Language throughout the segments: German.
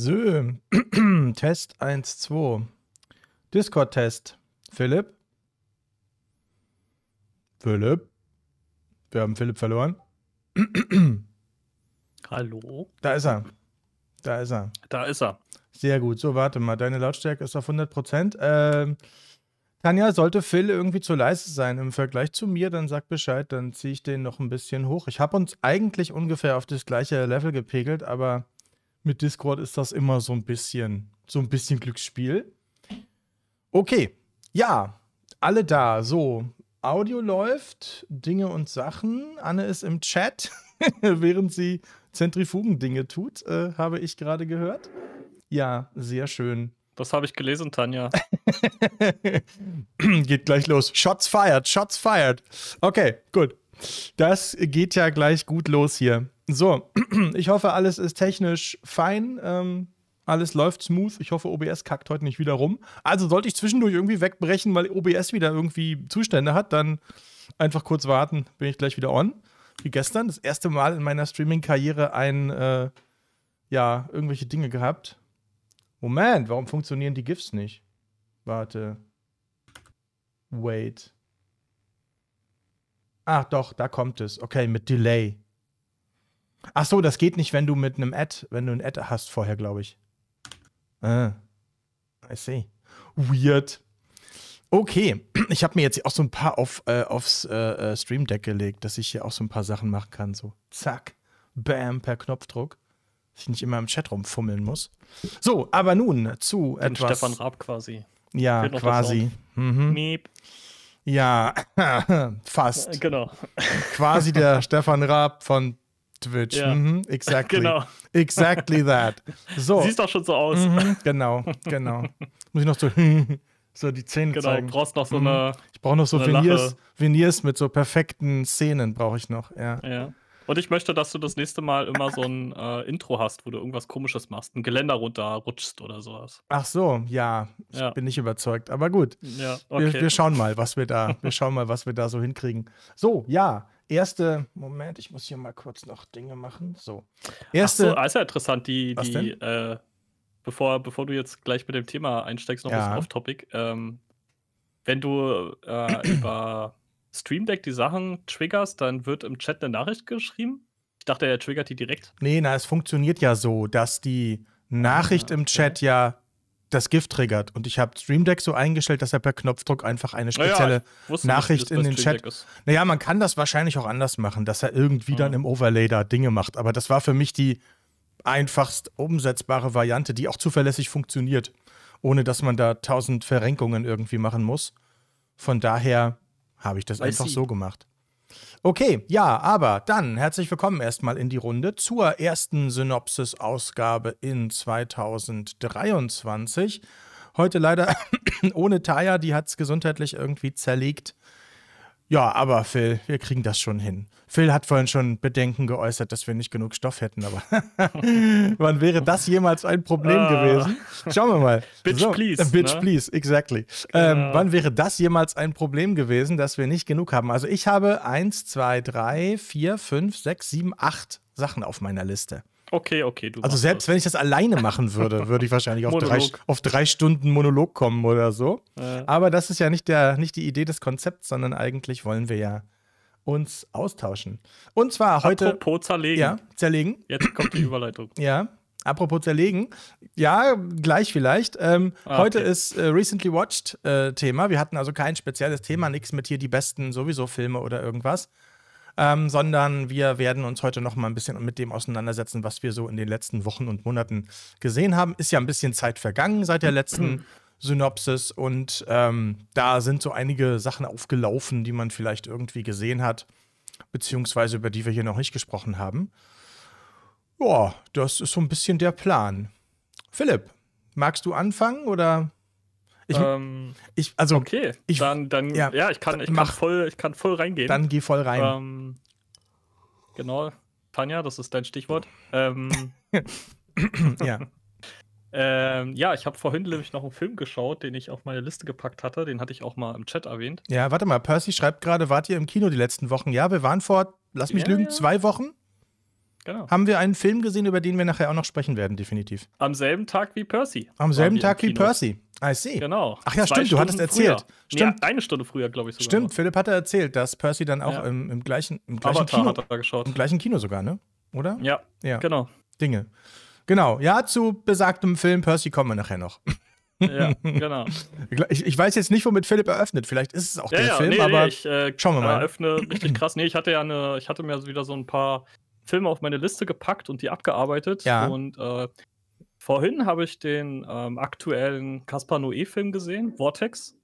So, Test 1, 2. Discord-Test. Philipp? Philipp? Wir haben Philipp verloren. Hallo? Da ist er. Da ist er. Da ist er. Sehr gut. So, warte mal. Deine Lautstärke ist auf 100 Prozent. Ähm, Tanja, sollte Phil irgendwie zu leise sein im Vergleich zu mir, dann sag Bescheid, dann ziehe ich den noch ein bisschen hoch. Ich habe uns eigentlich ungefähr auf das gleiche Level gepegelt, aber mit Discord ist das immer so ein bisschen, so ein bisschen Glücksspiel. Okay, ja, alle da. So, Audio läuft, Dinge und Sachen. Anne ist im Chat, während sie Zentrifugen-Dinge tut, äh, habe ich gerade gehört. Ja, sehr schön. Das habe ich gelesen, Tanja. geht gleich los. Shots fired, Shots fired. Okay, gut. Das geht ja gleich gut los hier. So, ich hoffe, alles ist technisch fein. Ähm, alles läuft smooth. Ich hoffe, OBS kackt heute nicht wieder rum. Also sollte ich zwischendurch irgendwie wegbrechen, weil OBS wieder irgendwie Zustände hat, dann einfach kurz warten, bin ich gleich wieder on. Wie gestern, das erste Mal in meiner Streaming-Karriere ein, äh, ja, irgendwelche Dinge gehabt. Moment, warum funktionieren die GIFs nicht? Warte. Wait. Ach doch, da kommt es. Okay, mit Delay. Ach so, das geht nicht, wenn du mit einem Ad, wenn du ein Ad hast vorher, glaube ich. Ah, I see. Weird. Okay, ich habe mir jetzt auch so ein paar auf, äh, aufs äh, äh, Stream Deck gelegt, dass ich hier auch so ein paar Sachen machen kann. So, zack, bam, per Knopfdruck. Dass ich nicht immer im Chat rumfummeln muss. So, aber nun zu Den etwas. Stefan Raab quasi. Ja, quasi. Mhm. Miep. Ja, fast. Genau. Quasi der Stefan Raab von Twitch. Ja. Mhm, exactly. Genau. Exactly that. So. Siehst doch schon so aus. Mhm, genau, genau. Muss ich noch so, so die Zähne genau, zeigen. Genau, brauchst noch so mhm. eine. Ich brauche noch so, Veneers, Veneers mit so perfekten Szenen, brauche ich noch, ja. ja. Und ich möchte, dass du das nächste Mal immer so ein äh, Intro hast, wo du irgendwas Komisches machst, ein Geländer runterrutschst oder sowas. Ach so, ja, ich ja. bin nicht überzeugt, aber gut. Ja, okay. wir, wir schauen mal, was wir da, wir schauen mal, was wir da so hinkriegen. So, ja, erste, Moment, ich muss hier mal kurz noch Dinge machen. So. Erste, Ach so, ist also ja interessant, die, die äh, bevor, bevor du jetzt gleich mit dem Thema einsteigst, noch ja. ein bisschen off-topic. Ähm, wenn du äh, über Stream Deck die Sachen triggerst, dann wird im Chat eine Nachricht geschrieben. Ich dachte, er triggert die direkt. Nee, na, es funktioniert ja so, dass die Nachricht ah, okay. im Chat ja das Gift triggert. Und ich habe Stream Deck so eingestellt, dass er per Knopfdruck einfach eine spezielle ja, Nachricht nicht, in den Chat. Ist. Naja, man kann das wahrscheinlich auch anders machen, dass er irgendwie ja. dann im Overlay da Dinge macht. Aber das war für mich die einfachst umsetzbare Variante, die auch zuverlässig funktioniert, ohne dass man da tausend Verrenkungen irgendwie machen muss. Von daher habe ich das Weil einfach so gemacht. Okay, ja, aber dann herzlich willkommen erstmal in die Runde zur ersten Synopsis-Ausgabe in 2023. Heute leider ohne Taya, die hat es gesundheitlich irgendwie zerlegt. Ja, aber Phil, wir kriegen das schon hin. Phil hat vorhin schon Bedenken geäußert, dass wir nicht genug Stoff hätten, aber wann wäre das jemals ein Problem ah. gewesen? Schauen wir mal. Bitch, so, please. bitch, ne? please, exactly. Ähm, genau. wann wäre das jemals ein Problem gewesen, dass wir nicht genug haben? Also ich habe eins, zwei, drei, vier, fünf, sechs, sieben, acht Sachen auf meiner Liste. Okay, okay, du. Also selbst das. wenn ich das alleine machen würde, würde ich wahrscheinlich auf, drei, auf drei, Stunden Monolog kommen oder so. Äh. Aber das ist ja nicht, der, nicht die Idee des Konzepts, sondern eigentlich wollen wir ja uns austauschen. Und zwar heute. Apropos zerlegen. Ja, zerlegen. Jetzt kommt die Überleitung. Ja. Apropos zerlegen, ja, gleich vielleicht. Ähm, ah, heute ist äh, Recently Watched äh, Thema. Wir hatten also kein spezielles Thema, nichts mit hier die besten sowieso Filme oder irgendwas, ähm, sondern wir werden uns heute noch mal ein bisschen mit dem auseinandersetzen, was wir so in den letzten Wochen und Monaten gesehen haben. Ist ja ein bisschen Zeit vergangen seit der letzten mhm. Synopsis und ähm, da sind so einige Sachen aufgelaufen, die man vielleicht irgendwie gesehen hat, beziehungsweise über die wir hier noch nicht gesprochen haben. Ja, das ist so ein bisschen der Plan. Philipp, magst du anfangen oder ich, ähm, ich also okay, ich, dann, dann ja, ja ich kann, ich mach, kann voll, ich kann voll reingehen. Dann geh voll rein. Ähm, genau, Tanja, das ist dein Stichwort. Ähm, ja. Ähm, ja, ich habe vorhin nämlich noch einen Film geschaut, den ich auf meine Liste gepackt hatte. Den hatte ich auch mal im Chat erwähnt. Ja, warte mal. Percy schreibt gerade, wart ihr im Kino die letzten Wochen? Ja, wir waren vor, lass mich ja, lügen, ja. zwei Wochen Genau. Haben wir einen Film gesehen, über den wir nachher auch noch sprechen werden, definitiv. Am selben Tag wie Percy. Am selben Tag wie Percy. I see. Genau. Ach ja, Zwei stimmt, Stunden du hattest erzählt. Stimmt. Nee, eine Stunde früher, glaube ich sogar. Stimmt, Philipp hatte erzählt, dass Percy dann auch ja. im, im, gleichen, im gleichen Kino. Hat er geschaut. Im gleichen Kino sogar, ne? Oder? Ja. Ja. Genau. Dinge. Genau. Ja, zu besagtem Film Percy kommen wir nachher noch. ja, genau. Ich, ich, weiß jetzt nicht, womit Philipp eröffnet. Vielleicht ist es auch ja, der ja, Film, nee, aber nee, ich, äh, schauen wir mal. Eröffne richtig krass. Nee, ich hatte ja eine, ich hatte mir wieder so ein paar Filme auf meine Liste gepackt und die abgearbeitet. Ja. Und äh, vorhin habe ich den ähm, aktuellen Caspar Noé-Film gesehen, Vortex.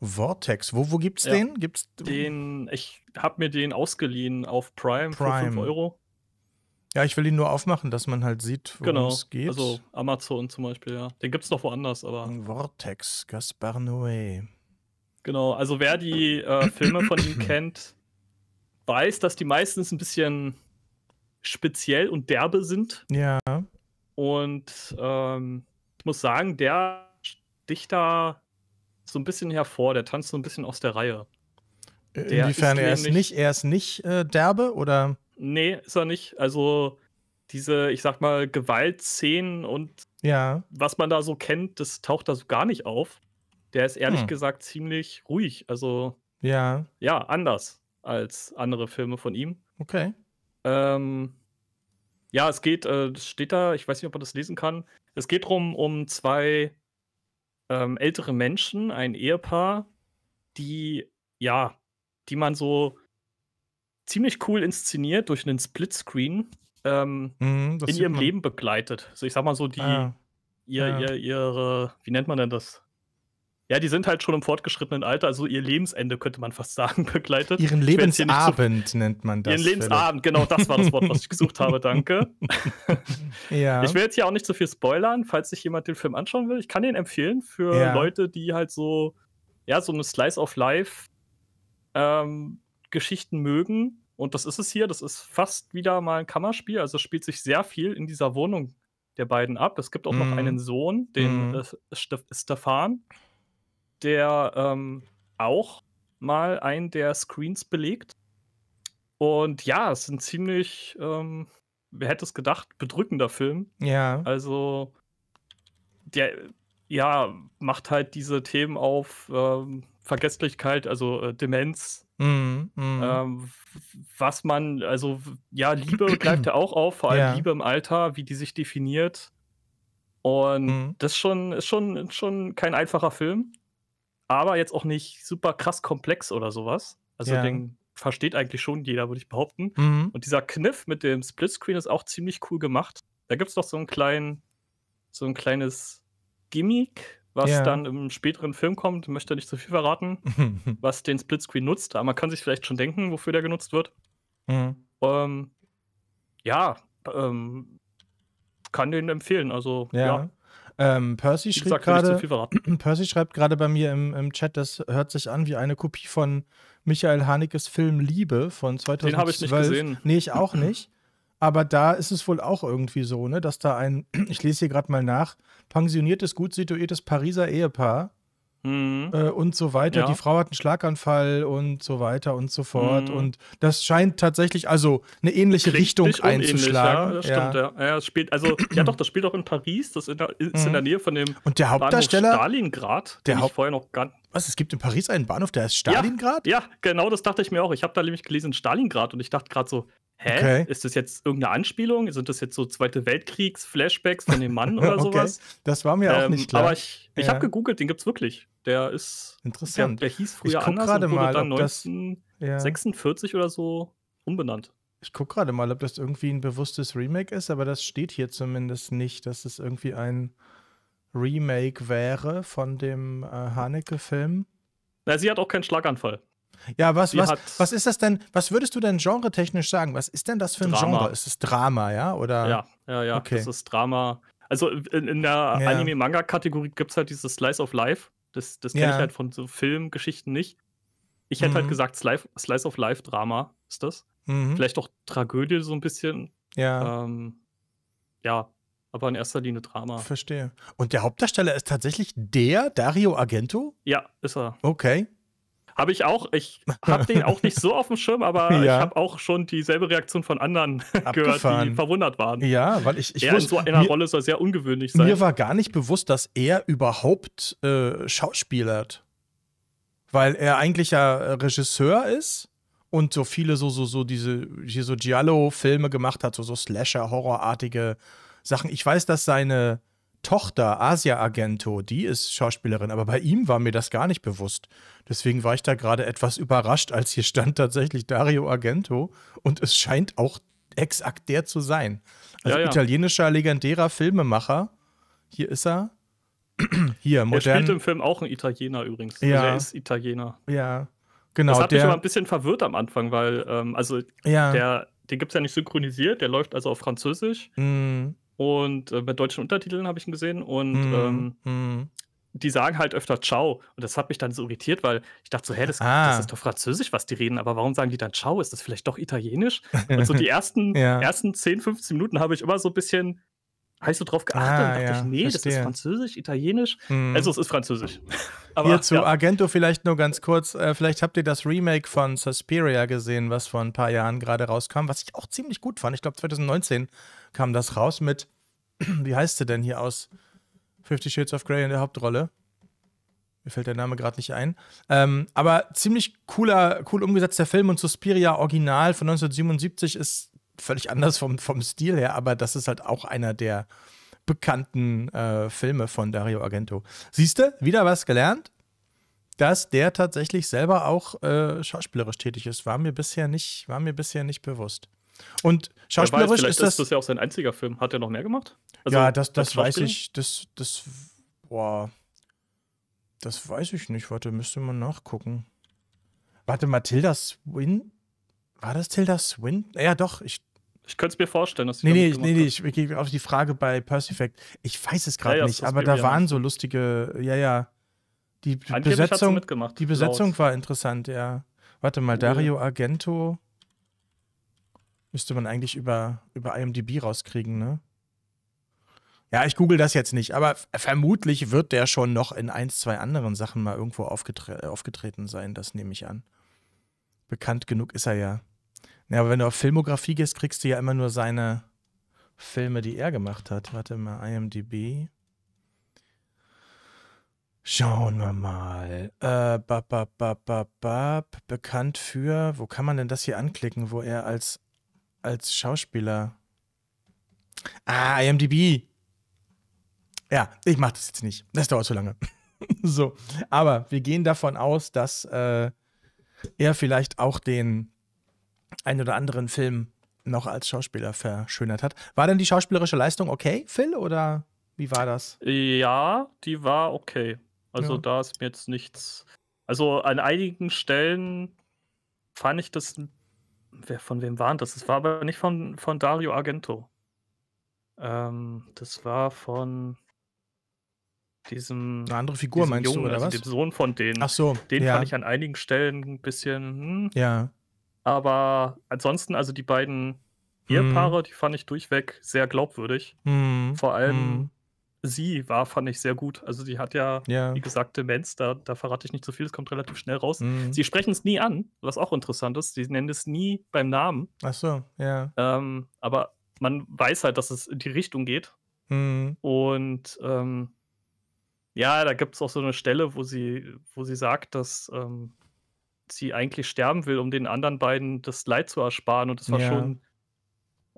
Vortex, wo, wo gibt's ja. den? Gibt's den? Ich habe mir den ausgeliehen auf Prime, Prime. für 5 Euro. Ja, ich will ihn nur aufmachen, dass man halt sieht, worum genau. es geht. Also Amazon zum Beispiel, ja. Den es noch woanders, aber. Vortex, Gaspar Noé. Genau, also wer die äh, Filme von ihm kennt, weiß, dass die meistens ein bisschen speziell und derbe sind. Ja. Und ähm, ich muss sagen, der sticht da so ein bisschen hervor, der tanzt so ein bisschen aus der Reihe. Äh, der Inwiefern ist er ist nicht, er ist nicht äh, derbe oder? Nee, ist er nicht. Also diese, ich sag mal, Gewaltszenen und ja. was man da so kennt, das taucht da so gar nicht auf. Der ist ehrlich hm. gesagt ziemlich ruhig. Also ja, ja, anders als andere Filme von ihm. Okay. Ähm, ja, es geht, äh, das steht da, ich weiß nicht, ob man das lesen kann. Es geht darum, um zwei ähm, ältere Menschen, ein Ehepaar, die, ja, die man so ziemlich cool inszeniert durch einen Splitscreen ähm, mm, in ihrem man. Leben begleitet. Also ich sag mal so, die ah, ihr, ja. ihr, ihre, wie nennt man denn das? Ja, die sind halt schon im fortgeschrittenen Alter, also ihr Lebensende könnte man fast sagen, begleitet. Ihren Lebensabend so, nennt man das. Ihren Lebensabend, genau das war das Wort, was ich gesucht habe, danke. ja. Ich will jetzt hier auch nicht so viel spoilern, falls sich jemand den Film anschauen will. Ich kann den empfehlen für ja. Leute, die halt so, ja, so eine Slice of Life ähm, Geschichten mögen. Und das ist es hier, das ist fast wieder mal ein Kammerspiel, also spielt sich sehr viel in dieser Wohnung der beiden ab. Es gibt auch mm. noch mhm. einen Sohn, den mm. Stefan der ähm, auch mal einen der Screens belegt. Und ja, es ist ein ziemlich, ähm, wer hätte es gedacht, bedrückender Film. Ja. Also, der, ja, macht halt diese Themen auf ähm, Vergesslichkeit, also äh, Demenz. Mm, mm. Ähm, was man, also, ja, Liebe greift ja auch auf, vor allem ja. Liebe im Alter, wie die sich definiert. Und mm. das ist schon, ist schon, schon kein einfacher Film aber jetzt auch nicht super krass komplex oder sowas. Also ja. den versteht eigentlich schon jeder, würde ich behaupten. Mhm. Und dieser Kniff mit dem Splitscreen ist auch ziemlich cool gemacht. Da gibt es doch so so ein kleines Gimmick, was ja. dann im späteren Film kommt, Ich möchte nicht zu viel verraten, was den Splitscreen nutzt, aber man kann sich vielleicht schon denken, wofür der genutzt wird. Mhm. Ähm, ja, ähm, kann den empfehlen. Also ja. ja. Ähm, Percy, schrieb grade, Percy schreibt gerade bei mir im, im, Chat, das hört sich an wie eine Kopie von Michael Hanekes Film Liebe von 2012. Den habe ich nicht gesehen. Nee, ich auch nicht. Aber da ist es wohl auch irgendwie so, ne, dass da ein, ich lese hier gerade mal nach, pensioniertes, gut situiertes Pariser Ehepaar mhm. äh, und so weiter. Ja. Die Frau hat einen Schlaganfall und so weiter und so fort. Mhm. Und das scheint tatsächlich also eine ähnliche Richtig Richtung einzuschlagen. Ähnlich, ja, das ja. stimmt, ja. ja. es spielt, also, ja doch, das spielt auch in Paris, das in der, ist mhm. in der mhm. Nähe von dem und der Hauptdarsteller, Bahnhof Stalingrad, der Haupt ich vorher noch gar was, es gibt in Paris einen Bahnhof, der heißt Stalingrad? Ja, ja genau das dachte ich mir auch. Ich habe da nämlich gelesen Stalingrad und ich dachte gerade so, hä, okay. ist das jetzt irgendeine Anspielung? Sind das jetzt so Zweite Weltkriegs-Flashbacks von dem Mann oder okay. sowas? Das war mir ähm, auch nicht klar. Aber ich, ich ja. habe gegoogelt, den gibt es wirklich. Der ist interessant. Der, der hieß früher anders und wurde mal, dann 1946 ja. oder so umbenannt. Ich gucke gerade mal, ob das irgendwie ein bewusstes Remake ist, aber das steht hier zumindest nicht, dass es irgendwie ein Remake wäre von dem äh, Haneke-Film. Na, sie hat auch keinen Schlaganfall. Ja, was, was, was ist das denn? Was würdest du denn genretechnisch sagen? Was ist denn das für ein Drama. Genre? Ist es Drama, ja? Oder? Ja, ja, ja. Okay. Das ist Drama. Also in, in der ja. Anime-Manga-Kategorie gibt es halt dieses Slice of Life. Das, das kenne ja. ich halt von so Filmgeschichten nicht. Ich hätte halt mhm. halt gesagt, Slice, Slice of Life Drama ist das. Mhm. Vielleicht auch Tragödie so ein bisschen. Ja. Ähm, ja, aber in erster Linie Drama. Verstehe. Und der Hauptdarsteller ist tatsächlich der Dario Argento? Ja, ist er. Okay. Habe ich auch. Ich habe den auch nicht so auf dem Schirm, aber ja. ich habe auch schon dieselbe Reaktion von anderen gehört, die verwundert waren. Ja, weil ich, ich er wusste, in so einer mir, Rolle soll sehr ungewöhnlich sein. Mir war gar nicht bewusst, dass er überhaupt äh, schauspielert, weil er eigentlich ja äh, Regisseur ist und so viele so so so diese hier so Giallo Filme gemacht hat, so so Slasher Horrorartige Sachen. Ich weiß, dass seine Tochter Asia Argento, die ist Schauspielerin, aber bei ihm war mir das gar nicht bewusst. Deswegen war ich da gerade etwas überrascht, als hier stand tatsächlich Dario Argento und es scheint auch exakt der zu sein. Also ja, ja. italienischer legendärer Filmemacher. Hier ist er. hier, modern. Er spielt im Film auch ein Italiener übrigens. Ja. Also er ist Italiener. Ja, genau. Das hat der... mich aber ein bisschen verwirrt am Anfang, weil, ähm, also, ja. der, den gibt es ja nicht synchronisiert, der läuft also auf Französisch. Mhm und äh, mit deutschen Untertiteln habe ich ihn gesehen und mhm. Ähm, mhm. die sagen halt öfter Ciao und das hat mich dann so irritiert, weil ich dachte so, hä, das, ah. das ist doch Französisch, was die reden, aber warum sagen die dann Ciao? Ist das vielleicht doch Italienisch? und so die ersten, ja. ersten 10, 15 Minuten habe ich immer so ein bisschen habe ich drauf ah, geachtet ah, und dachte ja, ich, nee, verstehe. das ist Französisch, Italienisch. Mhm. Also es ist Französisch. Aber, Hierzu, ja. Argento vielleicht nur ganz kurz, äh, vielleicht habt ihr das Remake von Suspiria gesehen, was vor ein paar Jahren gerade rauskam, was ich auch ziemlich gut fand. Ich glaube 2019 kam das raus mit, wie heißt sie denn hier aus Fifty Shades of Grey in der Hauptrolle? Mir fällt der Name gerade nicht ein. Ähm, aber ziemlich cooler, cool umgesetzter Film und Suspiria Original von 1977 ist völlig anders vom, vom Stil her, aber das ist halt auch einer der bekannten äh, Filme von Dario Argento. Siehst du, wieder was gelernt, dass der tatsächlich selber auch äh, schauspielerisch tätig ist. War mir bisher nicht, war mir bisher nicht bewusst. Und schauspielerisch weiß, ist das, ist das ja auch sein einziger Film. Hat er noch mehr gemacht? Also, ja, das, das weiß ich. Das, das, boah, das weiß ich nicht. Warte, müsste man nachgucken. Warte, Matilda Swin? War das Tilda Swin? Ja, doch. Ich, ich könnte es mir vorstellen, dass sie Nee, nee, nee, nee, ich, gehe auf die Frage bei Perfect. Ich weiß es gerade ja, nicht, aber da waren so lustige, ja, ja. Die, die Besetzung, die Besetzung war interessant, ja. Warte mal, Dario Argento. Müsste man eigentlich über, über IMDb rauskriegen, ne? Ja, ich google das jetzt nicht, aber vermutlich wird der schon noch in ein, zwei anderen Sachen mal irgendwo aufgetre äh, aufgetreten sein, das nehme ich an. Bekannt genug ist er ja. Ja, aber wenn du auf Filmografie gehst, kriegst du ja immer nur seine Filme, die er gemacht hat. Warte mal, IMDb. Schauen wir mal. Äh, bab, bab, bab, bab, bekannt für, wo kann man denn das hier anklicken, wo er als als Schauspieler. Ah, IMDb. Ja, ich mache das jetzt nicht. Das dauert zu lange. so, aber wir gehen davon aus, dass äh, er vielleicht auch den ein oder anderen Film noch als Schauspieler verschönert hat. War denn die schauspielerische Leistung okay, Phil, oder wie war das? Ja, die war okay. Also ja. da ist mir jetzt nichts. Also an einigen Stellen fand ich das ein wer, von wem waren das? Das war aber nicht von, von Dario Argento. Ähm, das war von diesem. Eine andere Figur meinst Jungen, du, oder also was? Dem Sohn von denen. Ach so. Den ja. fand ich an einigen Stellen ein bisschen. Hm. Ja. Aber ansonsten, also die beiden hm. Ehepaare, hm. die fand ich durchweg sehr glaubwürdig. Hm. Vor allem hm sie war, fand ich sehr gut. Also sie hat ja, ja. wie gesagt, Demenz, da, da verrate ich nicht zu so viel, es kommt relativ schnell raus. Mhm. Sie sprechen es nie an, was auch interessant ist. Sie nennen es nie beim Namen. Ach so, ja. Ähm, aber man weiß halt, dass es in die Richtung geht. Mhm. Und ähm, ja, da gibt es auch so eine Stelle, wo sie, wo sie sagt, dass ähm, sie eigentlich sterben will, um den anderen beiden das Leid zu ersparen. Und das war ja. schon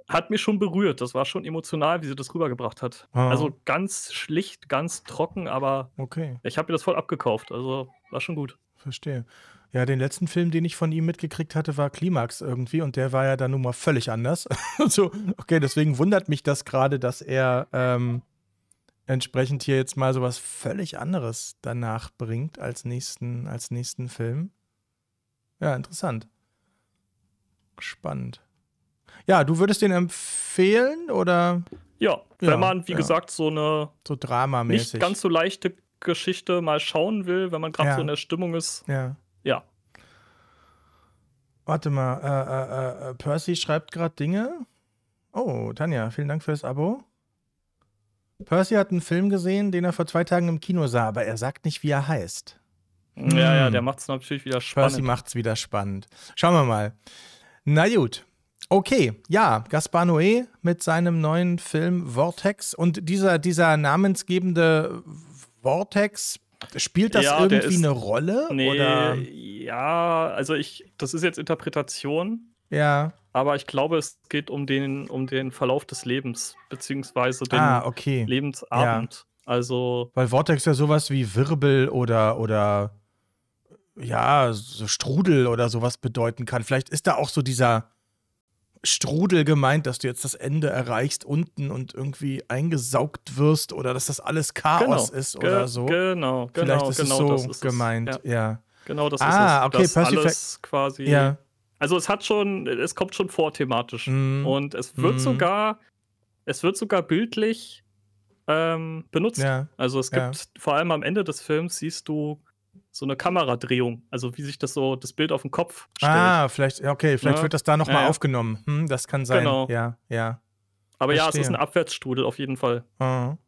hat mich schon berührt. Das war schon emotional, wie sie das rübergebracht hat. Ah. Also ganz schlicht, ganz trocken, aber okay. ich habe ihr das voll abgekauft. Also war schon gut. Verstehe. Ja, den letzten Film, den ich von ihm mitgekriegt hatte, war Klimax irgendwie und der war ja dann nun mal völlig anders. so, okay, deswegen wundert mich das gerade, dass er ähm, entsprechend hier jetzt mal sowas völlig anderes danach bringt als nächsten, als nächsten Film. Ja, interessant. Spannend. Ja, du würdest den empfehlen oder? Ja, wenn ja, man, wie ja. gesagt, so eine so dramamäßig. nicht ganz so leichte Geschichte mal schauen will, wenn man gerade ja. so in der Stimmung ist. Ja. Ja. Warte mal, äh, äh, äh, äh Percy schreibt gerade Dinge. Oh, Tanja, vielen Dank fürs Abo. Percy hat einen Film gesehen, den er vor zwei Tagen im Kino sah, aber er sagt nicht, wie er heißt. Ja, hm. ja, der macht es natürlich wieder spannend. Percy macht es wieder spannend. Schauen wir mal. Na gut, Okay, ja, Gaspar Noé mit seinem neuen Film Vortex und dieser, dieser namensgebende Vortex, spielt das ja, irgendwie ist, eine Rolle? Nee, oder? Ja, also ich, das ist jetzt Interpretation. Ja. Aber ich glaube, es geht um den, um den Verlauf des Lebens, beziehungsweise den ah, okay. Lebensabend. Ja. Also. Weil Vortex ja sowas wie Wirbel oder, oder ja, so Strudel oder sowas bedeuten kann. Vielleicht ist da auch so dieser Strudel gemeint, dass du jetzt das Ende erreichst unten und irgendwie eingesaugt wirst oder dass das alles Chaos genau. ist oder Ge so. Genau, Vielleicht genau, ist genau es so das ist gemeint, es. Ja. ja. Genau, das ah, ist es. Okay, dass alles quasi. Ja. Also es hat schon, es kommt schon vor thematisch mm. und es wird mm. sogar, es wird sogar bildlich ähm, benutzt. Ja. Also es gibt ja. vor allem am Ende des Films siehst du so eine Kameradrehung, also wie sich das so das Bild auf den Kopf stellt. Ah, vielleicht, okay, vielleicht ja. Ne? wird das da nochmal ja, mal aufgenommen. Hm, das kann sein. Genau. Ja, ja. Aber Verstehen. ja, es ist ein Abwärtsstrudel auf jeden Fall. Mhm.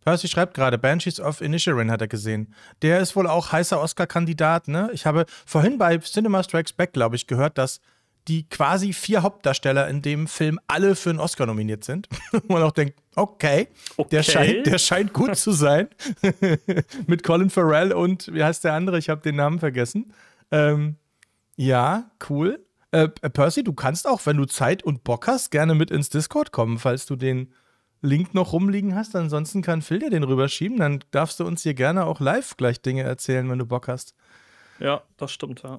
Percy schreibt gerade, Banshees of Inisherin hat er gesehen. Der ist wohl auch heißer Oscar-Kandidat, ne? Ich habe vorhin bei Cinema Strikes Back, glaube ich, gehört, dass die quasi vier Hauptdarsteller in dem Film alle für einen Oscar nominiert sind. Wo man auch denkt, Okay. okay. Der, scheint, der scheint gut zu sein. Mit Colin Farrell und wie heißt der andere? Ich habe den Namen vergessen. Ähm, ja, cool. Äh, äh, Percy, du kannst auch, wenn du Zeit und Bock hast, gerne mit ins Discord kommen, falls du den Link noch rumliegen hast. Ansonsten kann Phil dir den rüberschieben. Dann darfst du uns hier gerne auch live gleich Dinge erzählen, wenn du Bock hast. Ja, das stimmt, ja.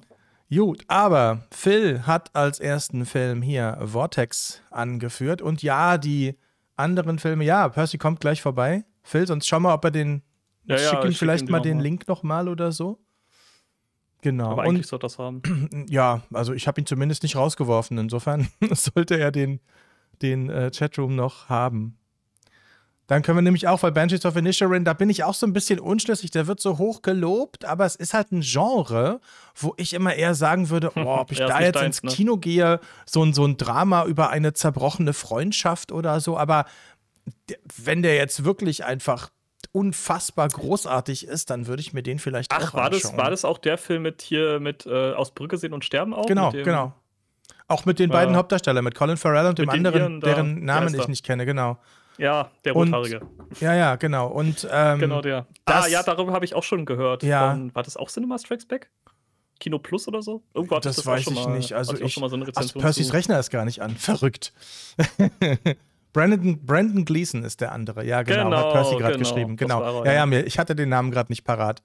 Gut, aber Phil hat als ersten Film hier Vortex angeführt. Und ja, die anderen Filme. Ja, Percy kommt gleich vorbei. Phil, sonst schau mal, ob er den. Ja, schick ja, ihm vielleicht schick mal den mal. Link nochmal oder so. Genau. Aber eigentlich und, soll das haben. Ja, also ich habe ihn zumindest nicht rausgeworfen. Insofern sollte er den, den äh, Chatroom noch haben. Dann können wir nämlich auch, weil Banshees of Inisherin, da bin ich auch so ein bisschen unschlüssig, der wird so hoch gelobt, aber es ist halt ein Genre, wo ich immer eher sagen würde, oh, ob ich da jetzt deins, ins ne? Kino gehe, so ein, so ein Drama über eine zerbrochene Freundschaft oder so, aber wenn der jetzt wirklich einfach unfassbar großartig ist, dann würde ich mir den vielleicht Ach, auch war anschauen. das war das auch der Film mit hier mit äh, aus Brücke sehen und sterben auch? Genau, genau. Auch mit den beiden äh, Hauptdarstellern, mit Colin Farrell und dem anderen, deren Namen ich nicht kenne, genau. Ja, der Rothaarige. ja, ja, genau. Und, ähm, genau der. Ah, das, ah, ja, darüber habe ich auch schon gehört. Ja. Von, war das auch Cinema Strikes Back? Kino Plus oder so? Irgendwo oh das, das weiß ich mal, nicht. Also ich, ich, schon mal so eine Rezension Percys zu. Rechner ist gar nicht an. Verrückt. Brandon, Brandon Gleason ist der andere. Ja, genau. genau hat Percy gerade genau, geschrieben. Genau. Ja, ja, ja, ich hatte den Namen gerade nicht parat.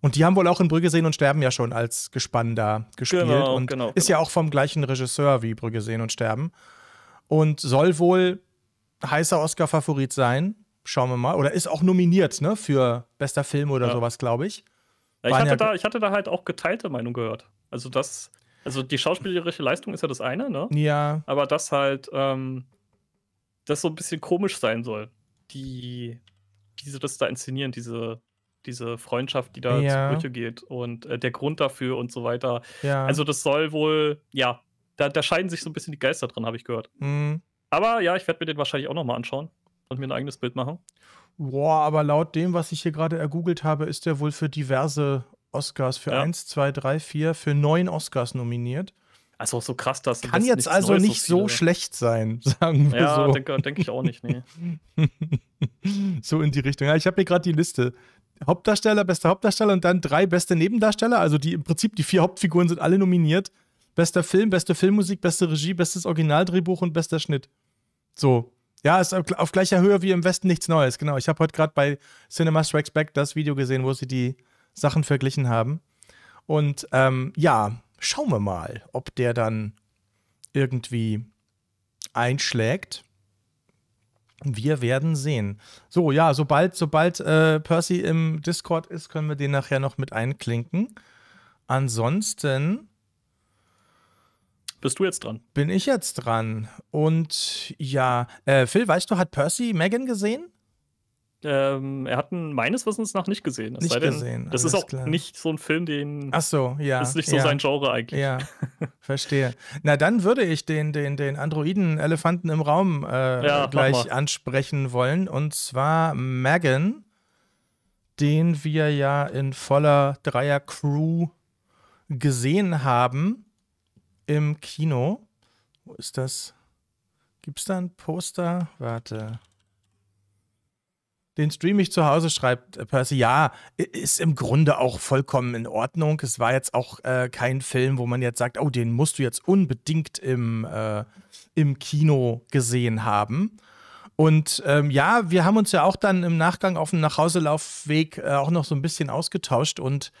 Und die haben wohl auch in Brügge sehen und sterben ja schon als Gespann da gespielt. Genau, und genau, ist ja genau. auch vom gleichen Regisseur wie Brügge sehen und sterben. Und soll wohl heißer Oscar-Favorit sein. Schauen wir mal. Oder ist auch nominiert, ne? Für bester Film oder ja. sowas, glaube ich. Ja, ich, hatte ja da, ich hatte da halt auch geteilte Meinung gehört. Also das, also die schauspielerische Leistung ist ja das eine, ne? Ja. Aber das halt, ähm, das so ein bisschen komisch sein soll. Die, wie sie das da inszenieren, diese, diese Freundschaft, die da ja. zu Brüche geht und äh, der Grund dafür und so weiter. Ja. Also das soll wohl, ja, da, da scheiden sich so ein bisschen die Geister dran, habe ich gehört. Mhm. Aber ja, ich werde mir den wahrscheinlich auch nochmal anschauen und mir ein eigenes Bild machen. Boah, aber laut dem, was ich hier gerade ergoogelt habe, ist der wohl für diverse Oscars, für ja. 1, 2, 3, 4, für neun Oscars nominiert. Also so krass, dass Kann jetzt also Neues nicht so, so schlecht sein, sagen wir ja, so. Ja, denke denk ich auch nicht, nee. so in die Richtung. Ja, ich habe hier gerade die Liste. Hauptdarsteller, bester Hauptdarsteller und dann drei beste Nebendarsteller. Also die im Prinzip die vier Hauptfiguren sind alle nominiert. Bester Film, beste Filmmusik, beste Regie, bestes Originaldrehbuch und bester Schnitt. So. Ja, ist auf gleicher Höhe wie im Westen nichts Neues. Genau. Ich habe heute gerade bei Cinema Strikes Back das Video gesehen, wo sie die Sachen verglichen haben. Und ähm, ja, schauen wir mal, ob der dann irgendwie einschlägt. Wir werden sehen. So, ja, sobald, sobald äh, Percy im Discord ist, können wir den nachher noch mit einklinken. Ansonsten bist du jetzt dran. Bin ich jetzt dran. Und ja, äh, Phil, weißt du, hat Percy Megan gesehen? Ähm, er hat ihn meines Wissens nach nicht gesehen. Es nicht denn, gesehen. Das ist auch klar. nicht so ein Film, den. Ach so, ja. Das ist nicht so ja, sein Genre eigentlich. Ja, verstehe. Na, dann würde ich den, den, den Androiden-Elefanten im Raum äh, ja, gleich ansprechen wollen. Und zwar Megan, den wir ja in voller Dreier-Crew gesehen haben im Kino. Wo ist das? Gibt es da ein Poster? Warte. Den streame ich zu Hause, schreibt äh, Percy. Ja, ist im Grunde auch vollkommen in Ordnung. Es war jetzt auch äh, kein Film, wo man jetzt sagt, oh, den musst du jetzt unbedingt im, äh, im Kino gesehen haben. Und ähm, ja, wir haben uns ja auch dann im Nachgang auf dem Nachhauselaufweg äh, auch noch so ein bisschen ausgetauscht und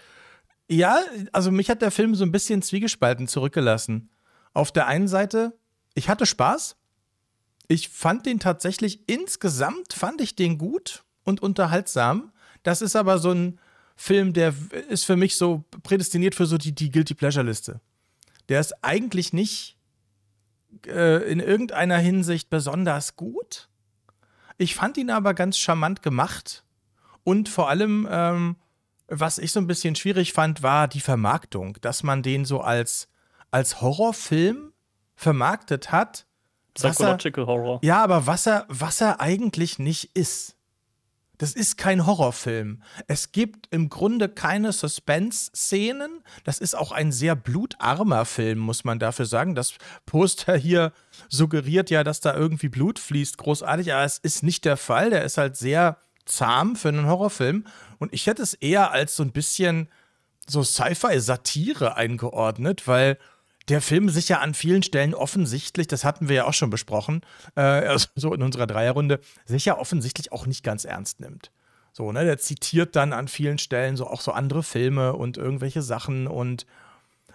ja, also mich hat der Film so ein bisschen zwiegespalten zurückgelassen. Auf der einen Seite, ich hatte Spaß. Ich fand den tatsächlich insgesamt fand ich den gut und unterhaltsam. Das ist aber so ein Film, der ist für mich so prädestiniert für so die, die Guilty Pleasure Liste. Der ist eigentlich nicht äh, in irgendeiner Hinsicht besonders gut. Ich fand ihn aber ganz charmant gemacht und vor allem ähm, was ich so ein bisschen schwierig fand, war die Vermarktung, dass man den so als, als Horrorfilm vermarktet hat. Psychological er, Horror. Ja, aber was er, was er eigentlich nicht ist. Das ist kein Horrorfilm. Es gibt im Grunde keine Suspense-Szenen. Das ist auch ein sehr blutarmer Film, muss man dafür sagen. Das Poster hier suggeriert ja, dass da irgendwie Blut fließt, großartig, aber es ist nicht der Fall. Der ist halt sehr zahm für einen Horrorfilm. Und ich hätte es eher als so ein bisschen so Sci-Fi-Satire eingeordnet, weil der Film sich ja an vielen Stellen offensichtlich, das hatten wir ja auch schon besprochen, äh, also so in unserer Dreierrunde, sich ja offensichtlich auch nicht ganz ernst nimmt. So, ne, der zitiert dann an vielen Stellen so auch so andere Filme und irgendwelche Sachen und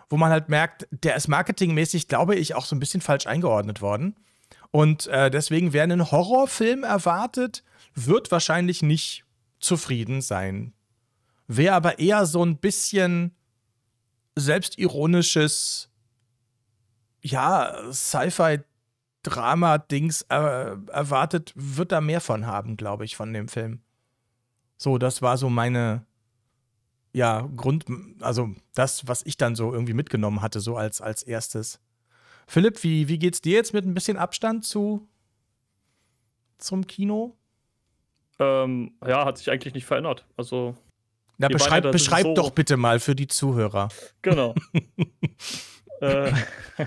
wo man halt merkt, der ist marketingmäßig, glaube ich, auch so ein bisschen falsch eingeordnet worden. Und äh, deswegen, wer einen Horrorfilm erwartet, wird wahrscheinlich nicht zufrieden sein. Wer aber eher so ein bisschen selbstironisches, ja, Sci-Fi Drama-Dings äh, erwartet, wird da mehr von haben, glaube ich, von dem Film. So, das war so meine, ja, Grund, also das, was ich dann so irgendwie mitgenommen hatte, so als, als erstes. Philipp, wie, wie geht's dir jetzt mit ein bisschen Abstand zu zum Kino? Ähm, ja, hat sich eigentlich nicht verändert. Also. Na, beschreib, beide, beschreib so. doch bitte mal für die Zuhörer. Genau. Äh,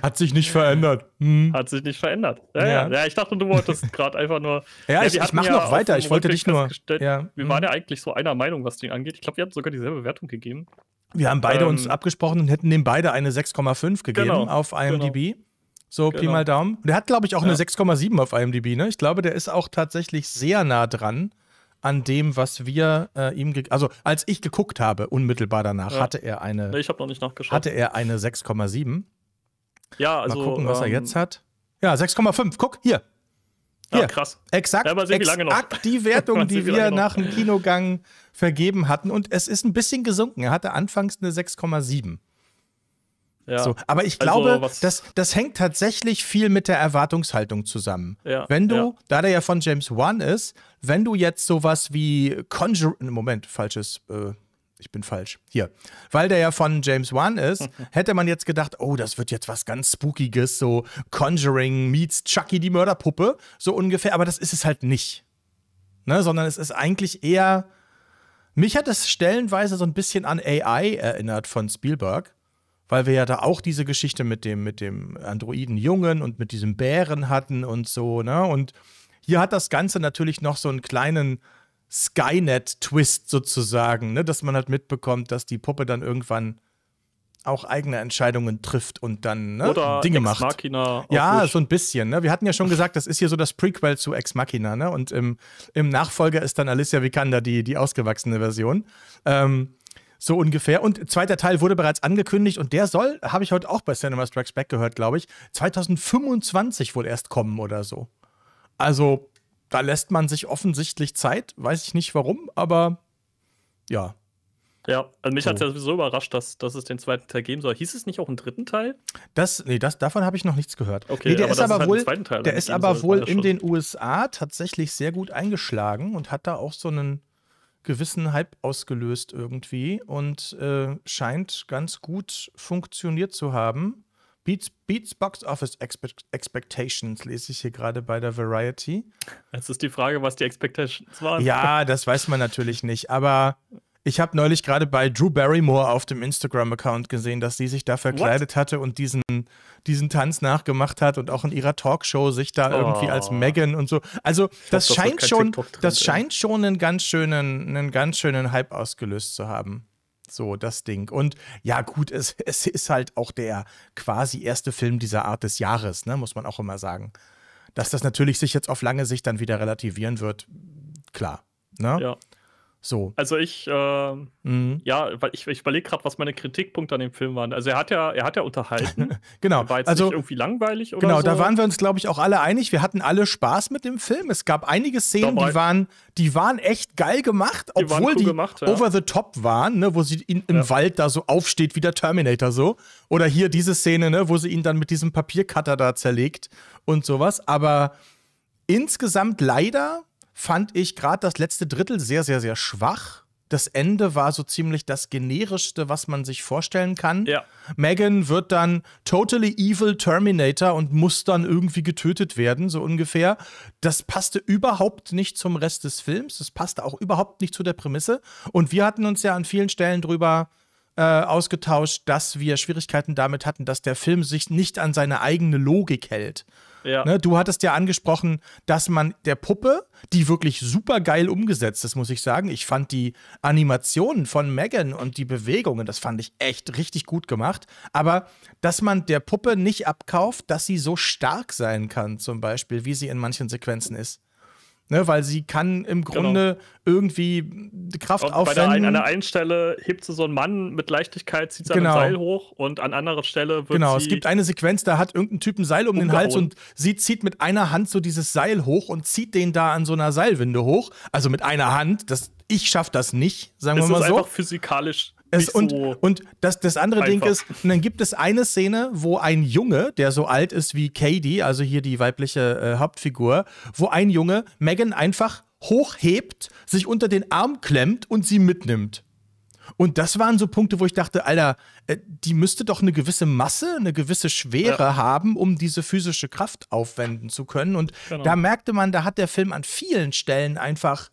hat sich nicht verändert. Hm. Hat sich nicht verändert. Ja, ja. ja ich dachte, du wolltest gerade einfach nur. Ja, ja ich, ich mache noch weiter. Ich wollte dich nur. Wir waren hm. ja eigentlich so einer Meinung, was den angeht. Ich glaube, wir hatten sogar dieselbe Wertung gegeben. Wir haben beide ähm, uns abgesprochen und hätten dem beide eine 6,5 gegeben genau, auf IMDb. Genau. So, genau. Pi mal Daumen. Der hat, glaube ich, auch ja. eine 6,7 auf IMDb, ne? Ich glaube, der ist auch tatsächlich sehr nah dran an dem, was wir äh, ihm, also als ich geguckt habe, unmittelbar danach, ja. hatte er eine. Nee, ich habe noch nicht nachgeschaut. Hatte er eine 6,7. Ja, also. Mal gucken, was ähm, er jetzt hat. Ja, 6,5. Guck, hier. Ah, hier. Ja, krass. Exakt, ja, sehen, exakt die Wertung, die wir nach dem Kinogang vergeben hatten. Und es ist ein bisschen gesunken. Er hatte anfangs eine 6,7. Ja. So. Aber ich also glaube, also, das, das hängt tatsächlich viel mit der Erwartungshaltung zusammen. Ja. Wenn du, ja. da der ja von James Wan ist, wenn du jetzt sowas wie Conjuring, Moment, falsches, äh, ich bin falsch. Hier. Weil der ja von James Wan ist, hätte man jetzt gedacht, oh, das wird jetzt was ganz Spookiges, so Conjuring meets Chucky die Mörderpuppe, so ungefähr. Aber das ist es halt nicht. Ne? Sondern es ist eigentlich eher. Mich hat es stellenweise so ein bisschen an AI erinnert von Spielberg weil wir ja da auch diese Geschichte mit dem, mit dem Androiden Jungen und mit diesem Bären hatten und so, ne? Und hier hat das Ganze natürlich noch so einen kleinen Skynet-Twist sozusagen, ne? Dass man halt mitbekommt, dass die Puppe dann irgendwann auch eigene Entscheidungen trifft und dann ne, Dinge Ex macht. Machina ja, so ein bisschen. Ne? Wir hatten ja schon gesagt, das ist hier so das Prequel zu Ex Machina. Ne? Und im, im Nachfolger ist dann Alicia Vikander die, die ausgewachsene Version. Ähm, so ungefähr. Und zweiter Teil wurde bereits angekündigt und der soll, habe ich heute auch bei Cinema Strikes Back gehört, glaube ich, 2025 wohl erst kommen oder so. Also, da lässt man sich offensichtlich Zeit. Weiß ich nicht warum, aber ja. Ja, also mich so. hat es ja sowieso überrascht, dass, dass es den zweiten Teil geben soll. Hieß es nicht auch einen dritten Teil? Das, nee, das, davon habe ich noch nichts gehört. Okay, nee, der aber ist aber halt wohl, Teil, der ist aber soll, wohl in schon. den USA tatsächlich sehr gut eingeschlagen und hat da auch so einen gewissen Hype ausgelöst irgendwie und äh, scheint ganz gut funktioniert zu haben. Beats, Beats Box Office Expect Expectations lese ich hier gerade bei der Variety. Jetzt ist die Frage, was die Expectations waren. Ja, das weiß man natürlich nicht, aber ich habe neulich gerade bei Drew Barrymore auf dem Instagram-Account gesehen, dass sie sich da verkleidet What? hatte und diesen diesen Tanz nachgemacht hat und auch in ihrer Talkshow sich da oh. irgendwie als oh. Megan und so. Also das glaub, scheint schon, das ist. scheint schon einen ganz schönen, einen ganz schönen Hype ausgelöst zu haben. So, das Ding. Und ja, gut, es, es ist halt auch der quasi erste Film dieser Art des Jahres, ne, muss man auch immer sagen. Dass das natürlich sich jetzt auf lange Sicht dann wieder relativieren wird, klar. Ne? Ja. So. Also ich, äh, mhm. ja, weil ich, ich überlege gerade, was meine Kritikpunkte an dem Film waren. Also er hat ja, er hat ja unterhalten. genau. War jetzt also, nicht irgendwie langweilig oder Genau, so. da waren wir uns, glaube ich, auch alle einig. Wir hatten alle Spaß mit dem Film. Es gab einige Szenen, die waren, die waren echt geil gemacht, die obwohl cool die gemacht, ja. over the top waren, ne, wo sie in, im ja. Wald da so aufsteht wie der Terminator so. Oder hier diese Szene, ne, wo sie ihn dann mit diesem Papiercutter da zerlegt und sowas. Aber insgesamt leider fand ich gerade das letzte Drittel sehr, sehr, sehr schwach. Das Ende war so ziemlich das generischste, was man sich vorstellen kann. Ja. Megan wird dann totally evil Terminator und muss dann irgendwie getötet werden, so ungefähr. Das passte überhaupt nicht zum Rest des Films. Das passte auch überhaupt nicht zu der Prämisse. Und wir hatten uns ja an vielen Stellen drüber äh, ausgetauscht, dass wir Schwierigkeiten damit hatten, dass der Film sich nicht an seine eigene Logik hält. Ja. Ne, du hattest ja angesprochen, dass man der Puppe, die wirklich super geil umgesetzt ist, muss ich sagen. Ich fand die Animationen von Megan und die Bewegungen, das fand ich echt richtig gut gemacht. Aber dass man der Puppe nicht abkauft, dass sie so stark sein kann, zum Beispiel, wie sie in manchen Sequenzen ist. Ne, weil sie kann im genau. Grunde genau. irgendwie Kraft und aufwenden. Ein, an der einen Stelle hebt sie so einen Mann mit Leichtigkeit, zieht sein genau. Seil hoch und an anderer Stelle wird Genau, es gibt eine Sequenz, da hat irgendein Typ ein Seil um umgehauen. den Hals und sie zieht mit einer Hand so dieses Seil hoch und zieht den da an so einer Seilwinde hoch. Also mit einer Hand, das, ich schaffe das nicht, sagen es wir mal so. Das ist einfach physikalisch es, so und und das, das andere einfach. Ding ist, und dann gibt es eine Szene, wo ein Junge, der so alt ist wie Katie, also hier die weibliche äh, Hauptfigur, wo ein Junge Megan einfach hochhebt, sich unter den Arm klemmt und sie mitnimmt. Und das waren so Punkte, wo ich dachte, Alter, äh, die müsste doch eine gewisse Masse, eine gewisse Schwere ja. haben, um diese physische Kraft aufwenden zu können. Und genau. da merkte man, da hat der Film an vielen Stellen einfach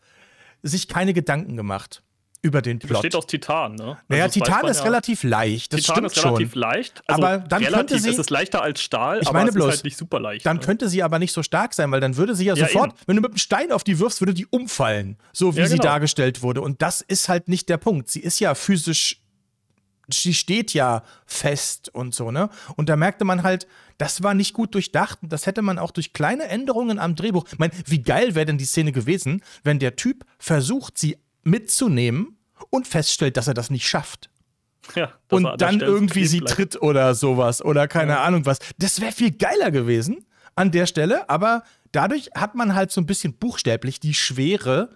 sich keine Gedanken gemacht über den Plot. Besteht aus Titan, ne? Naja, also Titan ist ja. relativ leicht. Das Titan ist relativ schon. leicht. Also aber dann relativ, könnte sie. Es ist leichter als Stahl, ich meine aber bloß, es ist halt nicht super leicht. Dann ne? könnte sie aber nicht so stark sein, weil dann würde sie ja, ja sofort, eben. wenn du mit einem Stein auf die wirfst, würde die umfallen, so wie ja, genau. sie dargestellt wurde. Und das ist halt nicht der Punkt. Sie ist ja physisch. Sie steht ja fest und so, ne? Und da merkte man halt, das war nicht gut durchdacht. Das hätte man auch durch kleine Änderungen am Drehbuch. Ich meine, wie geil wäre denn die Szene gewesen, wenn der Typ versucht, sie mitzunehmen und feststellt, dass er das nicht schafft. Ja, und dann irgendwie sie bleibt. tritt oder sowas oder keine ja. Ahnung was. Das wäre viel geiler gewesen an der Stelle, aber dadurch hat man halt so ein bisschen buchstäblich die Schwere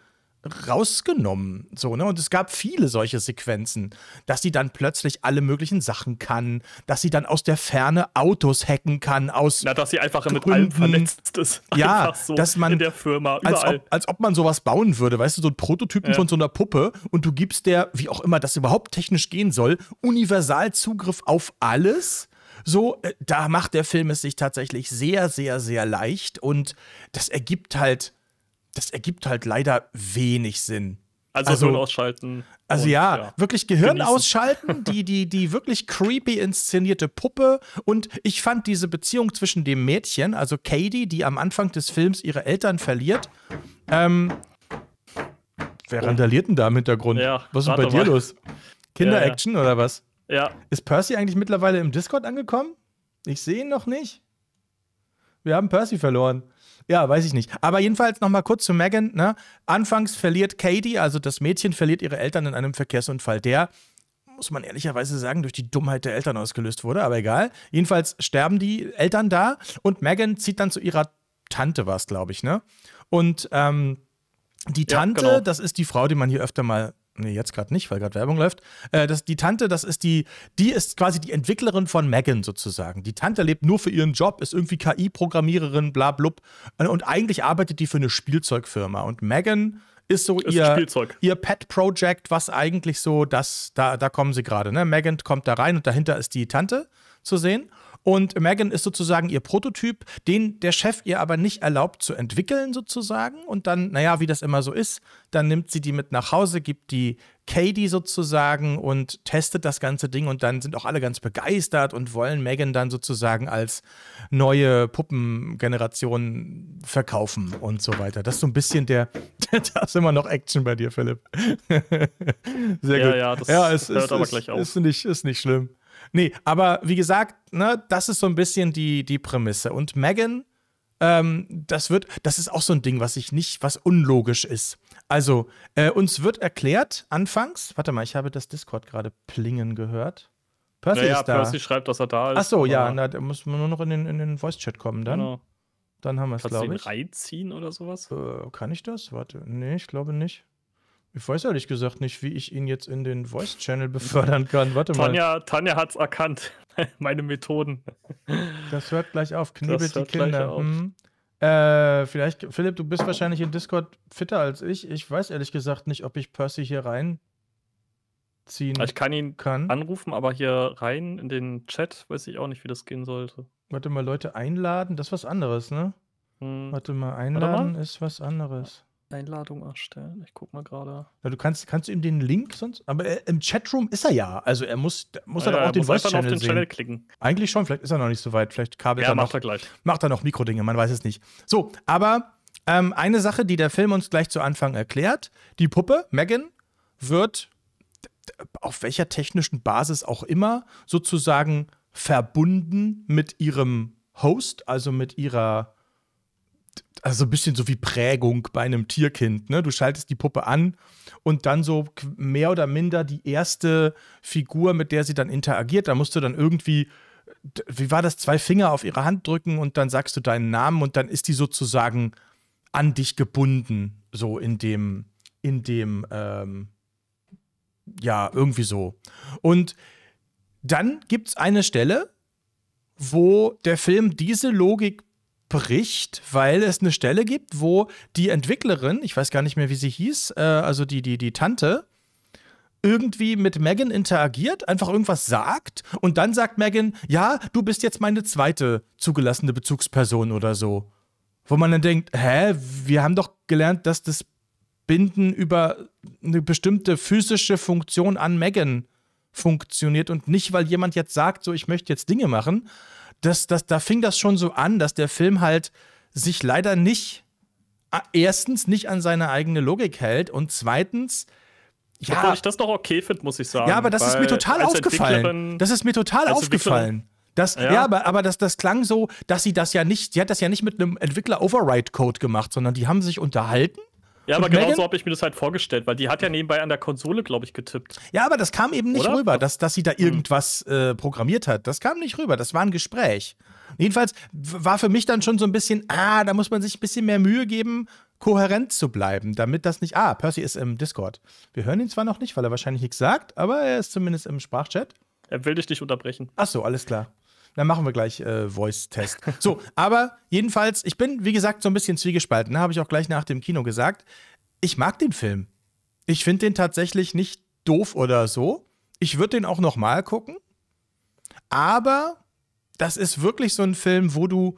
rausgenommen. So, ne? Und es gab viele solche Sequenzen, dass sie dann plötzlich alle möglichen Sachen kann, dass sie dann aus der Ferne Autos hacken kann, aus. Na, dass sie einfach Gründen. mit allem vernetzt ist. Ja, so dass man. In der Firma, überall. Als ob, als ob man sowas bauen würde, weißt du, so ein Prototypen ja. von so einer Puppe und du gibst der, wie auch immer das überhaupt technisch gehen soll, universal Zugriff auf alles. So, äh, da macht der Film es sich tatsächlich sehr, sehr, sehr leicht und das ergibt halt das ergibt halt leider wenig Sinn. Also, also ausschalten. Also und, ja, ja, wirklich Gehirn genießen. ausschalten, die, die, die wirklich creepy inszenierte Puppe. Und ich fand diese Beziehung zwischen dem Mädchen, also Katie, die am Anfang des Films ihre Eltern verliert. Ähm, wer oh. randaliert denn da im Hintergrund? Ja, was ist denn bei dir mal. los? Kinder-Action ja, oder was? Ja. Ist Percy eigentlich mittlerweile im Discord angekommen? Ich sehe ihn noch nicht. Wir haben Percy verloren ja, weiß ich nicht. Aber jedenfalls nochmal kurz zu Megan. Ne? Anfangs verliert Katie, also das Mädchen, verliert ihre Eltern in einem Verkehrsunfall, der, muss man ehrlicherweise sagen, durch die Dummheit der Eltern ausgelöst wurde, aber egal. Jedenfalls sterben die Eltern da und Megan zieht dann zu ihrer Tante, war es, glaube ich, ne? Und ähm, die Tante, ja, genau. das ist die Frau, die man hier öfter mal nee, jetzt gerade nicht, weil gerade Werbung läuft. Äh, das, die Tante, das ist die, die ist quasi die Entwicklerin von Megan sozusagen. Die Tante lebt nur für ihren Job, ist irgendwie KI-Programmiererin, bla blub. Äh, und eigentlich arbeitet die für eine Spielzeugfirma. Und Megan ist so ist ihr, ihr Pet Project, was eigentlich so das, da, da kommen sie gerade. Ne? Megan kommt da rein und dahinter ist die Tante zu sehen. Und Megan ist sozusagen ihr Prototyp, den der Chef ihr aber nicht erlaubt zu entwickeln, sozusagen. Und dann, naja, wie das immer so ist, dann nimmt sie die mit nach Hause, gibt die Katie sozusagen und testet das ganze Ding und dann sind auch alle ganz begeistert und wollen Megan dann sozusagen als neue Puppengeneration verkaufen und so weiter. Das ist so ein bisschen der, da ist immer noch Action bei dir, Philipp. Sehr ja, gut. Ja, das ja, es, hört es, aber es, gleich auf. Ist nicht, ist nicht schlimm. Nee, aber wie gesagt, ne, das ist so ein bisschen die, die Prämisse. Und Megan, ähm, das wird, das ist auch so ein Ding, was ich nicht, was unlogisch ist. Also, äh, uns wird erklärt, anfangs, warte mal, ich habe das Discord gerade plingen gehört. Percy naja, ist da. Percy schreibt, dass er da ist. Ach so, ja, na, da muss man nur noch in den, in den Voice-Chat kommen dann. Genau. Dann haben wir es, glaube ich. Kannst du reinziehen oder sowas? Äh, kann ich das? Warte, nee, ich glaube nicht. Ich weiß ehrlich gesagt nicht, wie ich ihn jetzt in den Voice-Channel befördern kann. Warte Tanja, mal. Tanja hat es erkannt. Meine Methoden. Das hört gleich auf. Knebelt die Kinder. Hm. Äh, vielleicht, Philipp, du bist wahrscheinlich in Discord fitter als ich. Ich weiß ehrlich gesagt nicht, ob ich Percy hier reinziehen kann. Also ich kann ihn kann. anrufen, aber hier rein in den Chat weiß ich auch nicht, wie das gehen sollte. Warte mal, Leute einladen, das ist was anderes, ne? Hm. Warte mal, einladen Warte mal. ist was anderes. Einladung erstellen. Ich guck mal gerade. Ja, du kannst, kannst du ihm den Link sonst? Aber äh, im Chatroom ist er ja. Also er muss, muss ja, er ja, auch er den Voice Channel, auf den sehen. Channel klicken. Eigentlich schon. Vielleicht ist er noch nicht so weit. Vielleicht Kabel. ja, er macht er gleich. Macht er noch Mikrodinge. Man weiß es nicht. So, aber ähm, eine Sache, die der Film uns gleich zu Anfang erklärt: Die Puppe Megan wird auf welcher technischen Basis auch immer sozusagen verbunden mit ihrem Host, also mit ihrer also ein bisschen so wie Prägung bei einem Tierkind. Ne? Du schaltest die Puppe an und dann so mehr oder minder die erste Figur, mit der sie dann interagiert. Da musst du dann irgendwie, wie war das, zwei Finger auf ihre Hand drücken und dann sagst du deinen Namen und dann ist die sozusagen an dich gebunden, so in dem, in dem, ähm, ja, irgendwie so. Und dann gibt es eine Stelle, wo der Film diese Logik bricht, weil es eine Stelle gibt, wo die Entwicklerin, ich weiß gar nicht mehr, wie sie hieß, äh, also die, die, die Tante, irgendwie mit Megan interagiert, einfach irgendwas sagt und dann sagt Megan, ja, du bist jetzt meine zweite zugelassene Bezugsperson oder so. Wo man dann denkt, hä, wir haben doch gelernt, dass das Binden über eine bestimmte physische Funktion an Megan funktioniert und nicht, weil jemand jetzt sagt, so, ich möchte jetzt Dinge machen das, das, da fing das schon so an, dass der Film halt sich leider nicht, erstens, nicht an seine eigene Logik hält und zweitens, ja. Obwohl ich das noch okay finde, muss ich sagen. Ja, aber das ist mir total aufgefallen. Das ist mir total aufgefallen. Das, ja. ja, aber, aber das, das klang so, dass sie das ja nicht, sie hat das ja nicht mit einem Entwickler-Override-Code gemacht, sondern die haben sich unterhalten ja, aber genau so habe ich mir das halt vorgestellt, weil die hat ja nebenbei an der Konsole, glaube ich, getippt. Ja, aber das kam eben nicht Oder? rüber, dass, dass sie da irgendwas hm. äh, programmiert hat. Das kam nicht rüber, das war ein Gespräch. Jedenfalls war für mich dann schon so ein bisschen, ah, da muss man sich ein bisschen mehr Mühe geben, kohärent zu bleiben, damit das nicht. Ah, Percy ist im Discord. Wir hören ihn zwar noch nicht, weil er wahrscheinlich nichts sagt, aber er ist zumindest im Sprachchat. Er will dich nicht unterbrechen. Ach so, alles klar. Dann machen wir gleich äh, Voice-Test. So, aber jedenfalls, ich bin, wie gesagt, so ein bisschen zwiegespalten. Ne? Habe ich auch gleich nach dem Kino gesagt. Ich mag den Film. Ich finde den tatsächlich nicht doof oder so. Ich würde den auch nochmal gucken. Aber das ist wirklich so ein Film, wo du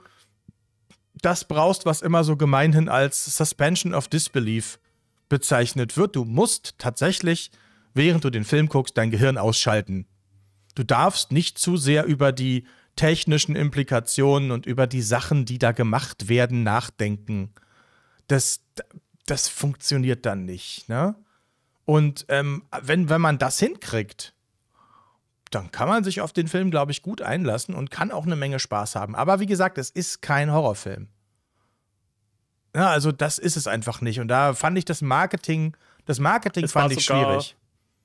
das brauchst, was immer so gemeinhin als Suspension of Disbelief bezeichnet wird. Du musst tatsächlich, während du den Film guckst, dein Gehirn ausschalten. Du darfst nicht zu sehr über die technischen Implikationen und über die Sachen, die da gemacht werden, nachdenken. Das, das funktioniert dann nicht. Ne? Und ähm, wenn, wenn man das hinkriegt, dann kann man sich auf den Film, glaube ich, gut einlassen und kann auch eine Menge Spaß haben. Aber wie gesagt, es ist kein Horrorfilm. Ja, also das ist es einfach nicht. Und da fand ich das Marketing, das Marketing es fand ich sogar, schwierig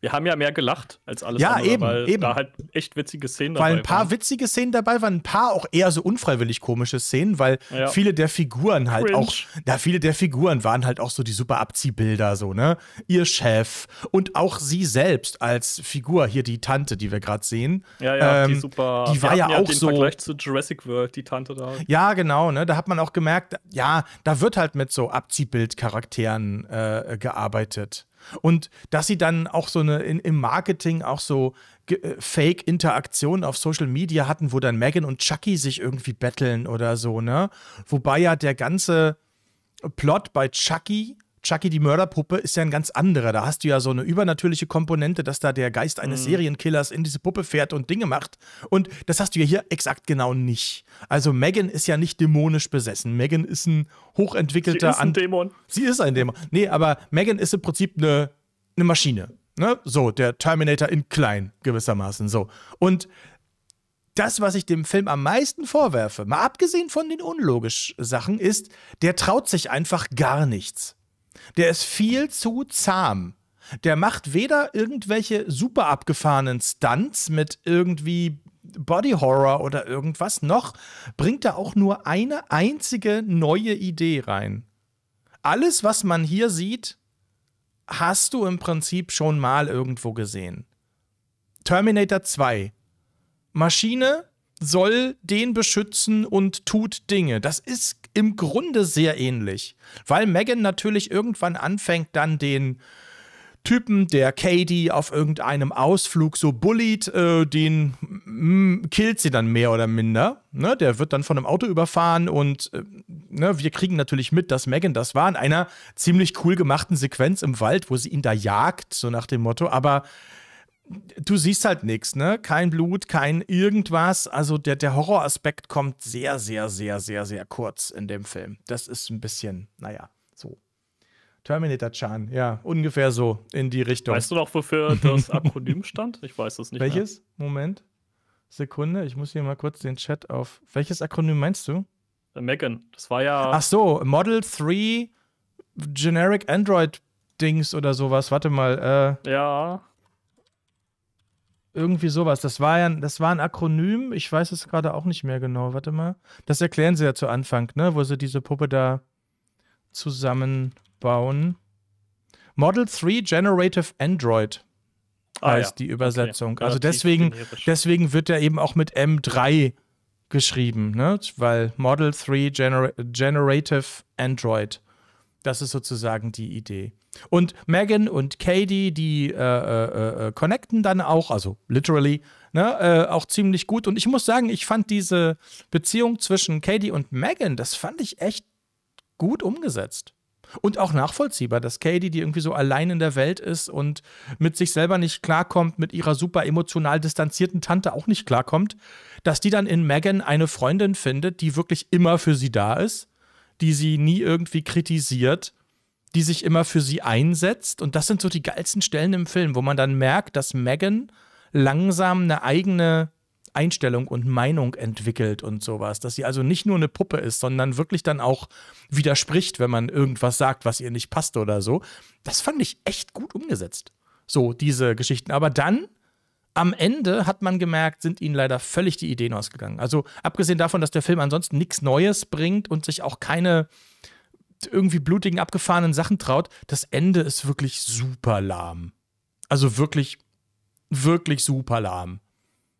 wir haben ja mehr gelacht als alles ja, andere, eben, weil eben. da halt echt witzige Szenen dabei Weil ein paar waren. witzige Szenen dabei waren, ein paar auch eher so unfreiwillig komische Szenen, weil ja. viele der Figuren halt Cringe. auch, ja, viele der Figuren waren halt auch so die super Abziehbilder, so, ne? Ihr Chef und auch sie selbst als Figur, hier die Tante, die wir gerade sehen. Ja, ja, ähm, die super. Die war ja auch den so. Vergleich zu Jurassic World, die Tante da. Ja, genau, ne? Da hat man auch gemerkt, ja, da wird halt mit so Abziehbildcharakteren äh, gearbeitet. Und dass sie dann auch so eine in, im Marketing auch so äh, Fake-Interaktionen auf Social Media hatten, wo dann Megan und Chucky sich irgendwie betteln oder so, ne? Wobei ja der ganze Plot bei Chucky Chucky die Mörderpuppe ist ja ein ganz anderer. Da hast du ja so eine übernatürliche Komponente, dass da der Geist eines mhm. Serienkillers in diese Puppe fährt und Dinge macht. Und das hast du ja hier exakt genau nicht. Also Megan ist ja nicht dämonisch besessen. Megan ist ein hochentwickelter. Sie ist ein Dämon. Sie ist ein Dämon. Nee, aber Megan ist im Prinzip eine, eine Maschine. Ne? So, der Terminator in klein, gewissermaßen. So. Und das, was ich dem Film am meisten vorwerfe, mal abgesehen von den unlogisch Sachen, ist, der traut sich einfach gar nichts. Der ist viel zu zahm. Der macht weder irgendwelche super abgefahrenen Stunts mit irgendwie Body Horror oder irgendwas, noch bringt er auch nur eine einzige neue Idee rein. Alles, was man hier sieht, hast du im Prinzip schon mal irgendwo gesehen. Terminator 2. Maschine soll den beschützen und tut Dinge. Das ist im Grunde sehr ähnlich, weil Megan natürlich irgendwann anfängt, dann den Typen, der Katie auf irgendeinem Ausflug so bullied, äh, den mm, killt sie dann mehr oder minder. Ne? Der wird dann von einem Auto überfahren und äh, ne, wir kriegen natürlich mit, dass Megan das war in einer ziemlich cool gemachten Sequenz im Wald, wo sie ihn da jagt, so nach dem Motto. Aber du siehst halt nichts, ne? Kein Blut, kein irgendwas. Also der, der Horroraspekt kommt sehr, sehr, sehr, sehr, sehr kurz in dem Film. Das ist ein bisschen, naja, so. Terminator-Chan, ja, ungefähr so in die Richtung. Weißt du noch, wofür das Akronym stand? Ich weiß es nicht. Welches? Mehr. Moment. Sekunde, ich muss hier mal kurz den Chat auf. Welches Akronym meinst du? Äh, Megan. Das war ja. Ach so, Model 3 Generic Android Dings oder sowas. Warte mal. Äh, ja. Irgendwie sowas. Das war ja das war ein Akronym. Ich weiß es gerade auch nicht mehr genau. Warte mal. Das erklären sie ja zu Anfang, ne? Wo sie diese Puppe da zusammenbauen. Model 3 Generative Android ah, heißt ja. die Übersetzung. Okay. Also deswegen, deswegen wird er eben auch mit M3 geschrieben, ne? Weil Model 3 Gener Generative Android. Das ist sozusagen die Idee. Und Megan und Katie, die äh, äh, äh, connecten dann auch, also literally, ne, äh, auch ziemlich gut. Und ich muss sagen, ich fand diese Beziehung zwischen Katie und Megan, das fand ich echt gut umgesetzt. Und auch nachvollziehbar, dass Katie, die irgendwie so allein in der Welt ist und mit sich selber nicht klarkommt, mit ihrer super emotional distanzierten Tante auch nicht klarkommt, dass die dann in Megan eine Freundin findet, die wirklich immer für sie da ist, die sie nie irgendwie kritisiert die sich immer für sie einsetzt. Und das sind so die geilsten Stellen im Film, wo man dann merkt, dass Megan langsam eine eigene Einstellung und Meinung entwickelt und sowas. Dass sie also nicht nur eine Puppe ist, sondern wirklich dann auch widerspricht, wenn man irgendwas sagt, was ihr nicht passt oder so. Das fand ich echt gut umgesetzt. So, diese Geschichten. Aber dann am Ende hat man gemerkt, sind ihnen leider völlig die Ideen ausgegangen. Also abgesehen davon, dass der Film ansonsten nichts Neues bringt und sich auch keine irgendwie blutigen, abgefahrenen Sachen traut. Das Ende ist wirklich super lahm. Also wirklich, wirklich super lahm.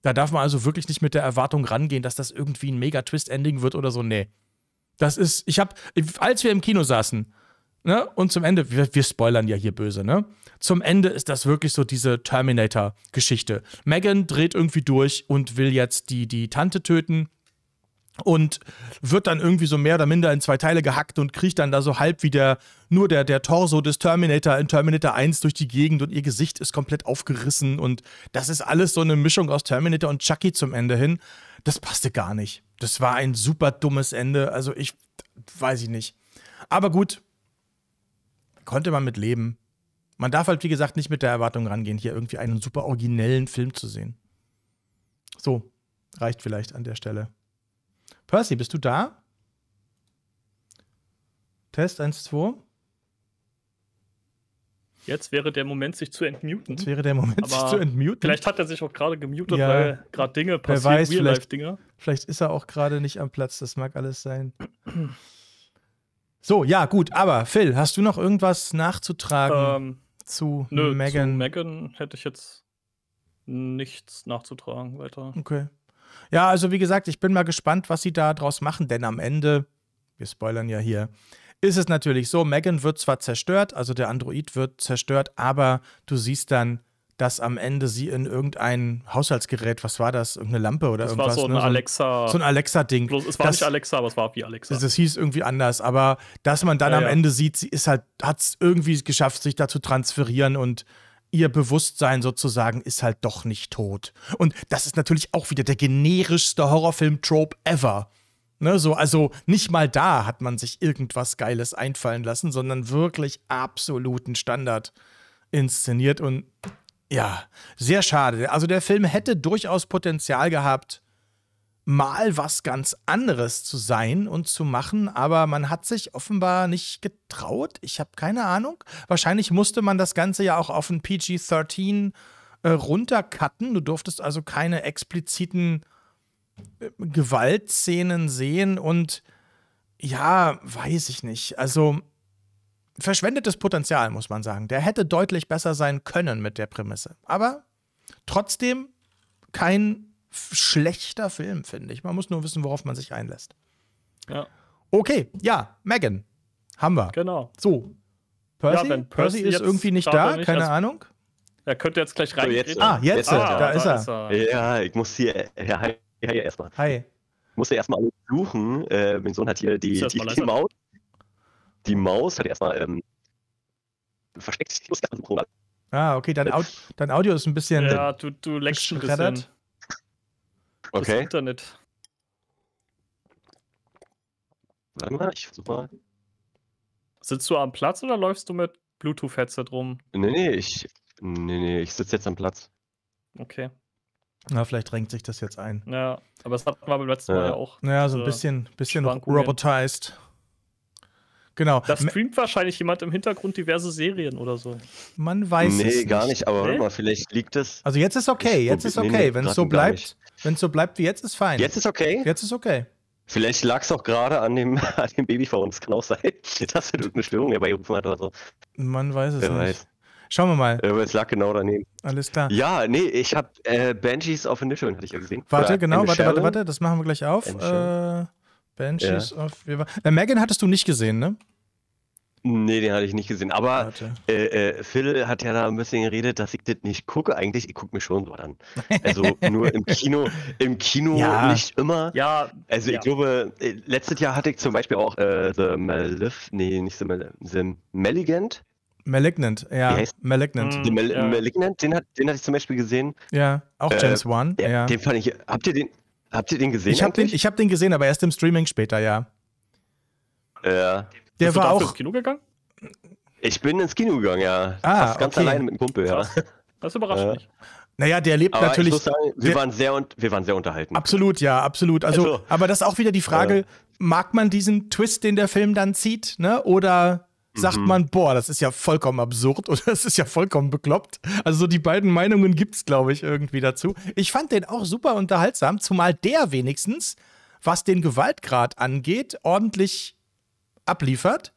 Da darf man also wirklich nicht mit der Erwartung rangehen, dass das irgendwie ein Mega-Twist-Ending wird oder so. Nee. Das ist, ich hab, als wir im Kino saßen, ne, und zum Ende, wir, wir spoilern ja hier böse, ne? Zum Ende ist das wirklich so diese Terminator-Geschichte. Megan dreht irgendwie durch und will jetzt die, die Tante töten und wird dann irgendwie so mehr oder minder in zwei Teile gehackt und kriecht dann da so halb wieder nur der, der Torso des Terminator in Terminator 1 durch die Gegend und ihr Gesicht ist komplett aufgerissen und das ist alles so eine Mischung aus Terminator und Chucky zum Ende hin. Das passte gar nicht. Das war ein super dummes Ende. Also ich weiß ich nicht. Aber gut, konnte man mit leben. Man darf halt, wie gesagt, nicht mit der Erwartung rangehen, hier irgendwie einen super originellen Film zu sehen. So, reicht vielleicht an der Stelle. Percy, bist du da? Test 1, 2. Jetzt wäre der Moment, sich zu entmuten. Jetzt wäre der Moment, Aber sich zu entmuten. Vielleicht hat er sich auch gerade gemutet, ja, weil gerade Dinge passieren, Real-Life-Dinger. Vielleicht, vielleicht ist er auch gerade nicht am Platz, das mag alles sein. So, ja, gut, aber Phil, hast du noch irgendwas nachzutragen ähm, zu nö, Megan? Zu Megan hätte ich jetzt nichts nachzutragen weiter. Okay. Ja, also wie gesagt, ich bin mal gespannt, was sie da draus machen, denn am Ende, wir spoilern ja hier, ist es natürlich so, Megan wird zwar zerstört, also der Android wird zerstört, aber du siehst dann, dass am Ende sie in irgendein Haushaltsgerät, was war das, irgendeine Lampe oder das irgendwas? Das war ne, so ein ne? Alexa. So ein Alexa-Ding. Es war das, nicht Alexa, aber es war wie Alexa. Das, das hieß irgendwie anders, aber dass man dann ja, am ja. Ende sieht, sie ist halt, hat es irgendwie geschafft, sich da zu transferieren und ihr Bewusstsein sozusagen ist halt doch nicht tot. Und das ist natürlich auch wieder der generischste Horrorfilm-Trope ever. Ne, so, also nicht mal da hat man sich irgendwas Geiles einfallen lassen, sondern wirklich absoluten Standard inszeniert und ja, sehr schade. Also der Film hätte durchaus Potenzial gehabt, mal was ganz anderes zu sein und zu machen, aber man hat sich offenbar nicht getraut. Ich habe keine Ahnung. Wahrscheinlich musste man das Ganze ja auch auf ein PG-13 äh, runtercutten. Du durftest also keine expliziten äh, Gewaltszenen sehen und ja, weiß ich nicht. Also verschwendetes Potenzial, muss man sagen. Der hätte deutlich besser sein können mit der Prämisse. Aber trotzdem kein schlechter Film, finde ich. Man muss nur wissen, worauf man sich einlässt. Ja. Okay, ja, Megan. Haben wir. Genau. So. Percy, ja, Percy, Percy ist irgendwie nicht da, nicht, keine also Ahnung. Er könnte jetzt gleich rein. So, jetzt, ah, jetzt, jetzt ah, da, da, ist, er. ist er. Ja, ich muss hier. Ja, hi, hi erstmal. Hi. Ich muss musste erstmal alle suchen. Äh, mein Sohn hat hier die, die, die, Maus. Die Maus hat erstmal ähm, versteckt sich die Maus. Ah, okay, dein, Audio, dein Audio ist ein bisschen. Ja, du, du leckst ein bisschen. Okay. Das Internet. Warte ich versuch Sitzt du am Platz oder läufst du mit Bluetooth-Headset rum? Nee, nee, ich. Nee, nee, ich sitze jetzt am Platz. Okay. Na, vielleicht drängt sich das jetzt ein. Ja, aber das hatten wir beim letzten ja. Mal ja auch. Naja, so ein bisschen, bisschen robotized. Genau. Da streamt wahrscheinlich jemand im Hintergrund diverse Serien oder so. Man weiß nee, es nicht. Nee, gar nicht, aber nee? mal, vielleicht liegt es. Also jetzt ist okay, jetzt ist okay. Wenn es so bleibt, wenn es so bleibt wie jetzt, ist fein. Jetzt ist okay. Jetzt ist okay. Vielleicht lag es auch gerade an dem, an dem Baby vor uns. Kann auch sein, dass er eine Störung herbeigerufen hat oder so. Man weiß es Wer nicht. Weiß. Schauen wir mal. Aber es lag genau daneben. Alles klar. Ja, nee, ich habe äh, Banshees of Initial hatte ich ja gesehen. Warte, oder genau, warte, warte, warte, das machen wir gleich auf. Äh, Banshees ja. of. Äh, Megan hattest du nicht gesehen, ne? Nee, den hatte ich nicht gesehen. Aber äh, äh, Phil hat ja da ein bisschen geredet, dass ich das nicht gucke. Eigentlich, ich gucke mir schon so an. Also nur im Kino, im Kino ja. nicht immer. Ja. Also ich ja. glaube, äh, letztes Jahr hatte ich zum Beispiel auch äh, The Malif, nee, nicht The, The Malignant. Malignant, ja. Malignant. Den mm, Mal ja. Malignant, den, hat, den hatte ich zum Beispiel gesehen. Ja, auch äh, James Wan. Ja, Den fand ich. Habt ihr den, habt ihr den gesehen? Ich habe den, hab den gesehen, aber erst im Streaming später, ja. Ja. Der Bist war du auch ins Kino gegangen? Ich bin ins Kino gegangen, ja. Ah, Fast ganz okay. alleine mit dem Kumpel, ja. Das überrascht ja. mich. Naja, der lebt aber natürlich. Ich muss sagen, wir, waren sehr und, wir waren sehr unterhalten. Absolut, ja, absolut. Also, also aber das ist auch wieder die Frage: ja. Mag man diesen Twist, den der Film dann zieht, ne? Oder sagt mhm. man, boah, das ist ja vollkommen absurd oder das ist ja vollkommen bekloppt. Also so die beiden Meinungen gibt es, glaube ich, irgendwie dazu. Ich fand den auch super unterhaltsam, zumal der wenigstens, was den Gewaltgrad angeht, ordentlich abliefert.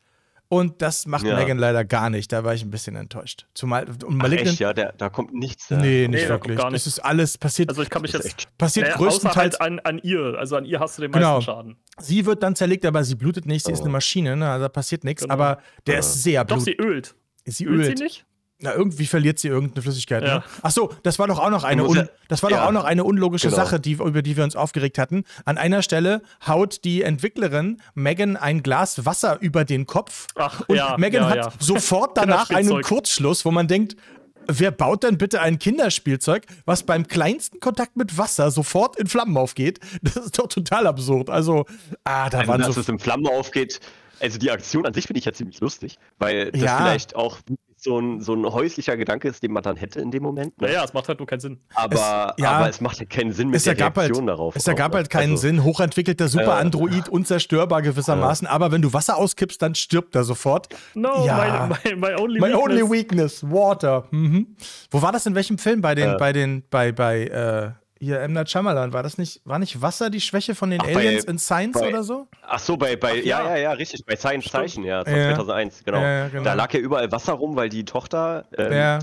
Und das macht ja. Megan leider gar nicht. Da war ich ein bisschen enttäuscht. Zumal und Malignant, Ach echt, ja, der, da kommt nichts. Ja. Äh, nee, nicht nee, wirklich. Da Das ist alles passiert. Also ich kann mich jetzt passiert naja, größtenteils halt an, an, ihr. Also an ihr hast du den genau. meisten genau. Schaden. Sie wird dann zerlegt, aber sie blutet nicht. Sie oh. ist eine Maschine. Ne? Also da passiert nichts. Genau. Aber der ja. ist sehr blutig. Doch sie ölt. Sie ölt. ölt. sie nicht? Na, irgendwie verliert sie irgendeine Flüssigkeit. Ne? Ja. Ne? Ach so, das war doch auch noch eine, un, das war ja. doch auch noch eine unlogische genau. Sache, die, über die wir uns aufgeregt hatten. An einer Stelle haut die Entwicklerin Megan ein Glas Wasser über den Kopf. Ach, und ja, Megan hat sofort genau, danach einen Kurzschluss, wo man denkt, Wer baut denn bitte ein Kinderspielzeug, was beim kleinsten Kontakt mit Wasser sofort in Flammen aufgeht? Das ist doch total absurd. Also, ah, da also, waren dass so es in Flammen aufgeht. Also die Aktion an sich finde ich ja ziemlich lustig, weil das ja. vielleicht auch so ein, so ein häuslicher Gedanke ist, den man dann hätte in dem Moment. Ne? Naja, es macht halt nur keinen Sinn. Aber es, ja, aber es macht halt keinen Sinn mit es der halt- Reaktion halt, darauf. Es ergab ne? halt keinen also, Sinn. Hochentwickelter Super-Android, äh, unzerstörbar gewissermaßen, äh. aber wenn du Wasser auskippst, dann stirbt er sofort. No, ja. my, my, my, only, my weakness. only weakness. Water. Mhm. Wo war das in welchem Film? Bei den, äh. bei den, bei, bei, äh, hier Emna Chamalan, war das nicht, war nicht Wasser die Schwäche von den ach, Aliens bei, in Science bei, oder so? Ach so, bei, bei ach, ja. ja, ja, ja, richtig, bei Science Stimmt. Zeichen, ja, 2001, genau. Ja, genau. Da lag ja überall Wasser rum, weil die Tochter ähm, ja.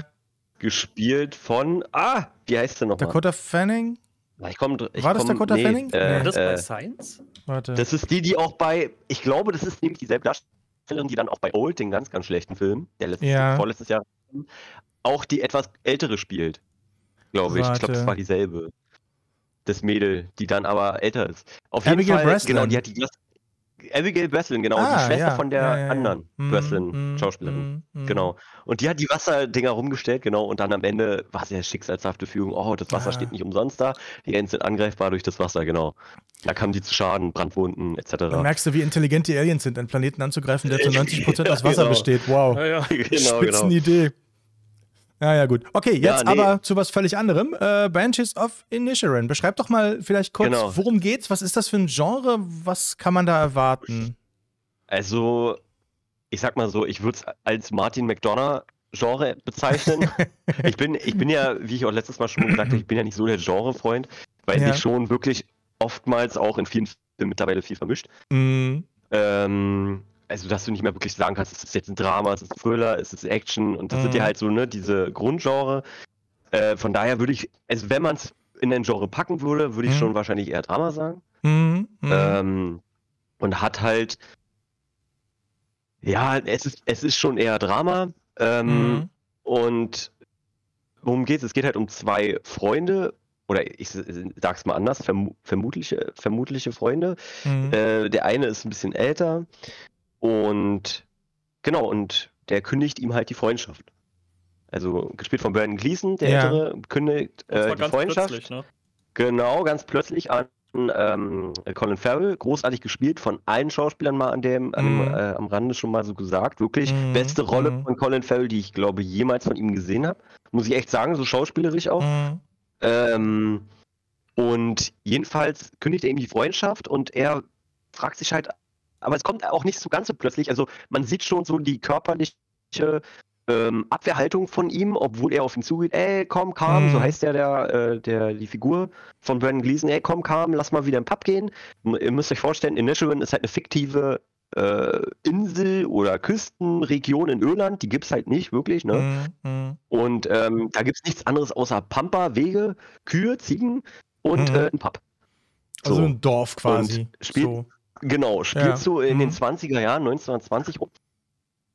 gespielt von, ah, wie heißt sie nochmal? Dakota mal? Fanning? Ich komm, ich war das komm, Dakota nee, Fanning? Äh, war das bei äh, Science? Warte. Das ist die, die auch bei, ich glaube, das ist nämlich dieselbe Darstellerin, die dann auch bei Old, den ganz, ganz schlechten Film, der letztes, ja. vorletztes Jahr, auch die etwas ältere spielt glaube ich. Ich glaube, das war dieselbe das Mädel, die dann aber älter ist. Auf jeden Abigail Fall, genau, Breslin. genau, die hat die Abigail Breslin, genau, ah, die Schwester ja, von der ja, ja, anderen mhm, Breslin, mm, Schauspielerin. Mm, genau. Und die hat die Wasserdinger rumgestellt, genau, und dann am Ende war es ja schicksalshafte Führung. oh, das Wasser ah. steht nicht umsonst da, die Aliens sind angreifbar durch das Wasser, genau. Da kamen die zu Schaden, Brandwunden, etc. Dann merkst du, wie intelligent die Aliens sind, einen Planeten anzugreifen, der zu 90% aus genau. Wasser genau. besteht. Wow. Ja, ja. Genau, Spitzenidee. Genau. Ja, ja, gut. Okay, jetzt ja, nee. aber zu was völlig anderem. Äh, Banshees of Inisherin. Beschreib doch mal vielleicht kurz, genau. worum geht's? Was ist das für ein Genre? Was kann man da erwarten? Also, ich sag mal so, ich würde es als Martin McDonough Genre bezeichnen. ich, bin, ich bin ja, wie ich auch letztes Mal schon gesagt habe, ich bin ja nicht so der Genre-Freund, weil ja. sich schon wirklich oftmals auch in vielen Filmen mittlerweile viel vermischt. Mhm. Ähm, also dass du nicht mehr wirklich sagen kannst, es ist jetzt ein Drama, es ist ein Thriller, es ist Action und das mhm. sind ja mhm. halt so, ne, diese Grundgenre. Äh, von daher würde ich, also wenn man es in ein Genre packen würde, würde ich mhm. schon wahrscheinlich eher Drama sagen. Mhm. mhm. Ähm, und hat halt, ja, es ist, es ist schon eher Drama. Ähm, mhm. und worum geht es? Es geht halt um zwei Freunde, oder ich sag's mal anders, verm vermutliche, vermutliche Freunde. Mhm. Äh, der eine ist ein bisschen älter, und genau, und der kündigt ihm halt die Freundschaft. Also gespielt von Brandon Gleason, der ja. ältere, kündigt äh, die Freundschaft. Ne? Genau, ganz plötzlich an ähm, Colin Farrell, großartig gespielt von allen Schauspielern mal an dem, mm. an dem mhm. äh, am Rande schon mal so gesagt. Wirklich mm. beste Rolle mm. von Colin Farrell, die ich glaube jemals von ihm gesehen habe. Muss ich echt sagen, so schauspielerisch auch. Mhm. Ähm, und jedenfalls kündigt er ihm die Freundschaft und er fragt sich halt aber es kommt auch nicht so ganz so plötzlich. Also man sieht schon so die körperliche ähm, Abwehrhaltung von ihm, obwohl er auf ihn zugeht, ey, komm, komm, mhm. so heißt ja der, äh, der, die Figur von Brandon Gleason, ey, komm, komm, lass mal wieder in den Pub gehen. ihr müsst euch vorstellen, Inisherin ist halt eine fiktive äh, Insel oder Küstenregion in Irland, die gibt es halt nicht wirklich, ne? Mhm. mhm. Und ähm, da es nichts anderes außer Pampa, Wege, Kühe, Ziegen und mhm. äh, ein Pub. Also so. Also ein Dorf quasi. Und spielt, so. Genau, spielt ja. du in mhm. den 20er Jahren, 1920 rum.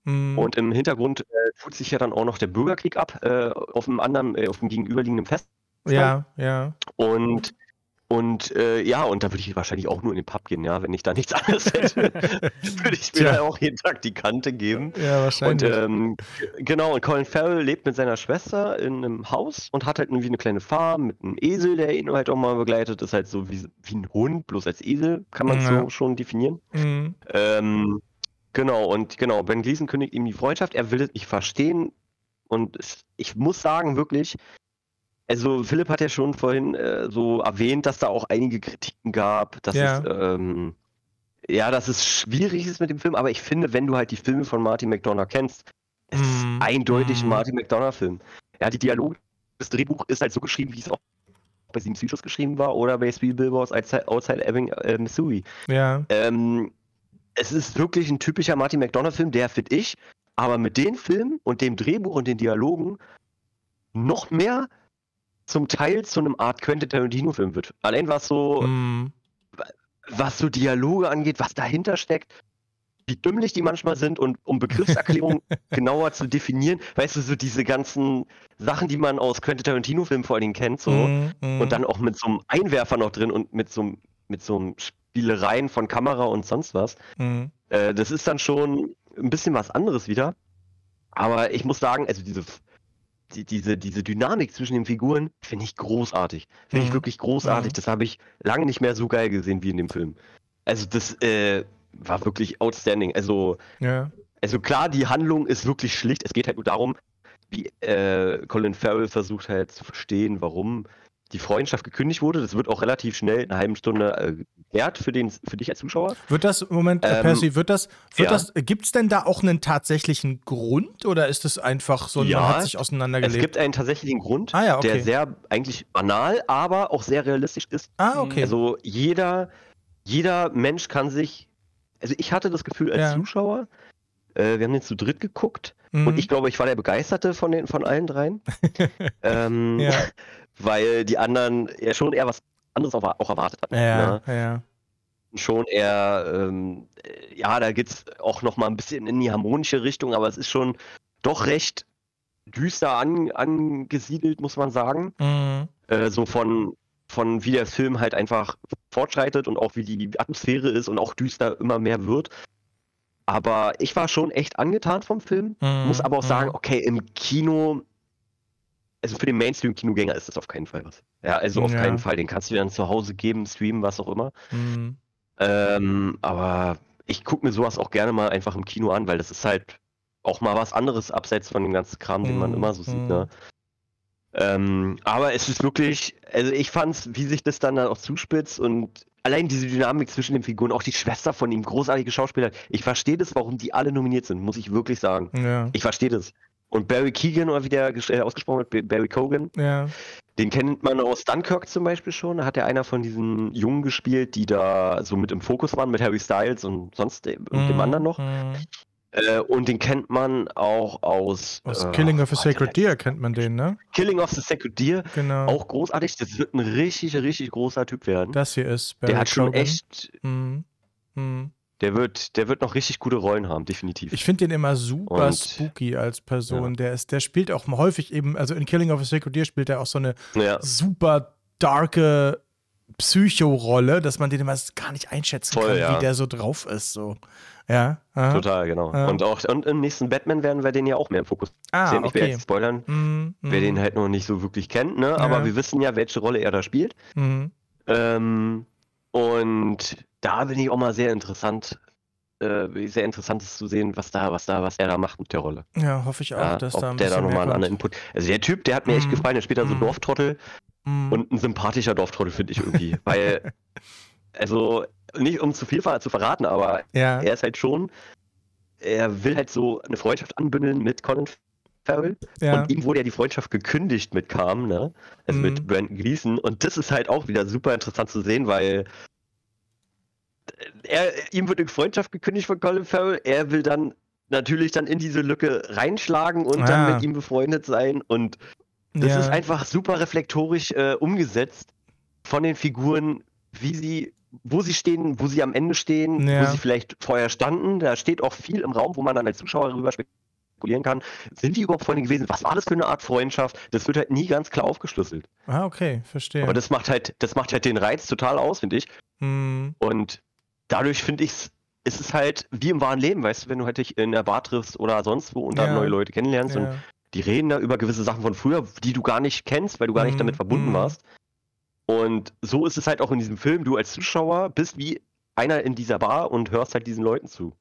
Mhm. Und im Hintergrund äh, tut sich ja dann auch noch der Bürgerkrieg ab, äh, auf dem anderen, äh, auf dem gegenüberliegenden Fest. Ja, ja. Und und äh, ja, und da würde ich wahrscheinlich auch nur in den Pub gehen, ja, wenn ich da nichts anderes hätte, würde ich mir ja. auch jeden Tag die Kante geben. Ja, wahrscheinlich. Und, ähm, genau, und Colin Farrell lebt mit seiner Schwester in einem Haus und hat halt irgendwie eine kleine Farm mit einem Esel, der ihn halt auch mal begleitet. Das ist halt so wie, wie ein Hund, bloß als Esel, kann man ja. so schon definieren. Mhm. Ähm, genau, und genau, Ben Gleason kündigt ihm die Freundschaft, er will es nicht verstehen. Und ich muss sagen, wirklich, also Philipp hat ja schon vorhin äh, so erwähnt, dass da auch einige Kritiken gab, dass ja. es ähm, ja, dass es schwierig ist mit dem Film, aber ich finde, wenn du halt die Filme von Martin McDonough kennst, es mm. ist mhm. eindeutig ein mhm. Martin McDonough-Film. Ja, die Dialoge, das Drehbuch ist halt so geschrieben, wie es auch bei Sieben Psychos geschrieben war oder bei Speed Billboards Outside, Ebbing, äh, Missouri. Ja. Ähm, es ist wirklich ein typischer Martin McDonough-Film, der finde ich, aber mit den Filmen und dem Drehbuch und den Dialogen noch mehr zum Teil zu einem Art Quentin Tarantino-Film wird. Allein was so, mm. was so Dialoge angeht, was dahinter steckt, wie dümmlich die manchmal sind und um Begriffserklärungen genauer zu definieren, weißt du, so diese ganzen Sachen, die man aus Quentin Tarantino-Filmen vor allen Dingen kennt, so mm, mm. und dann auch mit so einem Einwerfer noch drin und mit so einem, mit so einem Spielereien von Kamera und sonst was. Mhm. Äh, das ist dann schon ein bisschen was anderes wieder. Aber ich muss sagen, also diese die, diese, diese Dynamik zwischen den Figuren finde ich großartig. Finde ich mhm. wirklich großartig. Mhm. Das habe ich lange nicht mehr so geil gesehen wie in dem Film. Also, das äh, war wirklich outstanding. Also, ja. also, klar, die Handlung ist wirklich schlicht. Es geht halt nur darum, wie äh, Colin Farrell versucht halt zu verstehen, warum die Freundschaft gekündigt wurde. Das wird auch relativ schnell in einer halben Stunde äh, wert für, den, für dich als Zuschauer. Wird das, Moment, ähm, Percy, wird das, wird ja. das, gibt es denn da auch einen tatsächlichen Grund oder ist es einfach so, ja, man hat sich auseinandergelegt? Es gibt einen tatsächlichen Grund, ah, ja, okay. der sehr eigentlich banal, aber auch sehr realistisch ist. Ah, okay. Also jeder, jeder Mensch kann sich, also ich hatte das Gefühl als ja. Zuschauer, äh, wir haben den zu dritt geguckt mhm. und ich glaube, ich war der Begeisterte von, den, von allen dreien. ähm, ja. weil die anderen ja schon eher was anderes auch, erwartet hatten. Ja, ne? ja. Schon eher, ähm, äh, ja, da geht es auch noch mal ein bisschen in die harmonische Richtung, aber es ist schon doch recht düster an, angesiedelt, muss man sagen. Mhm. Äh, so von, von wie der Film halt einfach fortschreitet und auch wie die Atmosphäre ist und auch düster immer mehr wird. Aber ich war schon echt angetan vom Film, mhm. muss aber auch mhm. sagen, okay, im Kino also für den Mainstream-Kinogänger ist das auf keinen Fall was. Ja, also auf ja. keinen Fall. Den kannst du dir dann zu Hause geben, streamen, was auch immer. Mhm. Ähm, aber ich gucke mir sowas auch gerne mal einfach im Kino an, weil das ist halt auch mal was anderes abseits von dem ganzen Kram, den man mhm. immer so sieht. Ne? Mhm. Ähm, aber es ist wirklich, also ich fand's, wie sich das dann auch zuspitzt und allein diese Dynamik zwischen den Figuren, auch die Schwester von ihm, großartige Schauspieler. Ich verstehe das, warum die alle nominiert sind, muss ich wirklich sagen. Ja. Ich verstehe das. Und Barry Keegan, oder wie der äh, ausgesprochen wird, Barry Cogan. Ja. Den kennt man aus Dunkirk zum Beispiel schon. Da hat er einer von diesen Jungen gespielt, die da so mit im Fokus waren, mit Harry Styles und sonst äh, dem, mm, dem anderen noch. Mm. und den kennt man auch aus. Aus äh, Killing of a oh, Sacred Deer kennt man den, ne? Killing of the Sacred Deer. Genau. Auch großartig. Das wird ein richtig, richtig großer Typ werden. Das hier ist Barry Der hat schon echt. echt. Mhm, mm, der wird, der wird noch richtig gute Rollen haben, definitiv. Ich finde den immer super und, spooky als Person. Ja. Der, ist, der spielt auch häufig eben, also in Killing of a Sacred Deer spielt er auch so eine ja. super darke Psycho-Rolle, dass man den immer gar nicht einschätzen Voll, kann, ja. wie der so drauf ist. So. Ja. Aha. Total, genau. Ja. Und auch und im nächsten Batman werden wir den ja auch mehr im Fokus ah, sehen. Ich okay. will jetzt spoilern, mhm, mhm, wer den halt noch nicht so wirklich kennt, ne? Aber ja. wir wissen ja, welche Rolle er da spielt. Mhm. Ähm, und da bin ich auch mal sehr interessant, äh, sehr interessantes zu sehen, was da, was da, was er da macht mit der Rolle. Ja, hoffe ich auch, ja, dass ob da ein der da nochmal einen anderen Input. Also der Typ, der hat mir mm. echt mhm. gefallen, der spielt da so mm. Dorftrottel mm. und ein sympathischer Dorftrottel finde ich irgendwie, weil also nicht um zu viel zu verraten, aber ja. er ist halt schon, er will halt so eine Freundschaft anbündeln mit Colin Farrell. Ja. Und ihm wurde ja die Freundschaft gekündigt mit Carm, ne? Also mhm. mit Brandon Gleason. Und das ist halt auch wieder super interessant zu sehen, weil äh, er, ihm wird eine Freundschaft gekündigt von Colin Farrell. Er will dann natürlich dann in diese Lücke reinschlagen und ah. dann mit ihm befreundet sein. Und das ja. ist einfach super reflektorisch äh, umgesetzt von den Figuren, wie sie, wo sie stehen, wo sie am Ende stehen, ja. wo sie vielleicht vorher standen. Da steht auch viel im Raum, wo man dann als Zuschauer rüber spricht extrapolieren kann. Sind die überhaupt Freunde gewesen? Was war das für eine Art Freundschaft? Das wird halt nie ganz klar aufgeschlüsselt. Ah, okay, verstehe. Aber das macht halt, das macht halt den Reiz total aus, finde ich. Mhm. Und dadurch finde ich es es halt wie im wahren Leben, weißt du, wenn du halt dich in der Bar triffst oder sonst wo und ja. dann neue Leute kennenlernst ja. und die reden da über gewisse Sachen von früher, die du gar nicht kennst, weil du gar nicht mhm. damit verbunden mhm. warst. Und so ist es halt auch in diesem Film. Du als Zuschauer bist wie einer in dieser Bar und hörst halt diesen Leuten zu.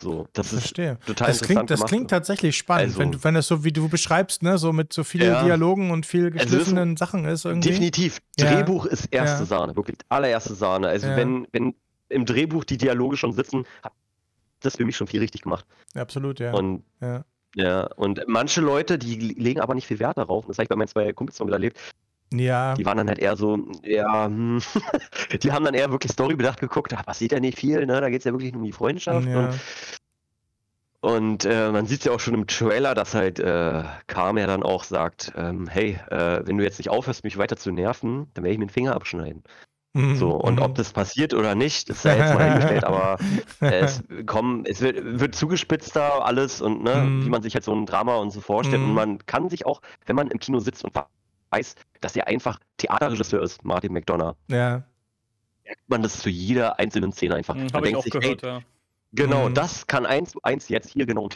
So, das ich Verstehe. ist total das klingt, Das klingt tatsächlich spannend, also, wenn, wenn das so, wie du beschreibst, ne, so mit so vielen ja. Dialogen und viel also geschliffenen also Sachen ist irgendwie. Definitiv. Ja. Drehbuch ist erste ja. Sahne, wirklich allererste Sahne. Also wenn, wenn im Drehbuch die Dialoge schon sitzen, hat das für mich schon viel richtig gemacht. Absolut, ja. Und ja. und manche Leute, die legen aber nicht viel Wert darauf, das habe ich bei meinen zwei Kumpels von erlebt, ja. Die waren dann halt eher so, ja, hm, die haben dann eher wirklich Story bedacht geguckt, da passiert ja nicht viel, ne? Da geht es ja wirklich nur um die Freundschaft. Ja. Und, und äh, man sieht es ja auch schon im Trailer, dass halt äh, Carm ja dann auch sagt, ähm, hey, äh, wenn du jetzt nicht aufhörst, mich weiter zu nerven, dann werde ich mir den Finger abschneiden. Mhm, so, und mhm. ob das passiert oder nicht, ist ja jetzt mal hingestellt, aber es, komm, es wird, wird zugespitzter alles und ne, mhm. wie man sich halt so ein Drama und so vorstellt. Mhm. Und man kann sich auch, wenn man im Kino sitzt und weiß, dass er einfach Theaterregisseur ist, Martin McDonough. Ja. Merkt man das zu jeder einzelnen Szene einfach. Hm, Habe ich auch sich, gehört, hey, ja. Genau, hm. das kann eins zu eins jetzt hier genau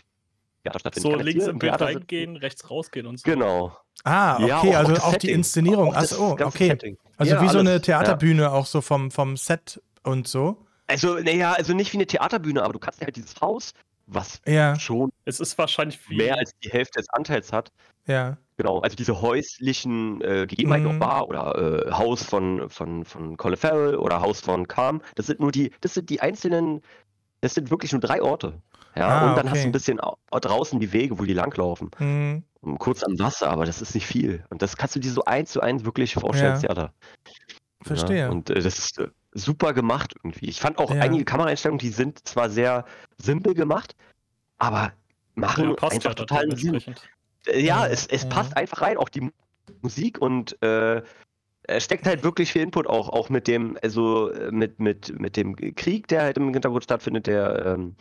Theater stattfinden. So links im Bild reingehen, rechts rausgehen und so. Genau. Ah, okay, ja, auch also auch, auch die Inszenierung. Achso, oh, okay. Setting. Also ja, wie alles. so eine Theaterbühne ja. auch so vom, vom Set und so. Also, naja, also nicht wie eine Theaterbühne, aber du kannst halt dieses Haus, was schon es ist wahrscheinlich viel. mehr als die Hälfte des Anteils hat. Ja. Genau, also diese häuslichen äh, Gegebenheiten mhm. auch Bar oder äh, Haus von, von, von Colin Farrell oder Haus von Carm, das sind nur die, das sind die einzelnen, das sind wirklich nur drei Orte. Ja, ah, und dann okay. hast du ein bisschen draußen die Wege, wo die langlaufen. Mhm. Kurz am Wasser, aber das ist nicht viel. Und das kannst du dir so eins zu eins wirklich vorstellen, ja. Theater. Verstehe. Ja, und äh, das ist äh, super gemacht irgendwie. Ich fand auch ja. einige Kameraeinstellungen, die sind zwar sehr simpel gemacht, aber machen ja, einfach totalen Sinn ja, es, es passt einfach rein, auch die Musik und äh, es steckt halt wirklich viel Input auch, auch mit dem, also äh, mit, mit, mit dem Krieg, der halt im Hintergrund stattfindet, der, ähm,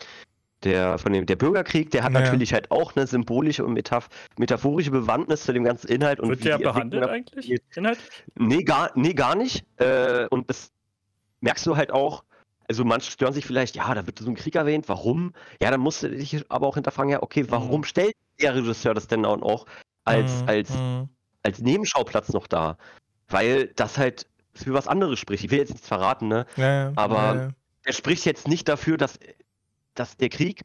der von dem, der Bürgerkrieg, der hat ja. natürlich halt auch eine symbolische und metaf metaphorische Bewandtnis zu dem ganzen Inhalt und Wird der behandelt eigentlich? Inhalt? Nee, gar, nee, gar nicht. Äh, und das merkst du halt auch, also manche stören sich vielleicht, ja, da wird so ein Krieg erwähnt, warum? Ja, dann musst du dich aber auch hinterfragen, ja, okay, mhm. warum mhm. stellt der Regisseur das denn dann auch als, mhm. als, mhm. als Nebenschauplatz noch da? Weil das halt für was anderes spricht. Ich will jetzt nichts verraten, ne? Ja, ja. aber ja, er spricht jetzt nicht dafür, dass, dass der Krieg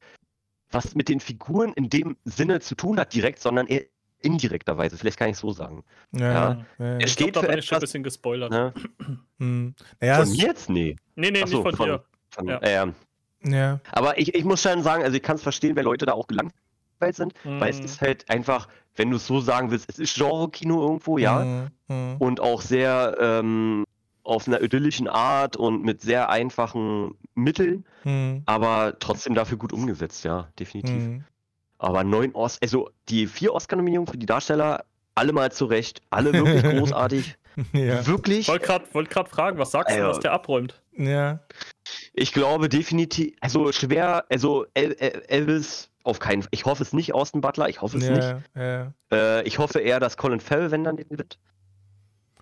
was mit den Figuren in dem Sinne zu tun hat direkt, sondern er indirekterweise, vielleicht kann ich so sagen. Ja, ja. ja. Er steht ich glaub, für etwas, schon ein bisschen gespoilert. Ne? hm. ja, von mir jetzt? Nee. Nee, nee, Achso, nicht von, dir. Von, ja. Äh, ja. Aber ich, ich muss schon sagen, also ich kann es verstehen, weil Leute da auch gelangweilt sind, mhm. weil es hm. ist halt einfach, wenn du es so sagen willst, es ist Genre-Kino irgendwo, ja. Mhm. Und auch sehr ähm, auf einer idyllischen Art und mit sehr einfachen Mitteln, mhm. aber trotzdem dafür gut umgesetzt, ja, definitiv. Hm. Aber neun Oscars, also die vier Oscar-Nominierungen für die Darsteller, alle mal zurecht, alle wirklich großartig. ja. Wirklich. Wollte gerade fragen, was sagst äh, du, also was der abräumt? Ja. Ich glaube definitiv, also schwer, also El El Elvis auf keinen Fall. Ich hoffe es nicht, Austin Butler, ich hoffe es ja, nicht. Ja. Äh, ich hoffe eher, dass Colin Farrell, wenn dann den wird.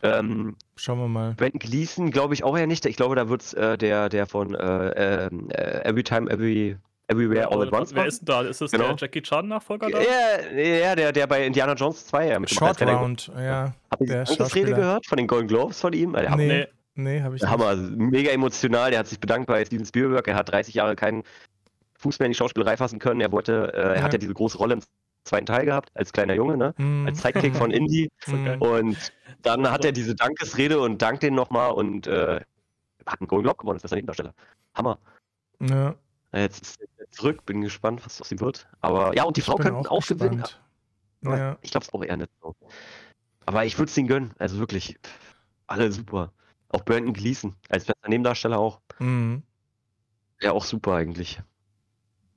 Ähm, Schauen wir mal. Ben Gleason glaube ich auch eher nicht. Ich glaube, da wird es äh, der, der von äh, ähm, äh, Every Time, Every Everywhere All at Once. Wer ist denn da? Ist das genau. der Jackie Chan-Nachfolger da? Ja, ja der, der bei Indiana Jones 2 ja, äh, Short Round, ja. Habt ihr die Rede gehört von den Golden Globes von ihm? nee. nee. Nee, habe ich nicht. Hammer, mega emotional. Der hat sich bedankt bei Steven Spielberg. Er hat 30 Jahre keinen Fuß mehr in die Schauspielerei fassen können. Er wollte, äh, er ja. hat ja diese große Rolle im zweiten Teil gehabt, als kleiner Junge, ne? Mm. Als Sidekick von Indie. Und dann hat er diese Dankesrede und dankt den nochmal und äh, hat einen Golden Globe gewonnen, das ist der Nebendarsteller. Hammer. Ja. Äh, jetzt ist er zurück, bin gespannt, was aus ihm wird. Aber ja, und die Frau könnten auch, gewinnen. Ja. Ich glaube es auch eher nicht so. Aber ich würde es ihnen gönnen. Also wirklich, alle super. Auch Brandon Gleason als bester Nebendarsteller auch. Mhm. Ja, auch super eigentlich.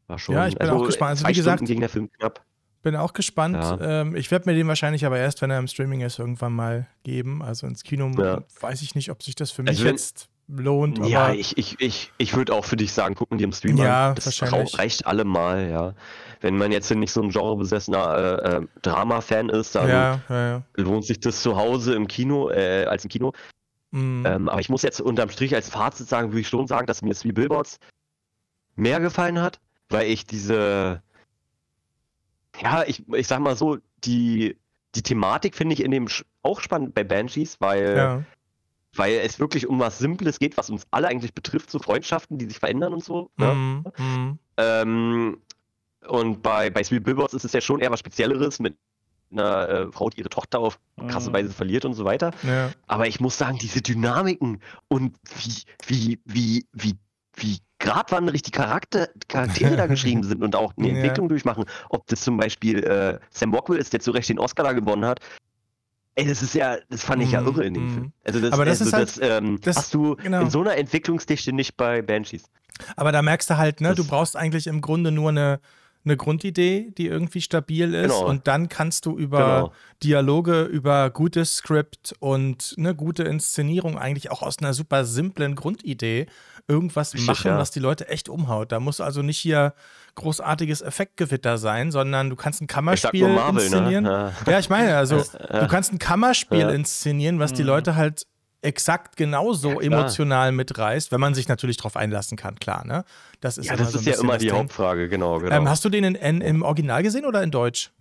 War schon. Ja, ich bin also, auch gespannt. Also, wie gesagt, Stunden der Film knapp. Bin auch gespannt. Ja. Ähm, ich werde mir den wahrscheinlich aber erst, wenn er im Streaming ist, irgendwann mal geben. Also ins Kino ja. weiß ich nicht, ob sich das für also mich also, jetzt lohnt. ja, ich, ich, ich, ich würde auch für dich sagen, gucken die im Stream ja, an. Das reicht allemal, ja. Wenn man jetzt nicht so ein genrebesessener äh, äh, Drama-Fan ist, dann ja, ja, lohnt sich das zu Hause im Kino, äh, als im Kino. Mhm. Ähm, aber ich muss jetzt unterm Strich als Fazit sagen, würde ich schon sagen, dass mir Sweet Billboards mehr gefallen hat, weil ich diese, ja, ich, ich sag mal so, die, die Thematik finde ich in dem auch spannend bei Banshees, weil weil es wirklich um was Simples geht, was uns alle eigentlich betrifft, so Freundschaften, die sich verändern und so. Ne? Mhm. Ja. Mhm. Ähm, und bei, bei Sweet Billboards ist es ja schon eher was Spezielleres mit einer äh, Frau, die ihre Tochter auf mhm. krasse Weise verliert und so weiter. Ja. Aber ich muss sagen, diese Dynamiken und wie, wie, wie, wie, wie gradwandig die Charakter, Charaktere da geschrieben sind und auch eine Entwicklung ja. durchmachen. Ob das zum Beispiel äh, Sam Rockwell ist, der zu Recht den Oscar da gewonnen hat, Ey, das ist ja, das fand ich ja mhm, irre in dem mhm. Film. Also das, Aber das also ist halt, das, ähm, das, hast du genau. in so einer Entwicklungsdichte nicht bei Banshees. Aber da merkst du halt, ne, das du brauchst eigentlich im Grunde nur eine, eine Grundidee, die irgendwie stabil ist. Genau. Und dann kannst du über genau. Dialoge, über gutes Skript und eine gute Inszenierung eigentlich auch aus einer super simplen Grundidee irgendwas Richtig, machen, ja. was die Leute echt umhaut. Da muss also nicht hier großartiges Effektgewitter sein, sondern du kannst ein Kammerspiel Marvel, ne? inszenieren. Ne? Ja. ja. ich meine, also du kannst ein Kammerspiel ja. inszenieren, was die mhm. Leute halt exakt genauso ja, emotional mitreißt, wenn man sich natürlich darauf einlassen kann, klar. Ne? Das ist ja, das so ist ja immer die Ding. Hauptfrage, genau. Ähm, genau. Ähm, hast du den in, in, im Original gesehen oder in Deutsch?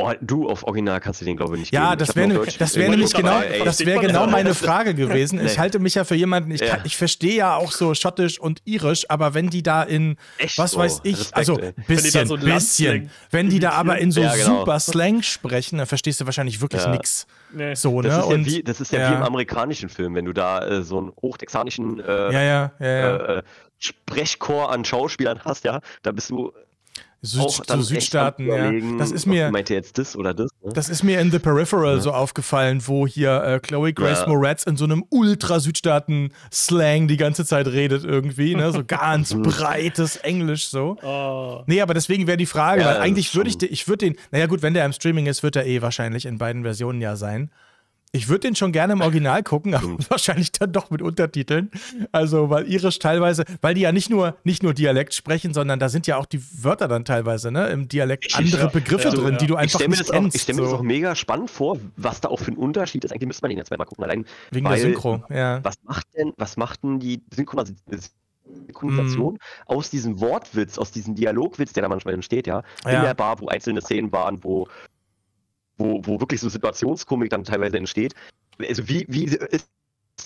Boah, halt, du auf Original kannst du den, glaube ich, nicht Ja, geben. das wäre das wär nämlich genau, ey, das wär genau meine Frage gewesen. Ich halte mich ja für jemanden, ich, ja. ich verstehe ja auch so schottisch und irisch, aber wenn die da in, Echt? was weiß oh, ich, Respekt, also ey. bisschen, wenn so bisschen. Wenn die da aber in so ja, genau. super Slang sprechen, dann verstehst du wahrscheinlich wirklich ja. nichts. Nee. So, ne? das, ist und, ja wie, das ist ja, ja, wie im amerikanischen Film, wenn du da äh, so einen hochtexanischen äh, ja, äh, äh, Sprechchor an Schauspielern hast, ja, da bist du Süd, auch so Südstaaten, ja. Das ist mir. Meinte jetzt das oder das? Ne? Das ist mir in The Peripheral ja. Mhm. so aufgefallen, wo hier äh, Chloe Grace ja. Moretz in so einem Ultra-Südstaaten-Slang die ganze Zeit redet irgendwie, ne? So ganz mhm. breites Englisch so. Oh. Nee, aber deswegen wäre die Frage, ja, weil eigentlich würde ich, ich würde den, naja gut, wenn der im Streaming ist, wird er eh wahrscheinlich in beiden Versionen ja sein. Ich würde den schon gerne im Original gucken, aber wahrscheinlich dann doch mit Untertiteln. Also, weil irisch teilweise, weil die ja nicht nur, nicht nur Dialekt sprechen, sondern da sind ja auch die Wörter dann teilweise, ne, im Dialekt andere Begriffe also, drin, die du einfach nicht kennst. Auch, ich stelle mir so. das auch mega spannend vor, was da auch für ein Unterschied ist. Eigentlich müsste man den jetzt mal gucken, allein. Wegen weil, der Synchro, ja. Was macht denn, was macht denn die Synchronisation? Synchronisation mm. aus diesem Wortwitz, aus diesem Dialogwitz, der da manchmal entsteht, ja, ja. in der Bar, wo einzelne Szenen waren, wo wo, wo wirklich so Situationskomik dann teilweise entsteht. Also wie, wie ist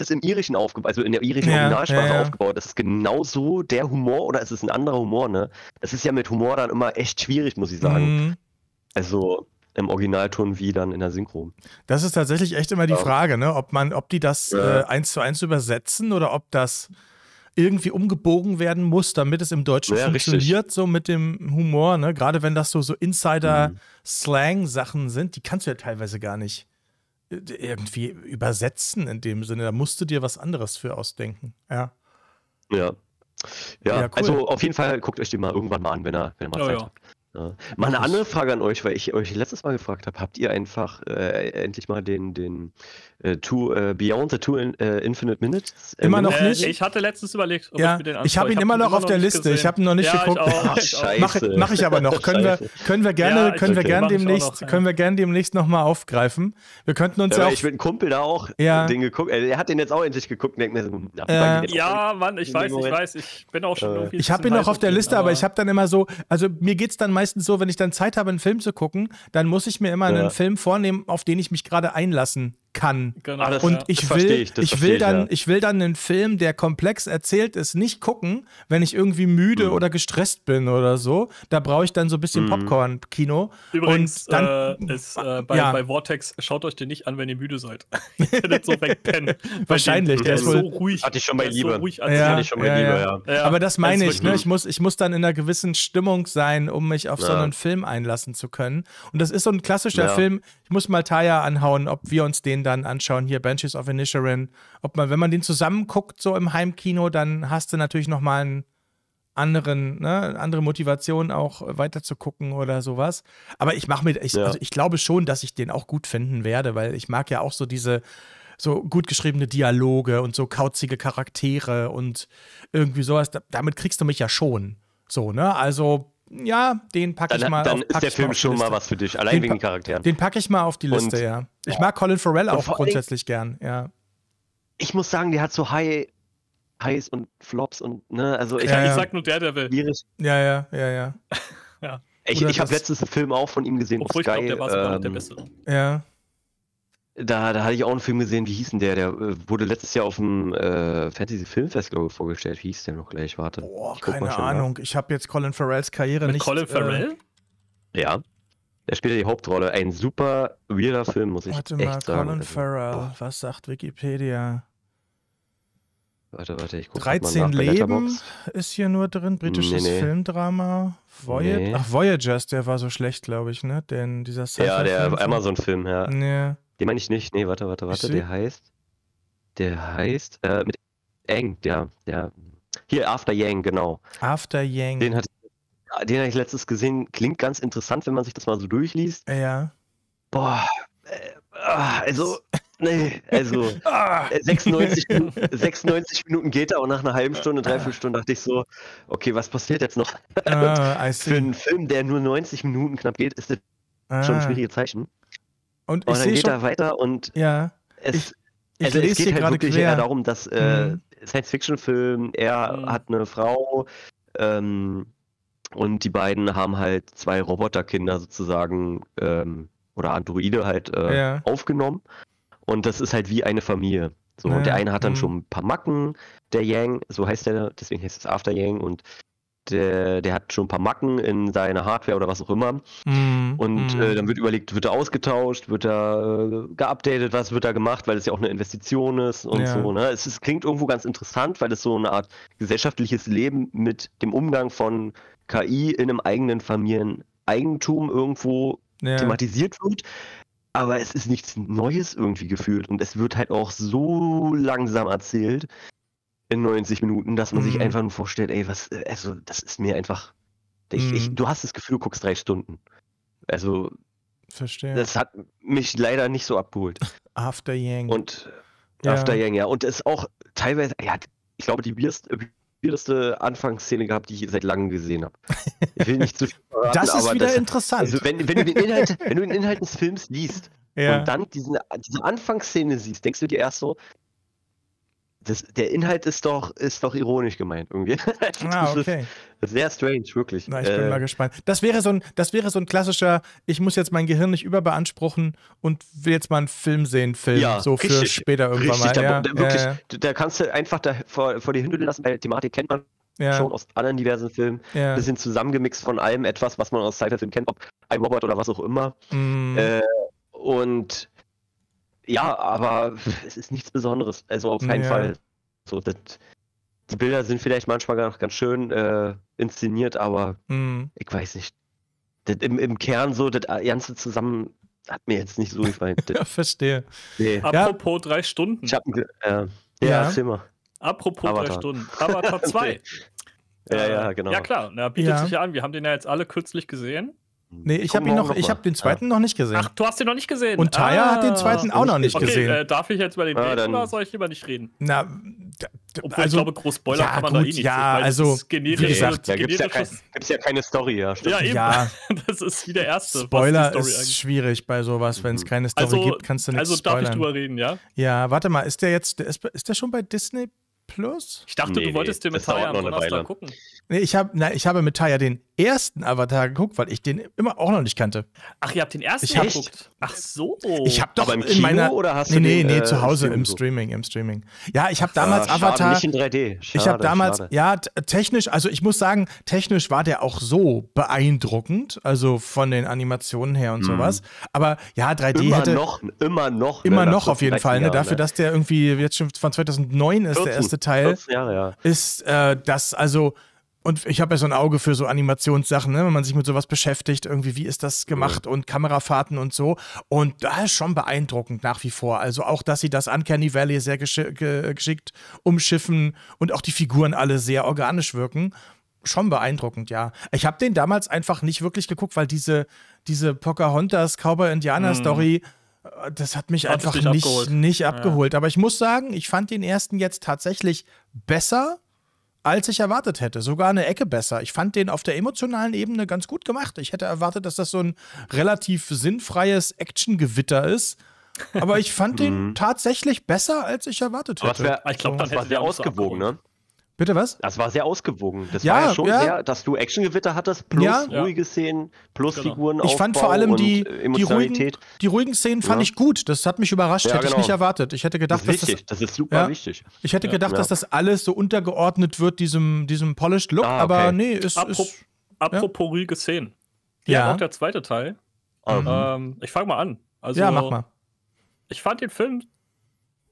das im irischen aufgebaut, also in der irischen ja, Originalsprache ja, ja. aufgebaut? Das ist genau so der Humor oder ist es ein anderer Humor, ne? Das ist ja mit Humor dann immer echt schwierig, muss ich sagen. Mhm. Also im Originalton wie dann in der Synchro. Das ist tatsächlich echt immer die Frage, ne? Ob man, ob die das äh, eins zu eins übersetzen oder ob das irgendwie umgebogen werden muss, damit es im Deutschen ja, funktioniert, richtig. so mit dem Humor. Ne? Gerade wenn das so, so Insider-Slang-Sachen sind, die kannst du ja teilweise gar nicht äh, irgendwie übersetzen in dem Sinne. Da musst du dir was anderes für ausdenken. Ja. Ja. Ja, ja cool. also auf jeden Fall guckt euch den mal irgendwann mal an, wenn er, wenn er mal Zeit ja, habt. Ja. Mal eine andere Frage an euch, weil ich euch letztes Mal gefragt habe, habt ihr einfach äh, endlich mal den, den äh, two, äh, Beyond the Two in, äh, Infinite Minutes? immer noch nicht. Äh, ich hatte letztens überlegt, ob ja, ich mir den anschaue. Ich habe ihn, hab immer noch auf der Liste, gesehen. ich habe ihn noch nicht ja, geguckt. Ach, Mache mach ich aber noch. können wir, können wir gerne, können okay. wir gerne demnächst, noch, ja. können wir gerne demnächst nochmal aufgreifen. Wir könnten uns ja, auch. Ich bin ein Kumpel da auch äh, den geguckt. Er hat den jetzt auch endlich geguckt denkt mir so, na, hm, ja, Mann, ich weiß, ich weiß, ich bin auch schon irgendwie. Ich habe ihn noch auf der Liste, aber ich habe dann immer so, also mir geht es dann meistens meistens so, wenn ich dann Zeit habe, einen Film zu gucken, dann muss ich mir immer ja. einen Film vornehmen, auf den ich mich gerade einlassen kann. Genau. Das, und ich will, ich, ich will ich, dann, ja. ich will dann einen Film, der komplex erzählt ist, nicht gucken, wenn ich irgendwie müde mhm. oder gestresst bin oder so. Da brauche ich dann so ein bisschen mhm. Popcorn-Kino. Übrigens, und dann, äh, ist, äh, bei, ja. bei, Vortex schaut euch den nicht an, wenn ihr müde seid. ihr werdet so wegpennen. Wahrscheinlich. der, der, ist wohl, so ruhig. Hatte ich schon mal Liebe. So ruhig ja, ich ja. Aber das meine das ich. Ne? Ich, muss, ich muss dann in einer gewissen Stimmung sein, um mich auf so einen Film einlassen zu können. Und das ist so ein klassischer Film. Ich muss mal Taya anhauen, ob wir uns den dann anschauen, hier Benches of Inisherin, ob man, wenn man den zusammenguckt, so im Heimkino, dann hast du natürlich nochmal einen anderen, ne, andere Motivation auch weiter zu gucken oder sowas. Aber ich mache mir, ich, ja. also ich glaube schon, dass ich den auch gut finden werde, weil ich mag ja auch so diese so gut geschriebene Dialoge und so kauzige Charaktere und irgendwie sowas. Da, damit kriegst du mich ja schon. So, ne? Also ja, den packe ich mal. Dann auf, ist der Film schon mal was für dich, allein den wegen den Charakteren. Den packe ich mal auf die Liste, und, ja. Ich oh. mag Colin Farrell auch grundsätzlich gern, ja. Ich muss sagen, der hat so High, Highs und Flops und, ne, also ich, ja, hab, ich sag nur der, der will. Ja, ja, ja, ja. ja. Ich, Oder ich habe letztens einen Film auch von ihm gesehen. Obwohl, ich glaube, der war sogar ähm, der beste. Ja. Da, da hatte ich auch einen Film gesehen, wie hieß denn der? Der äh, wurde letztes Jahr auf dem äh, Fantasy Filmfest, glaube ich, vorgestellt. Wie hieß der noch gleich? Warte. Boah, keine Ahnung. Ja. Ich habe jetzt Colin Farrells Karriere Mit nicht. Colin äh, Farrell? Äh, ja. Der spielt ja die Hauptrolle. Ein super weirder Film, muss ich warte echt mal, sagen. Colin also, Farrell, also, was sagt Wikipedia? Warte, warte, ich gucke 13 mal 13 Leben ist hier nur drin, britisches nee, nee. Filmdrama. Voy nee. Ach, Voyagers, der war so schlecht, glaube ich, ne? Denn dieser Ja, der Amazon-Film, ja. Nee. Den meine ich nicht. Nee, warte, warte, warte. Der heißt. Der heißt. Äh, mit Eng, der, der. Hier, After Yang, genau. After Yang. Den hat den habe ich letztes gesehen. Klingt ganz interessant, wenn man sich das mal so durchliest. Ja. Boah. Äh, ah, also. Nee, also 96, 96 ah. äh, Minuten geht er und nach einer halben Stunde, dreiviertel Stunde dachte ich so, okay, was passiert jetzt noch? Ah, Für einen Film, der nur 90 Minuten knapp geht, ist das ah. schon ein schwieriges Zeichen. Und, und dann geht schon, er weiter und ja, es, ich, ich also es geht halt wirklich quer. eher darum, dass äh, mhm. Science-Fiction-Film, er mhm. hat eine Frau ähm, und die beiden haben halt zwei Roboterkinder sozusagen ähm, oder Androide halt äh, ja. aufgenommen. Und das ist halt wie eine Familie. So, ja, und der eine hat dann mh. schon ein paar Macken, der Yang, so heißt der, deswegen heißt es After Yang und der, der hat schon ein paar Macken in seiner Hardware oder was auch immer. Mm, und mm. Äh, dann wird überlegt, wird er ausgetauscht, wird er äh, geupdatet, was wird da gemacht, weil es ja auch eine Investition ist und ja. so. Ne? Es, es, klingt irgendwo ganz interessant, weil es so eine Art gesellschaftliches Leben mit dem Umgang von KI in einem eigenen Familieneigentum irgendwo ja. thematisiert wird. Aber es ist nichts Neues irgendwie gefühlt und es wird halt auch so langsam erzählt in 90 Minuten, dass man mhm. sich einfach nur vorstellt, ey, was, äh, also das ist mir einfach. Ich, mhm. ich, du hast das Gefühl, du guckst drei Stunden. Also. Verstehe. Das hat mich leider nicht so abgeholt. After Yang. Und ja. After Yang, ja. Und es ist auch teilweise, ja, ich glaube, die Wirst weirdeste Anfangsszene gehabt, die ich seit langem gesehen habe. Ich will nicht zu viel verraten, Das ist wieder das, interessant. Also wenn, wenn, du den Inhalt, wenn du den Inhalt des Films liest ja. und dann diesen, diese Anfangsszene siehst, denkst du dir erst so, das, der Inhalt ist doch, ist doch ironisch gemeint irgendwie. ah, okay. Ist, sehr strange, wirklich. Na, ich bin äh, mal gespannt. Das wäre, so ein, das wäre so ein klassischer, ich muss jetzt mein Gehirn nicht überbeanspruchen und will jetzt mal einen Film sehen, Film. Ja, so für richtig, später irgendwann richtig, mal. Da, ja, da, wirklich, ja, ja. da kannst du einfach da vor, vor dir hindudeln lassen, weil die Thematik kennt man ja. schon aus anderen diversen Filmen. Ja. Bisschen zusammengemixt von allem etwas, was man aus sci filmen kennt, ob ein Robot oder was auch immer. Mm. Äh, und ja, aber es ist nichts Besonderes. Also auf keinen ja. Fall. So, das, die Bilder sind vielleicht manchmal noch ganz schön äh, inszeniert, aber mhm. ich weiß nicht. Das, im, Im Kern so, das Ganze zusammen hat mir jetzt nicht so gefallen. ja, verstehe. Nee. Apropos ja. drei Stunden. Ich hab, äh, ja, ja. mal. Apropos Avatar. drei Stunden. Avatar 2. ja, ja, äh, genau. Ja, klar. Na, bietet ja. sich ja an. Wir haben den ja jetzt alle kürzlich gesehen. Nee, ich habe ihn noch, ich habe den zweiten ja. Ah. noch nicht gesehen. Ach, du hast den noch nicht gesehen. Und Taya ah. hat den ah. zweiten auch noch nicht okay, gesehen. Äh, darf ich jetzt über den reden oder soll ich lieber nicht reden? Na, da, Obwohl, also, ich glaube, groß Spoiler ja, kann man gut, da eh nicht ja, sehen, also, wie gesagt, da gibt es ja, kein, ja, keine Story, ja. Stimmt. Ja, eben. Ja. das ist wie der erste. Spoiler ist eigentlich. schwierig bei sowas, wenn es mhm. keine Story also, gibt, kannst du nichts Also darf ich drüber reden, ja? Ja, warte mal, ist der jetzt, ist, der schon bei Disney Plus? Ich dachte, du wolltest den mit Taya am Donnerstag gucken. Nee, ich, hab, na, ich habe mit Taya den ersten Avatar geguckt, weil ich den immer auch noch nicht kannte. Ach, ihr habt den ersten ich geguckt? Ach so. Ich habe doch Aber im in Kino meiner oder hast nee, du nee, den, nee, äh, zu Hause im Streaming, im Streaming. Ja, ich habe damals ja, schade, Avatar nicht in 3D. Schade, ich habe damals schade. ja technisch, also ich muss sagen, technisch war der auch so beeindruckend, also von den Animationen her und mhm. sowas, aber ja, 3D immer hätte noch immer noch immer ne, noch auf jeden Fall, ne, dafür, ne? dass der irgendwie jetzt schon von 2009 ist 14, der erste Teil. Jahre, ja. Ist äh, das also und ich habe ja so ein Auge für so Animationssachen, ne? wenn man sich mit sowas beschäftigt, irgendwie, wie ist das gemacht und Kamerafahrten und so. Und da ist schon beeindruckend nach wie vor. Also auch, dass sie das Uncanny Valley sehr geschick, geschickt umschiffen und auch die Figuren alle sehr organisch wirken. Schon beeindruckend, ja. Ich habe den damals einfach nicht wirklich geguckt, weil diese, diese Pocahontas Cowboy-Indianer-Story. Mhm äh, das hat mich hat einfach nicht abgeholt. Nicht abgeholt. Ja. Aber ich muss sagen, ich fand den ersten jetzt tatsächlich besser als ich erwartet hätte. Sogar eine Ecke besser. Ich fand den auf der emotionalen Ebene ganz gut gemacht. Ich hätte erwartet, dass das so ein relativ sinnfreies Actiongewitter ist. Aber ich fand den mhm. tatsächlich besser, als ich erwartet hätte. Wär, ich glaube, also, das war sehr ausgewogen, ne? Bitte was? Das war sehr ausgewogen. Das ja, war ja schon ja. sehr, dass du Actiongewitter hattest, plus ja. ruhige Szenen, plus genau. Figuren. Ich fand vor allem die, äh, die, ruhigen, die ruhigen Szenen fand ich gut. Das hat mich überrascht, hätte genau. ich nicht erwartet. Ich hätte gedacht, das ist wichtig. dass das, das ist super wichtig. Ich hätte gedacht, dass das alles so untergeordnet wird, diesem, diesem polished Look, ah, okay. aber nee, ist. Apro ist, apropos ruhige Szenen. Ja. Auch der zweite Teil. Mhm. Ähm, ich fange mal an. Also, ja, mach mal. Ich fand den Film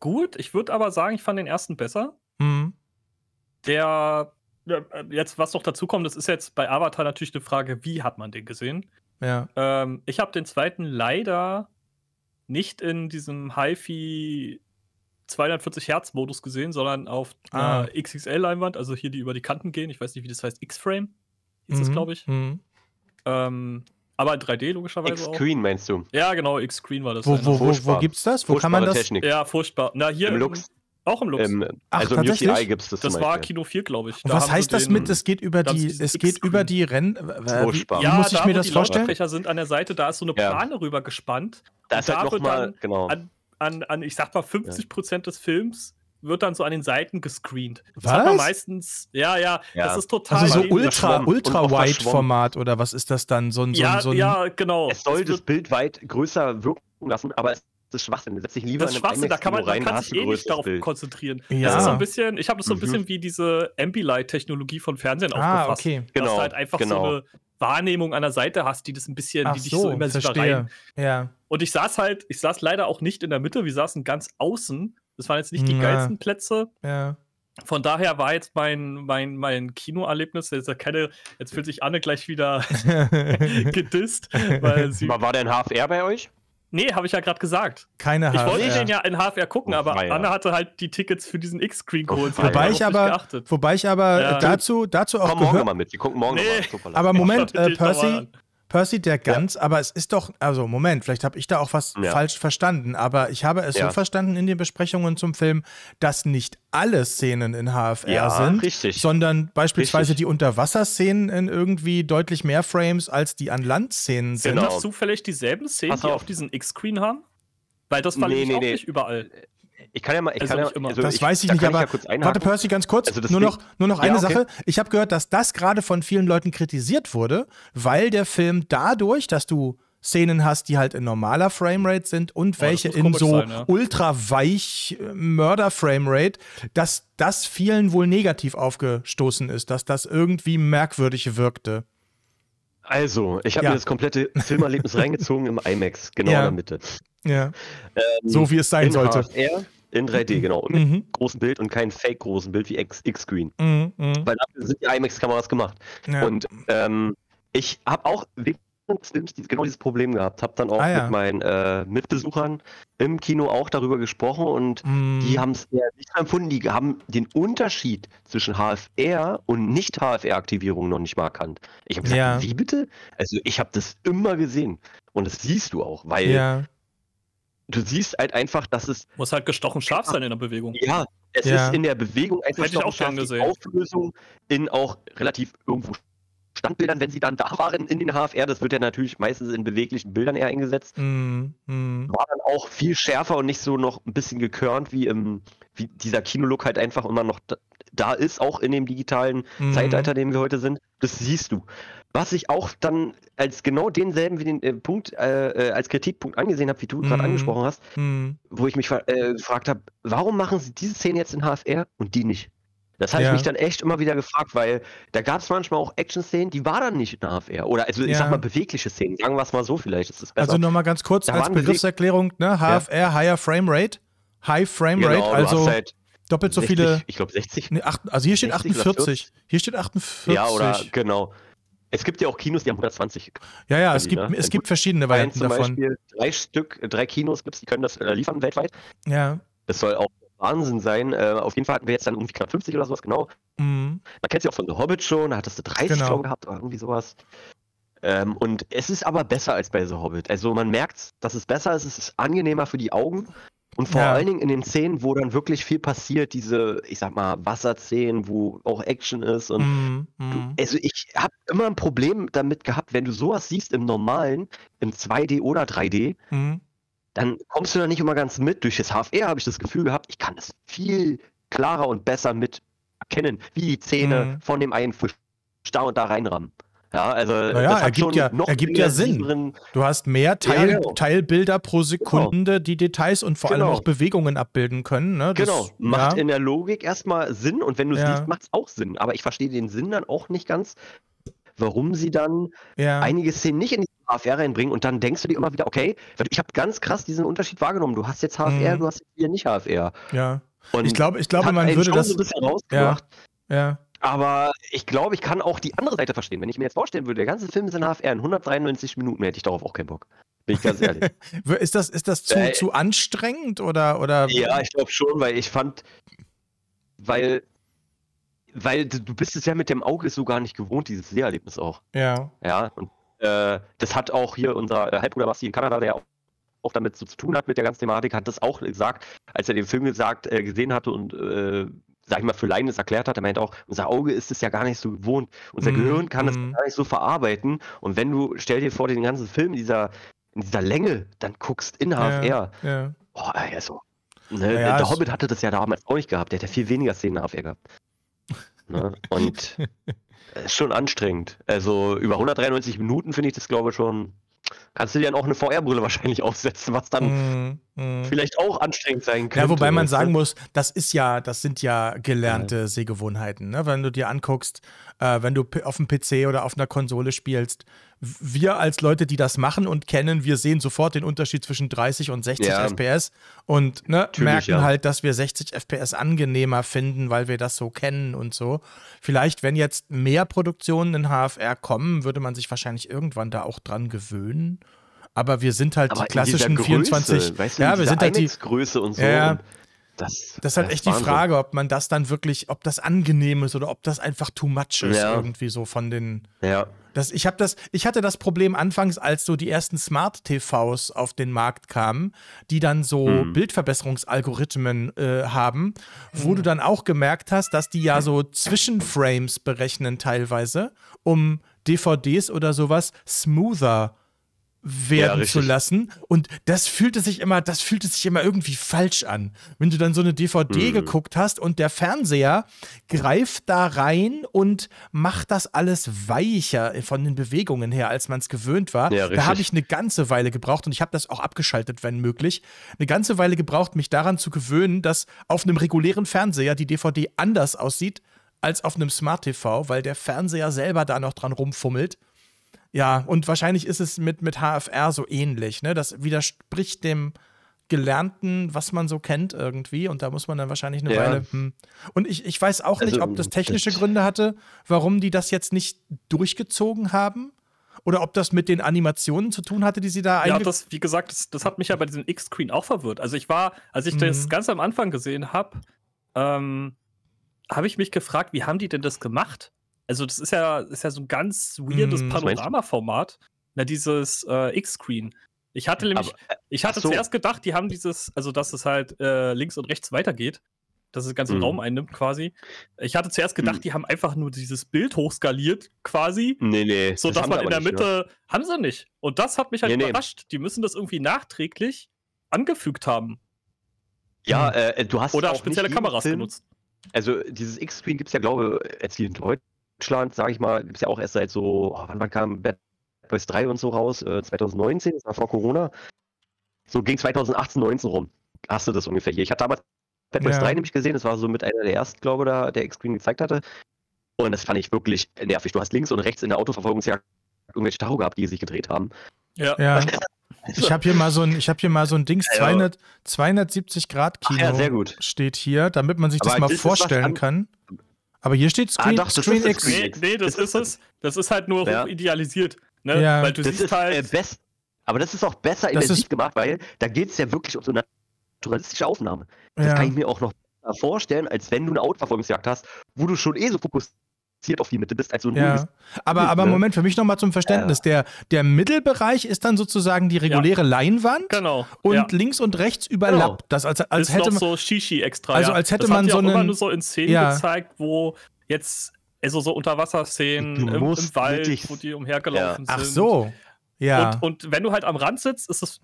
gut. Ich würde aber sagen, ich fand den ersten besser. Mhm der äh, jetzt, was noch dazu kommt, das ist jetzt bei Avatar natürlich eine Frage, wie hat man den gesehen? Ja. Ähm, ich habe den zweiten leider nicht in diesem HiFi 240 Hertz Modus gesehen, sondern auf ah. XXL Leinwand, also hier die über die Kanten gehen. Ich weiß nicht, wie das heißt. X-Frame ist mhm. das, glaube ich. Mhm. Ähm, aber in 3D logischerweise X-Screen auch. X-Screen meinst du? Ja, genau, X-Screen war das. Wo, wo, wo, wo, gibt's das? Wo kann man das? Technik. Ja, furchtbar. Na, hier im Lux. Auch im Lux. Ähm, also Ach, im UCI gibt es das. Das war Kino 4, glaube ich. Da was heißt das mit, es geht über die, es geht über die Rennen. Äh, wie, ja, muss ich da, mir das die vorstellen? Die sind an der Seite, da ist so eine Plane ja. rüber gespannt. Da ist halt nochmal, genau. An, an, an, ich sag mal, 50 Prozent des Films wird dann so an den Seiten gescreent. Das was? hat man meistens, ja, ja, ja. das ist total. Also so ultra, wide Format oder was ist das dann? So ein, so ein, ja, so ein, ja, genau. Es soll das Bild weit größer wirken lassen, aber es das ist Schwachsinn. Setz dich lieber das in einem da kann man, rein, man kann sich eh nicht darauf Bild. konzentrieren. Ja. Das ist so ein bisschen, ich habe das so ein mhm. bisschen wie diese Ambilight-Technologie von Fernsehen ah, aufgefasst. Okay. Dass genau, du halt einfach genau. so eine Wahrnehmung an der Seite hast, die das ein bisschen, Ach die dich so, so immersiver rein. Ja. Und ich saß halt, ich saß leider auch nicht in der Mitte, wir saßen ganz außen. Das waren jetzt nicht die ja. geilsten Plätze. Ja. Von daher war jetzt mein, mein, mein Kinoerlebnis, jetzt, jetzt fühlt sich Anne gleich wieder gedisst. Weil sie war, war denn HFR bei euch? Nee, habe ich ja gerade gesagt. Keine HFR. Ich wollte den ja in HFR gucken, oh, aber Freier. Anna hatte halt die Tickets für diesen X-Screen oh, geholt. Oh, wobei, ich aber, wobei ich aber ja. dazu, dazu auch Komm gehört... morgen mal mit, die gucken morgen nee. mal. Aber Moment, äh, Percy, Percy der Gans, ja. aber es ist doch, also Moment, vielleicht habe ich da auch was ja. falsch verstanden, aber ich habe es ja. so verstanden in den Besprechungen zum Film, dass nicht alle Szenen in HFR sind, richtig. sondern beispielsweise richtig. die Unterwasserszenen in irgendwie deutlich mehr Frames als die an Land Szenen sind. Genau. Sind das zufällig dieselben Szenen, auf. die auf diesen X-Screen haben? Weil das fand nee, ich nee, auch nee. nicht überall. Ich kann ja mal, ich also kann ja, also das ich, weiß ich da nicht, aber ich ja warte Percy ganz kurz, also nur noch nur noch eine ja, okay. Sache. Ich habe gehört, dass das gerade von vielen Leuten kritisiert wurde, weil der Film dadurch, dass du Szenen hast, die halt in normaler Framerate sind und oh, welche oh, in so sein, ja. ultra weich äh, Mörder Framerate, dass das vielen wohl negativ aufgestoßen ist, dass das irgendwie merkwürdig wirkte. Also, ich habe ja. mir das komplette Filmerlebnis reingezogen im IMAX, genau ja. in der Mitte. Ja. Ähm, so wie es sein sollte. HFR, in 3D, mhm. genau. Und mit mhm. großem Bild und kein fake-großen Bild wie X-Screen. Mhm, mhm, Weil dafür sind die IMAX-Kameras gemacht. Ja. Und ähm, ich habe auch genau dieses Problem gehabt. Habe dann auch ah, ja. mit meinen äh, Mitbesuchern im Kino auch darüber gesprochen und mm. die mhm. haben es nicht empfunden. Die haben den Unterschied zwischen HFR und Nicht-HFR-Aktivierung noch nicht mal erkannt. Ich habe gesagt, ja. wie bitte? Also ich habe das immer gesehen und das siehst du auch, weil ja du siehst halt einfach, dass es. Muss halt gestochen scharf sein in der Bewegung. Ja, es ja. ist in der Bewegung einfach Hätte ich auch scharf. Gesehen. Die Auflösung in auch relativ irgendwo Standbildern, wenn sie dann da waren in den HFR, das wird ja natürlich meistens in beweglichen Bildern eher eingesetzt. Mm, mm. War dann auch viel schärfer und nicht so noch ein bisschen gekörnt, wie, im, ähm, wie dieser Kinolook halt einfach immer noch da, da ist, auch in dem digitalen mm. Zeitalter, in dem wir heute sind. Das siehst du. Was ich auch dann als genau denselben wie den äh, Punkt, äh, äh als Kritikpunkt angesehen habe, wie du gerade mhm. angesprochen hast, mm. wo ich mich äh, gefragt habe, warum machen sie diese Szene jetzt in HFR und die nicht? Das habe ja. ich mich dann echt immer wieder gefragt, weil da gab es manchmal auch Action-Szenen, die war dann nicht in HFR. Oder also ich ja. sag mal bewegliche Szenen, sagen wir es mal so, vielleicht ist es also besser. Also nochmal ganz kurz da als Begriffserklärung, ne? HFR, ja. Higher Frame Rate, High Frame genau, Rate, also halt doppelt so 60, viele. Ich glaube 60. Nee, acht, also hier steht 60, 48. Hier steht 48. Ja, oder genau. Es gibt ja auch Kinos, die haben 120. Ja, ja, es, die, gibt, ne? es gibt verschiedene Varianten zum davon. Beispiel drei Stück, drei Kinos gibt es, die können das äh, liefern weltweit. Ja. Das soll auch Wahnsinn sein. Äh, auf jeden Fall hatten wir jetzt dann irgendwie knapp 50 oder sowas, genau. Mhm. Man kennt es ja auch von The Hobbit schon, da hattest du 30 genau. Schon gehabt oder irgendwie sowas. Ähm, und es ist aber besser als bei The Hobbit. Also man merkt, dass es besser ist, es ist angenehmer für die Augen. Und vor ja. allen Dingen in den Szenen, wo dann wirklich viel passiert, diese, ich sag mal, Wasserszenen, wo auch Action ist. Und mm, mm. Du, mhm. also ich habe immer ein Problem damit gehabt, wenn du sowas siehst im normalen, im 2D oder 3D, mm. dann kommst du da nicht immer ganz mit. Durch das HFR habe ich das Gefühl gehabt, ich kann es viel klarer und besser mit erkennen, wie die Zähne mhm. von dem einen Fisch da und da reinrammen. Ja, also naja, er gibt ja, noch er gibt ja Sinn. Du hast mehr Teil, ja, genau. Teilbilder pro genau. Sekunde, genau. die Details und vor genau. allem auch Bewegungen abbilden können. Ne? Das, genau, macht ja. in der Logik erstmal Sinn und wenn du es ja. liest, macht es auch Sinn. Aber ich verstehe den Sinn dann auch nicht ganz, warum sie dann einige Szenen nicht in die HFR reinbringen und dann denkst du dir immer wieder, okay, ich habe ganz krass diesen Unterschied wahrgenommen. Du hast jetzt HFR, mhm. du hast hier nicht HFR. Ja. Und ich glaube, ich glaube, man würde das. So ein bisschen rausgemacht. ja. ja. Aber ich glaube, ich kann auch die andere Seite verstehen. Wenn ich mir jetzt vorstellen würde, der ganze Film ist in HFR in 193 Minuten, hätte ich darauf auch keinen Bock. Bin ich ganz ehrlich. ist das, ist das zu, äh, zu anstrengend oder, oder? Ja, ich glaube schon, weil ich fand, weil, weil du bist es ja mit dem Auge so gar nicht gewohnt, dieses Seherlebnis auch. Ja. Ja, und äh, das hat auch hier unser äh, Halbbruder Basti in Kanada, der auch auch damit so zu tun hat mit der ganzen Thematik, hat das auch gesagt, als er den Film gesagt, äh, gesehen hatte und äh, sag ich mal, für Leiden das erklärt hat, er meint auch, unser Auge ist es ja gar nicht so gewohnt. Unser mm, Gehirn kann mm. das gar nicht so verarbeiten. Und wenn du, stell dir vor, den ganzen Film in dieser, in dieser Länge dann guckst in HFR, ja, ja. Oh, also, ne, ja, der Hobbit hatte das ja damals auch nicht gehabt. Der hätte ja viel weniger Szenen in HFR gehabt. Ne? Und äh, ist schon anstrengend. Also über 193 Minuten finde ich das, glaube ich, schon kannst du dir dann auch eine VR-Brille wahrscheinlich aufsetzen, was dann mm, mm. vielleicht auch anstrengend sein könnte. Ja, wobei man sagen muss, das ist ja, das sind ja gelernte ja. Sehgewohnheiten. Ne? Wenn du dir anguckst, äh, wenn du auf dem PC oder auf einer Konsole spielst, wir als Leute, die das machen und kennen, wir sehen sofort den Unterschied zwischen 30 und 60 ja. FPS und ne, merken ja. halt, dass wir 60 FPS angenehmer finden, weil wir das so kennen und so. Vielleicht, wenn jetzt mehr Produktionen in HFR kommen, würde man sich wahrscheinlich irgendwann da auch dran gewöhnen aber wir sind halt aber die klassischen Größe, 24. Weißt du, ja, wir sind halt die Größe und so. Ja, und das, das, ist halt das echt die Frage, ob man das dann wirklich, ob das angenehm ist oder ob das einfach too much ist, ja. irgendwie so von den. Ja. Das, ich, hab das, ich hatte das Problem anfangs, als so die ersten Smart-TVs auf den Markt kamen, die dann so hm. Bildverbesserungsalgorithmen äh, haben, wo hm. du dann auch gemerkt hast, dass die ja so Zwischenframes berechnen teilweise, um DVDs oder sowas smoother zu werden ja, zu lassen. Und das fühlte sich immer, das fühlte sich immer irgendwie falsch an. Wenn du dann so eine DVD mhm. geguckt hast und der Fernseher greift da rein und macht das alles weicher von den Bewegungen her, als man es gewöhnt war. Ja, da habe ich eine ganze Weile gebraucht und ich habe das auch abgeschaltet, wenn möglich. Eine ganze Weile gebraucht, mich daran zu gewöhnen, dass auf einem regulären Fernseher die DVD anders aussieht als auf einem Smart TV, weil der Fernseher selber da noch dran rumfummelt. Ja, und wahrscheinlich ist es mit, mit HFR so ähnlich. Ne? Das widerspricht dem Gelernten, was man so kennt irgendwie. Und da muss man dann wahrscheinlich eine ja. Weile. Hm. Und ich, ich weiß auch also, nicht, ob das technische Gründe hatte, warum die das jetzt nicht durchgezogen haben. Oder ob das mit den Animationen zu tun hatte, die sie da Ja, das, wie gesagt, das, das, hat mich ja bei diesem X-Screen auch verwirrt. Also ich war, als ich mhm. das ganz am Anfang gesehen habe, ähm, habe ich mich gefragt, wie haben die denn das gemacht? Also, das ist ja, ist ja so ein ganz weirdes mm, Panoramaformat. Na, dieses äh, X-Screen. Ich hatte nämlich, Aber, äh, ich hatte so. zuerst gedacht, die haben dieses, also dass es halt äh, links und rechts weitergeht, dass es den ganzen mm. Raum einnimmt quasi. Ich hatte zuerst gedacht, mm. die haben einfach nur dieses Bild hochskaliert quasi. Nee, nee. So dass man in der Mitte. Ne? Haben sie nicht. Und das hat mich halt nee, überrascht. Nee. Die müssen das irgendwie nachträglich angefügt haben. Ja, äh, du hast. Oder auch spezielle Kameras benutzt. Also, dieses X-Screen gibt es ja, glaube ich, erzielend Leute Deutschland, sage ich mal, gibt es ja auch erst seit so, oh, wann, wann kam Bad Boys 3 und so raus? Äh, 2019, das war vor Corona. So ging 2018, 19 rum. Hast du das ungefähr hier? Ich hatte damals Bad Boys ja. 3 nämlich gesehen, das war so mit einer der ersten, glaube ich, da, der X-Screen gezeigt hatte. Und das fand ich wirklich nervig. Du hast links und rechts in der Autoverfolgungsjagd irgendwelche Tacho gehabt, die sich gedreht haben. Ja. ja. Also ich habe hier mal so ein, hier mal so ein Dings, 200, also 270 Grad Kino Ach ja, sehr gut. steht hier, damit man sich Aber das mal vorstellen kann. Aber hier steht ah, Screen, ah, doch, Screen X. Nee, nee, das, das ist es. Das ist halt nur ja. idealisiert. Ne? Ja. Weil du das siehst ist, äh, halt. Äh, best, aber das ist auch besser in der ist, gemacht, weil da geht es ja wirklich um so eine naturalistische Aufnahme. Das ja. kann ich mir auch noch vorstellen, als wenn du eine Autoverfolgungsjagd hast, wo du schon eh so fokussiert zielt auf die Mitte bist, als halt so ein ja. ruhiges. Aber, aber ne? Moment, für mich nochmal zum Verständnis. Äh. Der, der Mittelbereich ist dann sozusagen die reguläre ja. Leinwand. Genau. Und ja. links und rechts überlappt. Genau. Das als, als ist hätte man, so Shishi extra. Also als hätte das man hat so einen. immer nur so in Szenen gezeigt, wo jetzt, also so Unterwasserszenen im, im Wald, wirklich. wo die umhergelaufen sind. Ach so. Ja. Und, und wenn du halt am Rand sitzt, ist das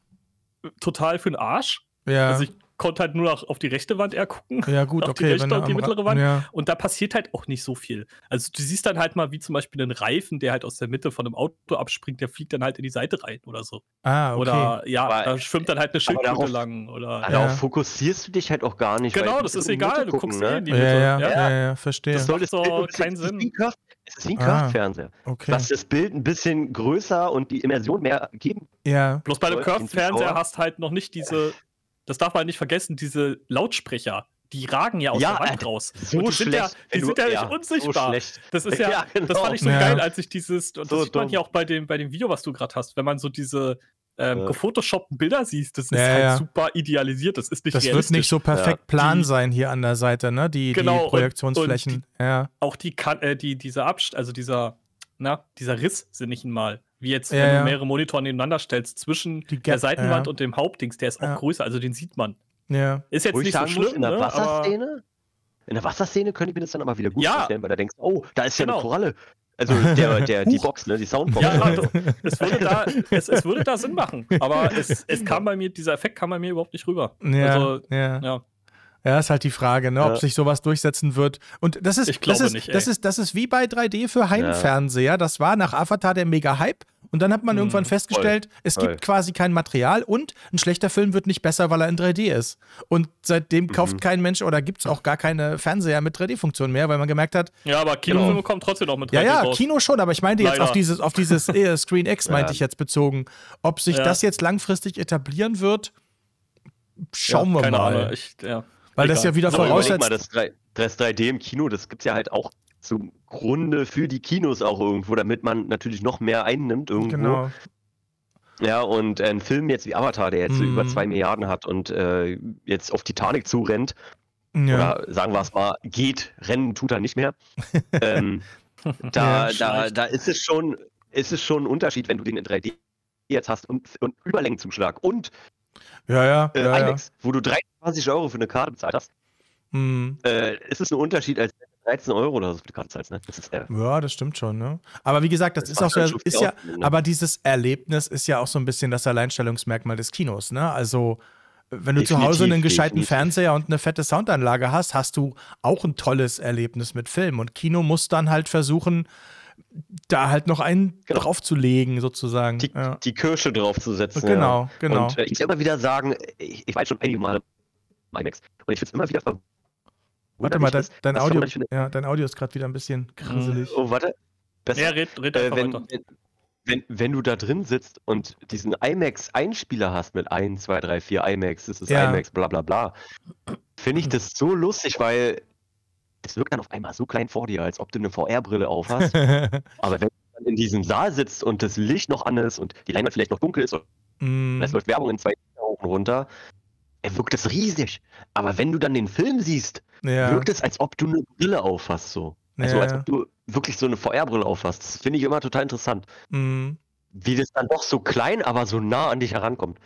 total für den Arsch. Ja. Also ich konnte halt nur noch auf die rechte Wand eher gucken. Ja, gut, auf okay. Die rechte und die mittlere Wand. Ja. Und da passiert halt auch nicht so viel. Also du siehst dann halt mal, wie zum Beispiel einen Reifen, der halt aus der Mitte von einem Auto abspringt, der fliegt dann halt in die Seite rein oder so. Ah, okay. Oder ja, aber, da schwimmt dann halt eine Schildkröte lang. Oder, ja. Darauf fokussierst du dich halt auch gar nicht. Genau, das ist egal, du guckst eh ne? in die Mitte. Ja, ja, ja, verstehe. Das sollte so keinen Sinn. Es ist wie ein curve ah. fernseher Okay. Was das Bild ein bisschen größer und die Immersion mehr geben. Ja. Bloß bei einem curve fernseher hast halt noch nicht diese das darf man nicht vergessen, diese Lautsprecher, die ragen ja aus ja, der Wand äh, raus. So und die sind ja, die sind ja nicht ja, unsichtbar. So das ist ja, ja genau. das fand genau. ich so geil, als ich dieses, und das so sieht man ja auch bei dem, bei dem Video, was du gerade hast, wenn man so diese ähm, gefotoshoppten Bilder siehst, das ist halt super idealisiert, das ist nicht Das wird nicht so perfekt plan sein hier an der Seite, ne, die, genau, die Projektionsflächen. Und, und die, auch die, äh, die, dieser Abst also dieser, na, dieser Riss, sind nicht mal wie jetzt, ja, wenn du mehrere Monitore nebeneinander stellst, zwischen der Seitenwand und dem Hauptdings, der ist auch größer, also den sieht man. Ja. Ist jetzt Wo nicht so schlimm, in der ne, Wasserszene? In der Wasserszene könnte ich mir das dann aber wieder gut vorstellen, weil da denkst, oh, da ist ja genau. eine Koralle. Also der, der, die Box, ne? die Soundbox. Ja, also, es, würde da, es, es würde da Sinn machen, aber es, es kam bei mir, dieser Effekt kam bei mir überhaupt nicht rüber. Ja, also, ja. ja. Ja, ist halt die Frage, ne, ob ja. sich sowas durchsetzen wird. Und das ist, ich glaube das ist, nicht, das ist, das ist wie bei 3D für Heimfernseher. Ja. Das war nach Avatar der Mega-Hype. Und dann hat man hm, irgendwann festgestellt, voll, es voll. gibt quasi kein Material und ein schlechter Film wird nicht besser, weil er in 3D ist. Und seitdem mhm. kauft kein Mensch oder gibt es auch gar keine Fernseher mit 3D-Funktion mehr, weil man gemerkt hat. Ja, aber Kinofilme genau. kommen trotzdem noch mit 3D. Ja, ja, raus. Kino schon, aber ich meinte jetzt auf dieses, auf dieses Screen X, meinte ja. ich jetzt bezogen. Ob sich ja. das jetzt langfristig etablieren wird, schauen ja, wir keine mal. Ahnung. Ich, ja. Weil Egal. das ja wieder so, voraussetzt. Mal, das, 3, das 3D im Kino, das gibt es ja halt auch zum Grunde für die Kinos auch irgendwo, damit man natürlich noch mehr einnimmt irgendwo. Genau. Ja, und äh, ein Film jetzt wie Avatar, der jetzt mm. über mhm. zwei Milliarden hat und äh, jetzt auf Titanic zurennt, ja. oder sagen wir es mal, geht, rennen tut er nicht mehr. ähm, da, ja, da, da ist es schon, ist es schon ein Unterschied, wenn du den in 3D jetzt hast und, und Überlängen zum Schlag und ja, ja. Äh, ja, IMAX, ja. Wo du 23 Euro für eine Karte bezahlt hast. Mhm. Äh, ist es ein Unterschied, als 13 Euro oder so für die Karte zahlst, ne? Das ist, äh, ja, das stimmt schon, ne? Aber wie gesagt, das, das ist auch so, ist ja, ne? aber dieses Erlebnis ist ja auch so ein bisschen das Alleinstellungsmerkmal des Kinos, ne? Also, wenn du definitiv, zu Hause einen gescheiten definitiv. Fernseher und eine fette Soundanlage hast, hast du auch ein tolles Erlebnis mit Film. Und Kino muss dann halt versuchen, da halt noch einen genau. draufzulegen, sozusagen. Die, ja. die, Kirsche draufzusetzen. Genau, ja. genau. Und äh, ich will immer wieder sagen, ich, ich weiß schon einige Male IMAX. Und ich würde es immer wieder Warte mal, das, dein, Audio, manchmal, ja, dein Audio ist gerade wieder ein bisschen mhm. gruselig. Oh, warte. Das, ja, red, red äh, wenn, wenn, wenn, wenn, du da drin sitzt und diesen IMAX-Einspieler hast mit 1, 2, 3, 4 IMAX, das ist ja. IMAX, bla bla bla, finde ich mhm. das so lustig, weil das wirkt dann auf einmal so klein vor dir, als ob du eine VR-Brille aufhast. Aber wenn du dann in diesem Saal sitzt und das Licht noch an ist und die Leinwand vielleicht noch dunkel ist und mm. es läuft Werbung in zwei Augen runter, wirkt das riesig. Aber wenn du dann den Film siehst, ja. wirkt es, als ob du eine Brille aufhast. So. Also ja. als ob du wirklich so eine VR-Brille aufhast. Das finde ich immer total interessant. Mm. Wie das dann doch so klein, aber so nah an dich herankommt.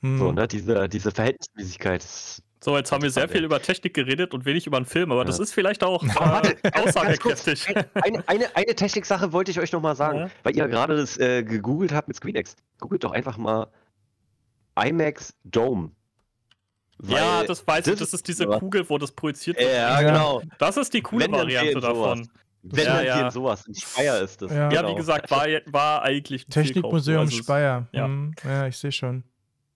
Mm. So, ne? Diese, diese Verhältnismäßigkeit, das so, jetzt haben wir sehr ah, viel über Technik geredet und wenig über einen Film, aber ja. das ist vielleicht auch äh, Warte, aussagekräftig. Eine, eine, eine Techniksache wollte ich euch nochmal sagen, ja. weil ihr gerade das äh, gegoogelt habt mit ScreenX. Googelt doch einfach mal IMAX Dome. ja, das weiß das ich, das ist diese ja. Kugel, wo das projiziert wird. Ja, genau. Das ist die coole Variante davon. Wenn ja, ja. sowas. In Speyer ist das. Ja, genau. wie gesagt, war, war eigentlich. Technikmuseum also, Speyer. Hm. Ja. ich sehe schon.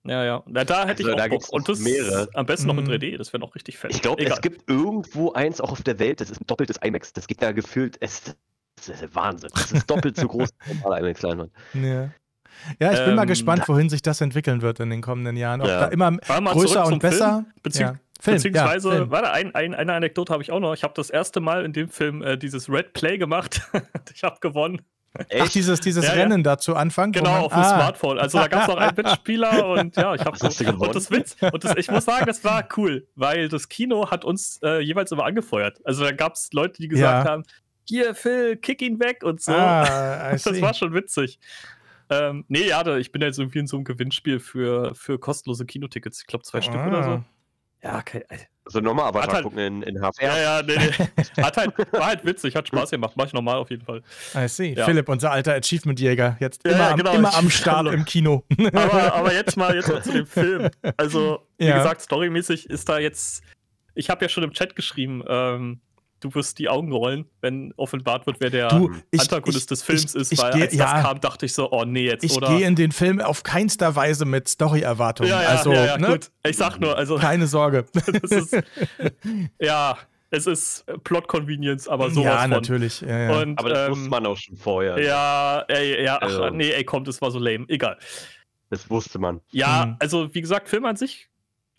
Ja, ja. Na, da hätte also, ich auch Bock. Und das mehrere. am besten noch in 3D, mhm. das wäre noch richtig fett. Ich glaube, es gibt irgendwo eins auch auf der Welt, das ist ein doppeltes IMAX. Das geht da gefühlt, es, das ist Wahnsinn. Das ist doppelt so groß wie normaler IMAX Leinwand. Ja. Ja, ich bin ähm, mal gespannt, wohin sich das entwickeln wird in den kommenden Jahren. Ob ja. da immer größer und besser. Film, Bezieh ja. Film, beziehungsweise, ja, warte, ein, ein, eine Anekdote habe ich auch noch. Ich habe das erste Mal in dem Film äh, dieses Red Play gemacht. ich habe gewonnen. Echt? Ach, dieses, dieses ja, Rennen ja. da zu Anfang? Genau, man, auf dem ah. Smartphone. Also da gab es noch einen Mitspieler und ja, ich habe so. Und das Witz, und das, ich muss sagen, das war cool, weil das Kino hat uns äh, jeweils immer angefeuert. Also da gab es Leute, die gesagt ja. haben, hier Phil, kick ihn weg und so. Ah, das war schon witzig. Ähm, nee, ja, ich bin jetzt irgendwie in so einem Gewinnspiel für, für kostenlose Kinotickets. Ich glaube, zwei ah. Stück oder so. Ah. Ja, kein, also nochmal aber halt, gucken in, in HFR. Ja, ja, nee, nee. Hat halt, war halt witzig, hat Spaß gemacht, mach ich nochmal auf jeden Fall. I see. Ja. Philipp, unser alter Achievement-Jäger, jetzt ja, immer, ja, genau. am, immer am Start im Kino. Aber, aber jetzt, mal, jetzt mal zu dem Film. Also, wie gesagt, storymäßig ist da jetzt, ich habe ja schon im Chat geschrieben, ähm, du wirst die Augen rollen, wenn offenbart wird, wer der du, ich, Antagonist ich, des Films ich, ist, weil geh, als das kam, dachte ich so, oh nee, jetzt, ich oder? Ich gehe in den Film auf keinster Weise mit Story-Erwartungen. Ja, ja, also, ja, ja ne? gut. Ich sag nur, also... Keine Sorge. ist, ja, es ist äh, Plot-Convenience, aber sowas Ja, von. natürlich. Ja, Und, aber das ähm, wusste man auch schon vorher. Ja, ey, ja, ach, also. nee, ey, komm, das war so lame. Egal. Das wusste man. Ja, mhm. also wie gesagt, Film an sich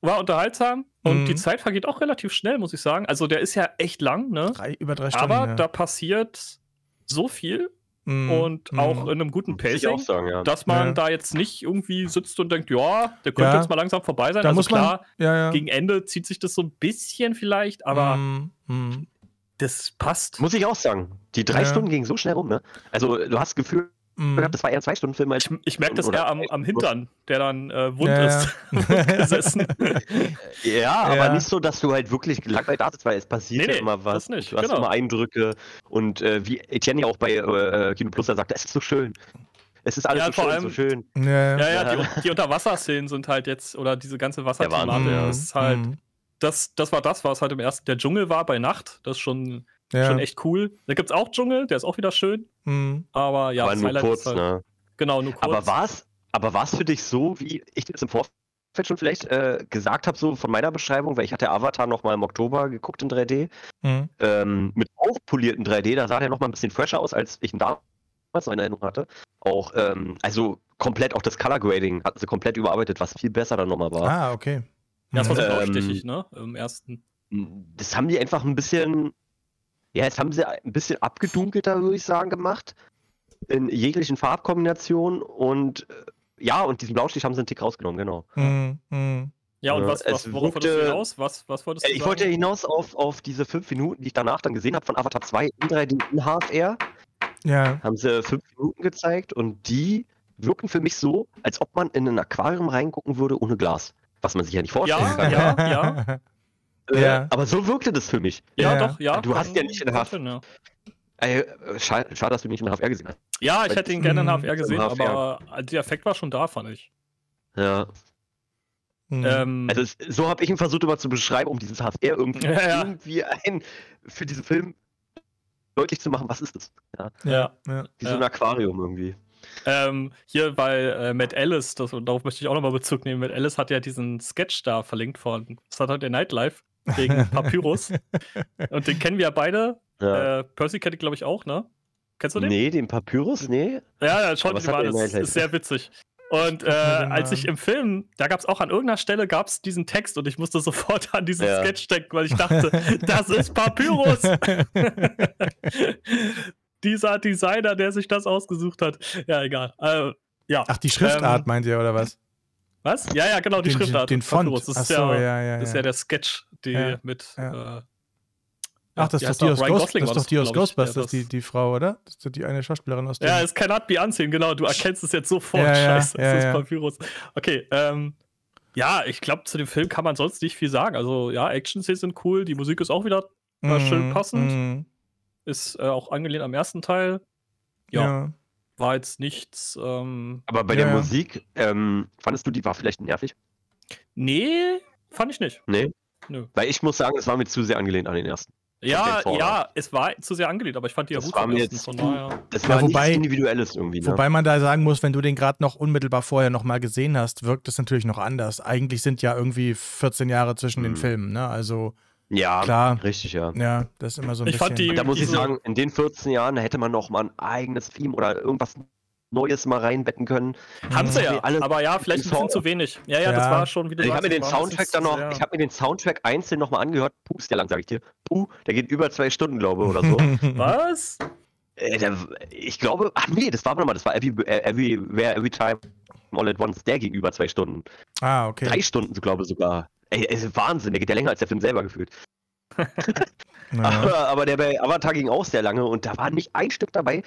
war unterhaltsam und mhm. die Zeit vergeht auch relativ schnell, muss ich sagen. Also der ist ja echt lang, ne? Drei, über drei Stunden. Aber ja. da passiert so viel mhm. und mhm. auch in einem guten Pacing, sagen, ja. dass man ja. da jetzt nicht irgendwie sitzt und denkt, ja, der könnte jetzt mal langsam vorbei sein. Da also klar, man, gegen Ende zieht sich das so ein bisschen vielleicht, aber mhm. mhm. das passt. Muss ich auch sagen. Die drei Stunden gingen so schnell rum, ne? Also du hast Gefühl ich mhm. glaube, das war eher Zwei-Stunden-Film. Als ich, ich merke das eher am, am, Hintern, der dann äh, wund ja, ist. ja, ja, aber nicht so, dass du halt wirklich langweilig da sitzt, weil es passiert nee, ja immer was. Das nicht, du hast genau. immer Eindrücke. Und äh, wie Etienne ja auch bei äh, Kino Plus da sagt, es ist so schön. Es ist alles ja, so, vor schön, allem, so schön. Ja, ja, ja die, die Unterwasserszenen sind halt jetzt, oder diese ganze Wasserthematik, ja, ist halt. Mhm. Das, das war das, was halt im ersten der Dschungel war bei Nacht. Das ist schon ja. Schon echt cool. Da gibt es auch Dschungel, der ist auch wieder schön. Mhm. Aber ja, aber nur kurz, halt ne? Genau, nur kurz. Aber war es aber war's für dich so, wie ich das im Vorfeld schon vielleicht äh, gesagt habe, so von meiner Beschreibung, weil ich hatte Avatar nochmal im Oktober geguckt in 3D, mhm. ähm, mit aufpolierten 3D, da sah der nochmal ein bisschen fresher aus, als ich ihn damals noch in Erinnerung hatte. Auch, ähm, also komplett, auch das Color Grading hatten sie komplett überarbeitet, was viel besser dann nochmal war. Ah, okay. Ja, das war so ähm, ne? Im ersten. Das haben die einfach ein bisschen ja, jetzt haben sie ein bisschen abgedunkelter, würde ich sagen, gemacht. In jeglichen Farbkombinationen und äh, ja, und diesen Blaustich haben sie einen Tick rausgenommen, genau. Mhm. mhm. Ja, und äh, was, was, worauf wirkte, wolltest du hinaus? Was, was wolltest äh, du ich sagen? wollte hinaus auf, auf diese fünf Minuten, die ich danach dann gesehen habe von Avatar 2 in 3D in HFR. Ja. Haben sie fünf Minuten gezeigt und die wirken für mich so, als ob man in ein Aquarium reingucken würde ohne Glas. Was man sich ja nicht vorstellen ja, kann. Ja, ja. Äh, ja. aber so wirkte das für mich. Ja, ja. doch, ja. Du hast ja nicht in Haft. Ja. Ey, äh, schade, schade, dass du nicht in HFR gesehen hast. Ja, ich Weil hätte ihn gerne in HFR gesehen, HFR. aber der Effekt war schon da, fand ich. Ja. Mhm. also es, so habe ich ihn versucht immer zu beschreiben, um dieses HFR irgendwie, ja, irgendwie ein für diesen Film deutlich zu machen, was ist das? Ja. ja, ja Wie so ein Aquarium irgendwie. Ähm, hier bei äh, Matt Ellis, das, darauf möchte ich auch nochmal Bezug nehmen. Matt Ellis hat ja diesen Sketch da verlinkt von Saturday Night Live wegen Papyrus. und den kennen wir ja beide. Ja. Äh, Percy kennt ihn, glaube ich, auch, ne? Kennst du den? Nee, den Papyrus, nee. Ja, ja schaut dir mal an, das halt. ist sehr witzig. Und äh, genau. als ich im Film, da gab es auch an irgendeiner Stelle gab's diesen Text und ich musste sofort an diesen ja. Sketch denken, weil ich dachte, das ist Papyrus. Dieser Designer, der sich das ausgesucht hat. Ja, egal. Äh, ja. Ach, die Schriftart ähm, meint ihr, oder was? Was? Ja, ja, genau, die den, Schriftart. Den Font. Das ist, Achso, ja, ja, ja, das ist ja der Sketch, die ja, mit. Ja. Äh, Ach, das, ist doch die aus, Ghost, das ist doch die aus Ghostbusters, die, die Frau, oder? Das ist die eine Schauspielerin aus dem. Ja, es cannot be unseen, genau. Du erkennst es jetzt sofort. Scheiße, das ist Papyrus. Okay, ähm, ja, ich glaube, zu dem Film kann man sonst nicht viel sagen. Also, ja, Action-Szenen sind cool, die Musik ist auch wieder äh, schön passend. Mm. Ist äh, auch angelehnt am ersten Teil. Ja. ja war jetzt nichts. Ähm, Aber bei ja. der Musik, ähm, fandest du die war vielleicht nervig? Nee, fand ich nicht. Nee. Nö. Weil ich muss sagen, es war mir zu sehr angelehnt an den ersten. Ja, ja, es war zu sehr angelehnt, aber ich fand die ja das gut. War jetzt, von daher. Das war ja, wobei, Individuelles irgendwie. Ne? Wobei man da sagen muss, wenn du den gerade noch unmittelbar vorher nochmal gesehen hast, wirkt es natürlich noch anders. Eigentlich sind ja irgendwie 14 Jahre zwischen mhm. den hm. Filmen, ne? Also. Ja, klar. Richtig, ja. Ja, das ist immer so ein ich bisschen. Fand die, da muss ich sagen, in den 14 Jahren hätte man noch mal ein eigenes Theme oder irgendwas Neues mal reinbetten können. Hm. Haben sie ja, Alle aber ja, vielleicht ein bisschen zu wenig. Ja, ja, ja. das war schon wieder. ich habe mir den Soundtrack dann noch, ja. ich habe mir den Soundtrack einzeln nochmal angehört. Puh, ist der lang, sag ich dir. Puh, der geht über zwei Stunden, glaube ich, oder so. Was? Äh, ich glaube, ach nee, das war nochmal, das war every, äh, every, every time all at once. Der ging über zwei Stunden. Ah, okay. Drei Stunden, glaube ich, sogar. Ey, es ist Wahnsinn, der geht ja länger als der Film selber gefühlt. aber, aber, der bei Avatar ging auch sehr lange und da war nicht ein Stück dabei,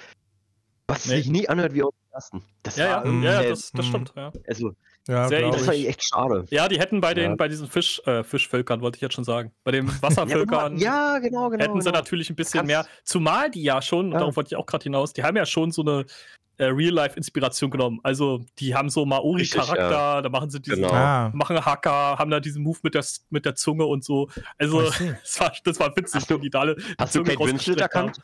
was nee. sich nie anhört wie auf dem ersten. Das ja, war, ja, ja das, das hm. stimmt. Ja. Also, ja, sehr das war echt schade. Ja, die hätten bei den ja. bei diesen Fisch, äh, Fischvölkern, wollte ich jetzt schon sagen, bei den Wasservölkern, genau, ja, genau, genau, hätten genau. sie natürlich ein bisschen Kannst mehr, zumal die ja schon, ja. darauf wollte ich auch gerade hinaus, die haben ja schon so eine äh, Real-Life-Inspiration genommen. Also die haben so Maori-Charakter, ja. da machen sie diesen, genau. Ah. machen Hacker, haben da diesen Move mit der, mit der Zunge und so. Also das war, das war witzig, hast du, die alle Hast Zunge du Kate Winslet erkannt?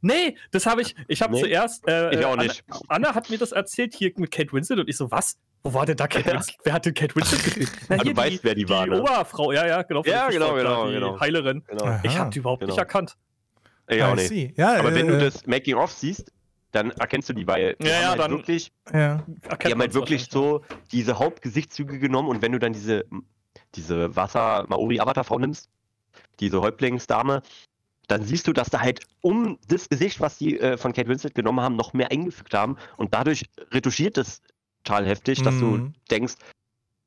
Nee, das habe ich. Ich habe nee, zuerst. Äh, ich auch nicht. Anna, Anna, hat mir das erzählt hier mit Kate Winslet und ich so, was? Wo war denn da Kate Winslet? Wer hat denn Kate Winslet gekriegt? Na, hier, du die, weißt, wer die, die war. Die ne? Oberfrau, ja, ja, genau. Ja, genau, genau, die genau. Heilerin. Genau. Ich habe die überhaupt genau. nicht erkannt. Ich auch nicht. Ja, Aber äh, wenn du äh. das Making-of siehst, dann erkennst du die, weil ja, ja, halt wirklich, ja. die haben halt wirklich so diese Hauptgesichtszüge genommen und wenn du dann diese, diese Wasser-Maori-Avatar-Frau nimmst, diese Häuptlingsdame, dann siehst du, dass da halt um das Gesicht, was die äh, von Kate Winslet genommen haben, noch mehr eingefügt haben und dadurch retuschiert es total heftig, dass mhm. du denkst,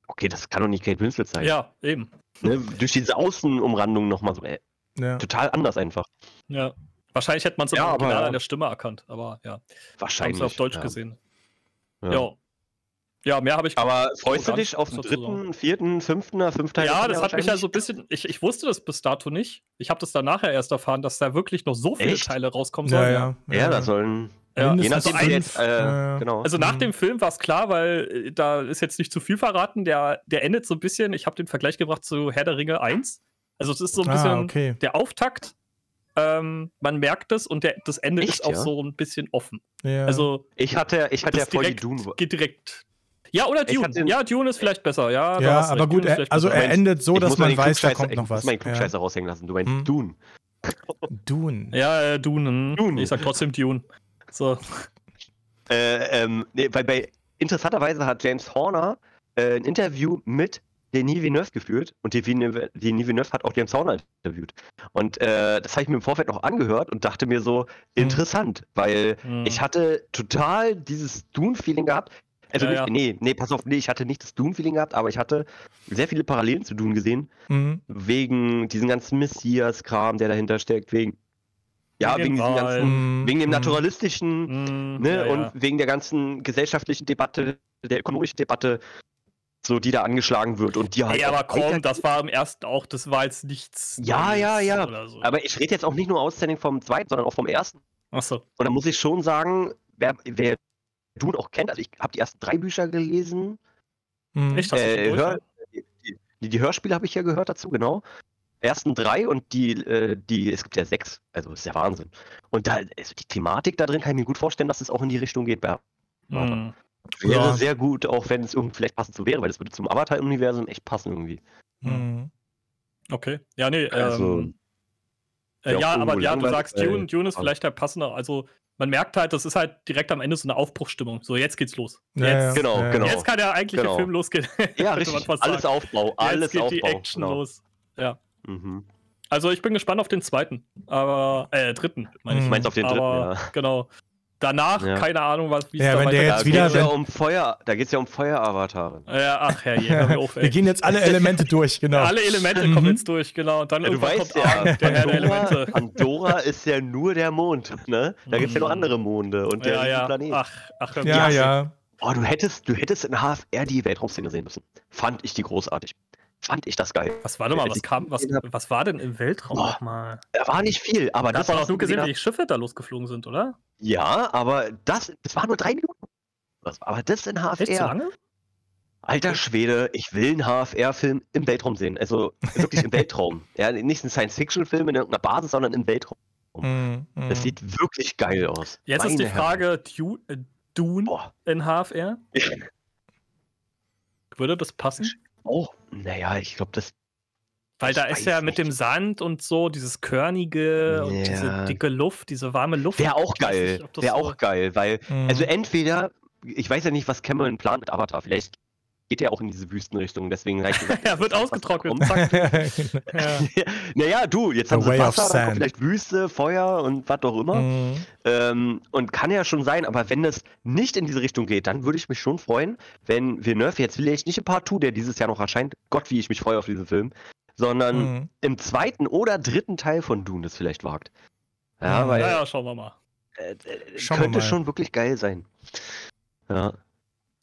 okay, das kann doch nicht Kate Winslet sein. Ja, eben. Ne? Durch diese Außenumrandung nochmal so, ey, äh, ja. total anders einfach. Ja. Wahrscheinlich hätte man es ja, aber, Original ja. an der Stimme erkannt, aber ja. Wahrscheinlich. Haben auf Deutsch ja. gesehen. Ja. ja. Ja, mehr habe ich. Aber freust du dich auf den dritten, vierten, fünften, fünften? Teil? Ja, das hat mich ja so ein bisschen. Ich, ich wusste das bis dato nicht. Ich habe das dann nachher erst erfahren, dass da wirklich noch so viele Echt? Teile rauskommen sollen. Ja, ja. ja, da sollen. Ja. Je nachdem, also, jetzt, äh, genau. also nach mhm. dem Film war es klar, weil äh, da ist jetzt nicht zu viel verraten. Der, der endet so ein bisschen. Ich habe den Vergleich gebracht zu Herr der Ringe 1. Also es ist so ein ah, bisschen okay. der Auftakt ähm, man merkt es und der, das Ende Echt, ist auch ja? so ein bisschen offen. Ja. Also ich hatte, ich hatte ja voll direkt, die Dune. Geht direkt. Ja, oder Dune. Ja, Dune ist vielleicht besser. Ja, ja aber gut, er, also er endet so, dass man weiß, da kommt noch was. Ich muss meinen Klugscheißer raushängen lassen. Du meinst hm. Dune. Dune. Ja, äh, Dune. Dune. Ich sag trotzdem Dune. So. Äh, ähm, nee, bei, bei, interessanterweise hat James Horner äh, ein Interview mit Denis Villeneuve geführt und Denis Villeneuve hat auch den Sauna interviewt. Und äh, das habe ich mir im Vorfeld noch angehört und dachte mir so, mhm. interessant, weil mhm. ich hatte total dieses Dune-Feeling gehabt. Also ja, nicht, ja. nee, nee, pass auf, nee, ich hatte nicht das Dune-Feeling gehabt, aber ich hatte sehr viele Parallelen zu Dune gesehen, mhm. wegen diesem ganzen Messias-Kram, der dahinter steckt, wegen ja, wegen, diesem ganzen, wegen dem mhm. naturalistischen mm, ne, ja, ja. und wegen der ganzen gesellschaftlichen Debatte, der ökonomischen Debatte so die da angeschlagen wird und die halt. Ja, aber komm, das war im ersten auch, das war jetzt nichts. Ja, ja, ja. So. Aber ich rede jetzt auch nicht nur ausständig vom zweiten, sondern auch vom ersten. Achso. Und da muss ich schon sagen, wer, wer Dune auch kennt, also ich habe die ersten drei Bücher gelesen. Hm, echt? Äh, Hör, die, die, Hörspiele habe ich ja gehört dazu, genau. Ersten drei und die, äh, die, es gibt ja sechs, also ist ja Wahnsinn. Und da, also die Thematik da drin kann ich mir gut vorstellen, dass es auch in die Richtung geht, Bär. Hm. Wäre ja. sehr gut, auch wenn es irgendwie vielleicht passend so wäre, weil das würde zum Avatar-Universum echt passen irgendwie. Hm. Mhm. Okay. Ja, nee. Ähm, also, ähm, ja, aber ja, du sagst, Dune, Dune ist vielleicht der passende. Also, man merkt halt, das ist halt direkt am Ende so eine Aufbruchstimmung. So, jetzt geht's los. Jetzt, ja, genau, ja. Genau, genau. Jetzt kann der eigentliche genau. Film losgehen. Ja, richtig. Alles Aufbau, alles jetzt geht Aufbau. die Action genau. los. Ja. Mhm. Also ich bin gespannt auf den zweiten, aber äh, dritten meine ich. Mhm. Du meinst auf den dritten, aber, ja. Genau. Danach, ja. keine Ahnung, was wie ja, wenn der jetzt wieder, geht's wenn... ja um Feuer, Da geht es ja um Feueravatare. Ja, ach Herr Jäger, wir auf, ey. Wir gehen jetzt alle Elemente durch, genau. alle Elemente kommen mhm. jetzt durch, genau. Und dann ja, du weißt kommt ah, ja, der Herr der Elemente. Andorra ist ja nur der Mond, ne? Da gibt es ja noch mhm. andere Monde und der ja, ja. Planet. Ach, ach, ja, ja. ja. Oh, du hättest, du hättest in HFR die Weltraumszene sehen müssen. Fand ich die großartig fand ich das geil. Was war nochmal, was kam, was, was war denn im Weltraum oh, nochmal? Da war nicht viel, aber das, das. Hast du auch nur gesehen, wie die Schiffe da losgeflogen sind, oder? Ja, aber das, das waren nur drei Minuten. aber das in HFR. Echt zu lange? Alter Schwede, ich will einen HFR-Film im Weltraum sehen. Also wirklich im Weltraum. Ja, nicht ein Science-Fiction-Film in irgendeiner Basis, sondern im Weltraum. Mm, mm. Das sieht wirklich geil aus. Jetzt Meine ist die Frage, du, äh, Dune Boah. in HFR? Würde das passen? Oh, naja, ich glaube, das. Weil da ist ja mit nicht. dem Sand und so dieses körnige ja. und diese dicke Luft, diese warme Luft. Wäre auch geil. Wäre so auch geil, weil, mhm. also entweder, ich weiß ja nicht, was Cameron plant mit Avatar. Vielleicht geht ja auch in diese Wüstenrichtung. Deswegen reicht gesagt, Er wird ausgetrocknet. ja. naja, du, jetzt haben sie Wasser, vielleicht Wüste, Feuer und was auch immer. Mm. Ähm, und kann ja schon sein, aber wenn das nicht in diese Richtung geht, dann würde ich mich schon freuen, wenn Villeneuve, jetzt will ich nicht ein Part 2, der dieses Jahr noch erscheint, Gott, wie ich mich freue auf diesen Film, sondern mm. im zweiten oder dritten Teil von Dune das vielleicht wagt. Ja, mhm. weil, naja, schauen wir mal. Äh, äh, schauen könnte wir mal. schon wirklich geil sein. Ja.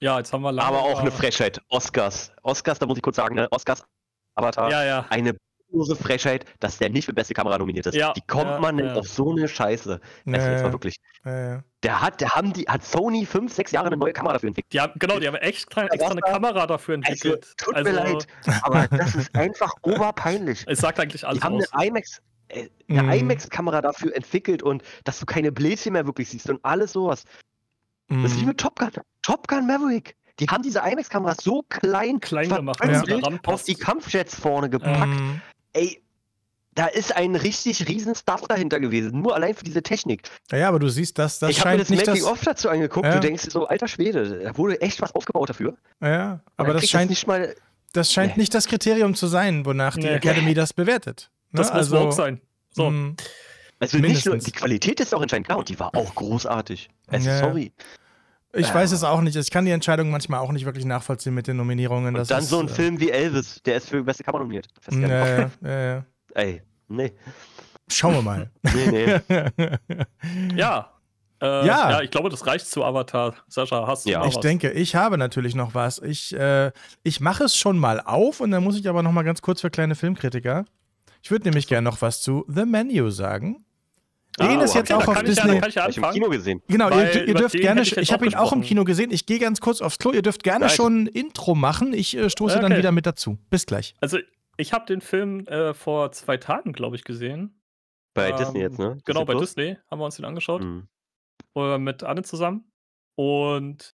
Ja, jetzt haben wir lange. Aber auch eine Frechheit. Oscars. Oscars, da muss ich kurz sagen, ne? Oscars Avatar. Ja, ja. Eine bloße Frechheit, dass der nicht für beste Kamera nominiert ist. Ja, Wie kommt ja, man denn auf so eine Scheiße? Also jetzt mal wirklich. Der hat, der haben die, hat Sony fünf, sechs Jahre eine neue Kamera dafür entwickelt. Ja, genau, die haben echt kleine, extra eine Kamera dafür also, entwickelt. Also, tut also, mir leid, aber das ist einfach oberpeinlich. Es sagt eigentlich alles. Die haben aus. Äh, eine mhm. IMAX, eine mm. IMAX-Kamera dafür entwickelt und dass du keine Bläschen mehr wirklich siehst und alles sowas. Mhm. Das ist wie mhm. mit Top Gun. Top Gun Maverick. Die haben diese IMAX-Kameras so klein, klein gemacht, da auf die Kampfjets vorne gepackt. Mhm. Ey, da ist ein richtig riesen Stuff dahinter gewesen, nur allein für diese Technik. Ja, aber du siehst, dass das ich habe mir das Making of dazu angeguckt. Ja. Du denkst so, alter Schwede, da wurde echt was aufgebaut dafür. Ja, aber das scheint das nicht mal. Das scheint nee. nicht das Kriterium zu sein, wonach die Academy das bewertet. Ne? Das muss also, auch sein. So. Mhm. Also Mindestens. nicht nur, die Qualität ist auch entscheidend, klar, und die war auch großartig. Also ja, sorry. Ich ja. Äh. weiß es auch nicht. Ich kann die Entscheidung manchmal auch nicht wirklich nachvollziehen mit den Nominierungen. Und dann ist, so ein äh, Film wie Elvis, der ist für beste Kamera nominiert. Ja, ja, ja, Ey, nee. Schauen wir mal. nee, nee. ja. Äh, ja. ja, ich glaube, das reicht zu Avatar. Sascha, hast du ja. noch Ich denke, ich habe natürlich noch was. Ich, äh, ich mache es schon mal auf und dann muss ich aber noch mal ganz kurz für kleine Filmkritiker. Ich würde nämlich gerne noch was zu The Menu sagen. Den ah, gehen das jetzt okay, auch auf Disney. Ich, ja, kann ich ja im Kino gesehen. Genau, ihr, ihr dürft gerne. Ich, ich habe ihn auch im Kino gesehen. Ich gehe ganz kurz aufs Klo. Ihr dürft gerne Nein. schon ein Intro machen. Ich äh, stoße okay. dann wieder mit dazu. Bis gleich. Also, ich habe den Film äh, vor zwei Tagen, glaube ich, gesehen. Bei ähm, Disney jetzt, ne? Genau, bei Plus? Disney haben wir uns den angeschaut. Mhm. Mit Anne zusammen. Und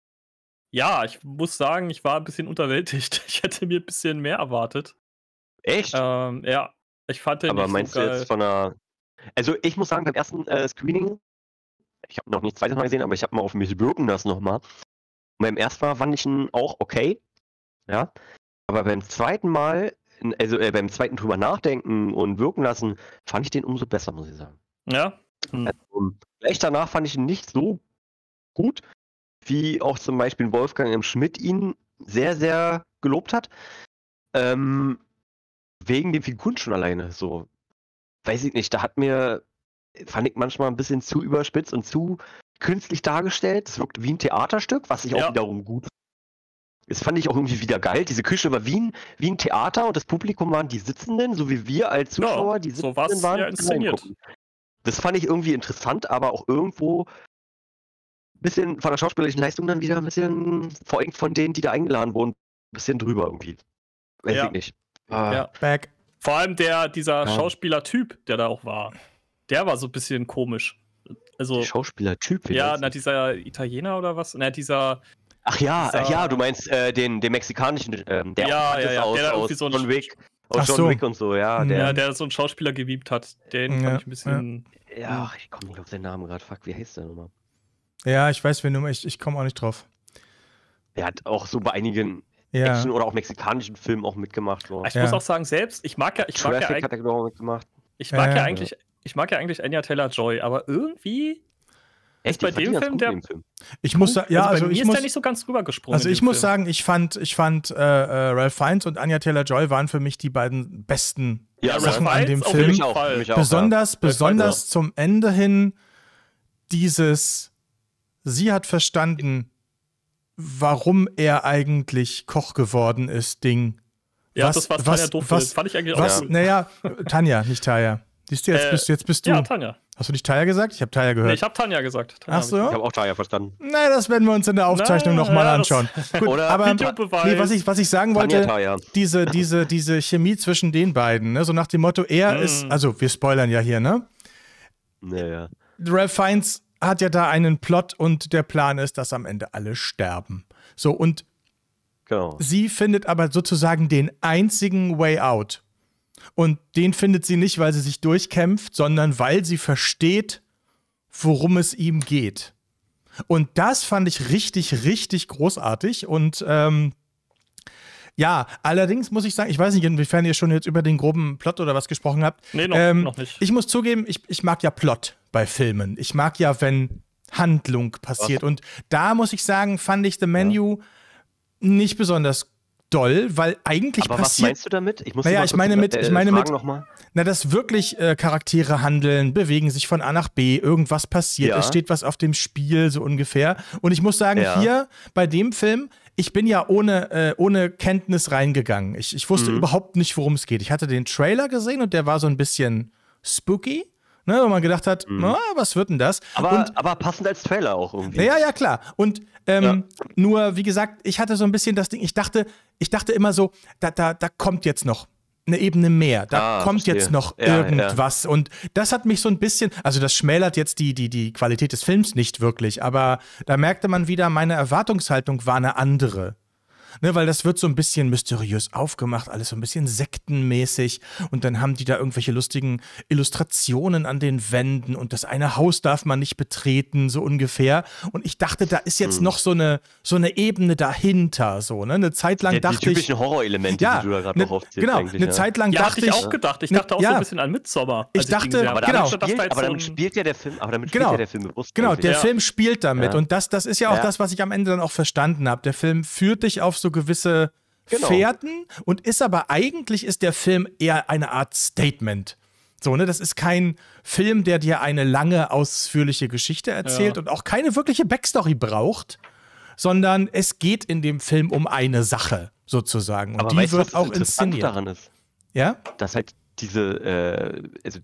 ja, ich muss sagen, ich war ein bisschen unterwältigt. Ich hätte mir ein bisschen mehr erwartet. Echt? Ähm, ja, ich fand den. Aber meinst so du jetzt von einer also ich muss sagen, beim ersten äh, Screening, ich habe noch nicht zweites Mal gesehen, aber ich habe mal auf mich wirken das nochmal. Beim ersten Mal fand ich ihn auch okay. Ja. Aber beim zweiten Mal, also äh, beim zweiten drüber nachdenken und wirken lassen, fand ich den umso besser, muss ich sagen. Ja. Hm. Also, gleich danach fand ich ihn nicht so gut, wie auch zum Beispiel Wolfgang M. Schmidt ihn sehr, sehr gelobt hat. Ähm, wegen den Figuren schon alleine. So, weiß ich nicht, da hat mir, fand ich manchmal ein bisschen zu überspitzt und zu künstlich dargestellt. Es wirkt wie ein Theaterstück, was ich ja. auch wiederum gut das fand ich auch irgendwie wieder geil. Diese Küche war wie ein, wie ein Theater und das Publikum waren die Sitzenden, so wie wir als Zuschauer, ja, die Sitzenden so waren. Ja, inszeniert. Das fand ich irgendwie interessant, aber auch irgendwo ein bisschen von der schauspielerischen Leistung dann wieder ein bisschen, vor allem von denen, die da eingeladen wurden, ein bisschen drüber irgendwie. Weiß ja. ich nicht. Ah. Ja. Back. Vor allem der, dieser ja. Schauspieler-Typ, der da auch war, der war so ein bisschen komisch. Also, Schauspieler-Typ? Ja, na, dieser Italiener oder was? Na, dieser. Ach ja, dieser, ja, du meinst äh, den, den mexikanischen, äh, der ja, ja, ja, aus, der aus so John Wick. Aus John so. Wick und so, ja. Mhm. Der, ja, der so einen Schauspieler gewiebt hat. Den ja, ich ein bisschen. Ja, ja ich komme nicht auf den Namen gerade. Fuck, wie heißt der nochmal? Ja, ich weiß, wen du Ich, ich komme auch nicht drauf. Er hat auch so bei einigen ja. Action- oder auch mexikanischen Filmen auch mitgemacht. So. Ich ja. muss auch sagen, selbst, ich mag ja, ich mag ja, hat er genau mitgemacht. Ich mag ja, ja eigentlich, ich mag ja eigentlich Anya Taylor Joy, aber irgendwie Echt, bei dem Film, der, Film. Ich muss sagen, also ja, also, also ich muss, ist nicht so ganz rübergesprungen. Also ich muss Film. sagen, ich fand, ich fand äh, äh Ralph Fiennes und Anya Taylor Joy waren für mich die beiden besten ja, Sachen Ralph an dem Fiennes, Film. Mich auch, mich auch, besonders, ja. besonders Ralph zum Ende hin dieses. Sie hat verstanden, warum er eigentlich Koch geworden ist, Ding. Ja, was, das war Tanja doof. Was, das fand ich eigentlich was, auch cool. Naja, Tanja, nicht Taya. Siehst du, jetzt, äh, bist, jetzt bist du. Ja, Tanja. Hast du nicht Taya gesagt? Ich habe Taya gehört. Nee, ich habe Tanja gesagt. Tanja Ach so? Ich habe auch Taya verstanden. Naja, das werden wir uns in der Aufzeichnung nochmal ja, anschauen. Gut, Oder aber nee, was, ich, was ich sagen wollte, diese, diese, diese Chemie zwischen den beiden, ne? so nach dem Motto, er mm. ist, also wir spoilern ja hier, ne? Naja. Ralph Fiennes hat ja da einen Plot und der Plan ist, dass am Ende alle sterben. So, und genau. sie findet aber sozusagen den einzigen Way out. Und den findet sie nicht, weil sie sich durchkämpft, sondern weil sie versteht, worum es ihm geht. Und das fand ich richtig, richtig großartig. Und ähm, ja, allerdings muss ich sagen, ich weiß nicht, inwiefern ihr schon jetzt über den groben Plot oder was gesprochen habt. Nee, noch, ähm, noch nicht. Ich muss zugeben, ich, ich mag ja Plot bei Filmen. Ich mag ja, wenn Handlung passiert. Und da muss ich sagen, fand ich The Menu ja. nicht besonders doll, weil eigentlich Aber passiert. Was meinst du damit? Ich muss naja, ich meine mit, ich äh, meine mit, na, dass wirklich äh, Charaktere handeln, bewegen sich von A nach B, irgendwas passiert, ja. es steht was auf dem Spiel, so ungefähr. Und ich muss sagen, ja. hier bei dem Film, ich bin ja ohne, äh, ohne Kenntnis reingegangen. Ich, ich wusste mhm. überhaupt nicht, worum es geht. Ich hatte den Trailer gesehen und der war so ein bisschen spooky. Ne, wo man gedacht hat, mhm. ah, was wird denn das? Aber, und, aber passend als Trailer auch irgendwie. Ja, ja, klar. Und ähm, ja. nur, wie gesagt, ich hatte so ein bisschen das Ding, ich dachte, ich dachte immer so, da, da, da kommt jetzt noch eine Ebene mehr. Da ah, kommt verstehe. jetzt noch ja, irgendwas. Ja. Und das hat mich so ein bisschen, also das schmälert jetzt die, die, die Qualität des Films nicht wirklich, aber da merkte man wieder, meine Erwartungshaltung war eine andere. Ne, weil das wird so ein bisschen mysteriös aufgemacht, alles so ein bisschen sektenmäßig. Und dann haben die da irgendwelche lustigen Illustrationen an den Wänden und das eine Haus darf man nicht betreten, so ungefähr. Und ich dachte, da ist jetzt mhm. noch so eine, so eine Ebene dahinter. So, ne? Eine Zeit lang ja, dachte ich. Die typischen Horrorelemente, ja, die du da gerade ne, noch aufzählst. Genau, eine ja. Zeit lang ja, dachte ich. Ja, auch gedacht. Ich ne, dachte auch so ein bisschen an Midsommar. Ich dachte, genau. ich aber, genau. Spielt, da aber damit spielt ja der Film, aber damit genau, spielt ja der Film bewusst. Genau, der Film spielt damit. Und das, das ist ja auch das, was ich am Ende dann auch verstanden habe. Der Film führt dich auf so gewisse genau. Fährten und ist aber eigentlich ist der Film eher eine Art Statement. So, ne, das ist kein Film, der dir eine lange, ausführliche Geschichte erzählt ja. und auch keine wirkliche Backstory braucht, sondern es geht in dem Film um eine Sache, sozusagen. Und aber die weißt, wird was auch inszeniert. daran ist? Ja? Dass halt diese, äh, also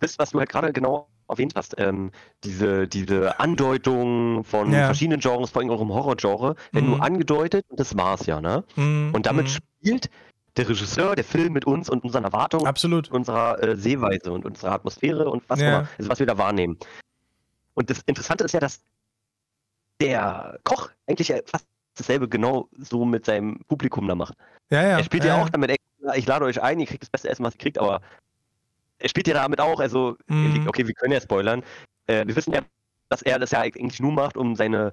das, was du halt gerade genau erwähnt hast, ähm, diese, diese Andeutung von ja. verschiedenen Genres, vor allem auch im Horrorgenre, werden mhm. nur angedeutet und das war's ja, ne? Mhm. Und damit mhm. spielt der Regisseur, der Film mit uns und unseren Erwartungen, Absolut. unserer äh, Sehweise und unserer Atmosphäre und was, ja. wir, also was wir da wahrnehmen. Und das Interessante ist ja, dass der Koch eigentlich äh, fast dasselbe genau so mit seinem Publikum da macht. Ja, ja. Er spielt ja, ja auch damit, ich lade euch ein, ihr kriegt das beste Essen, was ihr kriegt, aber er spielt ja damit auch, also, mhm. okay, wir können ja spoilern. Äh, wir wissen ja, dass er das ja eigentlich nur macht, um seine,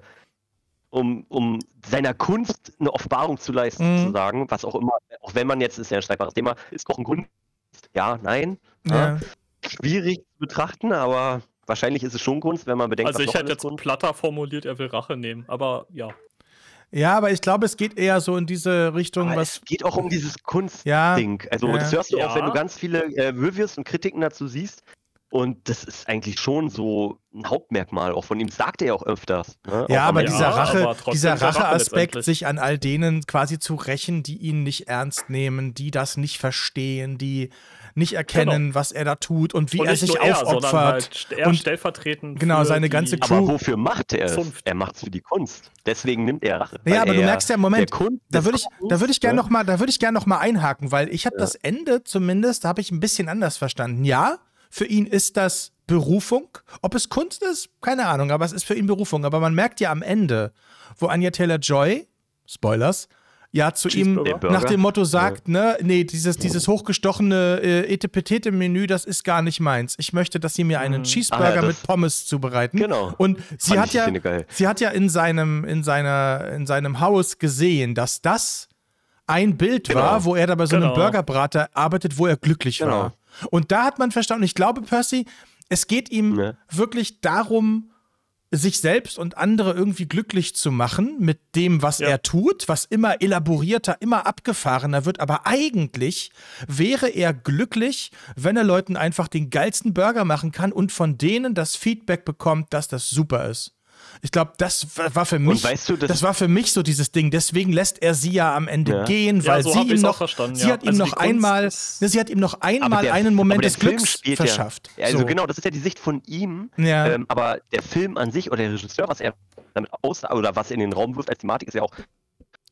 um, um seiner Kunst eine Offenbarung zu leisten, mhm. sozusagen, was auch immer, auch wenn man jetzt, ist ja ein streitbares Thema, ist auch ein Grund, ja, nein. Ja. Ne? Ja. Schwierig zu betrachten, aber wahrscheinlich ist es schon Kunst, wenn man bedenkt, Also ich hätte jetzt so platter formuliert, er will Rache nehmen, aber ja. Ja, aber ich glaube, es geht eher so in diese Richtung, was. Es geht auch um dieses Kunstding. Ja, also, ja. das hörst du auch, wenn du ganz viele äh, Reviews und Kritiken dazu siehst. Und das ist eigentlich schon so ein Hauptmerkmal. Auch von ihm sagt er ja auch öfters. Ne? Ja, auch aber, dieser Rache, Rache, dieser Racheaspekt, sich an all denen quasi zu rächen, die ihn nicht ernst nehmen, die das nicht verstehen, die nicht erkennen, genau. was er da tut und wie und er sich aufopfert. Er, halt er und stellvertretend. Genau, seine ganze Crew. Aber wofür macht er es? Er macht es für die Kunst. Deswegen nimmt er Rache. Ja, aber du merkst ja, Moment, da würde ich, würd ich gerne nochmal gern noch einhaken, weil ich habe ja. das Ende zumindest, da habe ich ein bisschen anders verstanden. Ja, für ihn ist das Berufung. Ob es Kunst ist, keine Ahnung, aber es ist für ihn Berufung. Aber man merkt ja am Ende, wo Anya Taylor Joy, Spoilers, ja zu ihm nach dem Motto sagt, ne, nee, dieses, dieses hochgestochene äh, Etepetete Menü, das ist gar nicht meins. Ich möchte, dass sie mir einen mm. Cheeseburger ah, ja, mit Pommes zubereiten. Genau. Und sie hat ja sie hat ja in seinem in seiner in seinem Haus gesehen, dass das ein Bild genau. war, wo er da bei so einem genau. Burgerbrater arbeitet, wo er glücklich genau. war. Und da hat man verstanden, ich glaube Percy, es geht ihm ja. wirklich darum, sich selbst und andere irgendwie glücklich zu machen mit dem, was ja. er tut, was immer elaborierter, immer abgefahrener wird. Aber eigentlich wäre er glücklich, wenn er Leuten einfach den geilsten Burger machen kann und von denen das Feedback bekommt, dass das super ist. Ich glaube, das war für mich, weißt du, das, das, war für mich so dieses Ding. Deswegen lässt er sie ja am Ende ja. gehen, weil ja, so sie ihm noch, sie hat, also ihm noch einmal, ne, sie hat ihm noch einmal, der, einen Moment des Film Glücks verschafft. also so. genau, das ist ja die Sicht von ihm. Ähm, aber der Film an sich oder der Regisseur, was er damit aus oder was in den Raum wirft als Thematik, ist ja auch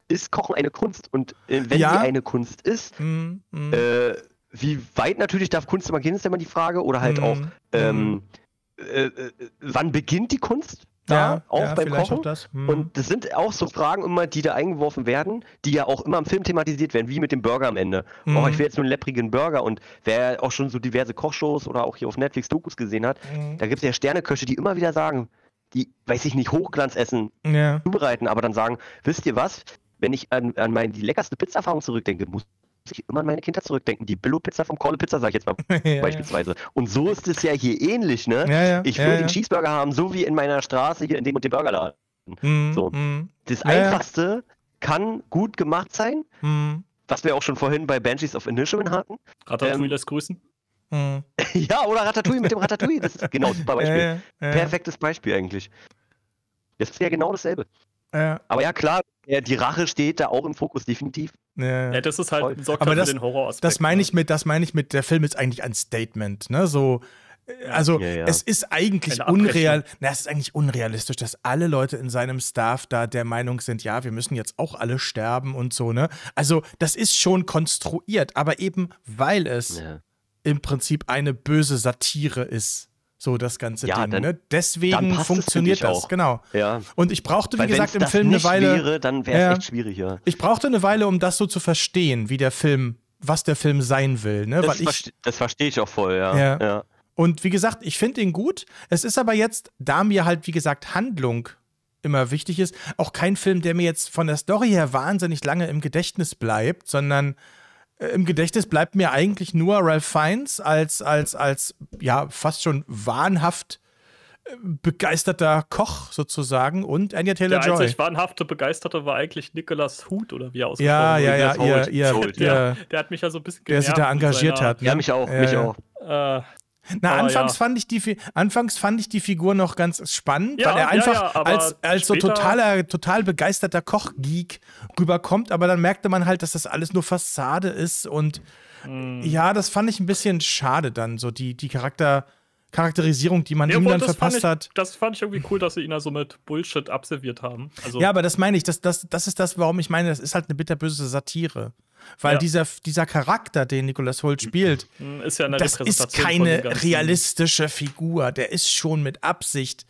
ist Kochen eine Kunst und äh, wenn ja. sie eine Kunst ist, mm, mm. Äh, wie weit natürlich darf Kunst immer gehen, ist ja immer die Frage. Oder halt mm, auch, ähm, mhm. äh, äh, wann beginnt die Kunst? da, ja, auch ja, beim Kochen. Auch hm. Und das sind auch so Fragen immer, die da eingeworfen werden, die ja auch immer im Film thematisiert werden, wie mit dem Burger am Ende. Hm. Oh, mhm. ich will jetzt nur einen lepprigen Burger und wer auch schon so diverse Kochshows oder auch hier auf Netflix Dokus gesehen hat, hm. da gibt es ja Sterneköche, die immer wieder sagen, die, weiß ich nicht, Hochglanzessen ja. zubereiten, aber dann sagen, wisst ihr was, wenn ich an, an meine, die leckerste Pizza-Erfahrung zurückdenke, muss ich immer an meine Kinder zurückdenken. Die Billo-Pizza vom Corle Pizza, sag ich jetzt mal ja, beispielsweise. Ja. Und so ist es ja hier ähnlich, ne? Ja, ich will den Cheeseburger haben, so wie in meiner Straße hier in dem und dem Burgerladen. Mhm, so. Mhm. Das Einfachste kann gut gemacht sein, mhm. was wir auch schon vorhin bei Banshees of Initiative hatten. Ratatouille ähm, lässt grüßen. Mhm. ja, oder Ratatouille mit dem Ratatouille. Das ist genau ein super Beispiel. Perfektes Beispiel eigentlich. Das ist ja genau dasselbe. Aber ja, klar, die Rache steht da auch im Fokus, definitiv. Ja, ja. das ist halt, sorgt aber halt das, für den Horroraspekt. Das meine ne? ich mit, das meine ich mit, der Film ist eigentlich ein Statement, ne? So, äh, also ja, ja. es ist eigentlich unreal, na, es ist eigentlich unrealistisch, dass alle Leute in seinem Staff da der Meinung sind, ja, wir müssen jetzt auch alle sterben und so, ne? Also, das ist schon konstruiert, aber eben weil es ja. im Prinzip eine böse Satire ist. So das ganze ja, Ding. Dann, ne? Deswegen funktioniert das, genau. Ja. Und ich brauchte, wie gesagt, im Film eine Weile. Wäre, dann wäre es ja, echt schwierig, Ich brauchte eine Weile, um das so zu verstehen, wie der Film, was der Film sein will. Ne? Das, ich, das verstehe ich auch voll, ja. ja. ja. Und wie gesagt, ich finde ihn gut. Es ist aber jetzt, da mir halt, wie gesagt, Handlung immer wichtig ist, auch kein Film, der mir jetzt von der Story her wahnsinnig lange im Gedächtnis bleibt, sondern im Gedächtnis bleibt mir eigentlich nur Ralph Fiennes als, als, als ja, fast schon wahnhaft äh, begeisterter Koch sozusagen und Anya Taylor Joy. Der einzig wahnhafte Begeisterte war eigentlich Nicolas Hut oder wie er ausgesprochen ja, ja, ja, ihr, ihr, der, der, hat mich ja so ein bisschen Der sich da engagiert seiner, hat. Ne? Ja, mich auch, ja, mich auch. Äh, na, oh, anfangs, ja. fand ich die, anfangs fand ich die Figur noch ganz spannend, ja, weil er einfach ja, als, als so totaler, total begeisterter Kochgeek rüberkommt, aber dann merkte man halt, dass das alles nur Fassade ist und mm. ja, das fand ich ein bisschen schade dann, so die, die Charakter, Charakterisierung, die man ja, ihm dann verpasst ich, hat. Das fand ich irgendwie cool, dass sie ihn da so mit Bullshit absolviert haben. Also ja, aber das meine ich, das, das, das ist das, warum ich meine, das ist halt eine bitterböse Satire. Weil ja. dieser, dieser Charakter, den Nicolas Holt spielt, mm, ist ja das ist keine realistische Figur. Der ist schon mit Absicht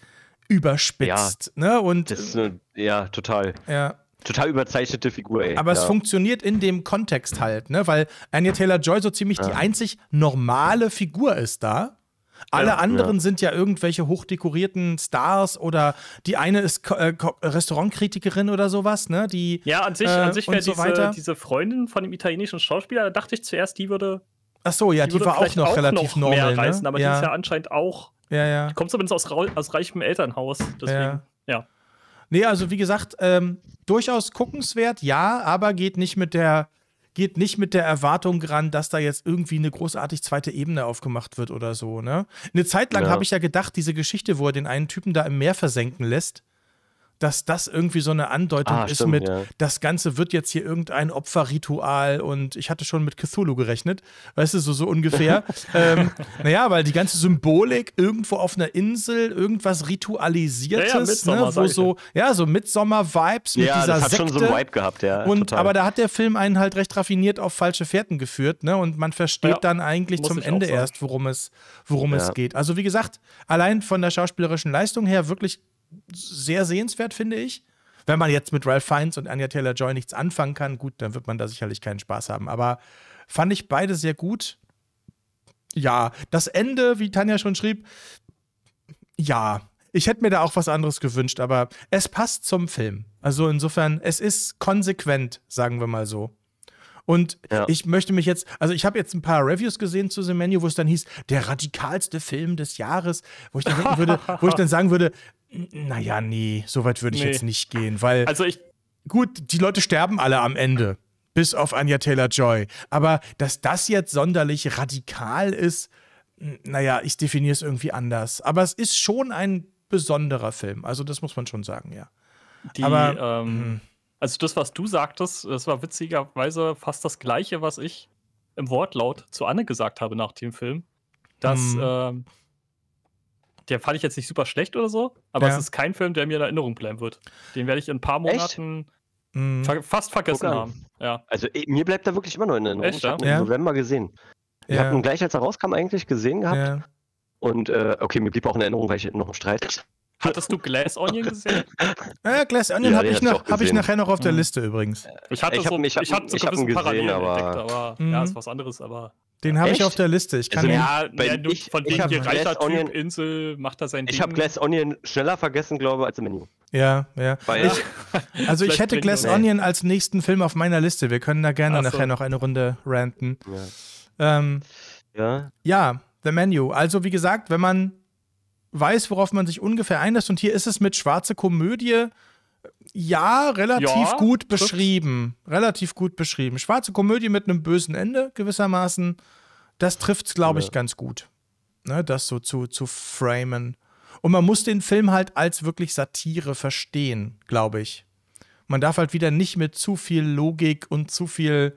überspitzt. Ja, ne? Und, das ist eine, ja total. Ja. Total überzeichnete Figur, ey. Aber es funktioniert in dem Kontext halt, ne? Weil Anya Taylor Joy so ziemlich die einzig normale Figur ist da. Alle ja, anderen ja. sind ja irgendwelche hochdekorierten Stars oder die eine ist Ko äh, Restaurantkritikerin oder sowas, ne? Die, ja, an sich, äh, an sich wäre so diese, diese Freundin von dem italienischen Schauspieler, da dachte ich zuerst, die würde. Ach so, ja, die, die war auch noch auch relativ noch normal. Mehr ne? reißen, ne? Aber ja. die ist ja anscheinend auch. Ja, ja. Die kommt zumindest aus, aus reichem Elternhaus. Deswegen, ja. Nee, also wie gesagt, ähm, durchaus guckenswert, ja, aber geht nicht mit der geht nicht mit der Erwartung ran, dass da jetzt irgendwie eine großartig zweite Ebene aufgemacht wird oder so. Ne? Eine Zeit lang ja. habe ich ja gedacht, diese Geschichte, wo er den einen Typen da im Meer versenken lässt, dass das irgendwie so eine Andeutung ah, ist stimmt, mit, ja. das Ganze wird jetzt hier irgendein Opferritual und ich hatte schon mit Cthulhu gerechnet, weißt du, so, so ungefähr. ähm, naja, weil die ganze Symbolik irgendwo auf einer Insel, irgendwas Ritualisiertes, ja, ja, ne, wo so, ja, so Midsommer-Vibes mit dieser das hat Sekte. schon so einen Vibe gehabt, ja. Und, total. aber da hat der Film einen halt recht raffiniert auf falsche Fährten geführt, ne, und man versteht dann eigentlich zum Ende erst, worum es, worum es geht. Also wie gesagt, allein von der schauspielerischen Leistung her wirklich sehr sehenswert, finde ich. Wenn man jetzt mit Ralph Fiennes und Anya Taylor-Joy nichts anfangen kann, gut, dann wird man da sicherlich keinen Spaß haben. Aber fand ich beide sehr gut. Ja, das Ende, wie Tanja schon schrieb, ja, ich hätte mir da auch was anderes gewünscht, aber es passt zum Film. Also insofern, es ist konsequent, sagen wir mal so. Und ja. ich möchte mich jetzt, also ich habe jetzt ein paar Reviews gesehen zu The Menu, wo es dann hieß, der radikalste Film des Jahres, wo ich dann, würde, wo ich dann sagen würde, naja, nee, so weit würde ich nee. jetzt nicht gehen, weil. Also ich. Gut, die Leute sterben alle am Ende. Bis auf Anya Taylor Joy. Aber dass das jetzt sonderlich radikal ist, naja, ich definiere es irgendwie anders. Aber es ist schon ein besonderer Film. Also, das muss man schon sagen, ja. Die, Aber, ähm, mhm. also, das, was du sagtest, das war witzigerweise fast das Gleiche, was ich im Wortlaut zu Anne gesagt habe nach dem Film. Dass. Mhm. Ähm, der fand ich jetzt nicht super schlecht oder so, aber ja. es ist kein Film, der mir in Erinnerung bleiben wird. Den werde ich in ein paar Monaten mhm. ver fast vergessen haben. Ja. Also mir bleibt da wirklich immer noch in Erinnerung. Echt, ich habe ihn im November gesehen. Ich habe ihn gleich, als er rauskam, eigentlich gesehen gehabt. Und äh, okay, mir blieb auch in Erinnerung, weil ich noch einen Streit hatte. Hattest du Glass Onion gesehen? ja, Glass Onion ja, habe ich, noch, hab ich nachher noch auf der mhm. Liste übrigens. Ich hatte ich so, hab, ich hab, hatte so ich hab gesehen, aber, aber mhm. ja, ist was anderes, aber den habe ich auf der Liste. Ich kann also, ja, bei, ja, du, ich, von wegen gereiter Typ, Onion, Insel, macht da sein Ding. Ich habe Glass Onion schneller vergessen, glaube ich, als im Menü. Ja, ja. ich, also ich hätte Glass Onion als nächsten Film auf meiner Liste. Wir können da gerne Ach nachher so. noch eine Runde ranten. Ja. Ähm, ja. ja, The Menu. Also wie gesagt, wenn man weiß, worauf man sich ungefähr einlässt und hier ist es mit schwarze Komödie ja, relativ ja, gut beschrieben. Relativ gut beschrieben. Schwarze Komödie mit einem bösen Ende, gewissermaßen. Das trifft es, glaube ich, ganz gut. Ne, das so zu, zu framen. Und man muss den Film halt als wirklich Satire verstehen, glaube ich. Man darf halt wieder nicht mit zu viel Logik und zu viel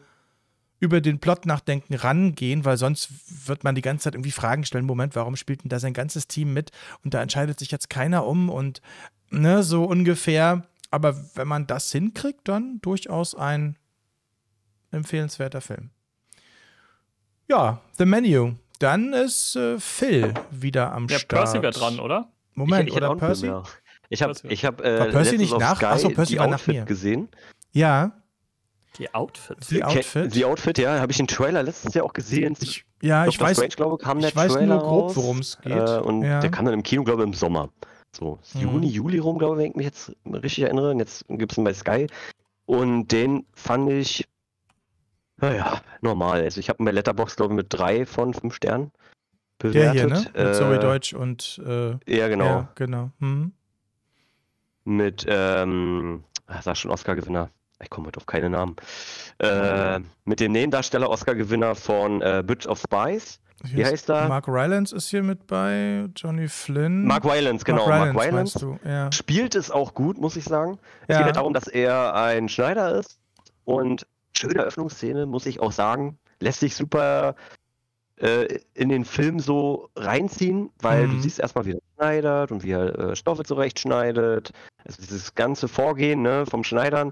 über den Plot nachdenken rangehen, weil sonst wird man die ganze Zeit irgendwie Fragen stellen. Moment, warum spielt denn da sein ganzes Team mit? Und da entscheidet sich jetzt keiner um und ne, so ungefähr aber wenn man das hinkriegt, dann durchaus ein empfehlenswerter Film. Ja, The Menu. Dann ist äh, Phil wieder am ja, Start. Percy wäre dran, oder? Moment, ich, ich oder Percy? Ich habe ich hab, äh, Percy nicht nach? Achso, Percy die war nach mir. gesehen. Ja. Die Outfit. Die Outfit. Die Outfit, ja, habe ich den Trailer letztes Jahr auch gesehen. Ich, ja, Dr. ich weiß. Strange, glaube, kam der ich weiß nur grob, worum es geht. Äh, und ja. der kam dann im Kino, glaube ich, im Sommer. So, mhm. Juni, Juli rum, glaube ich, wenn ich mich jetzt richtig erinnere. Und jetzt gibt es ihn bei Sky. Und den fand ich, naja, normal. Also ich habe ihn Letterbox, glaube ich, mit drei von fünf Sternen bewertet. Der hier, ne? Mit Zoe äh, Deutsch und äh, Ja, genau. Ja, genau. Mhm. Mit, ähm, ah, sag schon Oscar-Gewinner. Ich komme heute auf keine Namen. Äh, mit dem Nebendarsteller Oscar-Gewinner von äh, Bridge of Spies wie heißt da? Mark Rylance ist hier mit bei, Johnny Flynn. Mark Rylance, genau. Mark Rylance, Mark Rylance ja. spielt es auch gut, muss ich sagen. Es ja. geht halt darum, dass er ein Schneider ist und schöne Eröffnungsszene, muss ich auch sagen. Lässt sich super äh, in den Film so reinziehen, weil mhm. du siehst erstmal, wie er schneidet und wie er äh, Stoffe zurechtschneidet. Also dieses ganze Vorgehen ne, vom Schneidern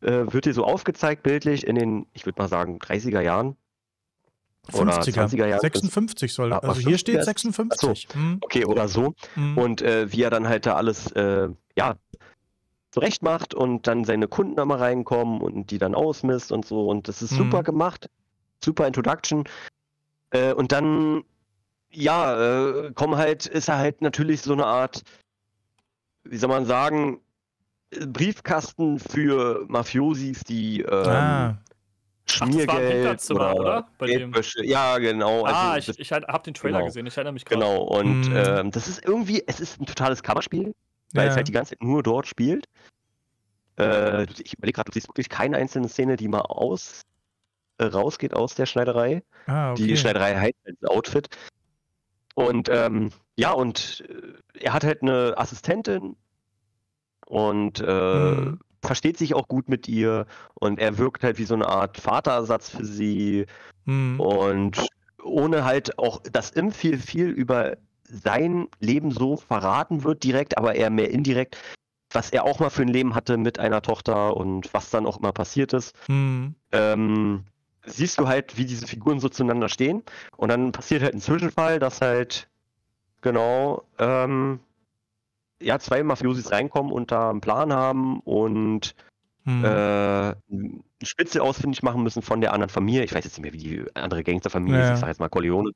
äh, wird dir so aufgezeigt bildlich in den, ich würde mal sagen, 30er Jahren. Oder 50er, 20er Jahre. 56 soll. Ah, also hier steht 56. So. Mhm. Okay, oder so. Mhm. Und äh, wie er dann halt da alles, äh, ja, zurecht macht und dann seine Kunden da reinkommen und die dann ausmisst und so. Und das ist mhm. super gemacht. Super Introduction. Äh, und dann, ja, äh, komm halt, ist er halt natürlich so eine Art, wie soll man sagen, Briefkasten für Mafiosis, die ähm, ah. Schmiergeld Ach, oder, oder? Geldwäsche. Ja, genau. Also ah, also, ich, ich habe den Trailer genau. gesehen, ich erinnere mich gerade. Genau, und mhm. ähm, das ist irgendwie, es ist ein totales Coverspiel, weil ja. es halt die ganze Zeit nur dort spielt. Äh, ich überlege gerade, du siehst wirklich keine einzelne Szene, die mal aus äh, rausgeht aus der Schneiderei. Ah, okay. Die Schneiderei heißt das halt Outfit. Und ähm, ja, und äh, er hat halt eine Assistentin und äh, mhm versteht sich auch gut mit ihr und er wirkt halt wie so eine Art Vaterersatz für sie. Mhm. Und ohne halt auch, dass Im viel, viel über sein Leben so verraten wird direkt, aber eher mehr indirekt, was er auch mal für ein Leben hatte mit einer Tochter und was dann auch immer passiert ist. Mhm. Ähm, siehst du halt, wie diese Figuren so zueinander stehen. Und dann passiert halt ein Zwischenfall, dass halt, genau, ähm, ja, zwei Mafiosis reinkommen und da einen Plan haben und hm. äh, Spitze ausfindig machen müssen von der anderen Familie. Ich weiß jetzt nicht mehr, wie die andere Gangsterfamilie ja. ist. Ich sag jetzt mal Corleone.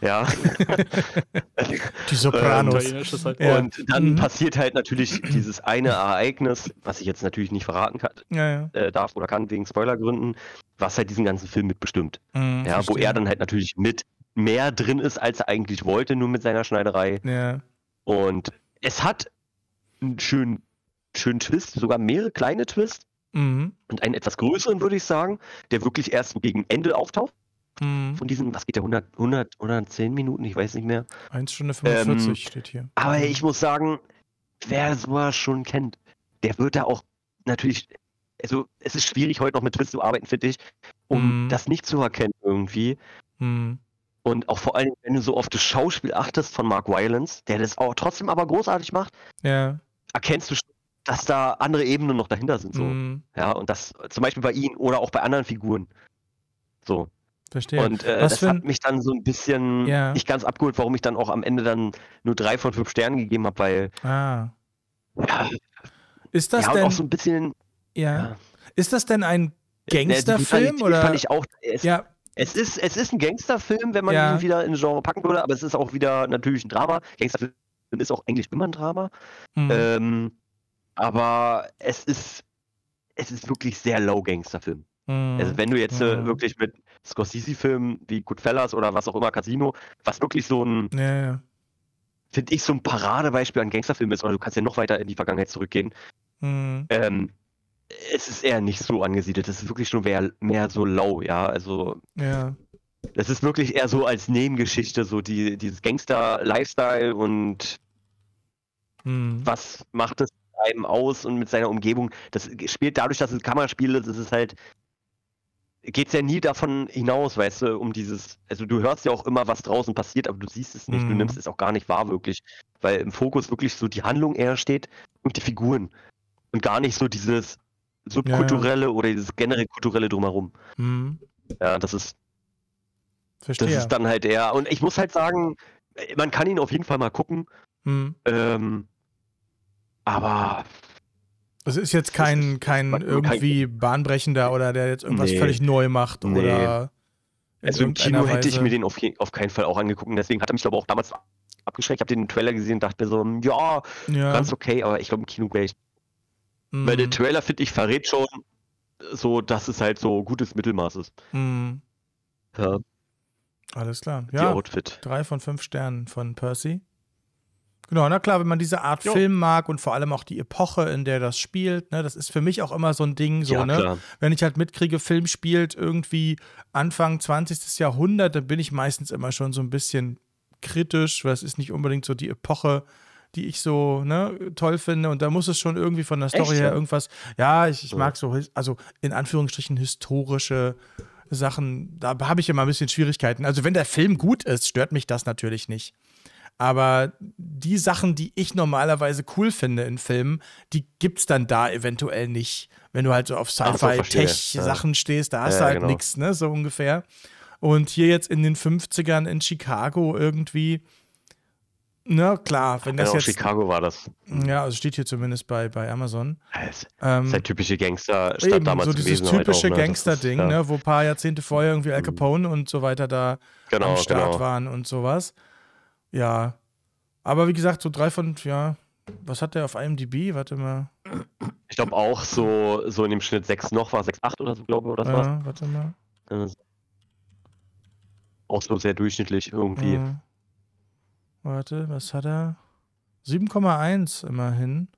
Ja. die Sopranos. und, ähm, halt und dann mhm. passiert halt natürlich dieses eine Ereignis, was ich jetzt natürlich nicht verraten kann, ja, äh, darf oder kann wegen Spoilergründen, was halt diesen ganzen Film mitbestimmt. Mhm, ja, wo er dann halt natürlich mit mehr drin ist, als er eigentlich wollte, nur mit seiner Schneiderei. Ja. Und es hat einen schönen, schönen Twist, sogar mehrere kleine Twists. Mhm. Und einen etwas größeren, würde ich sagen, der wirklich erst gegen Ende auftaucht. Mhm. Von diesen, was geht der, 100, 100, 110 Minuten, ich weiß nicht mehr. 1 Stunde 45 ähm, steht hier. Aber mhm. ich muss sagen, wer sowas schon kennt, der wird da auch natürlich, also es ist schwierig, heute noch mit Twist zu arbeiten, finde ich, um mhm. das nicht zu erkennen irgendwie. Mhm. Und auch vor allem, wenn du so auf das Schauspiel achtest von Mark Rylance, der das auch trotzdem aber großartig macht, ja. erkennst du schon, dass da andere Ebenen noch dahinter sind. So. Mhm. Ja, und das zum Beispiel bei ihm oder auch bei anderen Figuren. So. Verstehe. Und äh, das hat mich dann so ein bisschen ja. nicht ganz abgeholt, warum ich dann auch am Ende dann nur drei von fünf Sternen gegeben habe, weil. Ah. Ja, ist das ja, denn. Auch so ein bisschen. Ja. ja. Ist das denn ein äh, Gangsterfilm? oder? Fand ich auch. Es, ja, es ist, es ist ein Gangsterfilm, wenn man ja. ihn wieder in Genre packen würde, aber es ist auch wieder natürlich ein Drama. Gangsterfilm ist auch eigentlich immer ein Drama. Mhm. Ähm, aber es ist, es ist wirklich sehr low Gangsterfilm. Mhm. Also wenn du jetzt mhm. äh, wirklich mit Scorsese-Filmen wie Goodfellas oder was auch immer Casino, was wirklich so ein ja, ja. finde ich so ein Paradebeispiel an Gangsterfilmen ist, oder du kannst ja noch weiter in die Vergangenheit zurückgehen. Hm. Ähm, es ist eher nicht so angesiedelt. Das ist wirklich schon mehr, mehr so low, ja. Also. Ja. Das ist wirklich eher so als Nebengeschichte, so die, dieses Gangster-Lifestyle und hm. was macht es einem aus und mit seiner Umgebung. Das spielt dadurch, dass es Kammerspiel ist, ist es halt. Geht es ja nie davon hinaus, weißt du, um dieses. Also, du hörst ja auch immer, was draußen passiert, aber du siehst es nicht, hm. du nimmst es auch gar nicht wahr, wirklich. Weil im Fokus wirklich so die Handlung eher steht und die Figuren. Und gar nicht so dieses, subkulturelle ja, ja. oder dieses generelle kulturelle drumherum. Mhm. Ja, das ist. Verstehe. Das ist dann halt eher. Und ich muss halt sagen, man kann ihn auf jeden Fall mal gucken. Mhm. Ähm, aber. Es also ist jetzt kein, ist, kein irgendwie kein, bahnbrechender oder der jetzt irgendwas nee, völlig neu macht nee. Also im Kino Weise. hätte ich mir den auf, auf keinen Fall auch angeguckt. Deswegen hat er mich, glaube ich, auch damals abgeschreckt. Ich habe den Trailer gesehen und dachte mir so, ja, ja, ganz okay, aber ich glaube, im Kino wäre ich Mhm. Weil der mhm. Trailer, finde ich, verrät schon so, dass es halt so gutes Mittelmaß ist. Mhm. Ja. Alles klar. Die ja, Outfit. Drei von fünf Sternen von Percy. Genau, na klar, wenn man diese Art jo. Film mag und vor allem auch die Epoche, in der das spielt, ne, das ist für mich auch immer so ein Ding, so, ja, ne? Klar. Wenn ich halt mitkriege, Film spielt irgendwie Anfang 20. Jahrhundert, dann bin ich meistens immer schon so ein bisschen kritisch, weil es ist nicht unbedingt so die Epoche, äh, die ich so ne, toll finde. Und da muss es schon irgendwie von der Story Echt? her irgendwas. Ja, ich, ich mag so, also in Anführungsstrichen historische Sachen. Da habe ich immer ein bisschen Schwierigkeiten. Also, wenn der Film gut ist, stört mich das natürlich nicht. Aber die Sachen, die ich normalerweise cool finde in Filmen, die gibt es dann da eventuell nicht. Wenn du halt so auf Sci-Fi-Tech-Sachen so, ja. stehst, da hast ja, du halt genau. nichts, ne? So ungefähr. Und hier jetzt in den 50ern in Chicago irgendwie na klar, wenn das ja, jetzt. Chicago war das. Ja, also steht hier zumindest bei, bei Amazon. Das ähm, ist der halt typische Gangster statt eben, damals. So dieses gewesen, typische halt Gangster-Ding, ja. ne, wo ein paar Jahrzehnte vorher irgendwie Al mhm. Capone und so weiter da genau, am Start genau. waren und sowas. Ja. Aber wie gesagt, so drei von, ja, was hat der auf IMDb? Warte mal. Ich glaube auch so, so in dem Schnitt 6 noch war, 6, 8 oder so, glaube ich, oder so. Ja, warte mal. Auch so sehr durchschnittlich irgendwie. Ja. Mhm. Warte, was hat er? 7,1 immerhin.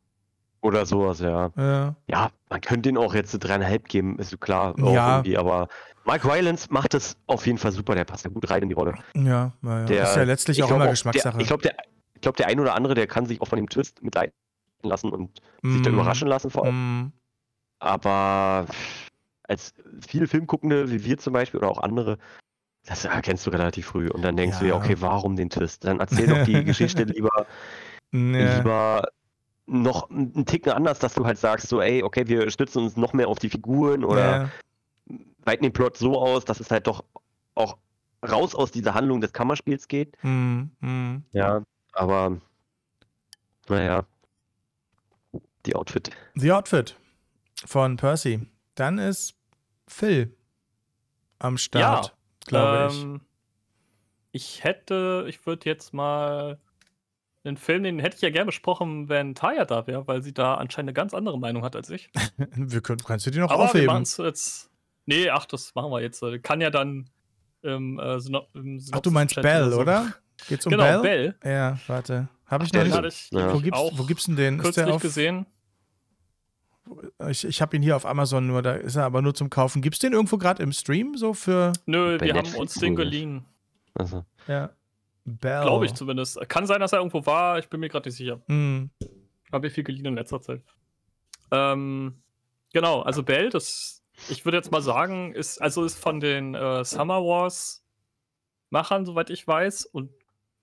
Oder sowas, ja. ja. Ja, man könnte ihn auch jetzt dreieinhalb geben, ist klar. Ja. Irgendwie, aber Mike Rylance macht das auf jeden Fall super. Der passt ja gut rein in die Rolle. Ja, ja. Der, ist ja letztlich auch immer Geschmackssache. Der, ich glaube, der, glaub, der ein oder andere, der kann sich auch von dem Twist mit lassen und mm. sich da überraschen lassen vor allem. Mm. Aber als viele Filmguckende, wie wir zum Beispiel oder auch andere, das erkennst du relativ früh. Und dann denkst ja. du ja, okay, warum den Twist? Dann erzähl doch die Geschichte lieber, ja. lieber noch einen Ticken anders, dass du halt sagst, so, ey, okay, wir stützen uns noch mehr auf die Figuren oder ja. weiten den Plot so aus, dass es halt doch auch raus aus dieser Handlung des Kammerspiels geht. Mm, Ja, aber naja. Die Outfit. The Outfit von Percy. Dann ist Phil am Start. Ja. Glaube ähm, ich. Ich hätte, ich würde jetzt mal den Film, den hätte ich ja gerne besprochen, wenn Taya da wäre, weil sie da anscheinend eine ganz andere Meinung hat als ich. wir können, kannst du die noch Aber aufheben? Wir jetzt, nee, ach, das machen wir jetzt. Kann ja dann im, ähm, äh, Synop im ähm, Synopsis Ach, du meinst Chat Bell, oder? Geht's um genau, Bell? Bell? Ja, warte. Habe ich ach, den? Hatte wo, gibt's, wo gibt's denn den? ist der auf, gesehen ich, ich habe ihn hier auf Amazon nur, da ist er aber nur zum Kaufen. Gibt es den irgendwo gerade im Stream so für. Nö, Bei wir haben uns den geliehen. Also. Ja. Bell. Glaube ich zumindest. Kann sein, dass er irgendwo war, ich bin mir gerade nicht sicher. Mm. Hm. Habe ich viel geliehen in letzter Zeit. Ähm, genau, also Bell, das, ich würde jetzt mal sagen, ist, also ist von den äh, Summer Wars Machern, soweit ich weiß. Und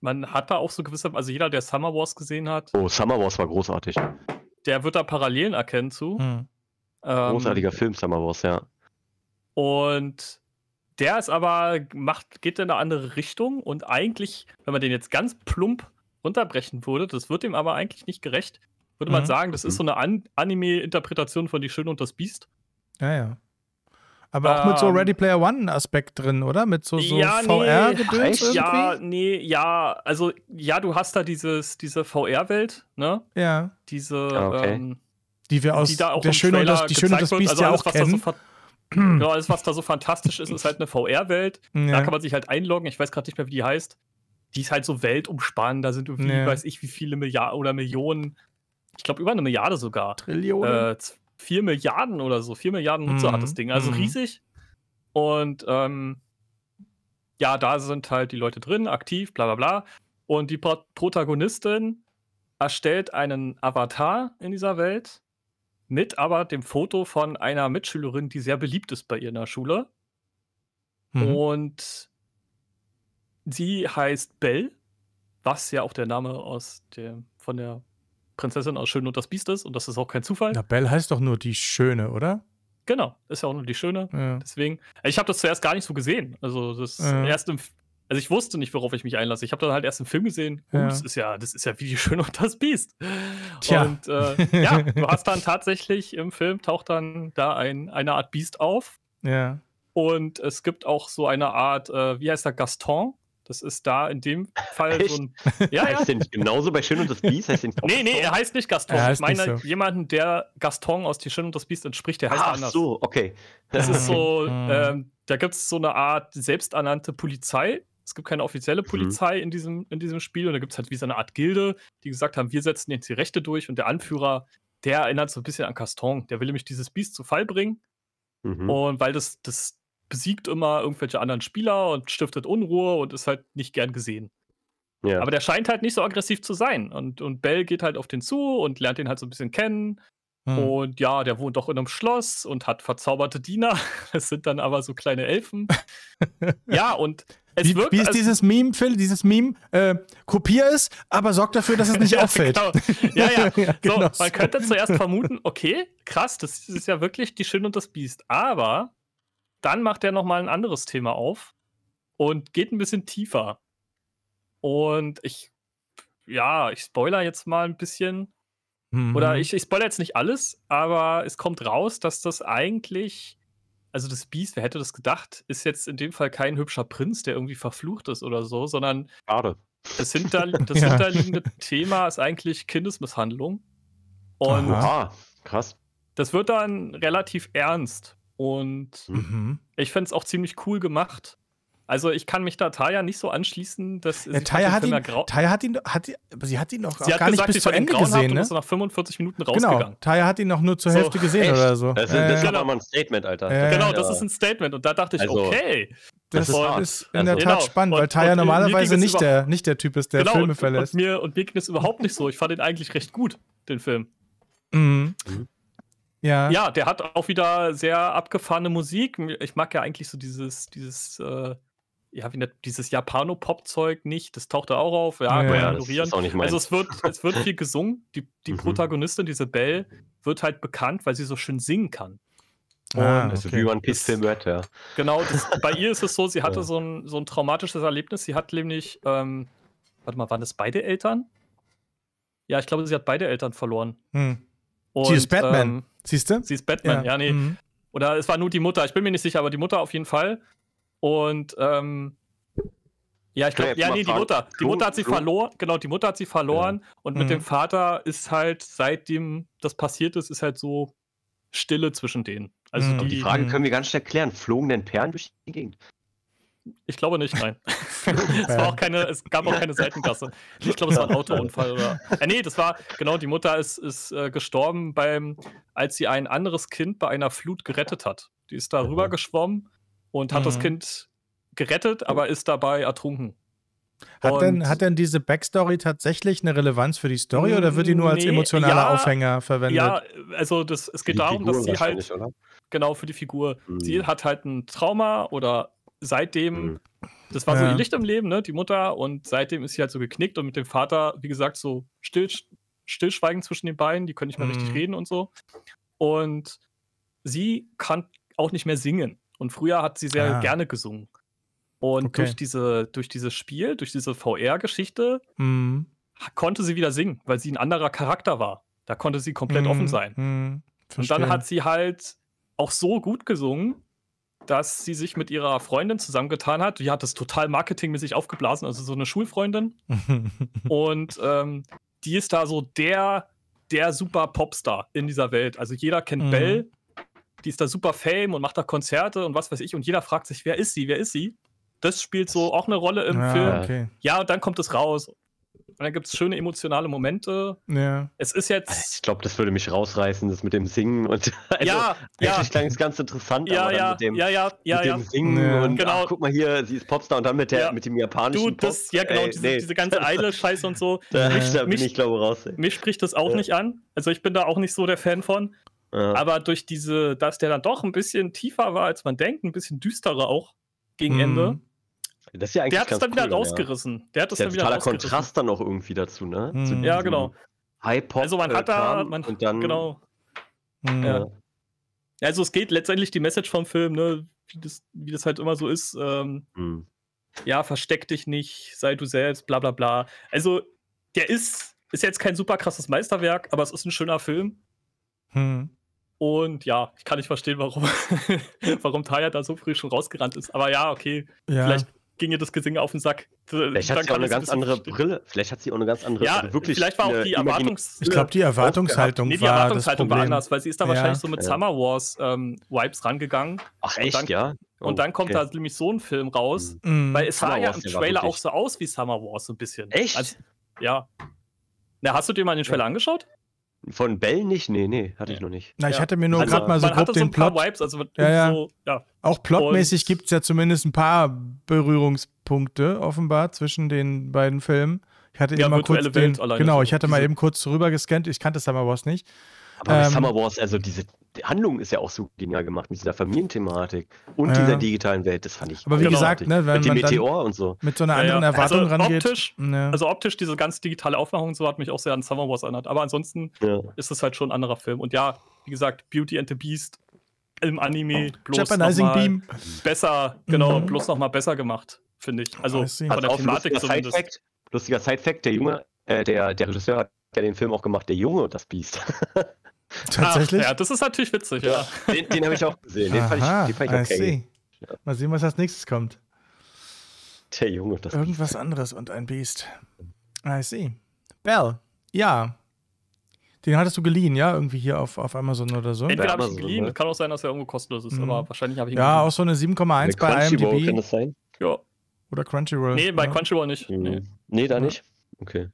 man hat da auch so gewisse, also jeder, der Summer Wars gesehen hat. Oh, Summer Wars war großartig der wird da Parallelen erkennen zu. Hm. Ähm, Großartiger Film, Summer Wars, ja. Und der ist aber, macht, geht in eine andere Richtung und eigentlich, wenn man den jetzt ganz plump runterbrechen würde, das wird dem aber eigentlich nicht gerecht, würde mhm. man sagen, das mhm. ist so eine An Anime-Interpretation von Die Schöne und das Biest. Ja, ja. Aber auch mit so ähm, Ready Player One-Aspekt drin, oder? Mit so, so ja, VR-Gedöns nee, Ja, nee, ja. Also, ja, du hast da dieses, diese VR-Welt, ne? Ja. Diese, ah, okay. ähm, Die wir aus die da auch der Schöne und das, die Schöne das Biest also alles, ja auch kennen. So genau, alles, was da so fantastisch ist, ist halt eine VR-Welt. Ja. Da kann man sich halt einloggen. Ich weiß gerade nicht mehr, wie die heißt. Die ist halt so weltumspannend. Da sind irgendwie, ja. weiß ich, wie viele Milliarden oder Millionen, ich glaube über eine Milliarde sogar. Trillionen. Äh, 4 Milliarden oder so, 4 Milliarden Nutzer mhm. hat das mhm. Ding, also mhm. riesig. Und ähm, ja, da sind halt die Leute drin, aktiv, bla bla bla. Und die Protagonistin erstellt einen Avatar in dieser Welt mit aber dem Foto von einer Mitschülerin, die sehr beliebt ist bei ihr in der Schule. Mhm. Und sie heißt Bell, was ja auch der Name aus dem, von der Prinzessin aus Schön und das Biest ist und das ist auch kein Zufall. Na, Belle heißt doch nur die Schöne, oder? Genau, ist ja auch nur die Schöne. Ja. Deswegen, ich habe das zuerst gar nicht so gesehen. Also das ja. erst im, also ich wusste nicht, worauf ich mich einlasse. Ich habe dann halt erst im Film gesehen, oh, ja. das ist ja, das ist ja wie die Schöne und das Biest. Tja. Und äh, ja, du hast dann tatsächlich im Film taucht dann da ein, eine Art Biest auf. Ja. Und es gibt auch so eine Art, äh, wie heißt der, Gaston? Das ist da in dem Fall Echt? so ein. Ja, heißt ja. der nicht genauso bei Schön und das Biest? Heißt der nicht nee, nee, er heißt nicht Gaston. Heißt ich meine so. jemanden, der Gaston aus Die Schön und das Biest entspricht, der heißt Ach, anders. Ach so, okay. Das ist so, hm. ähm, da gibt es so eine Art selbsternannte Polizei. Es gibt keine offizielle mhm. Polizei mhm. in, diesem, in diesem Spiel. Und da gibt es halt wie so eine Art Gilde, die gesagt haben, wir setzen jetzt die Rechte durch. Und der Anführer, der erinnert so ein bisschen an Gaston. Der will nämlich dieses Biest zu Fall bringen. Mhm. Und weil das, das besiegt immer irgendwelche anderen Spieler und stiftet Unruhe und ist halt nicht gern gesehen. Ja. Aber der scheint halt nicht so aggressiv zu sein. Und, und Bell geht halt auf den zu und lernt ihn halt so ein bisschen kennen. Hm. Und ja, der wohnt auch in einem Schloss und hat verzauberte Diener. Es sind dann aber so kleine Elfen. ja, und es wie, wirkt. Wie ist dieses Meme, Phil? Dieses Meme, äh, kopier es, aber sorg dafür, dass es nicht auffällt. Genau. Ja, ja. ja so, genau. so. Man könnte zuerst vermuten, okay, krass, das ist ja wirklich die Schön und das Biest. Aber dann macht er nochmal ein anderes Thema auf und geht ein bisschen tiefer. Und ich, ja, ich spoiler jetzt mal ein bisschen. Mhm. Oder ich, ich spoiler jetzt nicht alles, aber es kommt raus, dass das eigentlich, also das Biest, wer hätte das gedacht, ist jetzt in dem Fall kein hübscher Prinz, der irgendwie verflucht ist oder so, sondern Schade. das, hinter, das ja. hinterliegende Thema ist eigentlich Kindesmisshandlung. Und Aha, krass. Das wird dann relativ ernst. Und mhm. ich fände es auch ziemlich cool gemacht. Also ich kann mich da Taya nicht so anschließen, dass äh, ja, sie Taya hat, ihn, Taya hat ihn, hat ihn, sie hat ihn noch sie hat gar gesagt, nicht bis zu Ende gesehen, ne? Ist nach 45 Minuten genau. rausgegangen. Genau, Taya hat ihn noch nur zur so, Hälfte gesehen echt? oder so. Das ist, das äh, ist genau. mal ein Statement, Alter. Äh, genau, das ist ein Statement und da dachte ich, also, okay. Das, das ist, ist in der also, Tat genau. spannend, weil Taya normalerweise nicht der, nicht der Typ ist, der genau, Filme verlässt. Und, und, mir, und mir ging es überhaupt nicht so. Ich fand ihn eigentlich recht gut, den Film. mhm. mhm. Ja. ja, der hat auch wieder sehr abgefahrene Musik. Ich mag ja eigentlich so dieses, dieses, äh, ja, wie dieses Japano-Pop-Zeug nicht. Das taucht da auch auf. Ja, ja, ja das ist auch nicht mein. Also es wird, es wird viel gesungen. Die, die mhm. Protagonistin, diese Belle, wird halt bekannt, weil sie so schön singen kann. Ah, Und ah, okay. Wie man Piece Film ja. Genau, das, bei ihr ist es so, sie hatte ja. so, ein, so ein traumatisches Erlebnis. Sie hat nämlich, ähm, warte mal, waren das beide Eltern? Ja, ich glaube, sie hat beide Eltern verloren. Hm. Und, sie ist Batman. Ähm, Siehst du? Sie ist Batman, ja, ja nee. Mhm. Oder es war nur die Mutter, ich bin mir nicht sicher, aber die Mutter auf jeden Fall. Und ähm, ja, ich glaube, ja, nee, die Mutter. Die Mutter hat sie verloren, genau, die Mutter hat sie verloren ja. und mit mhm. dem Vater ist halt, seitdem das passiert ist, ist halt so Stille zwischen denen. Also mhm. die, die, Frage mhm. können wir ganz schnell klären. Flogen denn Perlen durch die Gegend? Ich glaube nicht, nein. es, war auch keine, es gab auch keine Seitengasse. Ich glaube, es war ein Autounfall oder. Äh, nee, das war, genau, die Mutter ist, ist äh, gestorben beim, als sie ein anderes Kind bei einer Flut gerettet hat. Die ist da mhm. rüber und hat mhm. das Kind gerettet, aber ist dabei ertrunken. Hat und denn, hat denn diese Backstory tatsächlich eine Relevanz für die Story oder wird die nur nee, als emotionaler ja, Aufhänger verwendet? Ja, also das, es geht darum, dass sie halt. Oder? Genau, für die Figur. Mhm. Sie hat halt ein Trauma oder seitdem, mhm. das war so ja. ihr Licht im Leben, ne, die Mutter, und seitdem ist sie halt so geknickt und mit dem Vater, wie gesagt, so still, stillschweigend zwischen den beiden, die können nicht mehr mhm. richtig reden und so. Und sie kann auch nicht mehr singen. Und früher hat sie sehr ah. gerne gesungen. Und okay. durch, diese, durch dieses Spiel, durch diese VR-Geschichte, mhm. konnte sie wieder singen, weil sie ein anderer Charakter war. Da konnte sie komplett mhm. offen sein. Mhm. Und dann hat sie halt auch so gut gesungen, dass sie sich mit ihrer Freundin zusammengetan hat. Die hat das total marketingmäßig aufgeblasen, also so eine Schulfreundin. und ähm, die ist da so der, der super Popstar in dieser Welt. Also jeder kennt mhm. Belle, die ist da super Fame und macht da Konzerte und was weiß ich. Und jeder fragt sich, wer ist sie, wer ist sie? Das spielt so auch eine Rolle im ja, ah, Film. Okay. Ja, und dann kommt es raus und dann gibt es schöne emotionale Momente. Ja. Es ist jetzt. Ich glaube, das würde mich rausreißen, das mit dem Singen und. Also, ja, ja. Ich klang es ganz interessant, ja, aber ja, mit dem, ja, ja, ja, mit ja. dem Singen ja. und genau. Ach, guck mal hier, sie ist Popstar und dann mit, der, ja. mit dem japanischen. Du, das, Pop ja, genau, Ey, diese, nee. diese, ganze Eile-Scheiße und so. Da, mich, da bin mich, ich, glaube raus. Ey. Mich spricht das auch nicht an. Also, ich bin da auch nicht so der Fan von. Aber durch diese, dass der dann doch ein bisschen tiefer war, als man denkt, ein bisschen düsterer auch gegen mhm. Ende das ist ja eigentlich Der hat es dann cool, wieder rausgerissen. Ja. Der hat es dann wieder totaler rausgerissen. Kontrast dann auch irgendwie dazu, ne? Mhm. Zu ja, genau. high Also man äh, hat da, man, und dann, genau. Mhm. Ja. Also es geht letztendlich die Message vom Film, ne? Wie das, wie das halt immer so ist. Ähm, mhm. Ja, versteck dich nicht, sei du selbst, bla bla bla. Also, der ist, ist jetzt kein super krasses Meisterwerk, aber es ist ein schöner Film. Hm. Und ja, ich kann nicht verstehen, warum, warum Taya da so früh schon rausgerannt ist. Aber ja, okay. Ja. Vielleicht ging ihr das Gesingen auf den Sack. Vielleicht hat sie auch eine ganz andere stehen. Brille. Vielleicht hat sie auch eine ganz andere. Ja, also wirklich vielleicht war auch die Erwartungshaltung. Ich glaube, die Erwartungshaltung, nee, die Erwartungshaltung war, war anders, weil sie ist da ja. wahrscheinlich so mit ja. Summer Wars ähm, Vibes rangegangen. Ach echt, dann, ja. Oh, und dann kommt okay. da nämlich so ein Film raus, mhm. mhm. weil es Summer sah ja im Trailer auch so aus wie Summer Wars so ein bisschen. Echt? Also, ja. Na, hast du dir mal den Trailer ja. angeschaut? Von Bell nicht? Nee, nee, hatte ich noch nicht. Na, ich hatte mir nur also, gerade mal so grob den so Plot. Vibes, also ja, ja. So, ja. Auch plotmäßig gibt es ja zumindest ein paar Berührungspunkte offenbar zwischen den beiden Filmen. Ich hatte ja, mal kurz den, genau, also ich hatte mal eben kurz rüber gescannt. Ich kannte Summer Wars nicht. Aber ähm, Summer Wars, also diese die Handlung ist ja auch so genial gemacht mit dieser Familienthematik und ja. dieser digitalen Welt. Das fand ich. Aber wie gesagt, ne, wenn mit dem Meteor und so. Mit so einer anderen ja, ja. Erwartung also rangeht. Optisch, ne. Also optisch diese ganz digitale Aufmachung und so hat mich auch sehr an Summer Wars erinnert. Aber ansonsten ist es halt schon ein anderer Film. Und ja, wie gesagt, Beauty and the Beast im Anime oh. bloß Japanizing Beam. besser, genau, mhm. bloß noch besser gemacht, finde ich. Also oh, von der Thematik lustiger zumindest. Side lustiger Side-Fact, der Junge, äh, der, der Regisseur hat ja den Film auch gemacht, der Junge und das Biest. Tatsächlich? Ach, ja, das ist natürlich witzig, ja. Den, den habe ich auch gesehen. Den Aha, fand ich, den fand ich okay. Ja. Mal sehen, was als nächstes kommt. Der Junge, das Irgendwas ist. anderes und ein Biest. I see. Bell, ja. Den hattest du geliehen, ja? Irgendwie hier auf, auf Amazon oder so? Entweder habe ich ihn geliehen, ne? kann auch sein, dass er irgendwo kostenlos ist, mhm. aber wahrscheinlich habe ich ihn Ja, geliehen. auch so eine 7,1 bei IMDb. Kann das sein? Ja. Oder Crunchyroll. Nee, bei Crunchyroll nicht. Mhm. Nee. nee, da nicht. Okay.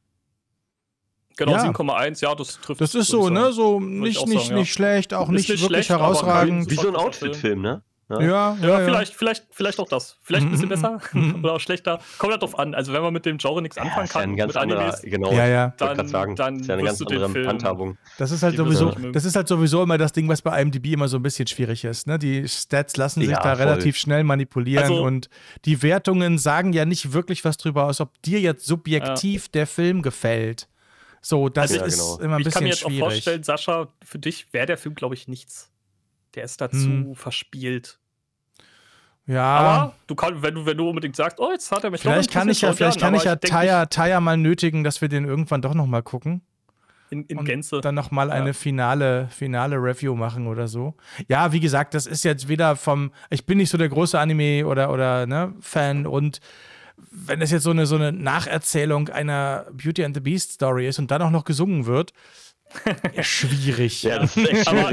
Genau, ja. 7,1, ja, das trifft. Das ist so, ne, sagen. ne? So nicht, sagen, nicht ja. schlecht, auch ist nicht, wirklich schlecht, herausragend. Wie so ein Outfit-Film, ne? Ja, ja, ja, ja, Vielleicht, vielleicht, vielleicht auch das. Vielleicht ein mhm, bisschen mhm, besser mhm. oder auch schlechter. Kommt halt drauf an. Also wenn man mit dem Genre nichts anfangen kann, ist ja mit anderer, Animes, genau, ja, ja. dann, sagen, dann ist ja eine ganz andere Handhabung. Das ist halt sowieso, das ist halt sowieso immer das Ding, was bei IMDb immer so ein bisschen schwierig ist. Ne? Die Stats lassen sich da voll. relativ schnell manipulieren also, und die Wertungen sagen ja nicht wirklich was drüber aus, ob dir jetzt subjektiv der Film gefällt. So, das also, ist ja, genau. immer ein bisschen schwierig. Ich kann mir jetzt schwierig. auch vorstellen, Sascha, für dich wäre der Film, glaube ich, nichts. Der ist dazu hm. verspielt. Ja. Aber du kannst, wenn du, wenn du unbedingt sagst, oh, jetzt hat er mich vielleicht doch kann Vielleicht kann ich ja Taya, Taya mal nötigen, dass wir den irgendwann doch noch mal gucken. In, in Gänze. Dann noch mal ja. eine finale, finale Review machen oder so. Ja, wie gesagt, das ist jetzt weder vom. Ich bin nicht so der große Anime oder, oder ne, Fan und wenn es jetzt so eine, so eine Nacherzählung einer Beauty and the Beast Story ist und dann auch noch gesungen wird, ja, schwierig. ja, schwierig. Aber,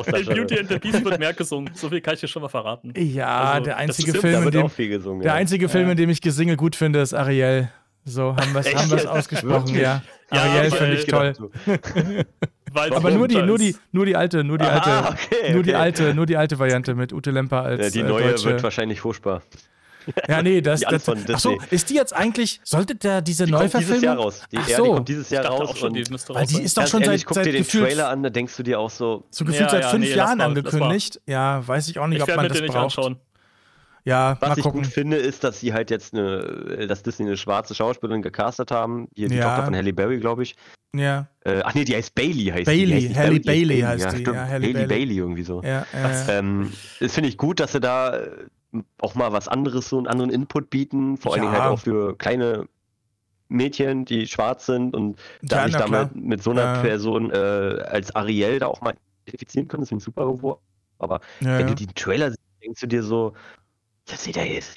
auch, Beauty and the Beast wird mehr gesungen. So viel kann ich dir schon mal verraten. Ja, also, der einzige Film, in dem, gesungen, der ja. einzige Film, in dem ich Gesinge gut finde, ist Ariel. So haben wir es ausgesprochen, ja. ja. Ariel finde ich toll. Weil's aber nur die, nur die, nur die alte, nur die ah, alte, okay, nur okay. die alte, nur die alte Variante mit Ute Lemper als ja, Die äh, neue äh, wird wahrscheinlich furchtbar. Ja, nee, das. das achso, ist die jetzt eigentlich, sollte der diese die Neuverfilmung? Kommt dieses Jahr raus. Die, ach Ja, die kommt dieses Jahr raus. Schon, die, raus weil die ist doch schon ehrlich, seit, guck seit dir den gefühlt, Trailer an, da denkst du dir auch so. So gefühlt ja, seit ja, fünf nee, Jahren angekündigt. Ja, weiß ich auch nicht, ich ob man das braucht. Anschauen. Ja, Was ich gucken. gut finde, ist, dass sie halt jetzt eine, dass Disney eine schwarze Schauspielerin gecastet haben. Hier die ja. Tochter von Halle Berry, glaube ich. Ja. Äh, ach nee, die heißt Bailey, heißt Bailey, die. Heißt Halle Bailey, heißt die. Bailey, Bailey, heißt die. Ja, Halle Bailey. Bailey irgendwie so. Ja, äh. ähm, das finde ich gut, dass sie da auch mal was anderes, so einen anderen Input bieten, vor ja. allen Dingen halt auch für kleine Mädchen, die schwarz sind und da ja, ich damit mit so einer ja. Person äh, als Ariel da auch mal identifizieren können, deswegen super geworden. Aber ja, wenn du den Trailer siehst, denkst du dir so, das sieht ja jetzt,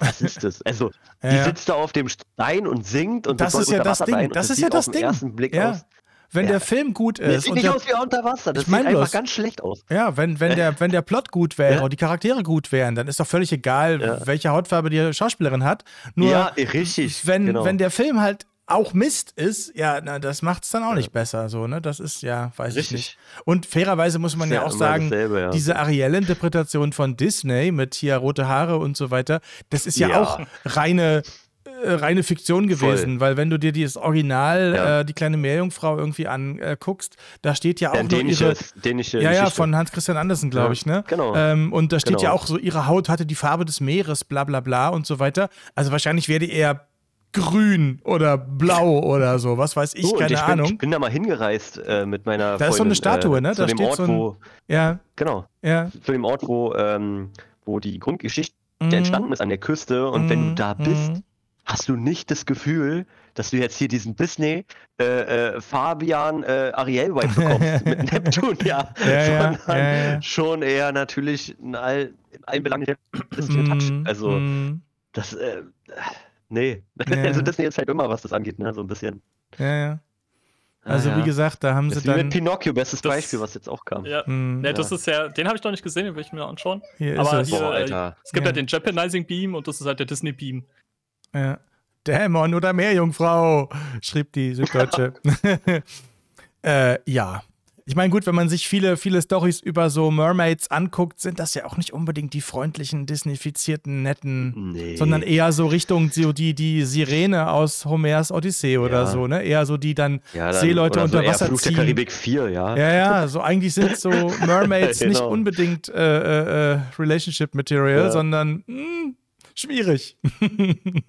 was ist das? Also, die sitzt da auf dem Stein und singt und das ist ja das Ding. Das ist ja das Ding. Ersten Blick ja. aus. Wenn ja. der Film gut ist. Das sieht nicht aus wie unter Wasser, das sieht einfach ganz schlecht aus. Ja, wenn, wenn, der, wenn der Plot gut wäre ja. und die Charaktere gut wären, dann ist doch völlig egal, ja. welche Hautfarbe die Schauspielerin hat. Nur, ja, eh, richtig. Wenn, genau. wenn der Film halt auch Mist ist, ja, na, das macht es dann auch ja. nicht besser. So, ne? Das ist ja, weiß Richtig. ich nicht. Und fairerweise muss man ja, ja, auch sagen, dasselbe, ja. diese Arielle-Interpretation von Disney mit hier rote Haare und so weiter, das ist ja, auch reine äh, reine Fiktion gewesen, Voll. weil wenn du dir das Original, ja. äh, die kleine Meerjungfrau irgendwie anguckst, da steht ja auch ja, nur dänische, ihre, dänische ja, ja, von Hans Christian Andersen, glaube ja. ich, ne? Genau. Ähm, und da steht genau. ja auch so, ihre Haut hatte die Farbe des Meeres, bla bla bla und so weiter. Also wahrscheinlich wäre die eher grün oder blau oder so, was weiß ich, oh, keine ich bin, Ahnung. Ich bin da mal hingereist äh, mit meiner Da ist so eine Statue, äh, ne? Da dem steht Ort, so ein, wo, ja. Genau. Ja. Zu dem Ort, wo, ähm, wo die Grundgeschichte der mhm. entstanden ist an der Küste. Und mm, wenn du da mhm. bist, mm hast du nicht das Gefühl, dass du jetzt hier diesen Disney äh, äh, Fabian äh, Ariel White bekommst mit Neptun, ja. ja, ja, ja schon eher natürlich in, all, in allen Belangen der Disney mm, Touch. Also mm. das äh, nee, also Disney ist halt immer was das angeht, ne, so ein bisschen. Ja, ja. Ah, also ah, wie gesagt, da haben sie dann. mit Pinocchio, bestes das, Beispiel, was jetzt auch kam. Ja, mm. ja das ist ja, den habe ich noch nicht gesehen, den will ich mir anschauen. Hier Aber hier, Boah, es gibt ja halt den Japanizing Beam und das ist halt der Disney Beam. Dämon oder Meerjungfrau, schrieb die Süddeutsche. äh, ja. Ich meine, gut, wenn man sich viele, viele Storys über so Mermaids anguckt, sind das ja auch nicht unbedingt die freundlichen, disneyfizierten, netten, nee. sondern eher so Richtung so die, die Sirene aus Homers Odyssee oder ja. so, ne? Eher so die dann, ja, dann Seeleute unter so Wasser Fluch ziehen. Der Karibik 4, ja. Ja, ja, so eigentlich sind so Mermaids genau. nicht unbedingt äh, äh, äh, Relationship Material, ja. sondern mh, mm, Schwierig.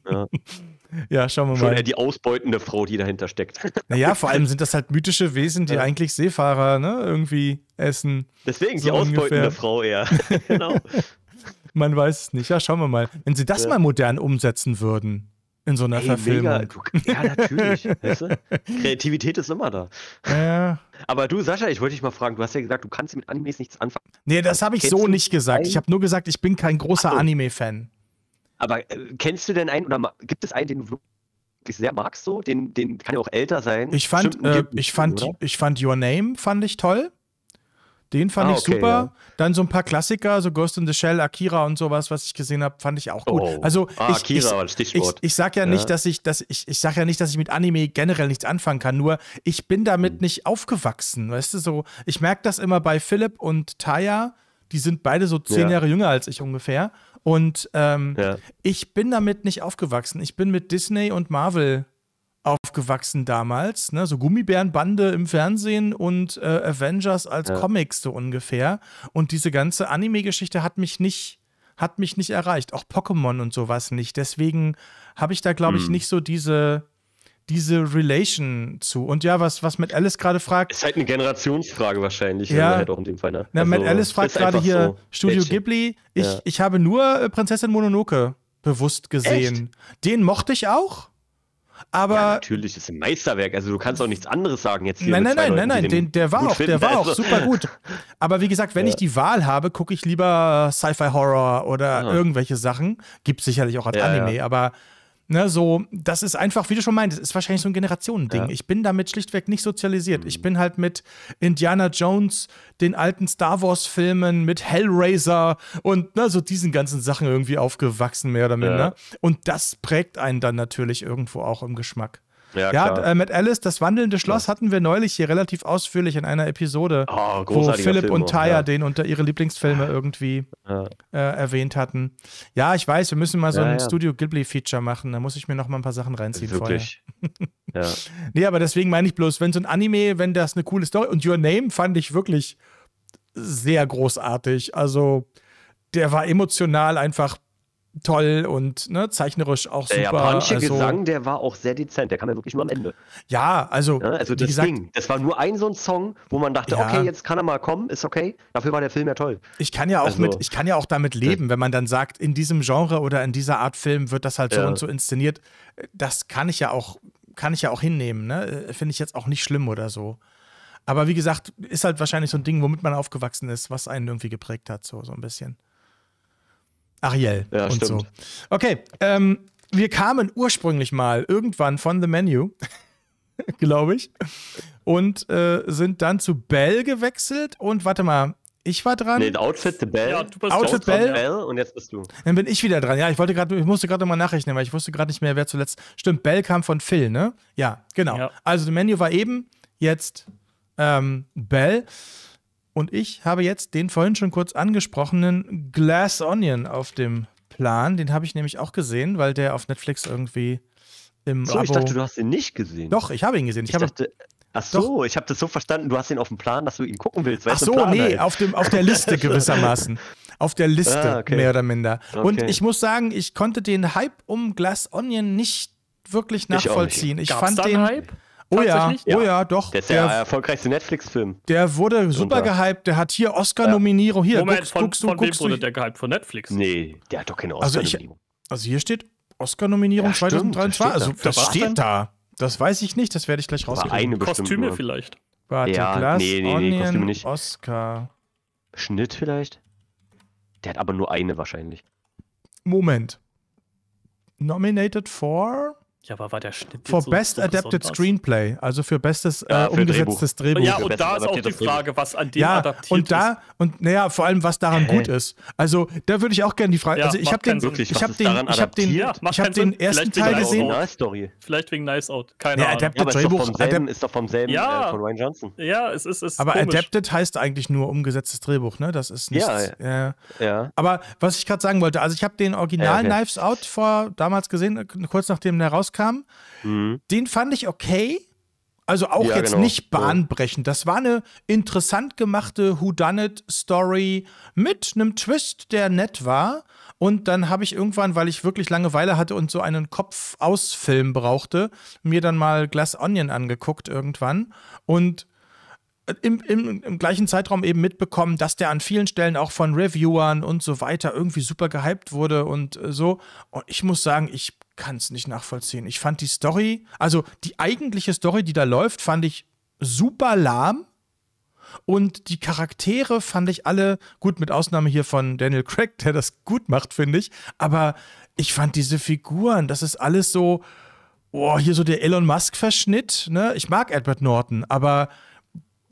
Ja. ja schauen wir Schon mal. Schon die ausbeutende Frau, die dahinter steckt. Naja, vor allem sind das halt mythische Wesen, die ja. eigentlich Seefahrer ne, irgendwie essen. Deswegen so die ungefähr. ausbeutende Frau eher. genau. Man weiß es nicht. Ja, schauen wir mal. Wenn sie das ja. mal modern umsetzen würden, in so einer Ey, Verfilmung. Mega. Ja, natürlich. weißt du? Kreativität ist immer da. Ja. Aber du, Sascha, ich wollte dich mal fragen, du hast ja gesagt, du kannst mit Animes nichts anfangen. Nee, das habe ich so nicht gesagt. Ich habe nur gesagt, ich bin kein großer Anime-Fan. Aber äh, kennst du denn einen oder gibt es einen, den du wirklich sehr magst so? Den, den kann ja auch älter sein. Ich fand, äh, ich, fand ich fand Your Name fand ich toll. Den fand ah, ich okay, super. Ja. Dann so ein paar Klassiker, so Ghost in the Shell, Akira und sowas, was ich gesehen habe, fand ich auch gut. Oh. Also ah, ich, Akira war das Stichwort. Ich, ich sag ja, ja, nicht, dass ich, dass ich, ich sag ja nicht, dass ich mit Anime generell nichts anfangen kann. Nur ich bin damit mhm. nicht aufgewachsen, weißt du so. Ich merke das immer bei Philipp und Taya. Die sind beide so zehn ja. Jahre jünger als ich ungefähr. Und ähm, ja. ich bin damit nicht aufgewachsen. Ich bin mit Disney und Marvel aufgewachsen damals. Ne? So Gummibärenbande im Fernsehen und äh, Avengers als ja. Comics so ungefähr. Und diese ganze Anime-Geschichte hat mich nicht hat mich nicht erreicht, auch Pokémon und sowas nicht. Deswegen habe ich da, glaube ich, hm. nicht so diese, diese Relation zu. Und ja, was, was Matt Alice gerade fragt. Ist halt eine Generationsfrage wahrscheinlich. Ja, halt auch in dem Fall. Ne? Na, also, Matt Alice fragt gerade hier so Studio Mädchen. Ghibli. Ich, ja. ich habe nur äh, Prinzessin Mononoke bewusst gesehen. Echt? Den mochte ich auch. Aber ja, natürlich ist ein Meisterwerk. Also du kannst auch nichts anderes sagen jetzt hier. Nein, nein, nein, Leuten, nein, nein, der war auch, finden, der war also. auch super gut. Aber wie gesagt, wenn ja. ich die Wahl habe, gucke ich lieber Sci-Fi Horror oder ja. Ah. irgendwelche Sachen. Gibt sicherlich auch als Anime, aber Ne, so, das ist einfach, wie du schon meintest, ist wahrscheinlich so ein Generationending. Ja. Ich bin damit schlichtweg nicht sozialisiert. Mhm. Ich bin halt mit Indiana Jones, den alten Star Wars-Filmen, mit Hellraiser und ne, so diesen ganzen Sachen irgendwie aufgewachsen, mehr oder minder. Ja. Und das prägt einen dann natürlich irgendwo auch im Geschmack. Ja, ja äh, mit Alice, das wandelnde Schloss ja. hatten wir neulich hier relativ ausführlich in einer Episode, oh, wo Philipp Film, und Taya ja. den unter ihre Lieblingsfilme irgendwie äh, erwähnt hatten. Ja, ich weiß, wir müssen mal so ein Studio Ghibli-Feature machen. Da muss ich mir noch mal ein paar Sachen reinziehen Wirklich? vorher. ja. Nee, aber deswegen meine ich bloß, wenn so ein Anime, wenn das eine coole Story und Your Name fand ich wirklich sehr großartig. Also der war emotional einfach toll und ne, zeichnerisch auch super. Der japanische also, Gesang, der war auch sehr dezent, der kam ja wirklich nur am Ende. Ja, also, ja, ne, also das gesagt, Ding, das war nur ein so ein Song, wo man dachte, ja, okay, jetzt kann er mal kommen, ist okay. Dafür war der Film ja toll. Ich kann ja auch also, mit, ich kann ja auch damit leben, wenn man dann sagt, in diesem Genre oder in dieser Art Film wird das halt so ja. und so inszeniert. Das kann ich ja auch, kann ich ja auch hinnehmen, ne? Finde ich jetzt auch nicht schlimm oder so. Aber wie gesagt, ist halt wahrscheinlich so ein Ding, womit man aufgewachsen ist, was einen irgendwie geprägt hat, so, so ein bisschen. Ariel ja, und stimmt. so. Okay, ähm, wir kamen ursprünglich mal irgendwann von The Menu, glaube ich, und äh, sind dann zu Bell gewechselt. Und warte mal, ich war dran. Nee, Outfit the Bell. Ja, du bist Outfit Bell. Bell. und jetzt bist du. Dann bin ich wieder dran. Ja, ich wollte gerade, ich musste gerade nochmal nachrechnen, weil ich wusste gerade nicht mehr, wer zuletzt. Stimmt, Bell kam von Phil, ne? Ja, genau. Ja. Also The Menu war eben, jetzt ähm, Bell. Und ich habe jetzt den vorhin schon kurz angesprochenen Glass Onion auf dem Plan. Den habe ich nämlich auch gesehen, weil der auf Netflix irgendwie im so, Abo ich dachte, du hast ihn nicht gesehen. Doch, ich habe ihn gesehen. Ich, ich habe dachte, Ach so, ich habe das so verstanden, du hast ihn auf dem Plan, dass du ihn gucken willst. Ach so, nee, halt. auf, dem, auf der Liste gewissermaßen. Auf der Liste, ah, okay. mehr oder minder. Okay. Und ich muss sagen, ich konnte den Hype um Glass Onion nicht wirklich nachvollziehen. Ich, ich fand den. Hype? Oh ja, oh ja, doch. Das ist der, der erfolgreichste Netflix-Film. Der wurde super gehypt, der hat hier Oscar-Nominierung. Hier, Moment, guckst, von, guckst, von, von guckst wem wurde der gehypt? Von Netflix? Nee, der hat doch keine also Oscar-Nominierung. Also, also, hier steht Oscar-Nominierung ja, 2023. Also das steht also da. Das weiß ich nicht, das werde ich gleich rausfinden. Kostüme nur. vielleicht. Warte, ja, Glass, nee, nee, nee, Kostüme nicht. Oscar. Schnitt vielleicht? Der hat aber nur eine wahrscheinlich. Moment. Nominated for ja, aber war der Schnitt. For Best so, Adapted Screenplay, also für bestes ja, äh, für umgesetztes Drehbuch. Drehbuch. Ja, und da ist auch die Frage, was an dem ja, adaptiert und da, ist. Und naja, vor allem, was daran Hä? Äh, gut äh. ist. Also, da würde ich auch gerne die Frage. Ja, also, ich habe den, wirklich, ich den, ich den, ja, hab den ersten Teil gesehen. Story. Vielleicht wegen Nice Out. Keine naja, Ahnung. Adapted Drehbuch ist doch vom selben, ja. Äh, von Ryan Johnson. Ja, es ist. Es aber Adapted heißt eigentlich nur umgesetztes Drehbuch, ne? Das ist nicht. Ja. ja. Aber was ich gerade sagen wollte, also, ich habe den Original Knives Out vor damals gesehen, kurz nachdem der raus rauskam. Mhm. Den fand ich okay. Also auch ja, jetzt genau. nicht bahnbrechend. Das war eine interessant gemachte Whodunit-Story mit einem Twist, der nett war. Und dann habe ich irgendwann, weil ich wirklich Langeweile hatte und so einen Kopf-Aus-Film brauchte, mir dann mal Glass Onion angeguckt irgendwann. Und äh, im, im, im, gleichen Zeitraum eben mitbekommen, dass der an vielen Stellen auch von Reviewern und so weiter irgendwie super gehypt wurde und äh, so. Und ich muss sagen, ich kann es nicht nachvollziehen. Ich fand die Story, also die eigentliche Story, die da läuft, fand ich super lahm. Und die Charaktere fand ich alle gut, mit Ausnahme hier von Daniel Craig, der das gut macht, finde ich. Aber ich fand diese Figuren, das ist alles so, boah, hier so der Elon Musk-Verschnitt. Ne? Ich mag Edward Norton, aber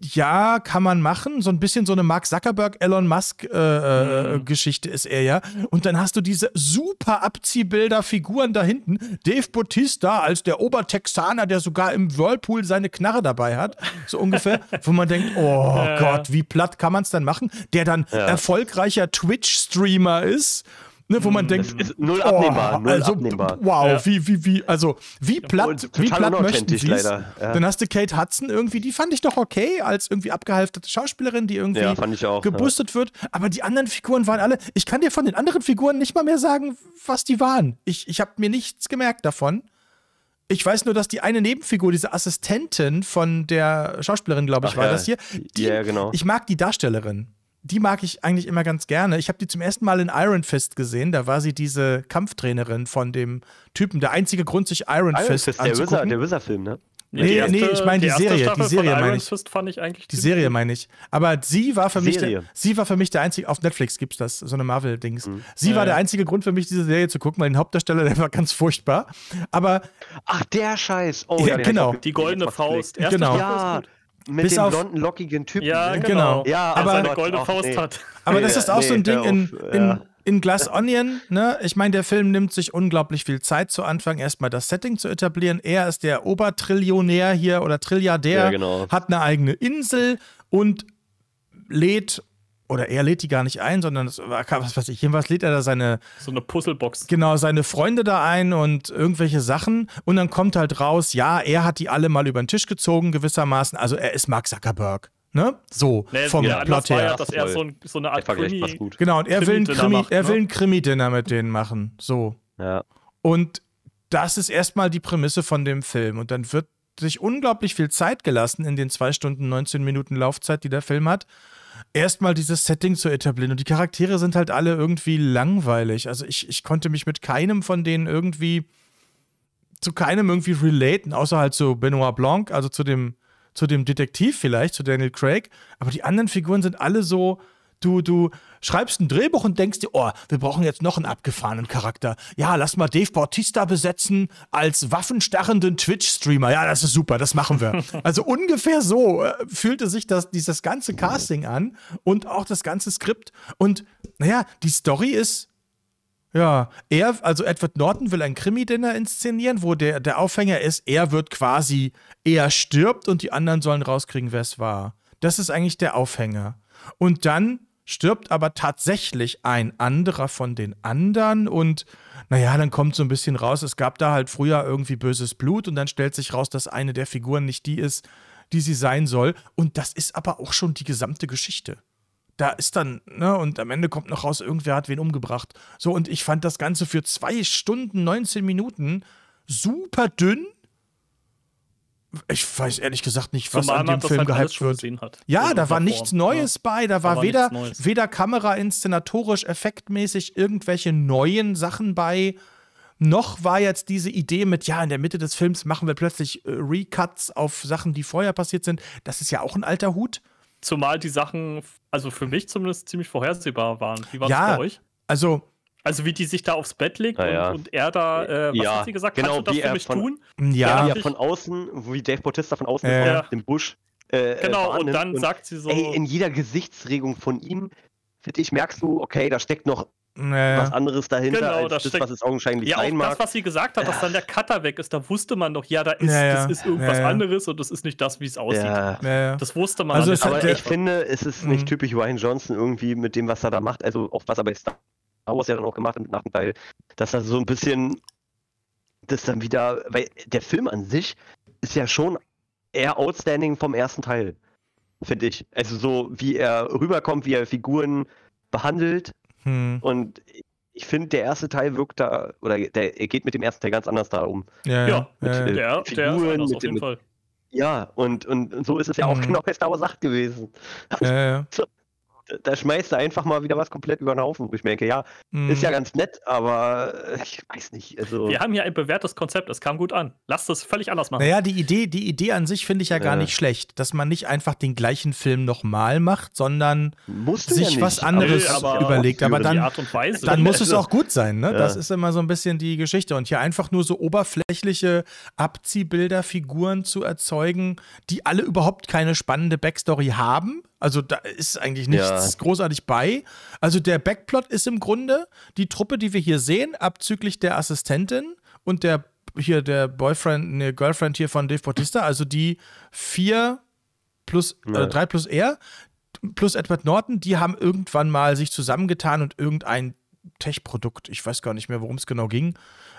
ja, kann man machen. So ein bisschen so eine Mark Zuckerberg, Elon Musk äh, äh, äh mhm. Geschichte ist er ja. Und dann hast du diese super Abziehbilder, Figuren da hinten. Dave Bautista als der Obertexaner, der sogar im Whirlpool seine Knarre dabei hat. So ungefähr. wo man denkt, oh ja. Gott, wie platt kann man es dann machen? Der dann ja. erfolgreicher Twitch-Streamer ist Ne, wo man mm, denkt, ist null abnehmbar, null also, abnehmbar. Wow, ja. wie, wie, wie, also wie platt, wie platt möchten sie leider. Ja. Dann hast du Kate Hudson irgendwie, die fand ich doch okay als irgendwie abgehalfterte Schauspielerin, die irgendwie ja, auch, geboostet wird. Aber die anderen Figuren waren alle, ich kann dir von den anderen Figuren nicht mal mehr sagen, was die waren. Ich, ich habe mir nichts gemerkt davon. Ich weiß nur, dass die eine Nebenfigur, diese Assistentin von der Schauspielerin, glaube ich, Ach, war das hier. Die, ja, genau. Ich mag die Darstellerin die mag ich eigentlich immer ganz gerne. Ich habe die zum ersten Mal in Iron Fist gesehen. Da war sie diese Kampftrainerin von dem Typen. Der einzige Grund, sich Iron, Iron Fist, Fist anzugucken. Der Wizard-Film, ne? Nee, erste, nee, ich meine die, die, Serie. Die Serie meine ich. ich die Serie meine ich. Aber sie war für mich, der, sie war für mich der einzige. Auf Netflix gibt's das, so eine Marvel-Dings. Mhm. Sie äh. war der einzige Grund für mich, diese Serie zu gucken, weil den Hauptdarsteller, der war ganz furchtbar. Aber. Ach, der Scheiß. Oh, ja, ja genau. Die goldene Faust. Erste genau. Ja, mit Bis dem auf, blonden, lockigen Typen. Ja, ne? genau. genau. Ja, aber, eine goldene Faust nee. hat. Aber das ist auch nee, so ein Ding auf, in, in, ja. in Glass Onion, ne? Ich meine, der Film nimmt sich unglaublich viel Zeit zu Anfang, erstmal das Setting zu etablieren. Er ist der Obertrillionär hier oder Trilliardär, ja, genau. hat eine eigene Insel und lädt oder er lädt die gar nicht ein, sondern es, was weiß ich, jedenfalls lädt er da seine. So eine Puzzlebox. Genau, seine Freunde da ein und irgendwelche Sachen. Und dann kommt halt raus, ja, er hat die alle mal über den Tisch gezogen, gewissermaßen. Also er ist Mark Zuckerberg. Ne? So, nee, vom ja, Plot her. Ja, dass er so, ein, so eine Art Krimi, gut. Genau, und er will ein Krimi, macht, er ne? Krimi-Dinner mit denen machen. So. Ja. Und das ist erstmal die Prämisse von dem Film. Und dann wird sich unglaublich viel Zeit gelassen in den zwei Stunden, 19 Minuten Laufzeit, die der Film hat erstmal dieses Setting zu etablieren. Und die Charaktere sind halt alle irgendwie langweilig. Also ich, ich konnte mich mit keinem von denen irgendwie, zu keinem irgendwie relaten, außer halt zu Benoit Blanc, also zu dem, zu dem Detektiv vielleicht, zu Daniel Craig. Aber die anderen Figuren sind alle so, Du, du schreibst ein Drehbuch und denkst dir, oh, wir brauchen jetzt noch einen abgefahrenen Charakter. Ja, lass mal Dave Bautista besetzen als waffenstarrenden Twitch-Streamer. Ja, das ist super, das machen wir. also ungefähr so äh, fühlte sich das, dieses ganze Casting an und auch das ganze Skript. Und naja, die Story ist ja, er, also Edward Norton will ein Krimi-Dinner inszenieren, wo der, der Aufhänger ist, er wird quasi, er stirbt und die anderen sollen rauskriegen, wer es war. Das ist eigentlich der Aufhänger. Und dann stirbt aber tatsächlich ein anderer von den anderen und naja, dann kommt so ein bisschen raus, es gab da halt früher irgendwie böses Blut und dann stellt sich raus, dass eine der Figuren nicht die ist, die sie sein soll. Und das ist aber auch schon die gesamte Geschichte. Da ist dann, ne, und am Ende kommt noch raus, irgendwer hat wen umgebracht. So, und ich fand das Ganze für zwei Stunden, 19 Minuten super dünn ich weiß ehrlich gesagt nicht, was Zumal an dem Film halt gehypt wird. Hat, ja, da war nichts Neues ja. bei. Da war, da war weder, weder Kamera inszenatorisch, effektmäßig irgendwelche neuen Sachen bei. Noch war jetzt diese Idee mit, ja, in der Mitte des Films machen wir plötzlich äh, Recuts auf Sachen, die vorher passiert sind. Das ist ja auch ein alter Hut. Zumal die Sachen, also für mich zumindest, ziemlich vorhersehbar waren. Wie war das ja, bei euch? Also, also wie die sich da aufs Bett legt ja. und, und, er da, äh, was ja, hat sie gesagt, genau, kannst du das für mich von, tun? Ja. ja, von außen, wie Dave Bautista von außen äh. aus Busch äh, Genau, und dann und, sagt sie so... Ey, in jeder Gesichtsregung von ihm, finde ich, merkst du, okay, da steckt noch naja. was anderes dahinter, genau, als da das, steckt, was es augenscheinlich ja, sein mag. das, was sie gesagt hat, dass dann der Cutter weg ist, da wusste man doch, ja, da ist, naja. das ist irgendwas naja. anderes und das ist nicht das, wie es aussieht. Das wusste man. Also aber ich finde, es ist nicht mhm. typisch Ryan Johnson irgendwie mit dem, was er da macht, also auch was er bei Star Wars ja dann auch gemacht mit Nachteil, dass er so ein bisschen das dann wieder, weil der Film an sich ist ja schon eher outstanding vom ersten Teil, finde ich. Also so, wie er rüberkommt, wie er Figuren behandelt. Hm. Und ich finde, der erste Teil wirkt da, oder der, er geht mit dem ersten Teil ganz anders da um. Ja, ja, mit, ja, ja. Äh, der, Figuren, der anders, mit, jeden mit, Fall. Ja, und, und, und, so ist es ja auch mhm. genau bei Star Wars 8 gewesen. ja, ja da schmeißt er einfach mal wieder was komplett über den Haufen, wo ich merke, ja, mm. ist ja mhm. ganz nett, aber ich weiß nicht. Also Wir haben hier ein bewährtes Konzept, es kam gut an. Lass das völlig anders machen. Naja, die Idee, die Idee an sich finde ich ja gar äh. nicht schlecht, dass man nicht einfach den gleichen Film nochmal macht, sondern sich ja was anderes also, aber überlegt. Aber dann, dann muss es auch gut sein, ne? Ja. Das ist immer so ein bisschen die Geschichte. Und hier einfach nur so oberflächliche Abziehbilder, Figuren zu erzeugen, die alle überhaupt keine spannende Backstory haben also da ist eigentlich nichts ja. großartig bei. Also der Backplot ist im Grunde die Truppe, die wir hier sehen, abzüglich der Assistentin und der hier der Boyfriend, ne Girlfriend hier von Dave Bautista, also die vier plus äh, drei plus er plus Edward Norton, die haben irgendwann mal sich zusammengetan und irgendein Tech-Produkt, ich weiß gar nicht mehr, worum es genau ging,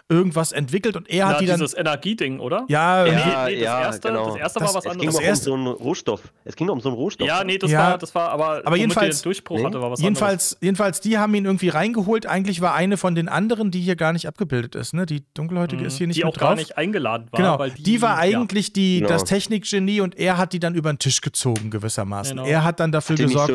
irgendwas entwickelt und er ja, hat die dieses dann. Dieses Energieding, oder? Ja, ja, nee, nee, das, ja erste, genau. das erste das, war was anderes. Es ging erste, um so einen Rohstoff. Es ging um so einen Rohstoff. Ja, nee, das, ja. War, das war aber. Aber jedenfalls. Durchbruch nee. hatte, war was jedenfalls, anderes. jedenfalls, die haben ihn irgendwie reingeholt. Eigentlich war eine von den anderen, die hier gar nicht abgebildet ist. Ne? Die Dunkelhäutige mhm. ist hier nicht die auch drauf. gar nicht eingeladen war. Genau. Die, die, war eigentlich die, das genau. Technikgenie und er hat die dann über den Tisch gezogen, gewissermaßen. Genau. Er hat dann dafür hat gesorgt.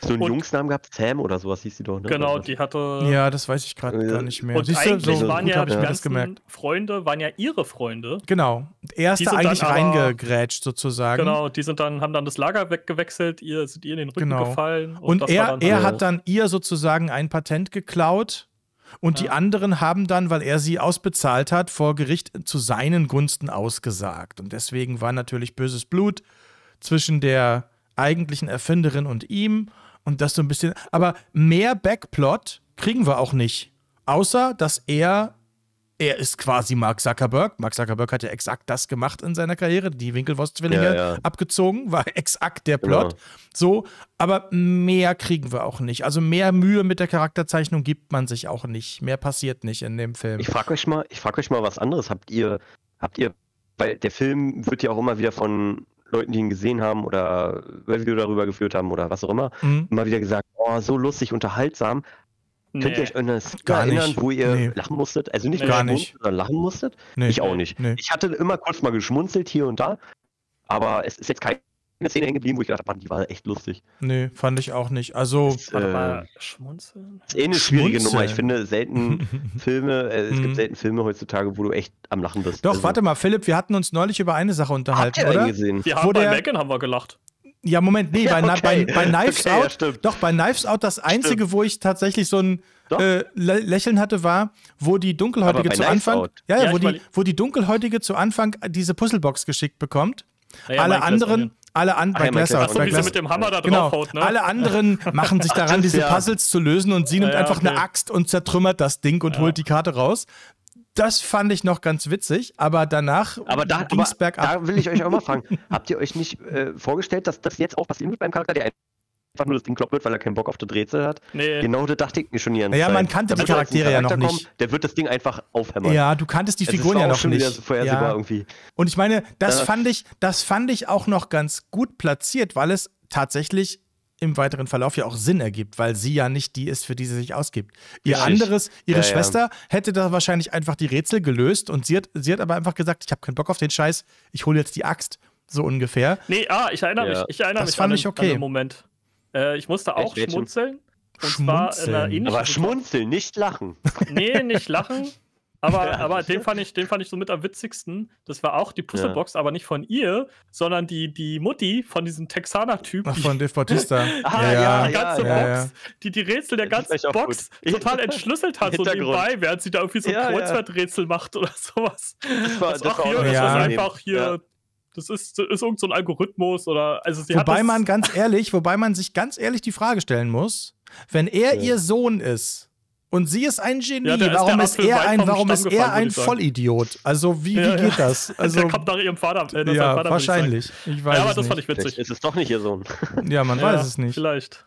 So einen und, Jungsnamen gehabt, Sam oder sowas hieß sie doch, ne? Genau, die hatte. Ja, das weiß ich gerade ja. gar nicht mehr. Und Siehst eigentlich so waren ja die ganzen ja. Freunde, waren ja ihre Freunde. Genau. Erste eigentlich reingegrätscht sozusagen. Genau, die sind dann, haben dann das Lager weggewechselt, ihr sind ihr in den Rücken genau. gefallen. Und, und er, er hat dann ihr sozusagen ein Patent geklaut. Und ja. die anderen haben dann, weil er sie ausbezahlt hat, vor Gericht zu seinen Gunsten ausgesagt. Und deswegen war natürlich böses Blut zwischen der eigentlichen Erfinderin und ihm. Und das so ein bisschen. Aber mehr Backplot kriegen wir auch nicht. Außer, dass er. Er ist quasi Mark Zuckerberg. Mark Zuckerberg hat ja exakt das gemacht in seiner Karriere. Die Winkelwurst-Zwillinge ja, ja. abgezogen, war exakt der genau. Plot. Genau. So, aber mehr kriegen wir auch nicht. Also mehr Mühe mit der Charakterzeichnung gibt man sich auch nicht. Mehr passiert nicht in dem Film. Ich frage euch mal, ich frage euch mal was anderes. Habt ihr, habt ihr, weil der Film wird ja auch immer wieder von Leuten, die ihn gesehen haben oder äh, Review darüber geführt haben oder was auch immer, mhm. immer wieder gesagt, oh, so lustig, unterhaltsam. Nee. Könnt ihr euch an das Szene erinnern, wo ihr nee. lachen musstet? Also nicht nee. gar nicht, sondern lachen musstet? Nee. Ich auch nicht. Ich hatte immer kurz mal geschmunzelt hier und da, aber es ist jetzt kein irgendeine Szene hängen geblieben, wo ich dachte, habe, Mann, die war echt lustig. Nee, fand ich auch nicht. Also, das, äh, mal, Schmunzeln? ist eh eine schwierige Nummer. Ich finde selten Filme, äh, es gibt mhm. selten Filme heutzutage, wo du echt am Lachen bist. Doch, also, warte mal, Philipp, wir hatten uns neulich über eine Sache unterhalten, habt ihr oder? Gesehen? Wir haben wo bei der... Megan haben wir gelacht. Ja, Moment, nee, bei, okay. bei, bei Knives okay, Out, ja, doch, bei Knives Out, das einzige, stimmt. wo ich tatsächlich so ein äh, Lächeln hatte, war, wo die Dunkelhäutige zu Knives Anfang, ja, ja, ja, wo, die, wo die Dunkelhäutige zu Anfang diese Puzzlebox geschickt bekommt. Ah ja, alle anderen, alle an bei Glasser. Also, wie sie mit dem Hammer da genau. draufhaut, ne? Alle anderen machen sich daran, diese Puzzles zu lösen und sie nimmt ja, einfach okay. eine Axt und zertrümmert das Ding und holt die Karte raus. Das fand ich noch ganz witzig, aber danach aber da, ging es bergab. Da will ich euch auch mal fragen: Habt ihr euch nicht äh, vorgestellt, dass das jetzt auch passieren wird beim Charakter, der einfach nur das Ding kloppt, weil er keinen Bock auf das Rätsel hat. Nee. Genau das dachte ich mir schon hier. Naja, man kannte also, die Charaktere ja noch nicht. Kommen, der wird das Ding einfach aufhämmern. Ja, du kanntest die also Figuren ja noch nicht. So vorhersehbar ja. irgendwie. Und ich meine, das, ja. fand ich, das fand ich auch noch ganz gut platziert, weil es tatsächlich im weiteren Verlauf ja auch Sinn ergibt, weil sie ja nicht die ist, für die sie sich ausgibt. Ihr Richtig. anderes, ihre ja, Schwester ja. hätte da wahrscheinlich einfach die Rätsel gelöst und sie hat, sie hat aber einfach gesagt, ich habe keinen Bock auf den Scheiß, ich hole jetzt die Axt, so ungefähr. Nee, ah, ich erinnere ja. mich, ich erinnere das mich fand an, ich okay. an den Moment. Äh, ich musste auch Welche? schmunzeln. Und schmunzeln. aber schmunzeln, nicht lachen. Nee, nicht lachen. Aber, ja. aber den, fand ich, den fand ich so mit am witzigsten. Das war auch die Puzzlebox, ja. aber nicht von ihr, sondern die, die Mutti von diesem Texaner-Typ. Von Dave Bautista. ah, ja, die ganze Box, die die Rätsel der ganzen Box total entschlüsselt hat, so nebenbei, während sie da irgendwie so ein Kreuzworträtsel macht oder sowas. Das war, das das war auch hier, das war einfach hier das ist, ist irgend so ein Algorithmus oder also sie Wobei man ganz ehrlich, wobei man sich ganz ehrlich die Frage stellen muss, wenn er ja. ihr Sohn ist und sie ist ein Genie, ja, warum ist er ein, warum ist er ein Vollidiot? Also wie, ja, wie geht das? Also der kommt nach ihrem Vater, äh, ja, Vater, wahrscheinlich. Ich, ich weiß ja, aber das nicht. fand ich witzig. Vielleicht ist es doch nicht ihr Sohn? Ja, man weiß es nicht. Vielleicht.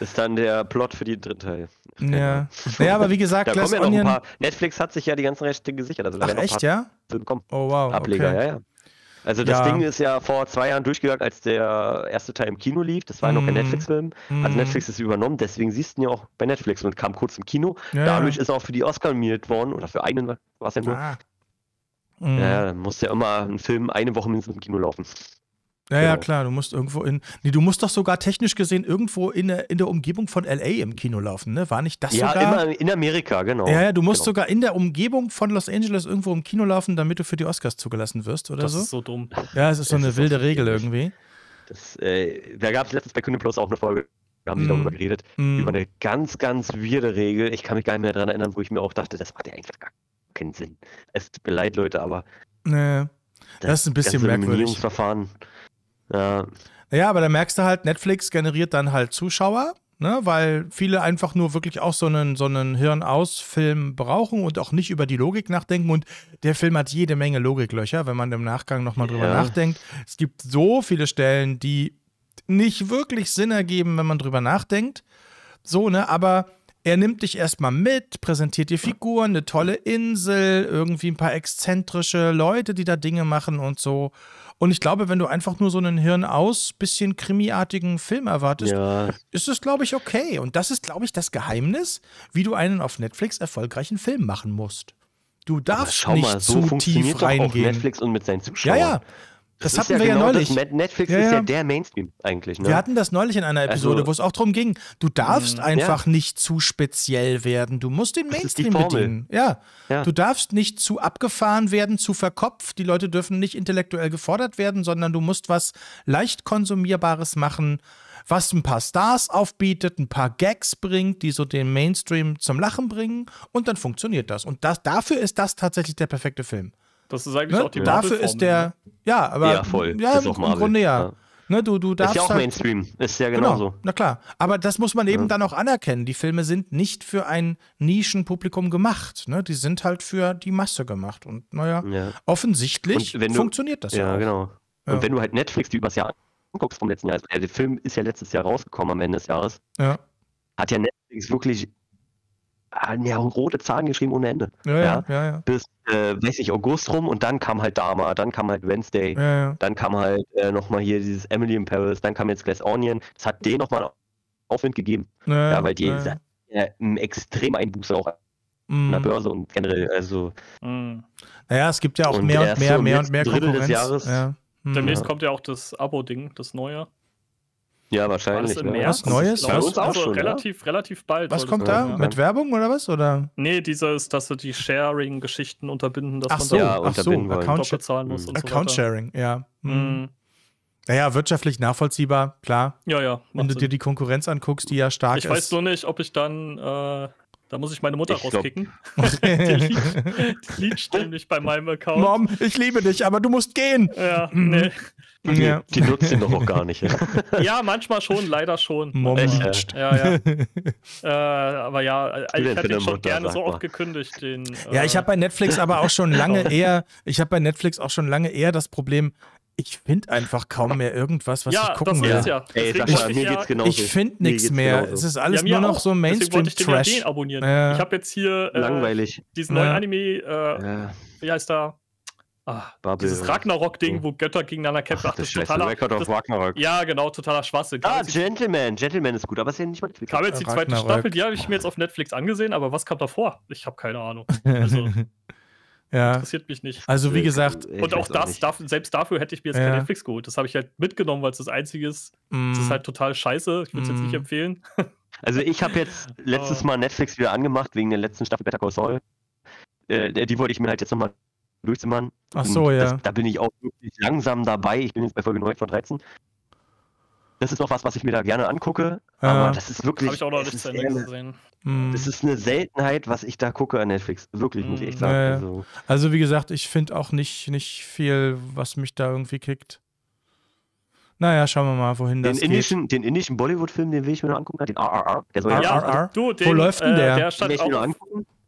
Ist dann der Plot für die dritten Teil. Ja. Naja, aber wie gesagt, da Glass ja noch ein paar. Netflix hat sich ja die ganzen Rechte gesichert. Also Ach, echt, ja? Oh, wow. Ableger, okay. ja, ja. Also das ja. Ding ist ja vor zwei Jahren durchgegangen, als der erste Teil im Kino lief. Das war mm. noch ein mhm. Netflix-Film. Mm. Also mhm. Netflix ist übernommen, deswegen siehst du ihn ja auch bei Netflix und kam kurz im Kino. Ja. Dadurch ist er auch für die Oscar nominiert worden oder für einen war es ja nur. Ah. Mm. Ja, mhm. muss ja immer ein Film eine Woche mindestens im Kino laufen. Ja, genau. ja, klar, du musst irgendwo in. Nee, du musst doch sogar technisch gesehen irgendwo in, in der Umgebung von LA im Kino laufen, ne? War nicht das ja, sogar? Ja, immer in Amerika, genau. Ja, ja, du musst genau. sogar in der Umgebung von Los Angeles irgendwo im Kino laufen, damit du für die Oscars zugelassen wirst, oder das so? Das ist so dumm. Ja, es ist so eine ist wilde Regel schwierig. irgendwie. Das, äh, da gab es letztens bei Kino Plus auch eine Folge, da haben sie mm. darüber geredet, mm. über eine ganz, ganz wirde Regel. Ich kann mich gar nicht mehr daran erinnern, wo ich mir auch dachte, das macht ja eigentlich gar keinen Sinn. Es tut mir leid, Leute, aber. Nee. Das, das ist ein bisschen merkwürdig. Ja. Naja, aber da merkst du halt, Netflix generiert dann halt Zuschauer, ne? weil viele einfach nur wirklich auch so einen, so einen Hirn-Aus-Film brauchen und auch nicht über die Logik nachdenken. Und der Film hat jede Menge Logiklöcher, wenn man im Nachgang nochmal drüber ja. nachdenkt. Es gibt so viele Stellen, die nicht wirklich Sinn ergeben, wenn man drüber nachdenkt. So, ne? Aber er nimmt dich erstmal mit, präsentiert dir Figuren, eine tolle Insel, irgendwie ein paar exzentrische Leute, die da Dinge machen und so. Und ich glaube, wenn du einfach nur so einen Hirn aus, bisschen krimiartigen Film erwartest, ja. ist es, glaube ich, okay. Und das ist, glaube ich, das Geheimnis, wie du einen auf Netflix erfolgreichen Film machen musst. Du darfst schau nicht mal, so zu tief reingehen. Netflix und mit seinen Zuschauern. Ja, ja. Das, das hatten ja wir genau ja neulich. Das. Netflix ja, ja. ist ja der Mainstream eigentlich. Ne? Wir hatten das neulich in einer Episode, also, wo es auch darum ging, du darfst mh, einfach nicht zu speziell werden. Du musst den Mainstream bedienen. Ja. Du darfst nicht zu abgefahren werden, zu verkopft. Die Leute dürfen nicht intellektuell gefordert werden, sondern du musst was leicht konsumierbares machen, was ein paar Stars aufbietet, ein paar Gags bringt, die so den Mainstream zum Lachen bringen und dann funktioniert das. Und das, dafür ist das tatsächlich der perfekte Film. Das ist eigentlich ne? auch die Dafür ist der, ne? ja, aber ja, voll. ja ist im, im Grunde ja. Ne, du, du darfst ist ja auch halt Mainstream, ist ja genau, genauso. Genau, na klar, aber das muss man eben ja. dann auch anerkennen. Die Filme sind nicht für ein Nischenpublikum gemacht. Ne? Die sind halt für die Masse gemacht. Und naja, ja. offensichtlich und du, funktioniert das ja. Ja, genau. Ja. Und wenn du halt Netflix die übers Jahr anguckst vom letzten Jahr, also der Film ist ja letztes Jahr rausgekommen am Ende des Jahres, ja. hat ja Netflix wirklich ja, ah, rote Zahlen geschrieben ohne Ende. Ja, ja, ja. ja Bis, äh, weiß ich, August rum und dann kam halt Dama, dann kam halt Wednesday, dann kam halt äh, nochmal hier dieses Emily in Paris, dann kam jetzt Glass Onion. Das hat denen nochmal Aufwind gegeben. Ja, weil die ja. einen äh, extrem Einbuß auch an der mm. Börse und generell, also. Mm. Naja, es gibt ja auch und mehr und mehr, mehr und mehr Konkurrenz. Des Jahres, hm. Demnächst kommt ja auch das Abo-Ding, das neue. Ja, wahrscheinlich. War ne? Was Neues? Bei uns auch schon, ne? relativ, ja? relativ bald. Was kommt da? Ja. Mit Werbung oder was? Oder? Nee, dieses, dass sie die Sharing-Geschichten unterbinden, dass ach man so, ja, ach so, Account bezahlen muss. Mhm. Account-Sharing, ja. Hm. Mhm. Naja, wirtschaftlich nachvollziehbar, klar. Ja, ja. Wenn du dir die Konkurrenz anguckst, die ja stark ich ist. Ich weiß nur nicht, ob ich dann äh, da muss ich meine Mutter ich rauskicken. die liegt, liegt nämlich bei meinem Account. Mom, ich liebe dich, aber du musst gehen. Ja, mhm. nee. nee ja. Die nutzt ihn doch auch gar nicht. ja, manchmal schon, leider schon. Mom. Echt? Äh, ja, ja. äh, aber ja, äh, ich hätte ihn schon gerne so oft gekündigt. Den, ja, ich äh, habe bei Netflix aber auch schon lange genau. eher, ich habe bei Netflix auch schon lange eher das Problem, ich finde einfach kaum mehr irgendwas, was ja, ich gucken will. Ja. Ey, Sascha, ich, mir geht's genauso. Ich finde nichts mehr. Genauso. Es ist alles ja, nur noch auch. so Mainstream-Trash. Ich, abonnieren. Äh, ich habe jetzt hier äh, diesen neuen Anime, äh, wie heißt da? Ah, dieses Ragnarok-Ding, oh. wo Götter gegeneinander kämpfen. Ach, das, ist totaler, Record of Ragnarok. Ja, genau, totaler Schwachsinn. Ah, Gentleman. Gentleman ist gut, aber ist ja nicht mal Netflix. Kam jetzt die zweite Ragnarök. Staffel, die habe ich mir jetzt auf Netflix angesehen, aber was kam davor? Ich habe keine Ahnung. Also. Ja. Interessiert mich nicht. Also wie gesagt. Ich und auch das, auch darf, selbst dafür hätte ich mir jetzt ja. kein Netflix geholt. Das habe ich halt mitgenommen, weil es das einzige ist. Mm. Das ist mm. halt total scheiße. Ich würde es mm. jetzt nicht mm. empfehlen. Also ich habe jetzt letztes oh. Mal Netflix wieder angemacht wegen der letzten Staffel Better Call Saul. Äh, die wollte ich mir halt jetzt nochmal durchzimmern. Ach so, ja. Das, da bin ich auch wirklich langsam dabei. Ich bin jetzt bei Folge 9 von 13. Das ist noch was, was ich mir da gerne angucke. Ja. Aber das ist wirklich. Habe ich auch noch nicht zu Ende gesehen. Hm. Das ist eine Seltenheit, was ich da gucke an Netflix. Wirklich, muss ich echt hm. sagen. Ja, also. also, wie gesagt, ich finde auch nicht, nicht viel, was mich da irgendwie kickt. Naja, schauen wir mal, wohin den das indischen, geht. Den indischen Bollywood-Film, den will ich mir noch angucken, den RRR. Der soll RRR? Ja, du, den, Wo läuft denn äh, der? Der stand, auch,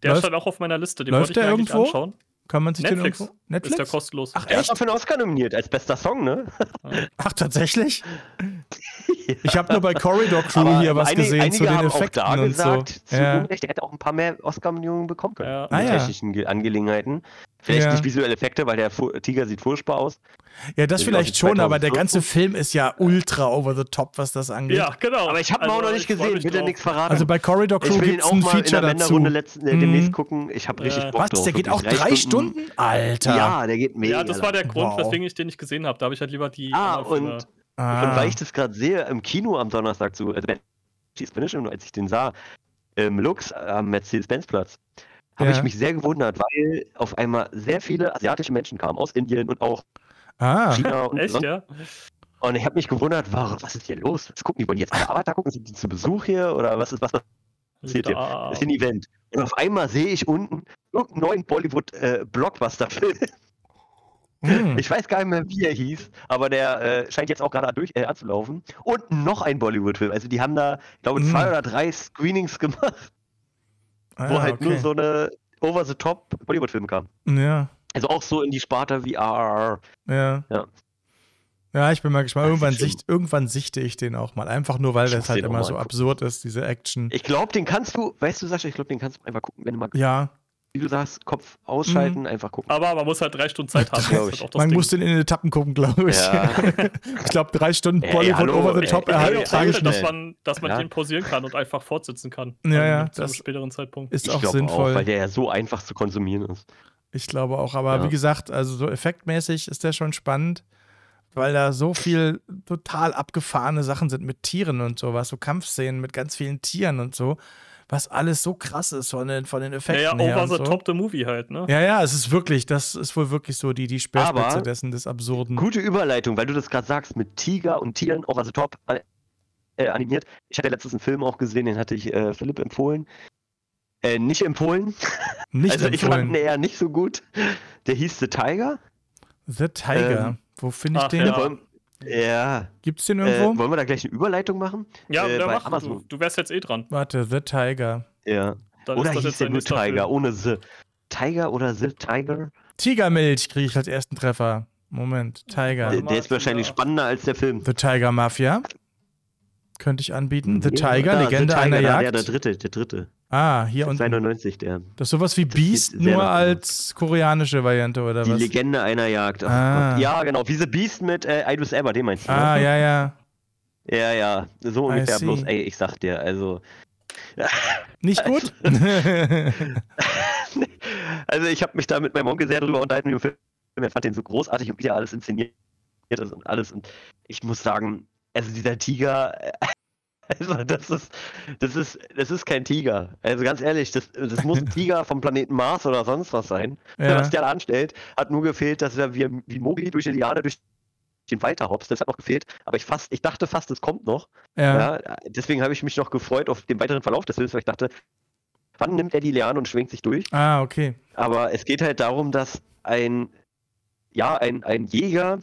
der läuft? stand auch auf meiner Liste. Den läuft wollte ich mir irgendwo? anschauen. Kann man sich Netflix. den irgendwo? Netflix? Ist der kostenlos. Ach, er echt? ist auch für einen Oscar nominiert als bester Song, ne? Ach, tatsächlich? ja. Ich habe nur bei Corridor Crew Aber hier was einige, gesehen einige zu den haben Effekten auch da und gesagt, so. Zu ja. Unrecht, er hätte auch ein paar mehr Oscar-Nominierungen bekommen können. Ja. In ah, technischen Angelegenheiten. Vielleicht ja. nicht visuelle Effekte, weil der Tiger sieht furchtbar aus. Ja, das vielleicht schon, aber der ganze Film ist ja ultra over the top, was das angeht. Ja, genau. Aber ich habe ihn also, auch noch nicht gesehen, ich will ja nichts verraten. Also bei Corridor Crew gibt es ein Feature in der dazu. letzten, äh, demnächst mhm. gucken. Ich habe richtig äh, Bock Was, drauf, der geht auch drei Stunden? Stunden? Alter. Ja, der geht mega. Ja, das war der Grund, wow. weswegen ich den nicht gesehen habe. Da habe ich halt lieber die. Ah, und, ah. und ah. weil ich das gerade sehe, im Kino am Donnerstag zu, also, als ich den sah, im Lux am Mercedes-Benz-Platz habe ja. ich mich sehr gewundert, weil auf einmal sehr viele asiatische Menschen kamen aus Indien und auch ah. China und Echt, so. ja? Und ich habe mich gewundert, was ist hier los? Was gucken die wollen jetzt alle da gucken? Sind die zu Besuch hier oder was ist was passiert hier? Das ist ein Event. Und auf einmal sehe ich unten irgendeinen neuen Bollywood-Blockbuster-Film. Äh, hm. Ich weiß gar nicht mehr, wie er hieß, aber der äh, scheint jetzt auch gerade durch äh, anzulaufen. Und noch ein Bollywood-Film. Also die haben da, ich glaube, hm. zwei oder drei Screenings gemacht ah, wo halt okay. nur so eine over-the-top Bollywood-Film kam. Ja. Also auch so in die Sparta wie RRR. Ja. ja. Ja, ich bin mal gespannt. Irgendwann, sicht, irgendwann sichte ich den auch mal. Einfach nur, weil ich das halt immer so absurd ist, diese Action. Ich glaube, den kannst du, weißt du, Sascha, ich glaube, den kannst du einfach gucken, wenn du mal. Ja, wie du sagst, Kopf ausschalten, mhm. einfach gucken. Aber man muss halt drei Stunden Zeit haben. Halt man Ding. muss den in den Etappen gucken, glaube ich. Ja. ich glaube, drei Stunden ey, Bollywood hallo, over the top ey, erhalten. Ey, dass man, dass man ja. den posieren kann und einfach fortsetzen kann. Ja, ja. Ähm, zu einem späteren Zeitpunkt. Ist ich auch sinnvoll. Auch, weil der ja so einfach zu konsumieren ist. Ich glaube auch. Aber ja. wie gesagt, also so effektmäßig ist der schon spannend, weil da so viel total abgefahrene Sachen sind mit Tieren und sowas. So Kampfszenen mit ganz vielen Tieren und so was alles so krass ist von den, von den Effekten. Ja, ja over oh, the so. top the movie halt, ne? Ja, ja, es ist wirklich, das ist wohl wirklich so die, die Speerspitze Aber dessen, des Absurden. Gute Überleitung, weil du das gerade sagst, mit Tiger und Tieren, over oh, the top äh, äh, animiert. Ich hatte letztens einen Film auch gesehen, den hatte ich äh, Philipp empfohlen. Äh, nicht empfohlen. Nicht also empfohlen. ich fand den eher nicht so gut. Der hieß The Tiger. The Tiger. Ähm, Wo finde ich Ach, den? Ja. Ja. Gibt's den äh, irgendwo? Äh, wollen wir da gleich eine Überleitung machen? Ja, äh, da mach Amazon. Du, du wärst jetzt eh dran. Warte, The Tiger. Ja. Dann oder hieß der nur Tiger, ohne The. Tiger oder The Tiger? Tigermilch kriege ich als ersten Treffer. Moment, Tiger. Der, der ist wahrscheinlich spannender als der Film. The Tiger Mafia. Könnte ich anbieten. Mhm. The Tiger, ja, Legende The Tiger, einer Jagd. Ja, der dritte, der dritte. Ah, hier unten. 92, der. Das ist sowas wie Beast, nur als koreanische Variante, oder die was? Die Legende einer Jagd. Ah. Ja, genau. Wie The Beast mit äh, Idris Elba, den meinst du? Ne? Ah, oder? ja, ja. Ja, ja. So ungefähr. Bloß, ey, ich sag dir, also. Nicht gut? also, ich habe mich da mit meinem Onkel sehr drüber unterhalten, wie Film. Er fand den so großartig und wie er alles inszeniert ist und alles. Und ich muss sagen, also dieser Tiger, also das ist, das ist, das ist kein Tiger. Also ganz ehrlich, das, das muss ein Tiger vom Planeten Mars oder sonst was sein. Ja. Was der da anstellt, hat nur gefehlt, dass er wie, wie Mogli durch die Liane durch den Walter Hobbs, das hat noch gefehlt, aber ich fast, ich dachte fast, es kommt noch. Ja. ja deswegen habe ich mich noch gefreut auf den weiteren Verlauf des Films, weil ich dachte, wann nimmt er die Liane und schwingt sich durch? Ah, okay. Aber es geht halt darum, dass ein, ja, ein, ein Jäger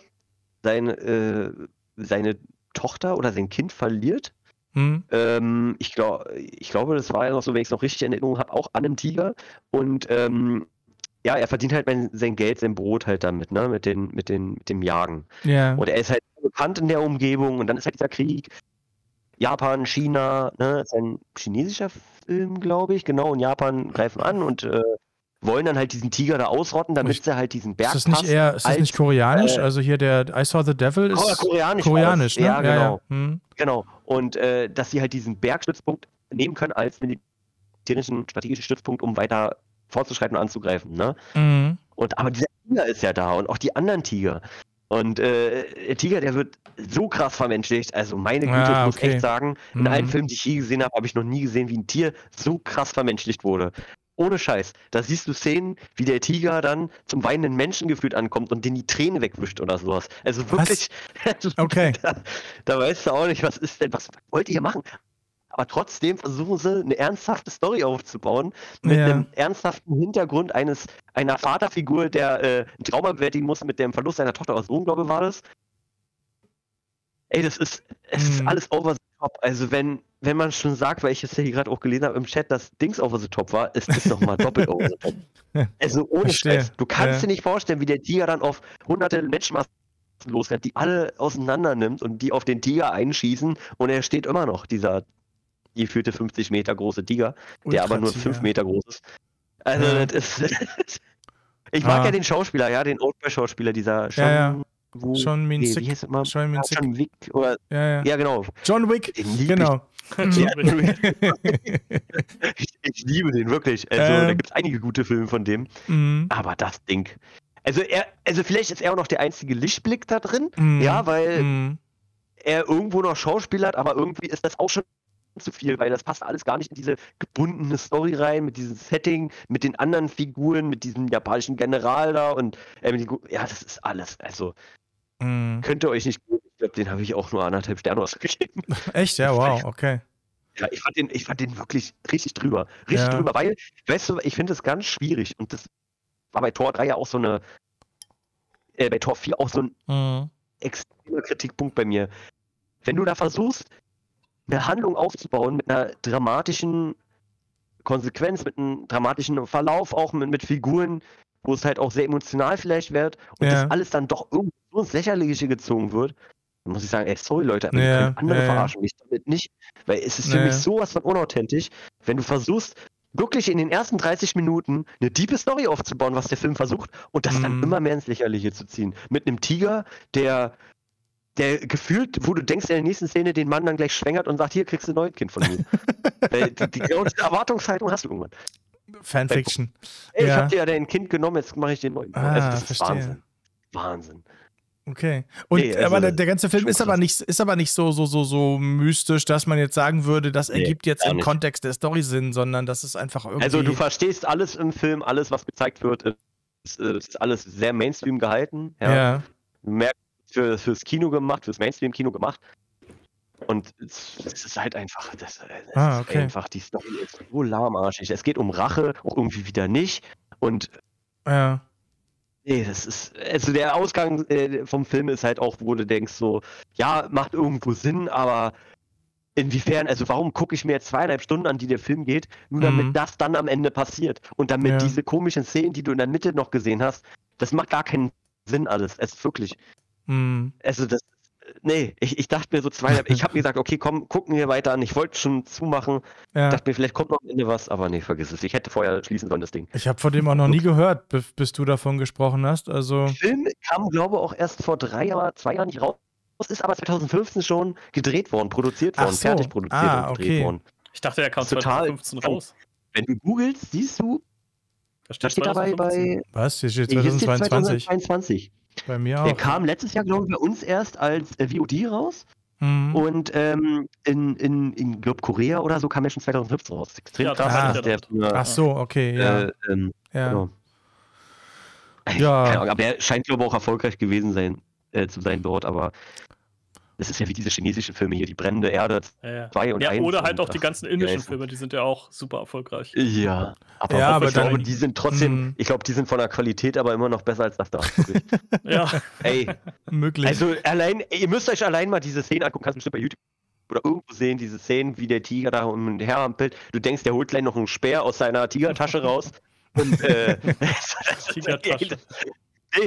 seine, äh, seine Tochter oder sein Kind verliert Mhm. Ähm, ich, glaub, ich glaube, das war ja noch so, wenn ich es noch richtig in Erinnerung habe, auch an einem Tiger. Und ähm, ja, er verdient halt sein Geld, sein Brot halt damit, ne? Mit, den, mit, den, mit dem Jagen. Ja. Und er ist halt bekannt in der Umgebung und dann ist halt dieser Krieg. Japan, China, ne? Das ist ein chinesischer Film, glaube ich, genau. Und Japan greifen an und äh, wollen dann halt diesen Tiger da ausrotten, damit ich, sie halt diesen Berg Ist das nicht eher, ist das als, nicht koreanisch? Äh, also hier der I Saw the Devil ist koreanisch, koreanisch, koreanisch ne? Ja, genau. Ja, ja. Genau. Hm. Genau und äh, dass sie halt diesen Bergstützpunkt nehmen können als militärischen strategischen Stützpunkt, um weiter vorzuschreiten und anzugreifen. Ne? Mhm. Und aber dieser Tiger ist ja da und auch die anderen Tiger. Und äh, der Tiger, der wird so krass vermenschlicht. Also meine Güte, ah, ich muss okay. echt sagen, in mhm. allen Filmen, die ich je gesehen habe, habe ich noch nie gesehen, wie ein Tier so krass vermenschlicht wurde. Ohne Scheiß. Da siehst du Szenen, wie der Tiger dann zum weinenden Menschen gefühlt ankommt und den die Tränen wegwischt oder sowas. Also, also wirklich. okay. da, da, weißt du auch nicht, was ist denn, was wollt ihr machen? Aber trotzdem versuchen sie, eine ernsthafte Story aufzubauen, mit ja. einem ernsthaften Hintergrund eines einer Vaterfigur, der äh, ein Trauma bewältigen muss mit dem Verlust seiner Tochter aus Sohn, glaube ich, war das. Ey, das ist, es hm. ist mhm. alles over top. Also wenn, wenn man schon sagt, weil ich jetzt hier gerade auch gelesen habe im Chat, dass Dings over the top war, es ist nochmal doppelt over the top. Also ohne Scheiß. Du kannst ja. dir nicht vorstellen, wie der Tiger dann auf hunderte Matchmaster losrennt, die alle auseinander nimmt und die auf den Tiger einschießen und er steht immer noch, dieser geführte 50 Meter große Tiger, der aber nur 5 Meter groß ist. Also ja. das ist. ich mag ah. ja den Schauspieler, ja, den Oldboy-Schauspieler, dieser schon ja, ja wo, John Minzik. Nee, wie immer? John Minzik. Ah, John Wick oder. Ja, ja. ja genau. John Wick. Genau. Ja, ich, ich, liebe den wirklich. Also, ähm. da gibt es einige gute Filme von dem. Mhm. Aber das Ding. Also, er, also, vielleicht ist er auch noch der einzige Lichtblick da drin. Mhm. Ja, weil mhm. er irgendwo noch Schauspieler hat, aber irgendwie ist das auch schon zu viel, weil das passt alles gar nicht in diese gebundene Story rein, mit diesem Setting, mit den anderen Figuren, mit diesem japanischen General da und äh, ja, das ist alles. Also mm. könnt ihr euch nicht. Ich glaube, den habe ich auch nur anderthalb Sterne ausgegeben. Echt? Ja, wow, okay. Ja, ich fand den, ich fand den wirklich richtig drüber. Richtig ja. drüber, weil, weißt du, ich finde das ganz schwierig und das war bei Tor 3 ja auch so eine, äh, bei Tor 4 auch so ein mm. extremer Kritikpunkt bei mir. Wenn du da versuchst, eine Handlung aufzubauen mit einer dramatischen Konsequenz, mit einem dramatischen Verlauf, auch mit, mit Figuren, wo es halt auch sehr emotional vielleicht wird und ja. das alles dann doch irgendwie ins Lächerliche gezogen wird, dann muss ich sagen, ey, sorry Leute, aber ja. andere ja. verarschen mich damit nicht, weil es ist für mich sowas von unauthentisch, wenn du versuchst, wirklich in den ersten 30 Minuten eine diepe Story aufzubauen, was der Film versucht, und das dann mhm. immer mehr ins Lächerliche zu ziehen. Mit einem Tiger, der der gefühlt, wo du denkst, in der nächsten Szene den Mann dann gleich schwängert und sagt, hier kriegst du ein neues Kind von mir. äh, die, die, die Erwartungshaltung hast du irgendwann. Fanfiction. Ey, ja. ich hab dir ja dein Kind genommen, jetzt mache ich den neuen. Ah, also das ist Wahnsinn. Wahnsinn. Okay. Und nee, also aber der, der, ganze Film ist aber nicht ist aber nicht so so so so mystisch, dass man jetzt sagen würde, das ergibt jetzt im nicht. Kontext der Story Sinn, sondern das ist einfach irgendwie Also du verstehst alles im Film, alles was gezeigt wird, ist, äh, ist alles sehr Mainstream gehalten, ja. ja. Du merkst für, fürs Kino gemacht, fürs Mainstream-Kino gemacht. Und es, ist halt einfach, das, äh, ah, okay. einfach, die Story ist so lahmarschig. Es geht um Rache, auch irgendwie wieder nicht. Und ja. Nee, das ist, also der Ausgang äh, vom Film ist halt auch, wo du denkst so, ja, macht irgendwo Sinn, aber inwiefern, also warum gucke ich mir jetzt zweieinhalb Stunden an, die der Film geht, nur damit mhm. das dann am Ende passiert und damit ja. diese komischen Szenen, die du in der Mitte noch gesehen hast, das macht gar keinen Sinn alles. Es ist wirklich, Mhm. Also das, nee, ich, ich dachte mir so zweieinhalb, ich habe mir gesagt, okay, komm, gucken wir weiter an. Ich wollte schon zumachen. Ja. Dachte mir, vielleicht kommt noch am Ende was, aber nee, vergiss es. Ich hätte vorher schließen sollen, das Ding. Ich habe von dem auch noch nie gehört, bis du davon gesprochen hast. Also Der Film kam, glaube ich, auch erst vor drei Jahren, zwei Jahren nicht raus, Es ist aber 2015 schon gedreht worden, produziert worden, so. fertig produziert ah, und gedreht okay. worden. Ich dachte, er kam 2015 raus. Wenn du googelst, siehst du, da steht, steht dabei bei. Was? Hier steht 2022. Hier steht 2022. Bei mir auch. Der kam letztes Jahr, glaube ich, bei uns erst als äh, VOD raus. Mhm. Und ähm, in, in, in glaub, Korea oder so kam er schon 2015 raus. Extrem ja, krass. Ah. Der, Ach so, okay, äh, ja. Äh, ähm, ja. Genau. ja. Ahnung, aber er scheint, glaube ich, auch erfolgreich gewesen sein, äh, zu sein dort, aber das ist ja wie diese chinesischen Filme hier, die brennende Erde 2 ja, ja. und 1. oder halt auch die ganzen indischen Filme, die sind ja auch super erfolgreich. Ja, aber, ja, aber ich glaube, die sind trotzdem, hm. ich glaube, die sind von der Qualität aber immer noch besser als das da. ja. Ey. Möglich. Also allein, ihr müsst euch allein mal diese Szenen angucken, kannst du bestimmt bei YouTube oder irgendwo sehen, diese Szenen, wie der Tiger da um und her hampelt. Du denkst, der holt gleich noch einen Speer aus seiner Tigertasche raus. und äh, Tigertasche.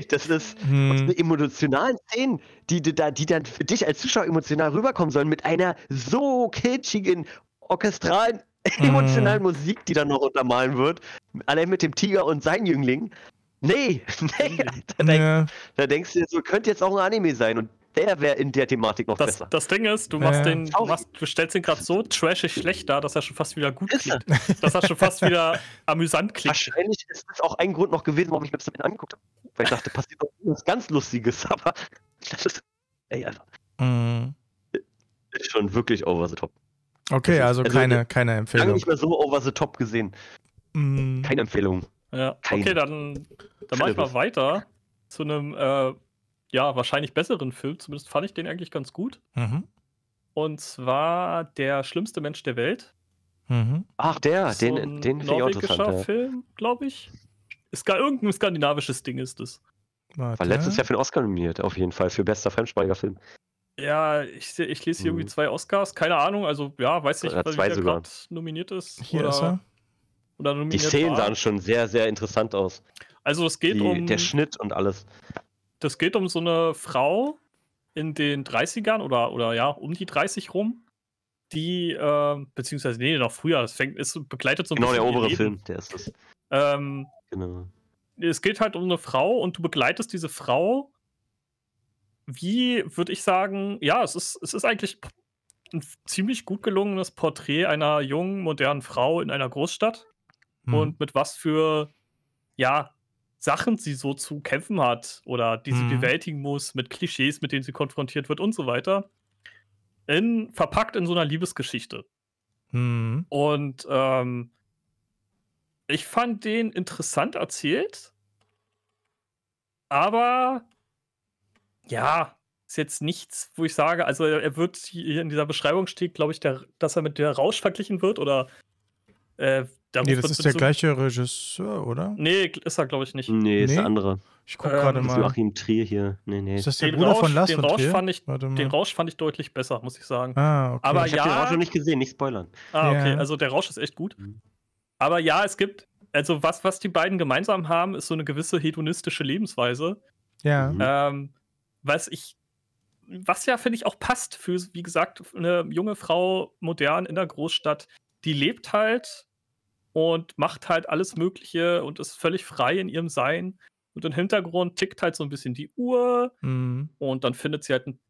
Das ist hm. aus emotionalen Szenen, die, die, die dann für dich als Zuschauer emotional rüberkommen sollen, mit einer so kitschigen, orchestralen, hm. emotionalen Musik, die dann noch untermalen wird. Allein mit dem Tiger und seinen Jüngling. Nee, nee, hm. da, denk, ja. da denkst du, so könnte jetzt auch ein Anime sein. Und der wäre in der Thematik noch das, besser. Das Ding ist, du machst ja. den, du, machst, du stellst ihn gerade so trashig schlecht dar, dass er schon fast wieder gut ist klingt. Er? Dass er schon fast wieder amüsant klingt. Wahrscheinlich ist das auch ein Grund noch gewesen, warum ich mir das damit angeguckt habe. Weil ich dachte, passiert doch irgendwas ganz Lustiges, aber das ist. Ey, einfach. Mm. Ist schon wirklich over the top. Okay, ist, also, also keine, äh, keine Empfehlung. Lange nicht mehr so over the top gesehen. Mm. Keine Empfehlung. Ja, Keine. okay, dann, dann mach ich mal weiter zu einem äh, ja, wahrscheinlich besseren Film. Zumindest fand ich den eigentlich ganz gut. Mhm. Und zwar Der schlimmste Mensch der Welt. Mhm. Ach, der, so den, den finde ich auch interessant. Film, glaube ich. Ist gar irgendein skandinavisches Ding ist es. War letztes Jahr für den Oscar nominiert, auf jeden Fall, für bester fremdsprachiger Film. Ja, ich, ich lese hier hm. irgendwie mhm. zwei Oscars, keine Ahnung, also ja, weiß nicht, ja, wie der gerade nominiert ist. Hier oder, ist er. Oder nominiert Die Szenen war. sahen schon sehr, sehr interessant aus. Also es geht Die, um. Der Schnitt und alles das geht um so eine Frau in den 30ern oder, oder ja, um die 30 rum, die, äh, beziehungsweise, nee, noch früher, es fängt, ist begleitet so ein genau, bisschen. Genau, der obere Film, der ist das. Ähm, genau. Es geht halt um eine Frau und du begleitest diese Frau. Wie würde ich sagen, ja, es ist, es ist eigentlich ein ziemlich gut gelungenes Porträt einer jungen, modernen Frau in einer Großstadt. Hm. Und mit was für, ja, Sachen sie so zu kämpfen hat oder die sie mhm. bewältigen muss, mit Klischees, mit denen sie konfrontiert wird und so weiter. In, verpackt in so einer Liebesgeschichte. Mhm. Und ähm, ich fand den interessant erzählt, aber ja, ist jetzt nichts, wo ich sage, also er wird hier in dieser Beschreibung steht, glaube ich, der, dass er mit der Rausch verglichen wird oder äh, da nee, das ist der gleiche Regisseur, oder? Nee, ist er, glaube ich, nicht. Nee, ist der andere. Ich gucke ähm, gerade mal. Joachim Trier hier. Nee, nee. Ist das der den Bruder Rausch, von Lars den Rausch Fand ich, den Rausch fand ich deutlich besser, muss ich sagen. Ah, okay. Aber ich ja, habe den Rausch noch nicht gesehen, nicht spoilern. Ah, okay. Ja. Also der Rausch ist echt gut. Mhm. Aber ja, es gibt, also was, was die beiden gemeinsam haben, ist so eine gewisse hedonistische Lebensweise. Ja. Mhm. Ähm, was ich, was ja, finde ich, auch passt für, wie gesagt, eine junge Frau modern in der Großstadt. Die lebt halt und macht halt alles Mögliche und ist völlig frei in ihrem Sein. Und im Hintergrund tickt halt so ein bisschen die Uhr mhm. und dann findet sie halt, ein,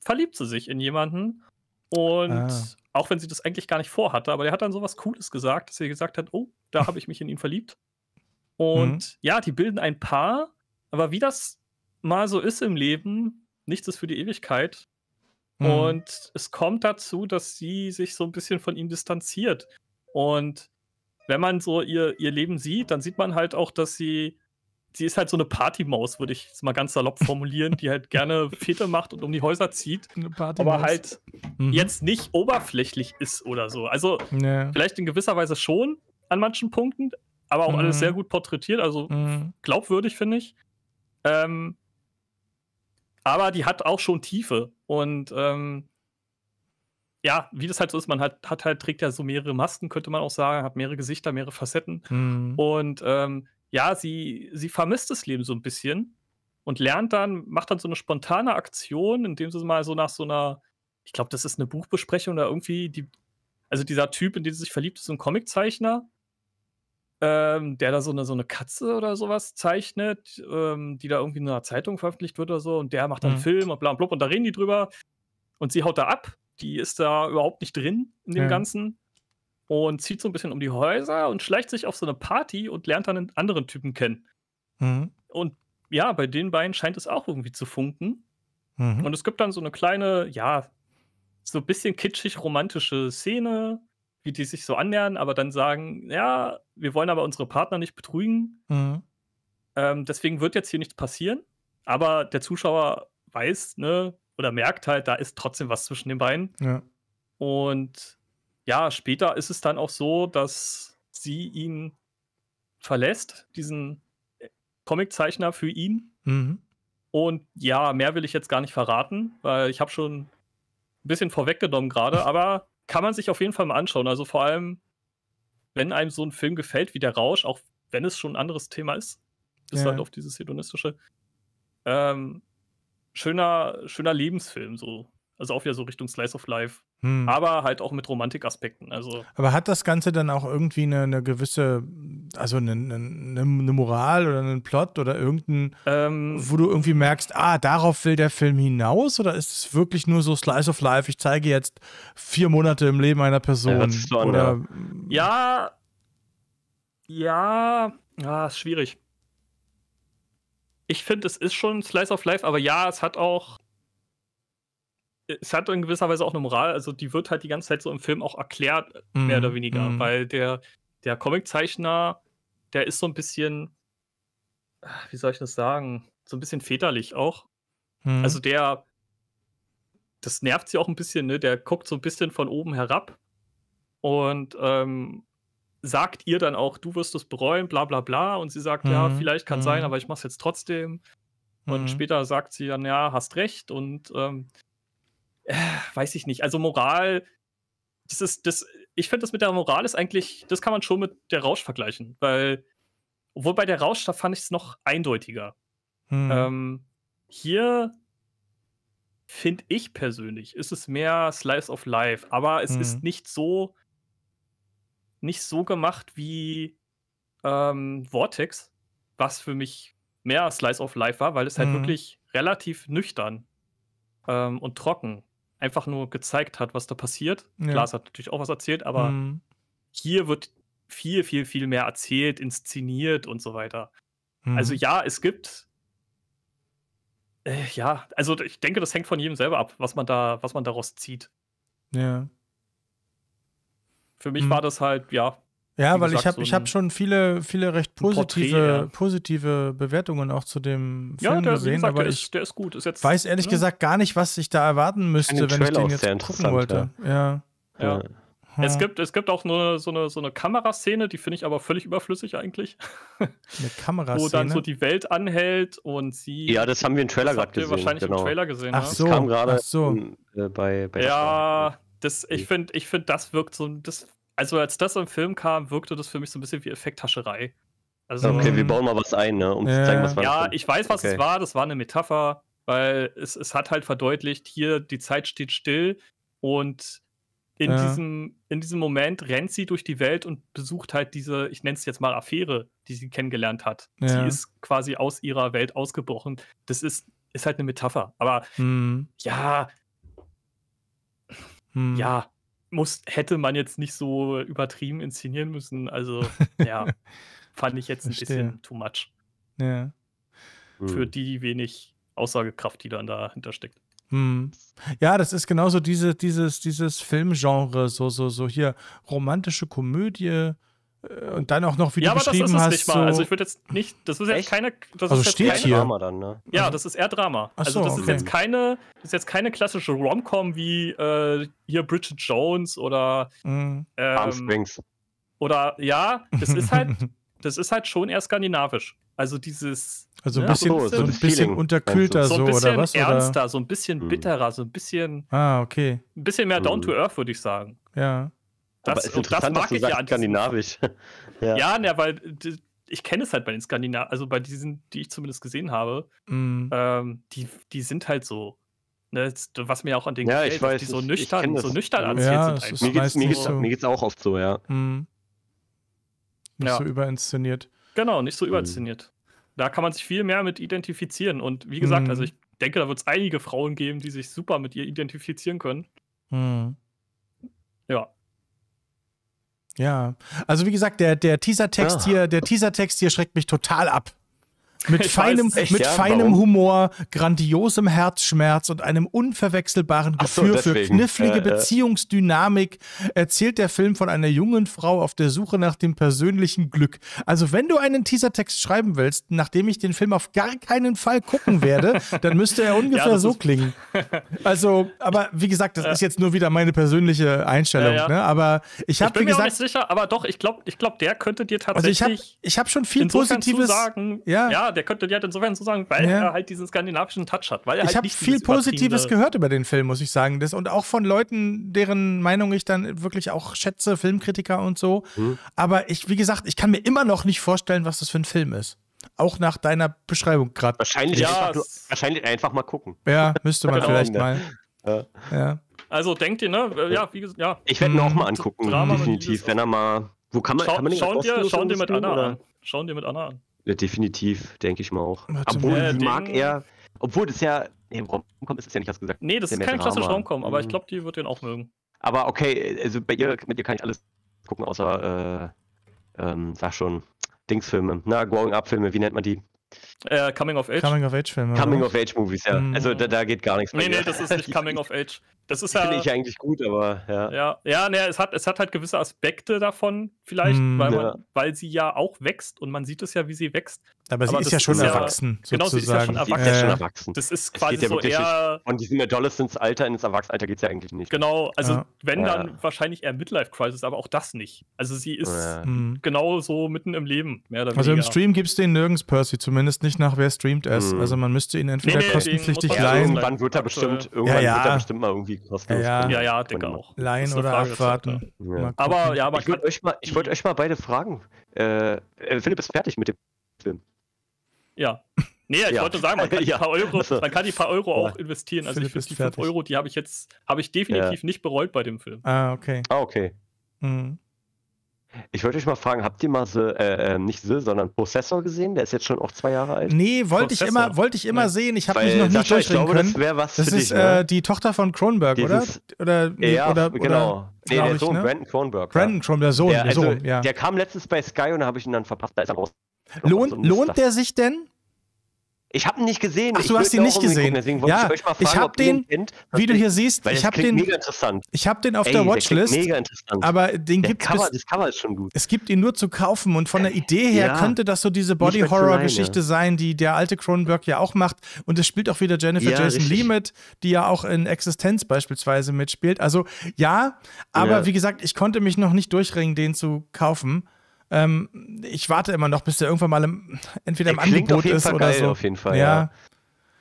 verliebt sie sich in jemanden. Und ah. auch wenn sie das eigentlich gar nicht vorhatte, aber der hat dann so was Cooles gesagt, dass sie gesagt hat, oh, da habe ich mich in ihn verliebt. Und mhm. ja, die bilden ein Paar, aber wie das mal so ist im Leben, nichts ist für die Ewigkeit. Mhm. Und es kommt dazu, dass sie sich so ein bisschen von ihm distanziert. Und wenn man so ihr, ihr Leben sieht, dann sieht man halt auch, dass sie, sie ist halt so eine Partymaus, würde ich jetzt mal ganz salopp formulieren, die halt gerne Fete macht und um die Häuser zieht, Eine aber halt mhm. jetzt nicht oberflächlich ist oder so. Also nee. vielleicht in gewisser Weise schon an manchen Punkten, aber auch mhm. alles sehr gut porträtiert, also mhm. glaubwürdig finde ich. Ähm, aber die hat auch schon Tiefe und ähm, ja, wie das halt so ist, man hat, hat halt, trägt ja so mehrere Masken, könnte man auch sagen, hat mehrere Gesichter, mehrere Facetten. Mhm. Und ähm, ja, sie, sie vermisst das Leben so ein bisschen und lernt dann, macht dann so eine spontane Aktion, indem sie mal so nach so einer, ich glaube, das ist eine Buchbesprechung oder irgendwie, die, also dieser Typ, in den sie sich verliebt, ist so ein Comiczeichner, ähm, der da so eine, so eine Katze oder sowas zeichnet, ähm, die da irgendwie in einer Zeitung veröffentlicht wird oder so, und der macht dann mhm. einen Film und bla und blub, und da reden die drüber. Und sie haut da ab die ist da überhaupt nicht drin in dem ja. Ganzen und zieht so ein bisschen um die Häuser und schleicht sich auf so eine Party und lernt dann einen anderen Typen kennen. Mhm. Und ja, bei den beiden scheint es auch irgendwie zu funken. Mhm. Und es gibt dann so eine kleine, ja, so ein bisschen kitschig romantische Szene, wie die sich so annähern, aber dann sagen, ja, wir wollen aber unsere Partner nicht betrügen. Mhm. Ähm, deswegen wird jetzt hier nichts passieren. Aber der Zuschauer weiß, ne, oder merkt halt, da ist trotzdem was zwischen den beiden. Ja. Und ja, später ist es dann auch so, dass sie ihn verlässt, diesen äh, Comiczeichner für ihn. Mhm. Und ja, mehr will ich jetzt gar nicht verraten, weil ich habe schon ein bisschen vorweggenommen gerade, aber kann man sich auf jeden Fall mal anschauen. Also vor allem, wenn einem so ein Film gefällt wie der Rausch, auch wenn es schon ein anderes Thema ist, ist ja. halt auf dieses hedonistische, ähm, schöner, schöner Lebensfilm, so. Also auch wieder so Richtung Slice of Life. Hm. Aber halt auch mit Romantikaspekten. Also. Aber hat das Ganze dann auch irgendwie eine, eine gewisse, also eine, eine, eine, Moral oder einen Plot oder irgendeinen, ähm, wo du irgendwie merkst, ah, darauf will der Film hinaus? Oder ist es wirklich nur so Slice of Life? Ich zeige jetzt vier Monate im Leben einer Person. Ja, oder, ja. ja, ja, ah, ist schwierig ich finde, es ist schon Slice of Life, aber ja, es hat auch. Es hat in gewisser Weise auch eine Moral. Also, die wird halt die ganze Zeit so im Film auch erklärt, mm, mehr oder weniger. Mm. Weil der, der Comiczeichner, der ist so ein bisschen. Ah, wie soll ich das sagen? So ein bisschen väterlich auch. Mm. Also, der. Das nervt sie auch ein bisschen, ne? Der guckt so ein bisschen von oben herab. Und ähm, sagt ihr dann auch, du wirst es bereuen, bla bla bla. Und sie sagt, mhm. ja, vielleicht kann mhm. sein, aber ich mache es jetzt trotzdem. Und mhm. später sagt sie dann, ja, hast recht. Und ähm, äh, weiß ich nicht. Also Moral, das ist, das, ich finde das mit der Moral ist eigentlich, das kann man schon mit der Rausch vergleichen, weil, obwohl bei der Rausch, da fand ich es noch eindeutiger. Mhm. Ähm, hier finde ich persönlich, ist es mehr Slice of Life, aber es ist mhm. nicht so nicht so gemacht wie ähm, Vortex, was für mich mehr Slice of Life war, weil es halt mhm. wirklich relativ nüchtern ähm, und trocken einfach nur gezeigt hat, was da passiert. Ja. Glas hat natürlich auch was erzählt, aber mhm. hier wird viel, viel, viel mehr erzählt, inszeniert und so weiter. Mhm. Also ja, es gibt. Äh, ja, also ich denke, das hängt von jedem selber ab, was man da, was man daraus zieht. Ja für mich hm. war das halt, ja. Ja, weil gesagt, ich habe so ich hab schon viele, viele recht positive, Porträt, ja. positive Bewertungen auch zu dem Film ja, der, gesehen. Gesagt, aber der ich ist, der ist gut. Ist jetzt, weiß ehrlich ne? gesagt gar nicht, was ich da erwarten müsste, wenn ich den jetzt gucken wollte. ja. ja. ja. Hm. Es, gibt, es gibt auch eine, so, eine, so eine Kameraszene, die finde ich aber völlig überflüssig eigentlich. Eine Kameraszene? Wo dann so die Welt anhält und sie. Ja, das haben wir im Trailer gerade gesehen. wahrscheinlich genau. im Trailer gesehen. Ach ne? so, ne? das kam gerade so. äh, bei, bei. Ja, das, hm. ich finde, ich find, das wirkt so das, Also als das im Film kam, wirkte das für mich so ein bisschen wie Effekthascherei. Also, okay, wir mhm. bauen mal was ein, ne, um ja. zu zeigen, was war. Ja, ich weiß, was okay. es war. Das war eine Metapher, weil es, es hat halt verdeutlicht, hier die Zeit steht still und in, ja. diesem, in diesem Moment rennt sie durch die Welt und besucht halt diese, ich nenne es jetzt mal Affäre, die sie kennengelernt hat. Ja. Sie ist quasi aus ihrer Welt ausgebrochen. Das ist, ist halt eine Metapher. Aber mhm. ja, hm. Ja, muss, hätte man jetzt nicht so übertrieben inszenieren müssen. Also, ja, fand ich jetzt ein Verstehe. bisschen too much. Ja. Hm. Für die wenig Aussagekraft, die dann dahinter steckt. Hm. Ja, das ist genauso diese, dieses, dieses Filmgenre, so, so, so hier romantische Komödie, äh, und dann auch noch, wie ja, du beschrieben hast. Ja, aber das ist es nicht so mal. Also ich würde jetzt nicht, das ist jetzt keine, das also ist jetzt steht hier. Drama dann, ne? Ja, mhm. das ist eher Drama. Ach also so, das okay. ist jetzt keine, das ist jetzt keine klassische Rom-Com wie äh, hier Bridget Jones oder mhm. ähm, Oder ja, das ist halt, das ist halt schon eher skandinavisch. Also dieses also ne? ein bisschen, ja, so, so, ein bisschen unterkühlter so, so oder was? Ernster, oder? so ein bisschen mhm. bitterer, so ein bisschen. Ah, okay. Ein bisschen mehr down to mhm. earth, würde ich sagen. Ja. Das, ist das mag ich ja an Skandinavisch. ja, ja na, weil ich kenne es halt bei den Skandinaviern, also bei diesen, die ich zumindest gesehen habe, mm. ähm, die, die sind halt so. Ne, was mir auch an den ja, gefällt, ich weiß, die so nüchtern, so nüchtern anziehen ja, sind. Halt. Mir geht's, mir, geht's, so. auch oft so, ja. Mm. Nicht ja. so überinszeniert. Genau, nicht so mhm. überinszeniert. Da kann man sich viel mehr mit identifizieren. Und wie gesagt, mhm. also ich denke, da wird es einige Frauen geben, die sich super mit ihr identifizieren können. Mhm. Ja, also wie gesagt, der, der Teasertext ja. Ah. hier, der Teasertext hier schreckt mich total ab. Mit feinem, echt, mit ja? feinem Humor, grandiosem Herzschmerz und einem unverwechselbaren Gefühl so, für knifflige ja, äh, äh. Beziehungsdynamik erzählt der Film von einer jungen Frau auf der Suche nach dem persönlichen Glück. Also, wenn du einen Teasertext schreiben willst, nachdem ich den Film auf gar keinen Fall gucken werde, dann müsste er ungefähr ja, so klingen. Also, aber wie gesagt, das ist jetzt nur wieder meine persönliche Einstellung. Ne? Aber ich habe wie gesagt, auch nicht sicher, aber doch, ich glaube, ich glaub, der könnte dir tatsächlich. Also ich habe ich hab schon viel Positives. Sagen, ja, ja der könnte die halt insofern so sagen, weil ja. er halt diesen skandinavischen Touch hat. Weil er ich halt habe viel Positives gehört über den Film, muss ich sagen. Das, und auch von Leuten, deren Meinung ich dann wirklich auch schätze, Filmkritiker und so. Mhm. Aber ich, wie gesagt, ich kann mir immer noch nicht vorstellen, was das für ein Film ist. Auch nach deiner Beschreibung gerade. Wahrscheinlich, ja, einfach, wahrscheinlich einfach mal gucken. Ja, müsste man genau, vielleicht ne? mal. Ja. ja. Also denkt ihr, ne? Äh, ja, wie gesagt, ja. Ich werde ihn auch mal mhm. angucken, Drama definitiv, wenn er mal. Wo kann man, Schau, kann man den schauen, schauen dir mit Anna oder? an. Schauen dir mit Anna an. Definitiv, denke ich mal auch. Warte obwohl, mal, die mag er. Obwohl, das ja. Nee, Romcom ist es ja nicht, hast du gesagt. Nee, das ist kein klassisches Romcom, aber ich mhm. glaube, die wird den auch mögen. Aber okay, also bei ihr, mit ihr kann ich alles gucken, außer, äh, ähm, sag schon, Dingsfilme. Na, Growing Up-Filme, wie nennt man die? Äh, Coming of Age. Coming of Age Filme. Coming of Age Movies, ja. Mm. Also da, da, geht gar nichts. mehr. Nee, nee, das ist nicht Coming of Age. Das ist ja. Finde ich eigentlich gut, aber ja. Ja, ja nee, es hat, es hat halt gewisse Aspekte davon, vielleicht, mm, weil, man, ja. weil sie ja auch wächst und man sieht es ja, wie sie wächst. Aber sie ist ja schon ist erwachsen. Ja, genau, sie ist ja schon erwachsen. Äh, erwachsen. Das ist quasi ja so eher. Von diesem Adolescence-Alter ins Erwachsenenalter geht es ja eigentlich nicht. Genau, also wenn dann wahrscheinlich eher Midlife-Crisis, aber auch das nicht. Also sie ist hm. genau so mitten im Leben, mehr oder weniger. Also im Stream gibt es den nirgends, Percy, zumindest nicht nach, wer streamt es. Mhm. Also man müsste ihn entweder nee, nee, kostenpflichtig leihen. Irgendwann wird er bestimmt, irgendwann Wird er bestimmt mal irgendwie kostenlos. Ja, ja, ja denke auch. Leihen oder abwarten. Aber ja, aber ich wollte euch mal wollte euch mal beide fragen. Äh, äh, Philipp ist fertig mit dem Film. Ja. Nee, ich ja. wollte sagen, man kann, ja. paar Euro, also, man kann die paar Euro auch investieren. Also Philipp ich die 5 Euro, die habe ich jetzt, habe ich definitiv ja. nicht bereut bei dem Film. Ah, okay. Ah, okay. Mhm. Ich wollte euch mal fragen, habt ihr mal so, äh, äh, nicht so, sondern Prozessor gesehen? Der ist jetzt schon auch zwei Jahre alt. Nee, wollte ich immer, wollte ich immer ja. sehen. Ich habe mich noch nicht durchdringen können. Das wäre was das für ist, dich. Ne? Das äh, ist die Tochter von Kronberg, Dieses, oder? Oder, ja, oder, genau. Nee, der Sohn, ne? Brandon Kronberg. Brandon Kronberg, der Sohn, der, also, Sohn ja. der kam letztens bei Sky und da habe ich ihn dann verpasst, da ist er raus. Lohnt, lohnt der sich denn? Ich habe ihn nicht gesehen. Ach, du hast ihn nicht gesehen. Gucken, ja, ich, euch mal fragen, hab den, kennt, wie du hier siehst, ich habe den, ich habe den auf Ey, der Watchlist. Der mega interessant. Aber den gibt es. Das Cover ist schon gut. Es gibt ihn nur zu kaufen und von der Idee her ja, könnte das so diese Body Horror Geschichte sein, die der alte Cronenberg ja auch macht. Und es spielt auch wieder Jennifer ja, Jason Lee mit, die ja auch in Existenz beispielsweise mitspielt. Also ja, aber wie gesagt, ich konnte mich noch nicht durchringen, den zu kaufen. Ähm, ich warte immer noch, bis der irgendwann mal im, entweder im der Angebot klingt auf jeden ist Fall oder geil, so. Auf jeden Fall, ja. ja.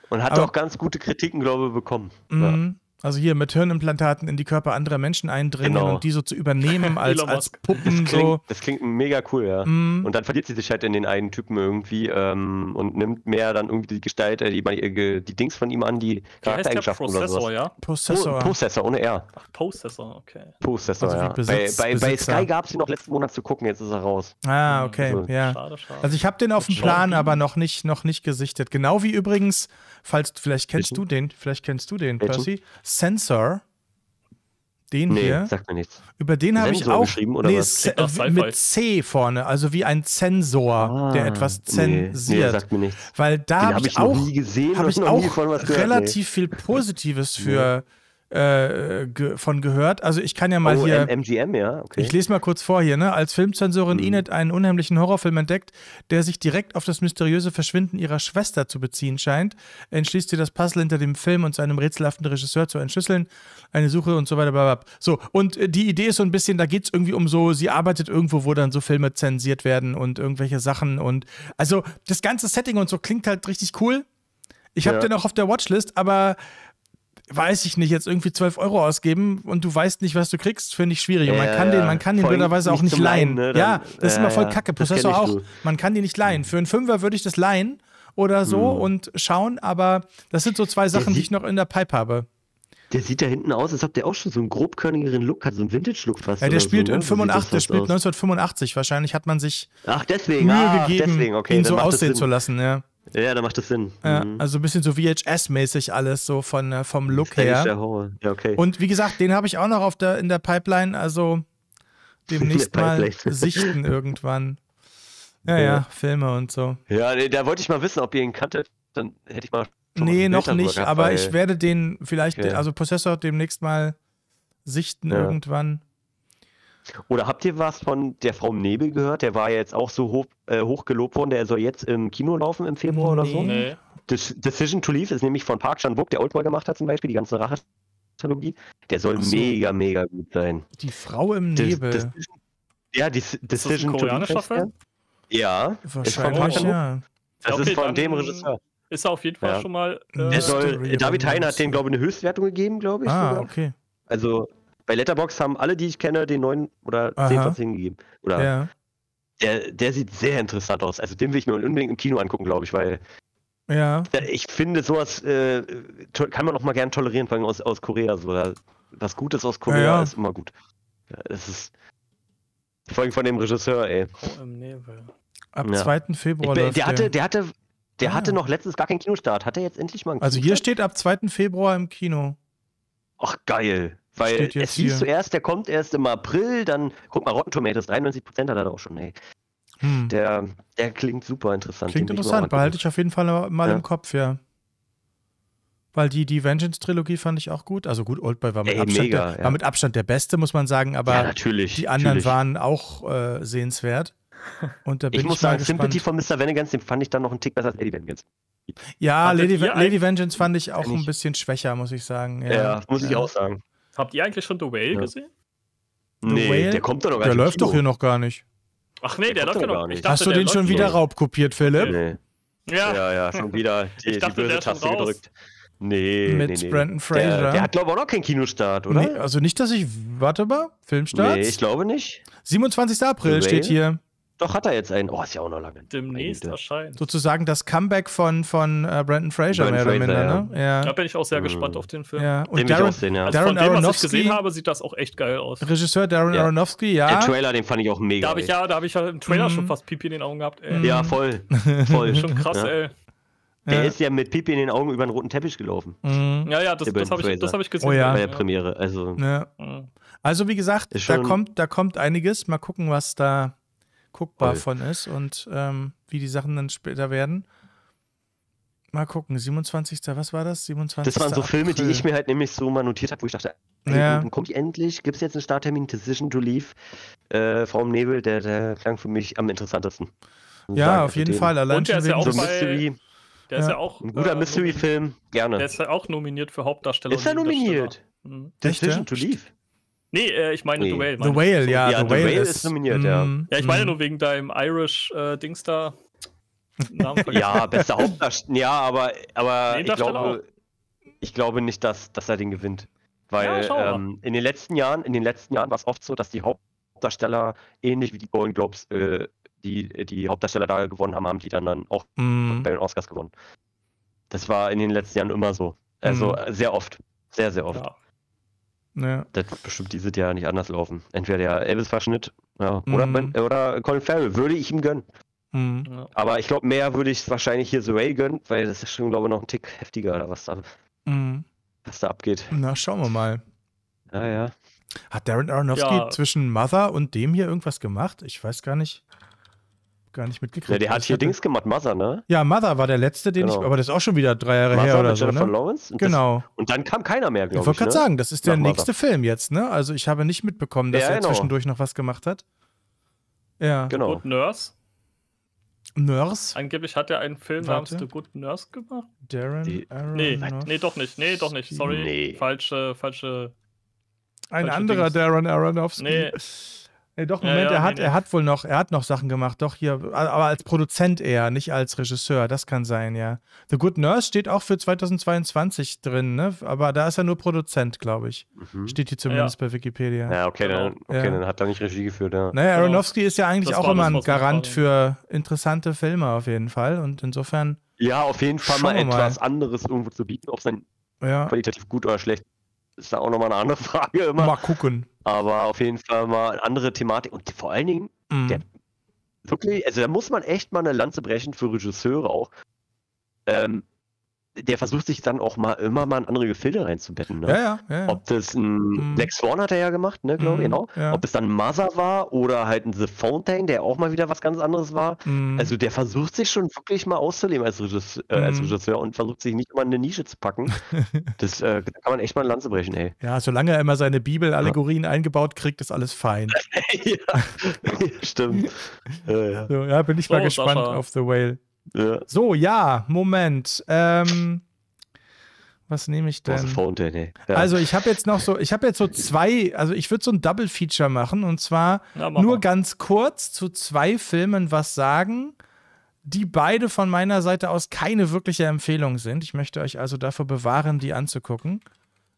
Und hat Aber, auch ganz gute Kritiken, glaube ich, bekommen. Mhm. Ja. Also hier mit Hirnimplantaten in die Körper anderer Menschen eindringen genau. und die so zu übernehmen als, als Puppen. Das klingt, so. das klingt mega cool, ja. Mm. Und dann verliert sie sich halt in den einen Typen irgendwie ähm, und nimmt mehr dann irgendwie die Gestalt, äh, die, die, die Dings von ihm an, die Charaktereigenschaften oder so. ja? Prozessor. Po Prozessor, ohne R. Ach, Prozessor, okay. Prozessor, also ja. Besitz, bei, bei, bei, Sky gab es ihn noch letzten Monat zu gucken, jetzt ist er raus. Ah, hm, okay, also, ja. Schade, schade. Also ich habe den auf dem Plan, aber noch nicht, noch nicht gesichtet. Genau wie übrigens, falls, vielleicht kennst Welchen? du den, vielleicht kennst du den, Welchen? Percy. Sensor. Den nee, hier. Sagt mir nichts. Über den habe ich auch geschrieben oder nee, was? Äh, mit C vorne, also wie ein Zensor, ah, der etwas zensiert. Nee, nee, sagt mir nichts. Weil da habe ich, ich auch, gesehen, hab ich auch relativ nee. viel Positives für äh, von gehört. Also ich kann ja mal oh, hier. MGM, ja. Okay. Ich lese mal kurz vor hier, ne? Als Filmzensorin mhm. Enid einen unheimlichen Horrorfilm entdeckt, der sich direkt auf das mysteriöse Verschwinden ihrer Schwester zu beziehen scheint, entschließt sie das Puzzle hinter dem Film und seinem rätselhaften Regisseur zu entschlüsseln. Eine Suche und so weiter, bla, bla. So, und äh, die Idee ist so ein bisschen, da geht es irgendwie um so, sie arbeitet irgendwo, wo dann so Filme zensiert werden und irgendwelche Sachen und also das ganze Setting und so klingt halt richtig cool. Ich ja. den auch auf der Watchlist, aber weiß ich nicht, jetzt irgendwie 12 Euro ausgeben und du weißt nicht, was du kriegst, finde ich schwierig. Und man kann den, man kann den blöderweise auch nicht leihen. Ne? Dann, ja, das ist immer voll kacke. Prozessor auch. Du. Man kann die nicht leihen. Für einen Fünfer würde ich das leihen oder so mhm. und schauen, aber das sind so zwei Sachen, die ich noch in der Pipe habe. Der sieht da hinten aus, als ob der auch schon so einen grobkörnigeren Look hat, so einen Vintage-Look fast. Ja, der spielt ne? so, in 85, der spielt 1985. Wahrscheinlich hat man sich Ach, deswegen. Mühe ah, gegeben, deswegen. Okay, ihn so aussehen zu lassen, ja. Ja, da macht das Sinn. Ja, mhm. Also ein bisschen so VHS-mäßig alles, so von, äh, vom Look Space her. Horror. Ja, okay. Und wie gesagt, den habe ich auch noch auf der, in der Pipeline, also demnächst mal sichten irgendwann. Ja, ja, ja, Filme und so. Ja, nee, da wollte ich mal wissen, ob ihr ihn kanntet. Dann hätte ich mal. nee, noch nicht, gehabt, aber ich werde den vielleicht, okay. also Prozessor demnächst mal sichten ja. irgendwann. Oder habt ihr was von der Frau im Nebel gehört? Der war ja jetzt auch so hoch, äh, hoch gelobt worden, der soll jetzt im Kino laufen im Februar nee. oder so. Nee. Des, Decision to Leave ist nämlich von Park Chan-wook, der Oldboy gemacht hat zum Beispiel, die ganze Rache-Trilogie. Der soll so. mega, mega gut sein. Die Frau im Des, Nebel. Des, ja, die, Decision to Leave. Film? Ja. Wahrscheinlich, ist ja. Das okay, ist von dem Regisseur. Ist er auf jeden Fall ja. schon mal. Äh, soll, David Hein hat dem, glaube ich, eine Höchstwertung gegeben, glaube ich. Ah, sogar. okay. Also bei Letterbox haben alle, die ich kenne, den 9 oder 10 von 10 gegeben. Oder ja. der, der sieht sehr interessant aus. Also den will ich mir unbedingt im Kino angucken, glaube ich, weil ja. ich finde, sowas äh, kann man auch mal gern tolerieren, vor allem aus, aus Korea. So. Was Gutes aus Korea ja. ist immer gut. Das ist vor allem von dem Regisseur, ey. Oh, im Nebel. Ab ja. 2. Februar. Ich, der, hatte, der hatte, der ah. hatte noch letztens gar keinen Kinostart. Hat er jetzt endlich mal einen also Kinostart? Also hier steht ab 2. Februar im Kino. Ach, geil. Weil es hieß zuerst, der kommt erst im April, dann guck mal, Rotten Tomatoes, 93% hat er auch schon, ey. Hm. Der, der klingt super interessant. Klingt interessant, behalte ich auf jeden Fall mal ja. im Kopf, ja. Weil die, die Vengeance-Trilogie fand ich auch gut. Also gut, Oldboy war ja. war mit Abstand der beste, muss man sagen, aber ja, natürlich, die anderen natürlich. waren auch äh, sehenswert. Und da bin ich, ich muss sagen, gespannt. Sympathy von Mr. Vengeance, den fand ich dann noch einen Tick besser als Lady Vengeance. Ja, Lady, Lady, Vengeance fand ich auch ein bisschen schwächer, muss ich sagen. Ja, ja muss ich auch sagen. Habt ihr eigentlich schon The Whale ja. gesehen? The nee, Whale? der kommt doch noch gar nicht. Der läuft Kino. doch hier noch gar nicht. Ach nee, der, der läuft doch noch gar nicht. Hast du den schon wieder raubkopiert, Philipp? Nee. Ja. ja, ja, schon wieder die, ich dachte, die böse Taste gedrückt. Nee, Mit nee, nee. Brandon Fraser. Der, der hat, glaube ich, auch noch keinen Kinostart, oder? Nee, also nicht, dass ich. Warte mal, Filmstart? Nee, ich glaube nicht. 27. April steht hier. Doch, hat er jetzt einen. Oh, ist ja auch noch lange. Demnächst erscheint. Sozusagen das Comeback von, von uh, Brandon Fraser, Brandon mehr oder minder, ja. ne? Ja. Da bin ich auch sehr mhm. gespannt auf den Film. Ja. Und den Darren, ich auch sehen, ja. Also Darren von dem, Aronofsky, was ich gesehen habe, sieht das auch echt geil aus. Regisseur Darren ja. Aronofsky, ja. Den Trailer, den fand ich auch mega. Da habe ich ja, da habe ich ja im Trailer mhm. schon fast Pipi in den Augen gehabt, ey. Mhm. Ja, voll. voll. schon krass, ey. Der ist ja mit Pipi in den Augen über den roten Teppich gelaufen. Mhm. Ja, ja, das, das habe ich, hab ich oh gesehen oh, bei der Premiere. Also, mhm. also wie gesagt, da kommt, da kommt einiges. Mal gucken, was da guckbar Oi. von ist und ähm, wie die Sachen dann später werden. Mal gucken, 27. Was war das? 27. Das waren so Filme, die ich mir halt nämlich so mal notiert habe, wo ich dachte, ey, ja. dann komme ich endlich. Gibt es jetzt einen Starttermin? Decision to Leave. Äh, Frau im Nebel, der, der klang für mich am interessantesten. Ja, sagen, auf also jeden Fall. Allein und der ist ja auch so bei, der ist ja auch ein guter äh, Mystery-Film. Gerne. Der ist ja auch nominiert für Hauptdarsteller. Ist er nominiert? Mhm. Decision to Leave. Nee, äh, ich meine nee. The Whale. Meine the Whale, so. ja, ja. The, the Whale, Whale, ist, nominiert, mm, ja. Mhm. Ja, ich meine mhm. nur wegen deinem Irish-Dings äh, da. ja, beste Hauptdarsteller. Ja, aber, aber nee, ich, glaube, ich glaube nicht, dass, dass er den gewinnt. Weil ja, ähm, in den letzten Jahren, in den letzten Jahren war es oft so, dass die Hauptdarsteller ähnlich wie die Golden Globes äh, die, die Hauptdarsteller da gewonnen haben, haben die dann, dann auch mm. bei den Oscars gewonnen. Das war in den letzten Jahren immer so. Also mm. sehr oft. Sehr, sehr oft. Ja. Ja. Das wird bestimmt dieses Jahr nicht anders laufen. Entweder der Elvis-Verschnitt ja, oder, mhm. oder Colin Farrell, würde ich ihm gönnen. Mm. Aber ich glaube, mehr würde ich wahrscheinlich hier The Ray gönnen, weil das ist schon, glaube ich, noch ein Tick heftiger was da, mm. was da abgeht. Na, schauen wir mal. Ja, ja. Hat Darren Aronofsky ja. zwischen Mother und dem hier irgendwas gemacht? Ich weiß gar nicht gar nicht mitgekriegt. Ja, der hat hier Dings gemacht, Mother, ne? Ja, Mother war der letzte, den genau. ich, aber das ist auch schon wieder drei Jahre Mother her oder so. Jennifer ne? Lawrence? Und genau. Das, und dann kam keiner mehr, glaube ich. Ich wollte gerade ne? sagen, das ist der Nach nächste Mother. Film jetzt, ne? Also ich habe nicht mitbekommen, dass ja, er genau. zwischendurch noch was gemacht hat. Ja. Genau. Und Nurse? Nurse? Angeblich hat er einen Film Warte. namens The Good Nurse gemacht. Darren Die, Aaron nee, nee, doch nicht. Nee, doch nicht. Sorry. Nee. Falsche, falsche. Ein falsche anderer Dings. Darren Aronofsky. Nee. Nee, doch, Moment, ja, ja, er, hat, nee, er hat wohl noch, er hat noch Sachen gemacht, doch hier, aber als Produzent eher, nicht als Regisseur, das kann sein, ja. The Good Nurse steht auch für 2022 drin, ne? aber da ist er nur Produzent, glaube ich. Mhm. Steht hier zumindest ja. bei Wikipedia. Ja, okay, dann, genau. okay dann hat er nicht Regie geführt, ja. Naja, genau. Aronofsky ist ja eigentlich das auch immer ein Garant für interessante Filme auf jeden Fall und insofern. Ja, auf jeden Fall mal etwas mal. anderes irgendwo zu bieten, ob es dann qualitativ gut oder schlecht ist da auch nochmal eine andere Frage immer. Mal gucken. Aber auf jeden Fall mal eine andere Thematik. Und vor allen Dingen, mm. der, wirklich, also da muss man echt mal eine Lanze brechen für Regisseure auch. Ähm, der versucht sich dann auch mal immer mal in andere Gefilde reinzubetten. Ne? Ja, ja, ja, ja, Ob das ein mhm. Black Swan hat er ja gemacht, ne, glaube ich, mhm, genau. Ja. Ob es dann Mother war oder halt ein The Fountain, der auch mal wieder was ganz anderes war. Mhm. Also der versucht sich schon wirklich mal auszuleben als Regisseur, äh, als mhm. Regisseur und versucht sich nicht immer in eine Nische zu packen. das äh, da kann man echt mal eine Lanze brechen, ey. Ja, solange er immer seine Bibel-Allegorien eingebaut kriegt, ist alles fein. ja, stimmt. äh, so, ja. bin ich mal gespannt Sascha. auf The Whale. Ja. So, ja, Moment. Ähm, was nehme ich denn? Fountain, ja. Also ich habe jetzt noch so, ich habe jetzt so zwei, also ich würde so ein Double Feature machen und zwar ja, nur ganz kurz zu zwei Filmen was sagen, die beide von meiner Seite aus keine wirkliche Empfehlung sind. Ich möchte euch also dafür bewahren, die anzugucken.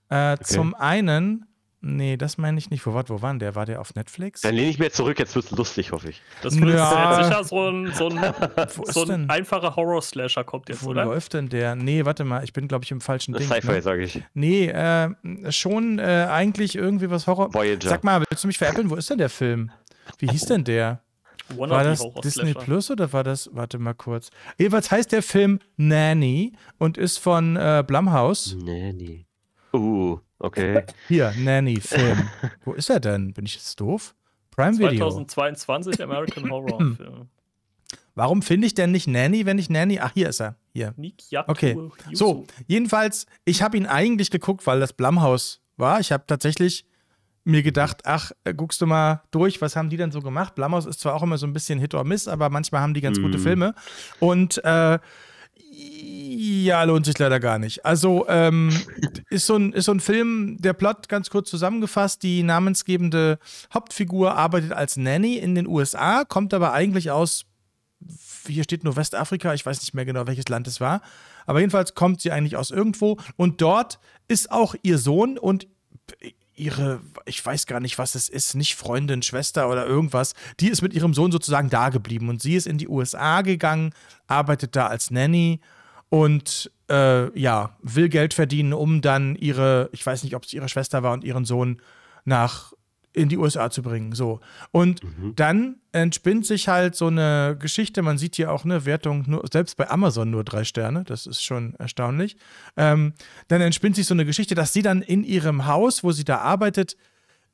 Äh, okay. Zum einen Nee, das meine ich nicht. Wo, war, wo war der? War der auf Netflix? Dann lehne ich mir zurück, jetzt wird es lustig, hoffe ich. Das ist ja. sicher so ein, so ein, so ein einfacher Horror-Slasher kommt jetzt, wo oder? Wo läuft denn der? Nee, warte mal, ich bin, glaube ich, im falschen das Ding. Sci-Fi, ne? sage ich. Nee, äh, schon äh, eigentlich irgendwie was Horror... Voyager. Sag mal, willst du mich veräppeln? Wo ist denn der Film? Wie hieß denn der? One war das Disney Plus oder war das, warte mal kurz. Jedenfalls äh, heißt der Film Nanny und ist von äh, Blumhouse. Nanny. Uh. Okay. Hier, Nanny-Film. Wo ist er denn? Bin ich jetzt doof? Prime Video. 2022 American Horror hm. Film. Warum finde ich denn nicht Nanny, wenn ich Nanny. Ach, hier ist er. Hier. Okay. So, jedenfalls, ich habe ihn eigentlich geguckt, weil das Blumhaus war. Ich habe tatsächlich mir gedacht, ach, äh, guckst du mal durch, was haben die denn so gemacht? Blumhaus ist zwar auch immer so ein bisschen Hit or Miss, aber manchmal haben die ganz mm. gute mhm. Filme. Und äh, ja, lohnt sich leider gar nicht. Also ähm, ist, so ein, ist so ein Film, der Plot ganz kurz zusammengefasst, die namensgebende Hauptfigur arbeitet als Nanny in den USA, kommt aber eigentlich aus, hier steht nur Westafrika, ich weiß nicht mehr genau, welches Land es war, aber jedenfalls kommt sie eigentlich aus irgendwo und dort ist auch ihr Sohn und ihre, ich weiß gar nicht, was es ist, nicht Freundin, Schwester oder irgendwas, die ist mit ihrem Sohn sozusagen da geblieben und sie ist in die USA gegangen, arbeitet da als Nanny und äh, ja, will Geld verdienen, um dann ihre, ich weiß nicht, ob es ihre Schwester war und ihren Sohn nach in die USA zu bringen. So. Und mhm. dann entspinnt sich halt so eine Geschichte. Man sieht hier auch eine Wertung, nur, selbst bei Amazon nur drei Sterne. Das ist schon erstaunlich. Ähm, dann entspinnt sich so eine Geschichte, dass sie dann in ihrem Haus, wo sie da arbeitet,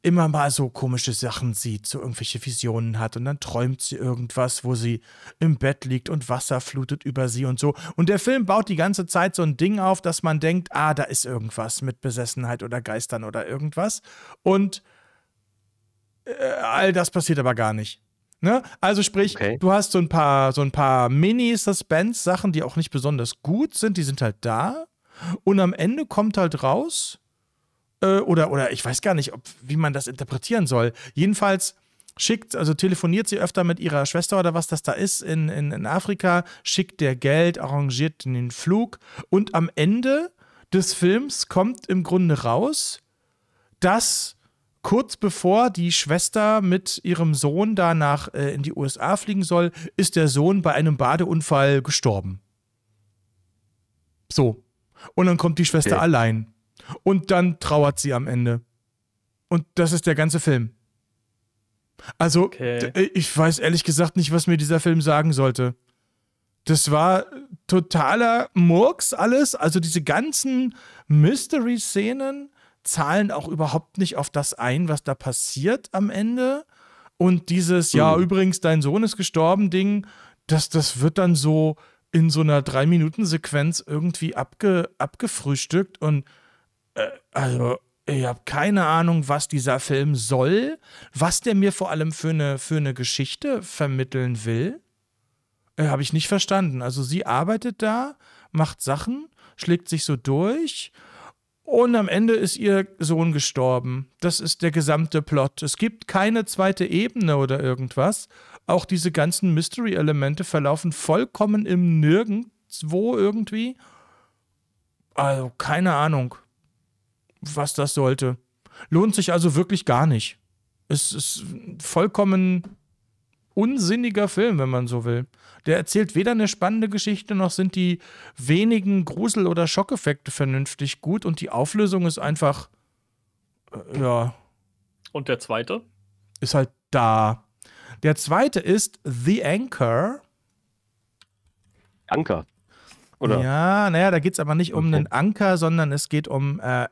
immer mal so komische Sachen sieht, so irgendwelche Visionen hat und dann träumt sie irgendwas, wo sie im Bett liegt und Wasser flutet über sie und so. Und der Film baut die ganze Zeit so ein Ding auf, dass man denkt, ah, da ist irgendwas mit Besessenheit oder Geistern oder irgendwas. Und äh, all das passiert aber gar nicht. Ne? Also sprich, okay. du hast so ein paar, so ein paar Mini-Suspense-Sachen, die auch nicht besonders gut sind, die sind halt da. Und am Ende kommt halt raus, äh, oder, oder ich weiß gar nicht, ob, wie man das interpretieren soll. Jedenfalls schickt, also telefoniert sie öfter mit ihrer Schwester oder was das da ist in, in, in Afrika, schickt der Geld, arrangiert den Flug und am Ende des Films kommt im Grunde raus, dass kurz bevor die Schwester mit ihrem Sohn danach äh, in die USA fliegen soll, ist der Sohn bei einem Badeunfall gestorben. So. Und dann kommt die Schwester okay. allein. Und dann trauert sie am Ende. Und das ist der ganze Film. Also, okay. Äh, ich weiß ehrlich gesagt nicht, was mir dieser Film sagen sollte. Das war totaler Murks alles. Also diese ganzen Mystery-Szenen zahlen auch überhaupt nicht auf das ein, was da passiert am Ende. Und dieses, mhm. ja, übrigens, dein Sohn ist gestorben, Ding, das, das wird dann so in so einer Drei-Minuten-Sequenz irgendwie abge, abgefrühstückt. Und äh, also, ich habe keine Ahnung, was dieser Film soll, was der mir vor allem für eine, für eine Geschichte vermitteln will. Äh, habe ich nicht verstanden. Also, sie arbeitet da, macht Sachen, schlägt sich so durch und am Ende ist ihr Sohn gestorben. Das ist der gesamte Plot. Es gibt keine zweite Ebene oder irgendwas. Auch diese ganzen Mystery-Elemente verlaufen vollkommen im Nirgendwo irgendwie. Also keine Ahnung, was das sollte. Lohnt sich also wirklich gar nicht. Es ist vollkommen unsinniger Film, wenn man so will. Der erzählt weder eine spannende Geschichte, noch sind die wenigen Grusel- oder Schockeffekte vernünftig gut und die Auflösung ist einfach. Äh, ja. Und der zweite? Ist halt da. Der zweite ist The Anchor. Anker. Oder? Ja, naja, da geht es aber nicht um okay. einen Anker, sondern es geht um äh,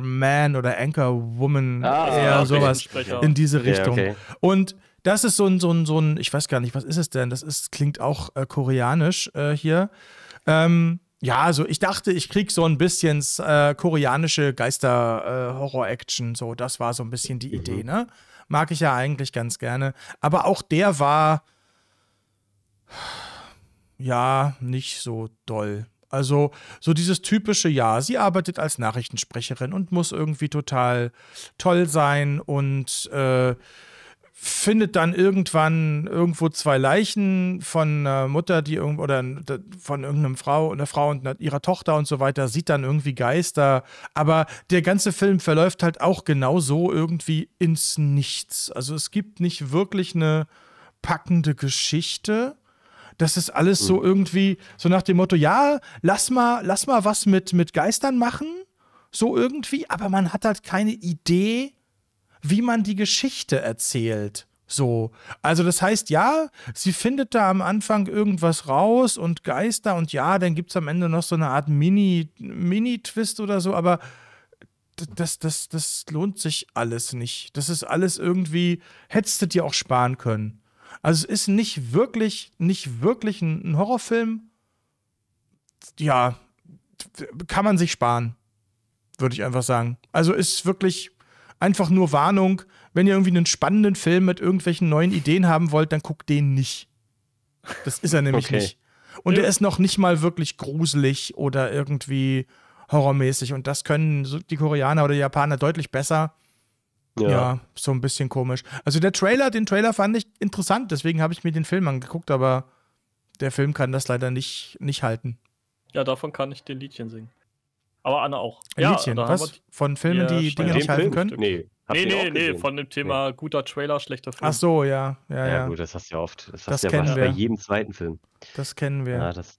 Man oder Anchor Woman. ah, eher okay. sowas in diese Richtung. Ja, okay. Und das ist so ein, so ein, so ein, ich weiß gar nicht, was ist es denn? Das ist, klingt auch äh, koreanisch äh, hier. Ähm, ja, also ich dachte, ich krieg so ein bisschen äh, koreanische Geister-Horror-Action. Äh, so, das war so ein bisschen die mhm. Idee, ne? Mag ich ja eigentlich ganz gerne. Aber auch der war ja nicht so doll. Also so dieses typische, ja, sie arbeitet als Nachrichtensprecherin und muss irgendwie total toll sein und äh, findet dann irgendwann irgendwo zwei Leichen von einer Mutter, die irgendwo oder von irgendeinem Frau, einer Frau und ihrer Tochter und so weiter, sieht dann irgendwie Geister. Aber der ganze Film verläuft halt auch genau so irgendwie ins Nichts. Also es gibt nicht wirklich eine packende Geschichte. Das ist alles so mhm. irgendwie, so nach dem Motto, ja, lass mal, lass mal was mit, mit Geistern machen. So irgendwie, aber man hat halt keine Idee, wie man die Geschichte erzählt. So. Also, das heißt, ja, sie findet da am Anfang irgendwas raus und Geister und ja, dann gibt es am Ende noch so eine Art Mini-Mini-Twist oder so, aber das, das, das lohnt sich alles nicht. Das ist alles irgendwie, hättest du dir auch sparen können. Also es ist nicht wirklich, nicht wirklich ein, Horrorfilm. Ja, kann man sich sparen, würde ich einfach sagen. Also ist wirklich einfach nur Warnung, wenn ihr irgendwie einen spannenden Film mit irgendwelchen neuen Ideen haben wollt, dann guckt den nicht. Das ist er nämlich okay. nicht. Und ja. er ist noch nicht mal wirklich gruselig oder irgendwie horrormäßig. Und das können die Koreaner oder die Japaner deutlich besser. Ja. ja. so ein bisschen komisch. Also der Trailer, den Trailer fand ich interessant, deswegen habe ich mir den Film angeguckt, aber der Film kann das leider nicht, nicht halten. Ja, davon kann ich den Liedchen singen. Aber Anna auch. Ein ja, Liedchen, was? Von Filmen, die Dinge nicht halten Film? können? Nee. Nee, nee, nee, von dem Thema nee. guter Trailer, schlechter Film. Ach so, ja, ja, ja. Ja, gut, das hast du ja oft. Das, das hast kennen ja wir. bei jedem zweiten Film. Das kennen wir. Ja, das,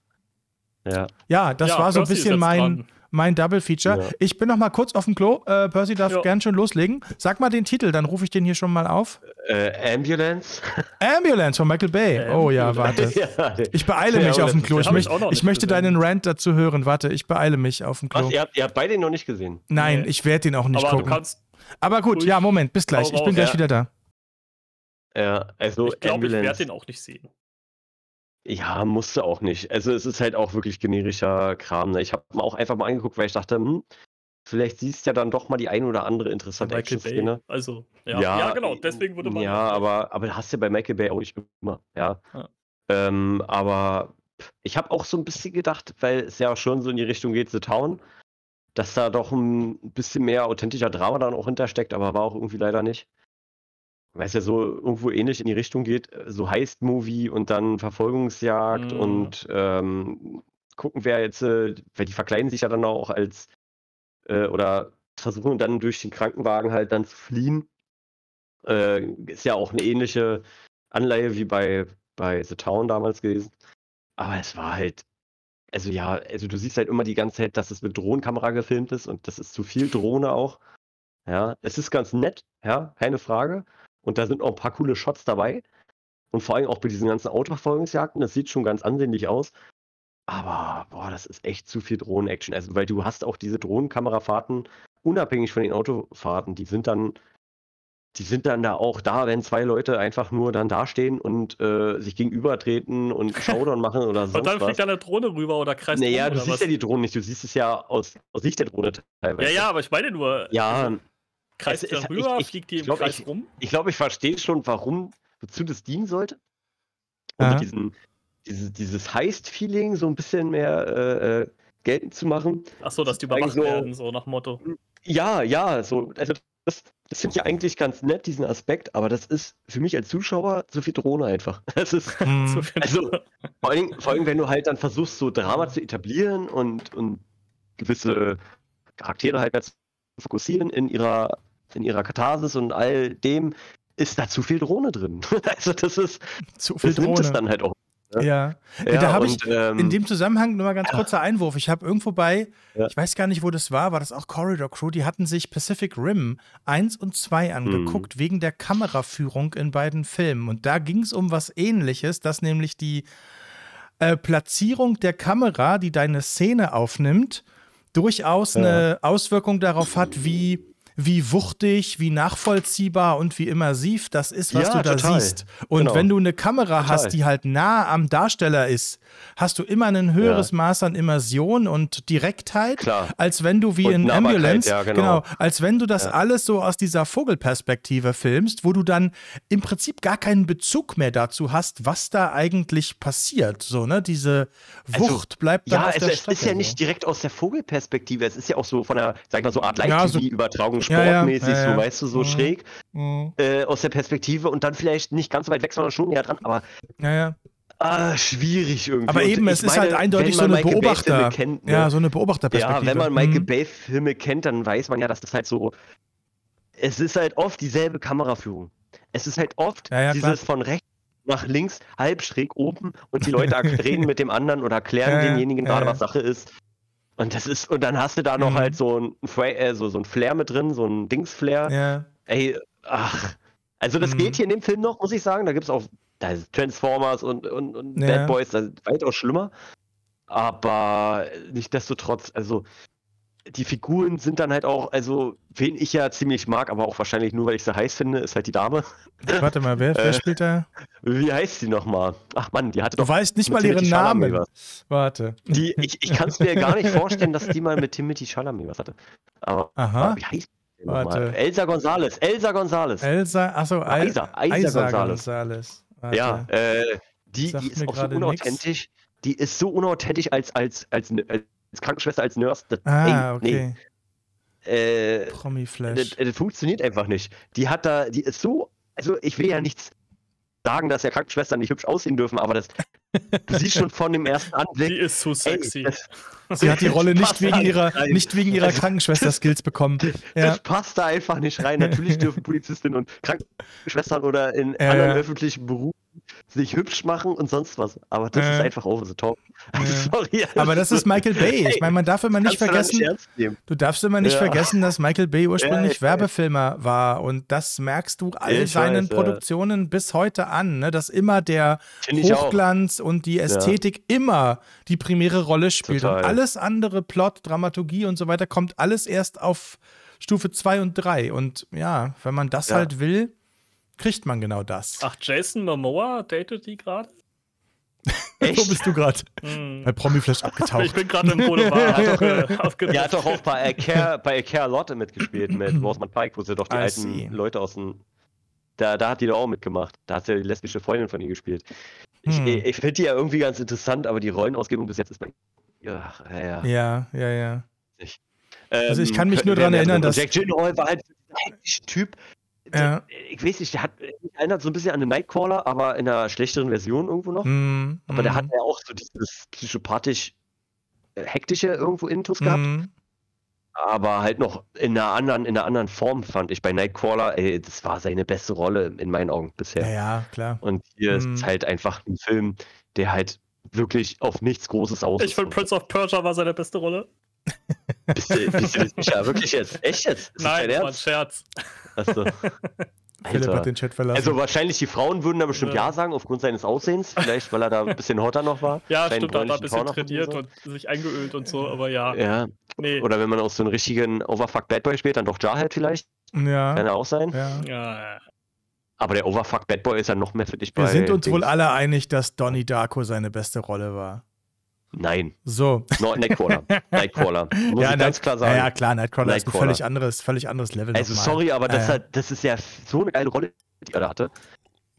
ja. ja das ja, war so ein bisschen mein, dran mein Double Feature. Ja. Ich bin noch mal kurz auf dem Klo. Äh, Percy darf jo. gern schon loslegen. Sag mal den Titel, dann rufe ich den hier schon mal auf. Äh, Ambulance. Ambulance von Michael Bay. Oh Ambulance. Oh ja, warte. ich beeile mich auf dem Klo. Ich, möcht, ich möchte gesehen. deinen Rant dazu hören. Warte, ich beeile mich auf dem Klo. Was, ihr, habt, ihr habt beide noch nicht gesehen? Nein, nee. ich werde den auch nicht Aber gucken. Aber gut, ja, Moment, bis gleich. Ich bin gleich ja. wieder da. Ja, also ich glaube, ich werde den auch nicht sehen. Ja, musste auch nicht. Also es ist halt auch wirklich generischer Kram. Ne? Ich habe mir auch einfach mal angeguckt, weil ich dachte, hm, vielleicht siehst du ja dann doch mal die ein oder andere interessante Action-Szene. Also, ja. ja. Ja, genau, deswegen würde man. Ja, aber, aber hast du ja bei Michael Bay auch nicht immer, ja. ja. Ähm, aber ich habe auch so ein bisschen gedacht, weil es ja schon so in die Richtung geht, The Town, dass da doch ein bisschen mehr authentischer Drama dann auch hintersteckt, aber war auch irgendwie leider nicht weil es ja so irgendwo ähnlich in die Richtung geht, äh, so heißt movie und dann Verfolgungsjagd mhm. und ähm, gucken, wer jetzt, äh, weil die verkleiden sich ja dann auch als äh, oder versuchen dann durch den Krankenwagen halt dann zu fliehen. Äh, ist ja auch eine ähnliche Anleihe wie bei, bei The Town damals gewesen. Aber es war halt, also ja, also du siehst halt immer die ganze Zeit, dass es mit Drohnenkamera gefilmt ist und das ist zu viel Drohne auch. Ja, es ist ganz nett, ja, keine Frage. Und da sind auch ein paar coole Shots dabei. Und vor allem auch bei diesen ganzen Autoverfolgungsjagden, das sieht schon ganz ansehnlich aus. Aber, boah, das ist echt zu viel Drohnen-Action. Also, weil du hast auch diese Drohnenkamerafahrten, unabhängig von den Autofahrten, die sind dann, die sind dann da auch da, wenn zwei Leute einfach nur dann dastehen und äh, sich gegenübertreten und Showdown machen oder so. Und dann fliegt da eine Drohne rüber oder kreist Naja, um, du siehst was? ja die Drohne nicht, du siehst es ja aus, aus Sicht der Drohne teilweise. Ja, ja, aber ich meine nur. Ja, also kreist es, also es, darüber, ich, ich, fliegt die im glaub, Kreis ich, rum? Ich glaube, ich verstehe schon, warum, wozu das dienen sollte. Um ja. diesen, dieses, dieses Heist-Feeling so ein bisschen mehr äh, äh geltend zu machen. Ach so, dass die überwacht so, werden, so nach Motto. Hm, ja, ja, so, also das, das finde ich eigentlich ganz nett, diesen Aspekt, aber das ist für mich als Zuschauer zu viel Drohne einfach. Das ist hm. also, vor allem, vor allem, wenn du halt dann versuchst, so Drama zu etablieren und, und gewisse Charaktere halt dazu fokussieren in ihrer, in ihrer Katharsis und all dem, ist da zu viel Drohne drin. also das ist, zu viel Drohne. das dann halt auch. Ja. ja, da habe ich ähm, in dem Zusammenhang nur mal ganz kurzer Einwurf. Ich habe irgendwo bei, ja. ich weiß gar nicht, wo das war, war das auch Corridor Crew, die hatten sich Pacific Rim 1 und 2 hm. angeguckt, mhm. wegen der Kameraführung in beiden Filmen. Und da ging es um was ähnliches, dass nämlich die äh, Platzierung der Kamera, die deine Szene aufnimmt, durchaus ja. eine Auswirkung darauf hat, wie wie wuchtig, wie nachvollziehbar und wie immersiv das ist, was ja, du da total. siehst. Und genau. wenn du eine Kamera total. hast, die halt nah am Darsteller ist, hast du immer ein höheres ja. Maß an Immersion und Direktheit, Klar. als wenn du wie und in Ambulance, ja, genau. genau. als wenn du das alles so aus dieser Vogelperspektive filmst, wo du dann im Prinzip gar keinen Bezug mehr dazu hast, was da eigentlich passiert. So, ne? Diese also, Wucht also, bleibt dann ja, auf also der es Strecke. ist ja nicht direkt aus der Vogelperspektive, es ist ja auch so von einer, sag ich mal, so Art Live-TV-Übertragung sportmäßig, ja, ja. so weißt du, so mhm. schräg mhm. Äh, aus der Perspektive und dann vielleicht nicht ganz so weit weg, sondern schon näher dran, aber ah, schwierig irgendwie. Aber eben, es ist halt eindeutig so eine Michael Beobachter. Kennt, ne? Ja, so eine Beobachterperspektive. Ja, wenn man Michael mhm. Bay-Filme kennt, dann weiß man ja, dass das halt so. Es ist halt oft dieselbe Kameraführung. Es ist halt oft dieses klar. von rechts nach links halb schräg oben und die Leute reden mit dem anderen oder klären ja, denjenigen ja, gerade, ja. was Sache ist. Und das ist, und dann hast du da noch mhm. halt so ein, äh, so, so ein Flair mit drin, so ein Dings-Flair. Ja. Ey, ach. Also das mhm. geht hier in dem Film noch, muss ich sagen. Da gibt es auch da Transformers und, und, und ja. Bad Boys, das ist weitaus schlimmer. Aber nicht desto trotz, also die Figuren sind dann halt auch, also wen ich ja ziemlich mag, aber auch wahrscheinlich nur, weil ich sie heiß finde, ist halt die Dame. Warte mal, wer, wer äh, spielt da? Wie heißt die nochmal? Ach Mann, die hatte du doch. Du weißt nicht mal ihren Namen. Was. Warte. Die, ich ich kann es mir gar nicht vorstellen, dass die mal mit Timothy Chalamet was hatte. Aber, Aha. wie heißt die nochmal? Elsa Gonzales. Elsa Gonzales. Elsa, achso, Al Elsa. Elsa Gonzales. Ja, äh, die, die ist auch so unauthentisch. Nix. Die ist so unauthentisch als, als, als, als Krankenschwester, als Nurse. Das, ah, ey, okay. Nee. Äh, Promi-Flash. Das, das, funktioniert einfach nicht. Die hat da, die ist so, also ich will ja nichts sagen, dass ja Krankenschwestern nicht hübsch aussehen dürfen, aber das, du siehst schon von dem ersten Anblick. Die ist so sexy. Ey, das, Sie hat die Rolle nicht wegen ihrer, nicht wegen ihrer Krankenschwester-Skills bekommen. Ja. Das passt da einfach nicht rein. Natürlich dürfen Polizistinnen und Krankenschwestern oder in äh, anderen öffentlichen Berufen sich hübsch machen und sonst was. Aber das äh. ist einfach over the top. Also, äh. Sorry. aber das ist Michael Bay. Ich meine, man darf immer nicht vergessen, nicht du darfst immer nicht ja. vergessen, dass Michael Bay ursprünglich ja, Werbefilmer war. Und das merkst du all ich seinen weiß, Produktionen ja. bis heute an, ne? dass immer der Hochglanz und die Ästhetik immer die primäre Rolle spielt. Total. Und alles andere, Plot, Dramaturgie und so weiter, kommt alles erst auf Stufe 2 und 3. Und ja, wenn man das halt will, kriegt man genau das. Ach, Jason Momoa datet die gerade? Echt? Wo bist du gerade? Mm. Hm. Bei Promiflash abgetaucht. Ich bin gerade im Boulevard. Äh, er hat doch auch bei Care, bei Care Lotte mitgespielt mit Rosamund Pike, wo sie doch die ah, I alten see. Leute aus dem. Da, da hat die doch auch mitgemacht. Da hat sie ja die lesbische Freundin von ihr gespielt. Ich, hm. ich finde die ja irgendwie ganz interessant, aber die Rollenausgebung bis jetzt ist bei. Ja, ja, ja. Ja, ja, ähm, Also ich kann mich nur daran erinnern, dass. Jack Gyllenhaal war halt ein Typ, ja. Äh, ich weiß nicht, der hat, äh, erinnert so ein bisschen an den Nightcrawler, aber in einer schlechteren Version irgendwo noch. Mm, aber mm. der mhm. hat ja auch so dieses psychopathisch äh, hektische irgendwo Intus gehabt. Mm. Aber halt noch in einer anderen, in einer anderen Form fand ich bei Nightcrawler, ey, das war seine beste Rolle in meinen Augen bisher. Ja, ja klar. Und hier ist mhm. es halt einfach ein Film, der halt wirklich auf nichts Großes aus. Ich finde Prince of Persia war seine beste Rolle. Bist du, bist du sicher? Wirklich jetzt? Echt jetzt? Ist Nein, das dein Ernst? Scherz. Achso. Philipp hat den Chat verlassen. Also wahrscheinlich die Frauen würden da bestimmt ja. ja. sagen, aufgrund seines Aussehens. Vielleicht, weil er da ein bisschen hotter noch war. Ja, stimmt, er hat da ein bisschen trainiert und, so. und, sich eingeölt und so, aber ja. ja. Nee. Oder wenn man aus so einem richtigen Overfuck Bad Boy spielt, dann doch Jarhead vielleicht. Ja. Kann er auch sein. Ja. ja. Aber der Overfuck Bad Boy ist ja noch mehr für dich bei. Wir sind uns Dings. wohl alle einig, dass Donnie Darko seine beste Rolle war. Nein. So. No, Nightcrawler. Nightcrawler. Muss ja, ich ganz klar sagen. Ja, klar, Nightcrawler, Nightcrawler. ist ein völlig anderes, völlig anderes Level. Also, sorry, aber das, hat, das ist ja so eine geile Rolle, die er da hatte.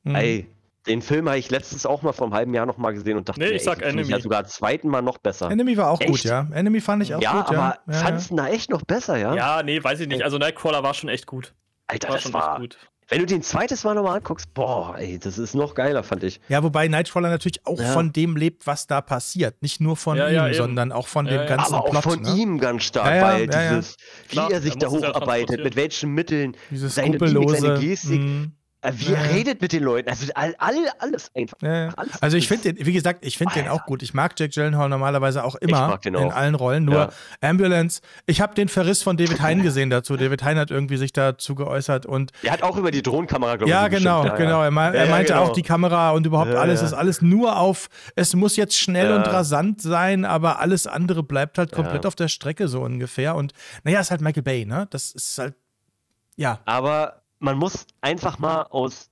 Mhm. Ey, den Film habe ich letztens auch mal vor einem halben Jahr nochmal gesehen und dachte, nee, ich mir, sag ey, Enemy. Ja sogar zweiten Mal noch besser. Enemy war auch echt? gut, ja. Enemy fand ich auch ja, gut, ja. Aber fandest ja, fand's da echt noch besser, ja? Ja, nee, weiß ich nicht. Also Nightcrawler war schon echt gut. Alter, war das schon war, echt gut. Wenn du den zweites Mal nochmal anguckst, boah, ey, das ist noch geiler, fand ich. Ja, wobei Nightcrawler natürlich auch ja. von dem lebt, was da passiert. Nicht nur von ja, ihm, ja, sondern auch von dem ganzen Aber auch Plot, von ne? ihm ganz stark, weil dieses, wie Klar, er sich da hocharbeitet, mit welchen Mitteln, dieses seine, seine Gestik. Mh äh, wie ja. er redet mit den Leuten. Also all, all, alles einfach. Ja. Alles also ich finde den, wie gesagt, ich finde den auch gut. Ich mag Jack Gyllenhaal normalerweise auch immer auch. in allen Rollen. Nur ja. Ambulance. Ich habe den Verriss von David Hein gesehen dazu. David Hein hat irgendwie sich dazu geäußert und. Er hat auch über die Drohnenkamera glaube genau, Ja, genau, bestimmt. genau. Er, me er meinte genau. auch die Kamera und überhaupt alles ist alles nur auf. Es muss jetzt schnell und rasant sein, aber alles andere bleibt halt komplett auf der Strecke so ungefähr. Und naja, ist halt Michael Bay, ne? Das ist halt ja. Aber man muss einfach mal aus,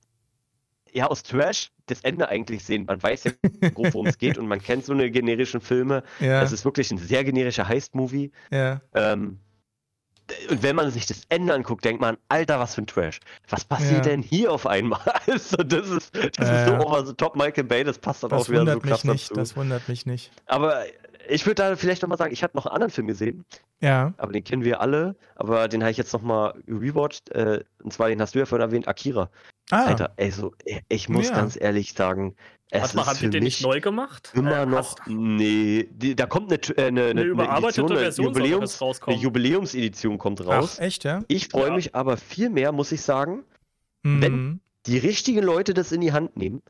ja, aus Trash das Ende eigentlich sehen. Man weiß ja grob, worum es geht und man kennt so eine generischen Filme. Ja. Das ist wirklich ein sehr generischer Heist-Movie. Ja. Ähm, und wenn man sich das Ende anguckt, denkt man, Alter, was für ein Trash. Was passiert ja. denn hier auf einmal? Also, das ist, das äh, ist so over the top Michael Bay, das passt dann das auch wieder so krass nicht, dazu. Das wundert mich nicht. Aber ich würde da vielleicht nochmal sagen, ich habe noch einen anderen Film gesehen. Ja. Aber den kennen wir alle. Aber den habe ich jetzt nochmal rewatcht. Äh, und zwar, den hast du ja vorhin erwähnt, Akira. Ah. Alter, ey, so, ich muss ja. ganz ehrlich sagen, es Was, ist haben für den nicht neu gemacht? Immer äh, noch. Nee, die, da kommt äh, eine, eine, eine, eine überarbeitete Edition, eine Version Jubiläums, eine Jubiläumsedition kommt raus. Ach, echt, ja? Ich freue ja. mich aber viel mehr, muss ich sagen, mhm. wenn die richtigen Leute das in die Hand nehmen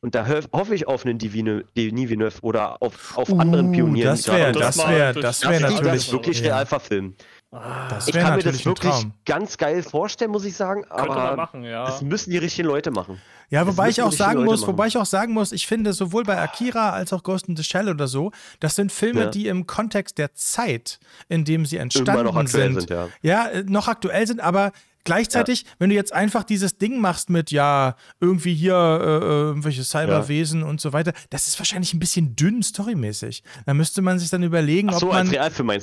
und da hoffe ich auf einen Divine, Denis Villeneuve oder auf, auf uh, anderen Pionieren. Das wäre das wär, ah. das wär, das wär das natürlich das wirklich real verfilmen. Ah, ich kann mir das wirklich ganz geil vorstellen, muss ich sagen. Aber machen, ja. das müssen die richtigen Leute machen. Ja, wobei ich auch sagen muss, machen. wobei ich auch sagen muss, ich finde sowohl bei Akira als auch Ghost in the Shell oder so, das sind Filme, ja. die im Kontext der Zeit, in dem sie entstanden sind, sind ja. ja. Äh, noch aktuell sind, aber Gleichzeitig, ja. wenn du jetzt einfach dieses Ding machst mit, ja, irgendwie hier äh, äh, irgendwelche Cyberwesen ja. und so weiter, das ist wahrscheinlich ein bisschen dünn storymäßig. Da müsste man sich dann überlegen, so, ob, man,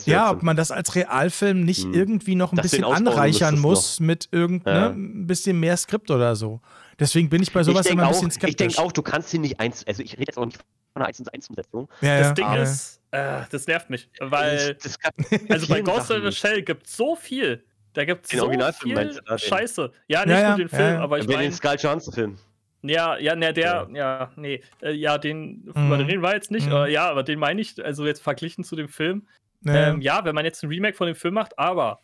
ja, ob man das als Realfilm nicht mhm. irgendwie noch ein das bisschen anreichern muss noch. mit irgendeinem ne, bisschen mehr Skript oder so. Deswegen bin ich bei sowas ich immer ein bisschen skeptisch. Ich denke auch, du kannst ihn nicht eins, also ich rede jetzt auch nicht von einer 1 1 Umsetzung. Ja, das Ding ist, äh, das nervt mich, weil, das, das also bei Ghost in the Shell gibt es so viel, da gibt es so Originalfilm viel Scheiße. Ja, nicht ja, nur den Film, ja, aber ich meine... Den Skull Johnson-Film. Ja, ja, ne, der, ja, nee, äh, ja, den, mhm. den reden jetzt nicht, äh, mhm. aber, ja, aber den meine ich, also jetzt verglichen zu dem Film. Ja. Ähm, ja, wenn man jetzt ein Remake von dem Film macht, aber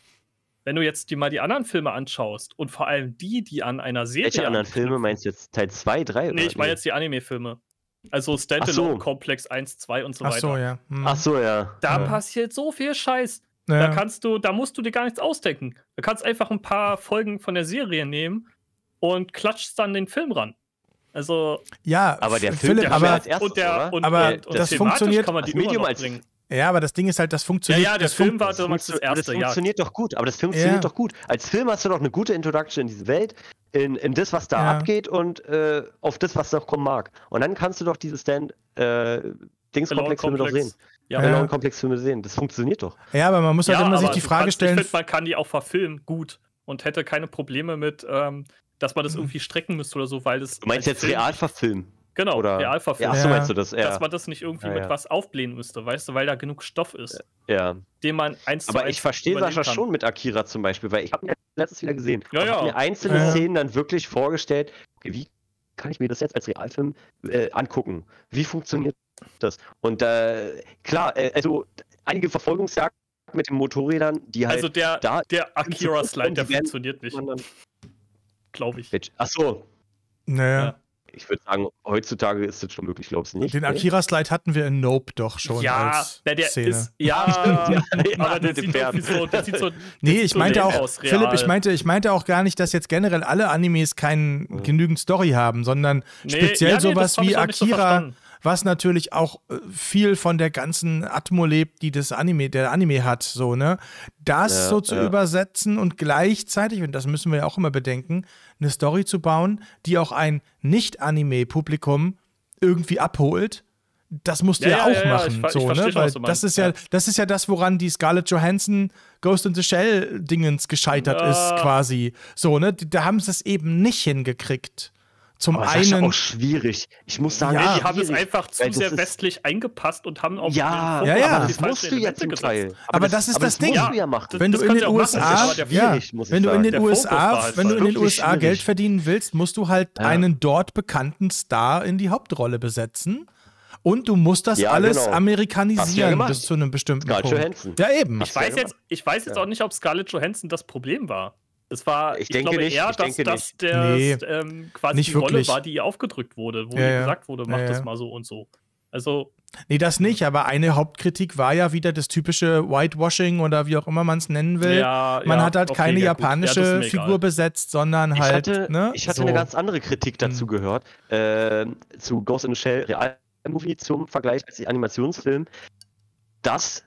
wenn du jetzt dir mal die anderen Filme anschaust und vor allem die, die an einer Serie. Welche anderen Filme meinst du jetzt? Teil 2, 3 oder? Nee, ich meine jetzt die Anime-Filme. Also Standalone, so. Komplex 1, 2 und so Ach weiter. Ach so, ja. Hm. Ach so, ja. Da ja. passiert so viel Scheiß. Naja. Da kannst du, da musst du dir gar nichts ausdenken. Du kannst einfach ein paar Folgen von der Serie nehmen und klatschst dann den Film ran. Also ja, aber der Film, Philipp, der aber, als erstes, und der, und, aber und, das funktioniert. Kann man die Medium als Ja, aber das Ding ist halt, das funktioniert. Ja, ja, der Film war damals das erste. Das funktioniert ja. doch gut, aber das Film funktioniert ja. doch gut. Als Film hast du doch eine gute Introduction in diese Welt, in, in das, was da ja. abgeht und äh, auf das, was noch kommen mag. Und dann kannst du doch diese Stand äh, genau, Dingskomplex doch sehen ja. komplex Komplexfilme sehen. Das funktioniert doch. Ja, aber man muss halt ja, immer sich die Frage kannst, stellen. Ich find, man kann die auch verfilmen, gut. Und hätte keine Probleme mit, ähm, dass man das irgendwie strecken müsste oder so, weil das. Du meinst jetzt real verfilmen? Genau, oder real verfilmen. Ja, ach, so meinst du das, ja. Dass man das nicht irgendwie ja, mit was aufblähen müsste, weißt du, weil da genug Stoff ist. Ja. Den man eins Aber eins ich verstehe Sascha kann. schon mit Akira zum Beispiel, weil ich habe mir letztes wieder gesehen. Ja, ja. Ich mir einzelne Szenen dann wirklich vorgestellt, wie kann ich mir das jetzt als Realfilm äh, angucken? Wie funktioniert das? Und äh, klar, äh, also einige Verfolgungsjagden mit den Motorrädern, die halt. Also der, da der Akira Slide, der funktioniert nicht. Glaube ich. Bitch. Ach so. Naja. Ja ich würde sagen, heutzutage ist das schon möglich, glaube du nicht? Den Akira-Slide hatten wir in Nope doch schon. Ja, als na, der Szene. ist. Ja, ja, aber das sieht, so, das sieht so. nee, ich so meinte auch, aus, Philipp, ich meinte, ich meinte auch gar nicht, dass jetzt generell alle Animes keinen mhm. genügend Story haben, sondern nee, speziell ja, nee, sowas wie Akira was natürlich auch äh, viel von der ganzen Atmo lebt, die das Anime, der Anime hat, so, ne? Das ja, so zu ja. übersetzen und gleichzeitig, und das müssen wir ja auch immer bedenken, eine Story zu bauen, die auch ein Nicht-Anime-Publikum irgendwie abholt, das musst du ja, ja, ja auch ja, machen. Ich, so, ich ne? Weil das ist ja, das ist ja das, woran die Scarlett Johansson Ghost in the Shell Dingens gescheitert ist, quasi. So, ne? Da haben sie es eben nicht hingekriegt. Zum aber einen. Das ist auch schwierig. Ich muss sagen, ja, die haben es einfach zu sehr westlich eingepasst und haben auch. Ja, Punkt, ja, ja. Das musst du ja zum Teil. Aber, das, ist das, das Ding. Ja, wenn das du in den USA, wenn du in den USA, wenn du in den USA Geld verdienen willst, musst du halt einen dort bekannten Star in die Hauptrolle besetzen. Und du musst das ja, alles genau. amerikanisieren ja bis zu einem bestimmten Scarlett Punkt. Johansson. Ja, eben. Ich weiß, jetzt, ich weiß jetzt auch nicht, ob Scarlett Johansson das Problem war. Es war, ich, ich denke glaube nicht, eher, ich dass das der nee, ähm, quasi nicht die Rolle war, die ihr aufgedrückt wurde, wo ja, ihr gesagt wurde, macht ja, das mal so und so. Also. Nee, das hm. nicht, aber eine Hauptkritik war ja wieder das typische Whitewashing oder wie auch immer man es nennen will. Ja, man ja, hat halt okay, keine japanische ja, Figur besetzt, sondern ich halt. Hatte, ne? Ich hatte so. eine ganz andere Kritik hm. dazu gehört. Äh, zu Ghost in the Shell Real Movie zum Vergleich als Animationsfilm, dass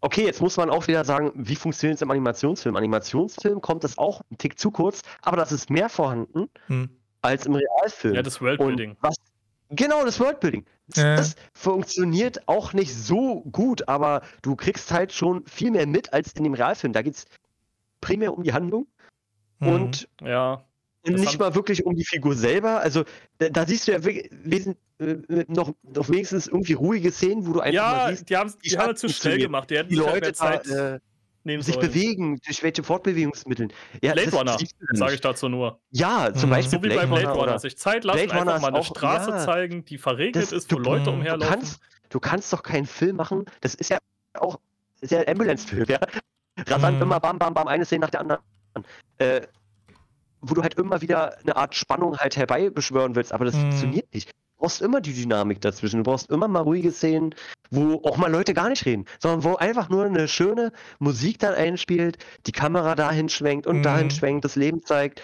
Okay, jetzt muss man auch wieder sagen, wie funktioniert es im Animationsfilm? Animationsfilm kommt das auch einen Tick zu kurz, aber das ist mehr vorhanden hm. als im Realfilm. Ja, das Worldbuilding. Was, genau, das Worldbuilding. Das, äh. das funktioniert auch nicht so gut, aber du kriegst halt schon viel mehr mit als in dem Realfilm. Da geht es primär um die Handlung. Mhm. Und ja. Und nicht mal wirklich um die Figur selber. Also da, da siehst du ja wirklich, äh, äh, noch, noch wenigstens irgendwie ruhige Szenen, wo du einfach ja, mal siehst, die, haben die haben zu schnell gemacht. Die, die halt Leute Zeit da, äh, nehmen sich sollen. bewegen durch welche Fortbewegungsmittel. Ja, Blade Runner, sage ich dazu nur. Ja, zum mhm. Beispiel so wie Blade bei Blade Runner, Runner. sich Zeit lassen, Blade Runner einfach mal eine auch, Straße ja, zeigen, die verregnet ist, wo mhm. du, Leute umherlaufen. Du kannst, du kannst doch keinen Film machen. Das ist ja auch sehr Ambulance-Film, ja. Rasant mhm. immer bam, bam, bam, eine Szene nach der anderen. Äh, wo du halt immer wieder eine Art Spannung halt herbeibeschwören willst, aber das mhm. funktioniert nicht. Du brauchst immer die Dynamik dazwischen. Du brauchst immer mal ruhige Szenen, wo auch mal Leute gar nicht reden, sondern wo einfach nur eine schöne Musik dann einspielt, die Kamera dahin schwenkt und mhm. dahin schwenkt, das Leben zeigt.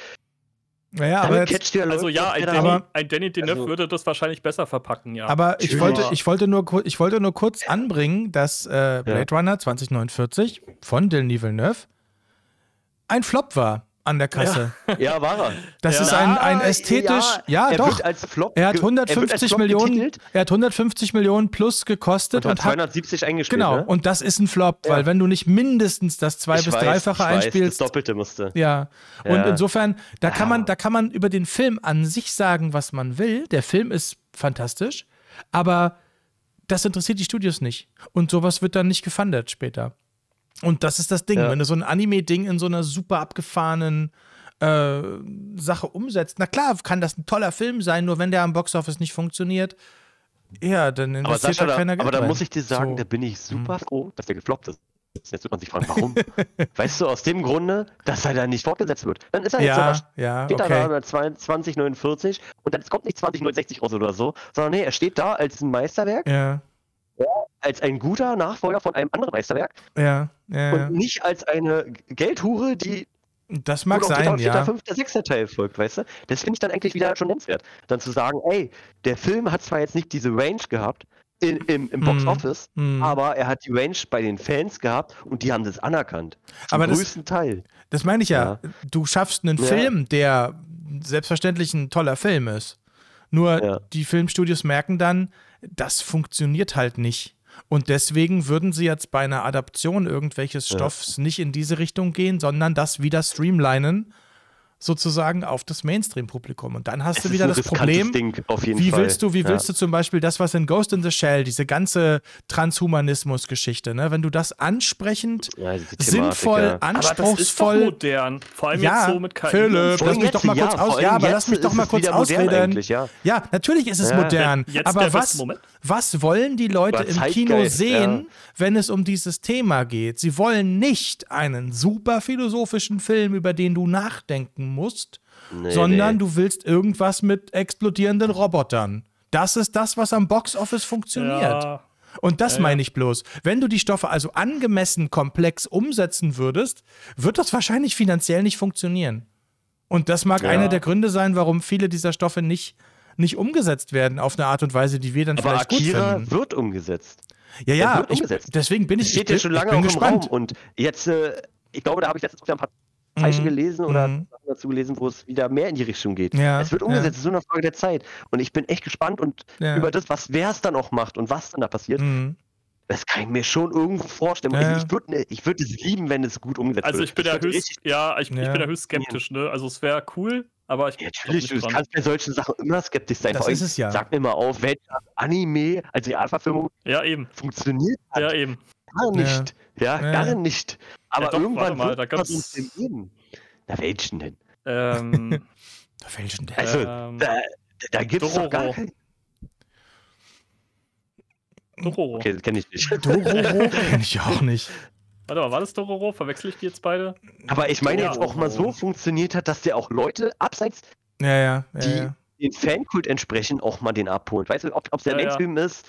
Naja, aber jetzt, also ja, ein Danny, ein Danny Deneuve also, würde das wahrscheinlich besser verpacken, ja. Aber ich wollte, ich, wollte nur, ich wollte nur kurz anbringen, dass äh, Blade ja. Runner 2049 von Denis Villeneuve ein Flop war an der Kasse. Ja, ja war er. Das ja. ist ein, ein ästhetisch, ja, ja doch. er hat 150 Millionen, getitelt. er hat 150 Millionen plus gekostet und, hat 270 hat, eingespielt. Genau. Ne? Und das ist ein Flop, weil wenn du nicht mindestens das zwei ich bis weiß, dreifache ich einspielst, weiß, das Doppelte musste. Ja. Und insofern, da kann man, da kann man über den Film an sich sagen, was man will. Der Film ist fantastisch, aber das interessiert die Studios nicht. Und sowas wird dann nicht gefundet später. Und das ist das Ding, ja. wenn du so ein Anime-Ding in so einer super abgefahrenen äh, Sache umsetzt, na klar, kann das ein toller Film sein, nur wenn der am Boxoffice nicht funktioniert, ja, dann investiert aber da keiner Geld. Aber da muss ich dir sagen, so. da bin ich super hm. froh, dass der gefloppt ist. Jetzt wird man sich fragen, warum? weißt du, aus dem Grunde, dass er da nicht fortgesetzt wird. Dann ist er ja, jetzt ja, steht okay. da 2049 und dann kommt nicht 2069 raus oder so, sondern nee, er steht da als ein Meisterwerk. Ja als ein guter Nachfolger von einem anderen Meisterwerk. Ja, ja. Und nicht als eine Geldhure, die. Das mag sein, dritter, ja. Der fünfte, sechste Teil folgt, weißt du? Das finde ich dann eigentlich wieder schon nennenswert. Dann zu sagen, ey, der Film hat zwar jetzt nicht diese Range gehabt, in, im, im Box mhm. Office, mm, mm. aber er hat die Range bei den Fans gehabt und die haben das anerkannt. Zum aber größten Teil. Das meine ich ja. ja. Du schaffst einen ja. Film, der selbstverständlich ein toller Film ist. Nur ja. die Filmstudios merken dann, das funktioniert halt nicht. Und deswegen würden sie jetzt bei einer Adaption irgendwelches Stoffs ja. nicht in diese Richtung gehen, sondern das wieder streamlinen sozusagen auf das Mainstream-Publikum. Und dann hast es du wieder das Problem, Ding, wie Fall. willst du, wie ja. du zum Beispiel das, was in Ghost in the Shell, diese ganze Transhumanismus-Geschichte, ne, wenn du das ansprechend, ja, Thematik, sinnvoll, ja. anspruchsvoll. Aber das ist doch modern, vor allem ja, jetzt so mit KI. Philipp, lass mich doch mal kurz aus. Ja, aber lass mich doch mal kurz ausreden. Ja. natürlich ist es modern. Jetzt aber was, was wollen die Leute im Kino sehen, wenn es um dieses Thema geht? Sie wollen nicht einen super philosophischen Film, über den du nachdenken musst, musst, nee, sondern nee. du willst irgendwas mit explodierenden Robotern. Das ist das, was am Boxoffice funktioniert. Ja. Und das ja, meine ich bloß. Wenn du die Stoffe also angemessen komplex umsetzen würdest, wird das wahrscheinlich finanziell nicht funktionieren. Und das mag ja. einer der Gründe sein, warum viele dieser Stoffe nicht, nicht umgesetzt werden auf eine Art und Weise, die wir dann Aber vielleicht Akira gut finden. wird umgesetzt. Ja, ja, ich, deswegen bin ich, Steht ich, ja schon lange bin gespannt. Raum und jetzt, äh, ich glaube, da habe ich letztens auch ein paar mhm. gelesen oder mhm. dazu gelesen, wo es wieder mehr in die Richtung geht. Ja. Es wird umgesetzt, es ist nur eine Frage der Zeit. Und ich bin echt gespannt und ja. über das, was wer es dann auch macht und was dann da passiert. Mhm. Das kann ich mir schon irgendwo vorstellen. Ja. Ich, würde ne, ich würd es lieben, wenn es gut umgesetzt also wird. Also ich bin, da höchst, ja, ich, ich bin da höchst skeptisch. Ne? Also es wäre cool, aber ich natürlich, du kannst bei solchen Sachen immer skeptisch sein. Das ist es ja. Sag mir mal auf, welcher Anime, also die Alpha-Filmung, ja, funktioniert hat. Ja, eben gar nicht. Ja, ja gar nicht. Aber doch, irgendwann mal, wird da uns dem geben. Na, welchen denn? Ähm, Na, welchen denn? Also, ähm, da, da gibt's Dororo. doch gar keinen. Dororo. Okay, kenne ich nicht. Dororo kenne ich auch nicht. Warte mal, war das Dororo? Verwechsel ich die jetzt beide? Aber ich meine jetzt auch mal so funktioniert hat, dass der auch Leute abseits, ja, ja, ja, die ja. den Fankult entsprechen, auch mal den abholt. Weißt du, ob es der ja, Mainstream ist,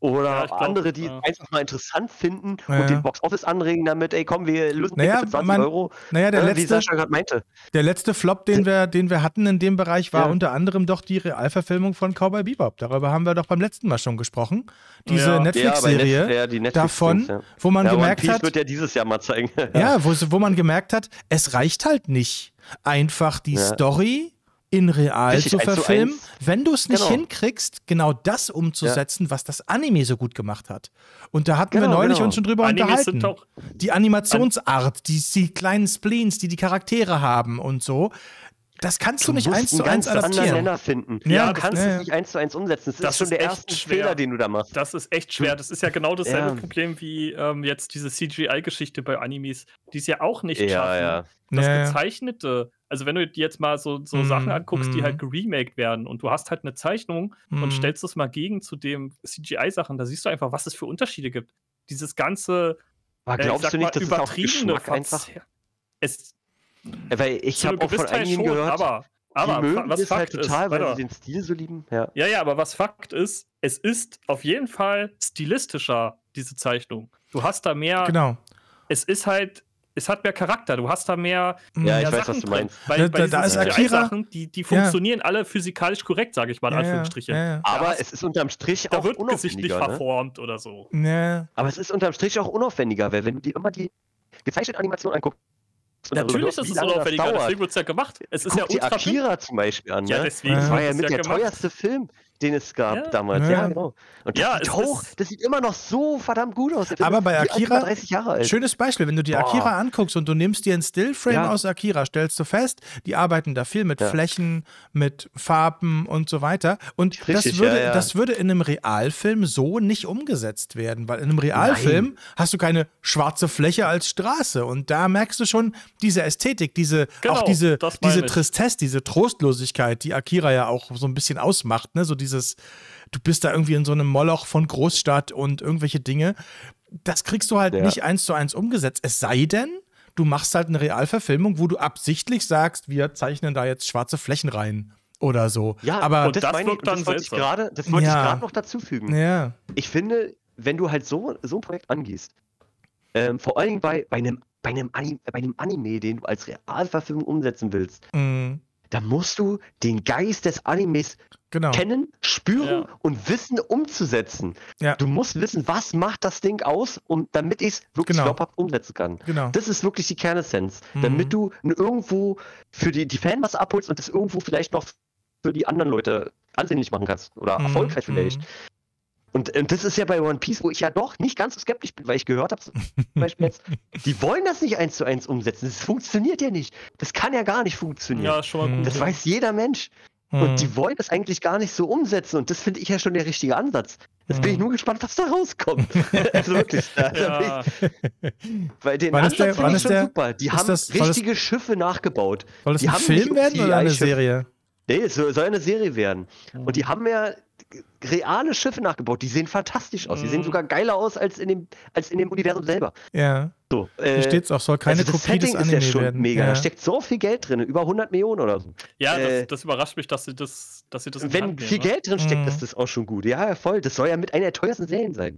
oder ja, glaub, andere, die ja. einfach mal interessant finden ja, und den Box Office anregen damit, ey komm, wir lösen naja, für 20 man, Euro. Naja, der, äh, letzte, der letzte Flop, den äh. wir, den wir hatten in dem Bereich, war unter anderem doch die Realverfilmung von Cowboy Bebop. Darüber haben wir doch beim letzten Mal schon gesprochen. Diese Netflix-Serie Netflix davon, wo man gemerkt hat. wird ja dieses Jahr mal zeigen. ja, wo, wo man gemerkt hat, es reicht halt nicht. Einfach die Story in real zu verfilmen, zu wenn du es nicht genau. hinkriegst, genau das umzusetzen, ja. was das Anime so gut gemacht hat. Und da hatten genau, wir neulich genau. uns schon drüber Animes unterhalten. Doch, die Animationsart, an die, die, kleinen Spleens, die die Charaktere haben und so. Das kannst du, du nicht eins zu eins adaptieren. finden. Ja, ja du kannst ja. es nicht eins zu eins umsetzen. Das, das ist schon der erste schwer. Fehler, den du da machst. Das ist echt schwer. Das ist ja genau dasselbe ja. Problem wie ähm, jetzt diese CGI-Geschichte bei Animes, die es ja auch nicht schaffen, das Gezeichnete also wenn du dir jetzt mal so, so mm, Sachen anguckst, mm. die mhm. halt geremaked werden und du hast halt eine Zeichnung mm. und mhm. stellst das mal gegen zu den CGI-Sachen, da siehst du einfach, was es für Unterschiede gibt. Dieses ganze Aber äh, glaubst äh, du nicht, dass es auch einfach es weil ich habe auch von einigen schon, gehört, aber, aber die mögen was es halt Fakt halt total, ist, weil sie den Stil so lieben. Ja. ja, ja, aber was Fakt ist, es ist auf jeden Fall stilistischer diese Zeichnung. Du hast da mehr. Genau. Es ist halt es hat mehr Charakter. Du hast da mehr, ja, mehr ich Sachen weiß, was du meinst. Bei, da, bei da ist Akira. Sachen, die, die funktionieren ja. alle physikalisch korrekt, sage ich mal, in Anführungsstrichen. Ja, Aber es ist unterm Strich auch da wird gesichtlich ne? verformt oder so. Aber es ist unterm Strich auch unaufwendiger, weil wenn du dir immer die gezeichnete Animation anguckst, Natürlich ist es unaufwendiger, deswegen wird es ja gemacht. Es ist Guck ja ultra Akira zum Beispiel an, ne? Ja, deswegen. Das war ja mit der gemacht. teuerste Film den es gab ja. damals. Ja, genau. Und das ja, sieht hoch, das sieht immer noch so verdammt gut aus. Aber bei Akira, 30 Jahre alt. schönes Beispiel, wenn du dir Akira anguckst und du nimmst dir ein Stillframe ja. aus Akira, stellst du fest, die arbeiten da viel mit ja. Flächen, mit Farben und so weiter. Und Richtig, das, würde, das würde in einem Realfilm so nicht umgesetzt werden, weil in einem Realfilm Nein. hast du keine schwarze Fläche als Straße. Und da merkst du schon diese Ästhetik, diese, genau, auch diese, diese Tristesse, diese Trostlosigkeit, die Akira ja auch so ein bisschen ausmacht, ne? so diese dieses, du bist da irgendwie in so einem Moloch von Großstadt und irgendwelche Dinge. Das kriegst du halt ja. nicht eins zu eins umgesetzt. Es sei denn, du machst halt eine Realverfilmung, wo du absichtlich sagst, wir zeichnen da jetzt schwarze Flächen rein oder so. Ja, aber und das, das, meine, das wollte ich gerade ja. noch dazufügen. Ja. Ich finde, wenn du halt so, so ein Projekt angehst, ähm, vor allem bei, bei, einem, bei, einem Anime, bei einem Anime, den du als Realverfilmung umsetzen willst, mhm da musst du den Geist des Animes genau. kennen, spüren ja. und wissen umzusetzen. Ja. Du musst wissen, was macht das Ding aus, um, damit ich es wirklich genau. glaubhaft umsetzen kann. Genau. Das ist wirklich die Kernessenz. Mhm. Damit du irgendwo für die, die Fan was abholst und das irgendwo vielleicht noch für die anderen Leute ansehnlich machen kannst oder mhm. erfolgreich vielleicht. Mhm. Und, und, äh, das ist ja bei One Piece, wo ich ja doch nicht ganz so skeptisch bin, weil ich gehört habe, zum Beispiel jetzt, die wollen das nicht eins zu eins umsetzen. Das funktioniert ja nicht. Das kann ja gar nicht funktionieren. Ja, schon. Hm. Das weiß jeder Mensch. Mhm. Und hm. die wollen das eigentlich gar nicht so umsetzen. Und das finde ich ja schon der richtige Ansatz. Jetzt mhm. bin ich hm. nur gespannt, was da rauskommt. also wirklich. Also ja. ich, weil den wann Ansatz finde ich schon der, super. Die haben das, richtige das, Schiffe nachgebaut. Soll das die ein haben Film werden oder eine Serie? Nee, es soll eine Serie werden. Und die haben ja reale Schiffe nachgebaut. Die sehen fantastisch aus. Mhm. Die sehen mm. sogar geiler aus als in dem, als in dem Universum selber. Ja. So, äh, es auch, soll keine also das Kopie Setting des Anime ist ja schon werden. mega. Ja. Da steckt so viel Geld drin, über 100 Millionen oder so. Ja, äh, das, das, überrascht mich, dass sie das, dass sie das. Wenn Hand viel Geld drin steckt, mhm. ist das auch schon gut. Ja, voll. Das soll ja mit einer der teuersten Serien sein.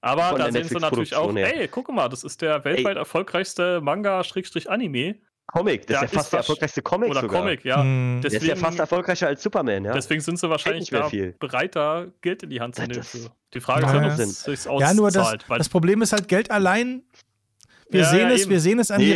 Aber da sehen sie natürlich auch, ja. ey, guck mal, das ist der weltweit ey. erfolgreichste Manga-Anime. Comic, das ja, ist ja fast der erfolgreichste Comic oder sogar. Comic, ja. Hm. Deswegen, das ist ja fast erfolgreicher als Superman, ja. Deswegen sind sie wahrscheinlich da viel. bereiter, Geld in die Hand zu nehmen. Die Frage ist, ja, ob es sich auszahlt. Ja, nur das, das Problem ist halt, Geld allein wir, ja, sehen ja, es, eben. wir sehen es an nee, die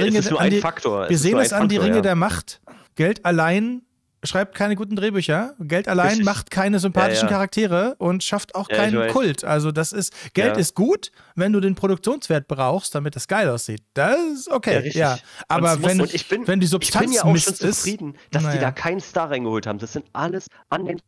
Ringe, der Macht. Geld allein schreibt keine guten Drehbücher. Geld allein Richtig. macht keine sympathischen ja, ja. Charaktere und schafft auch ja, keinen Kult. Also das ist, Geld ist gut, wenn du den Produktionswert brauchst, damit das geil aussieht. Das ist okay. Ja, Aber wenn, muss, bin, wenn die Substanz ich bin ja auch Mist schon zufrieden, ist, dass naja. die da keinen Star reingeholt haben. Das sind alles an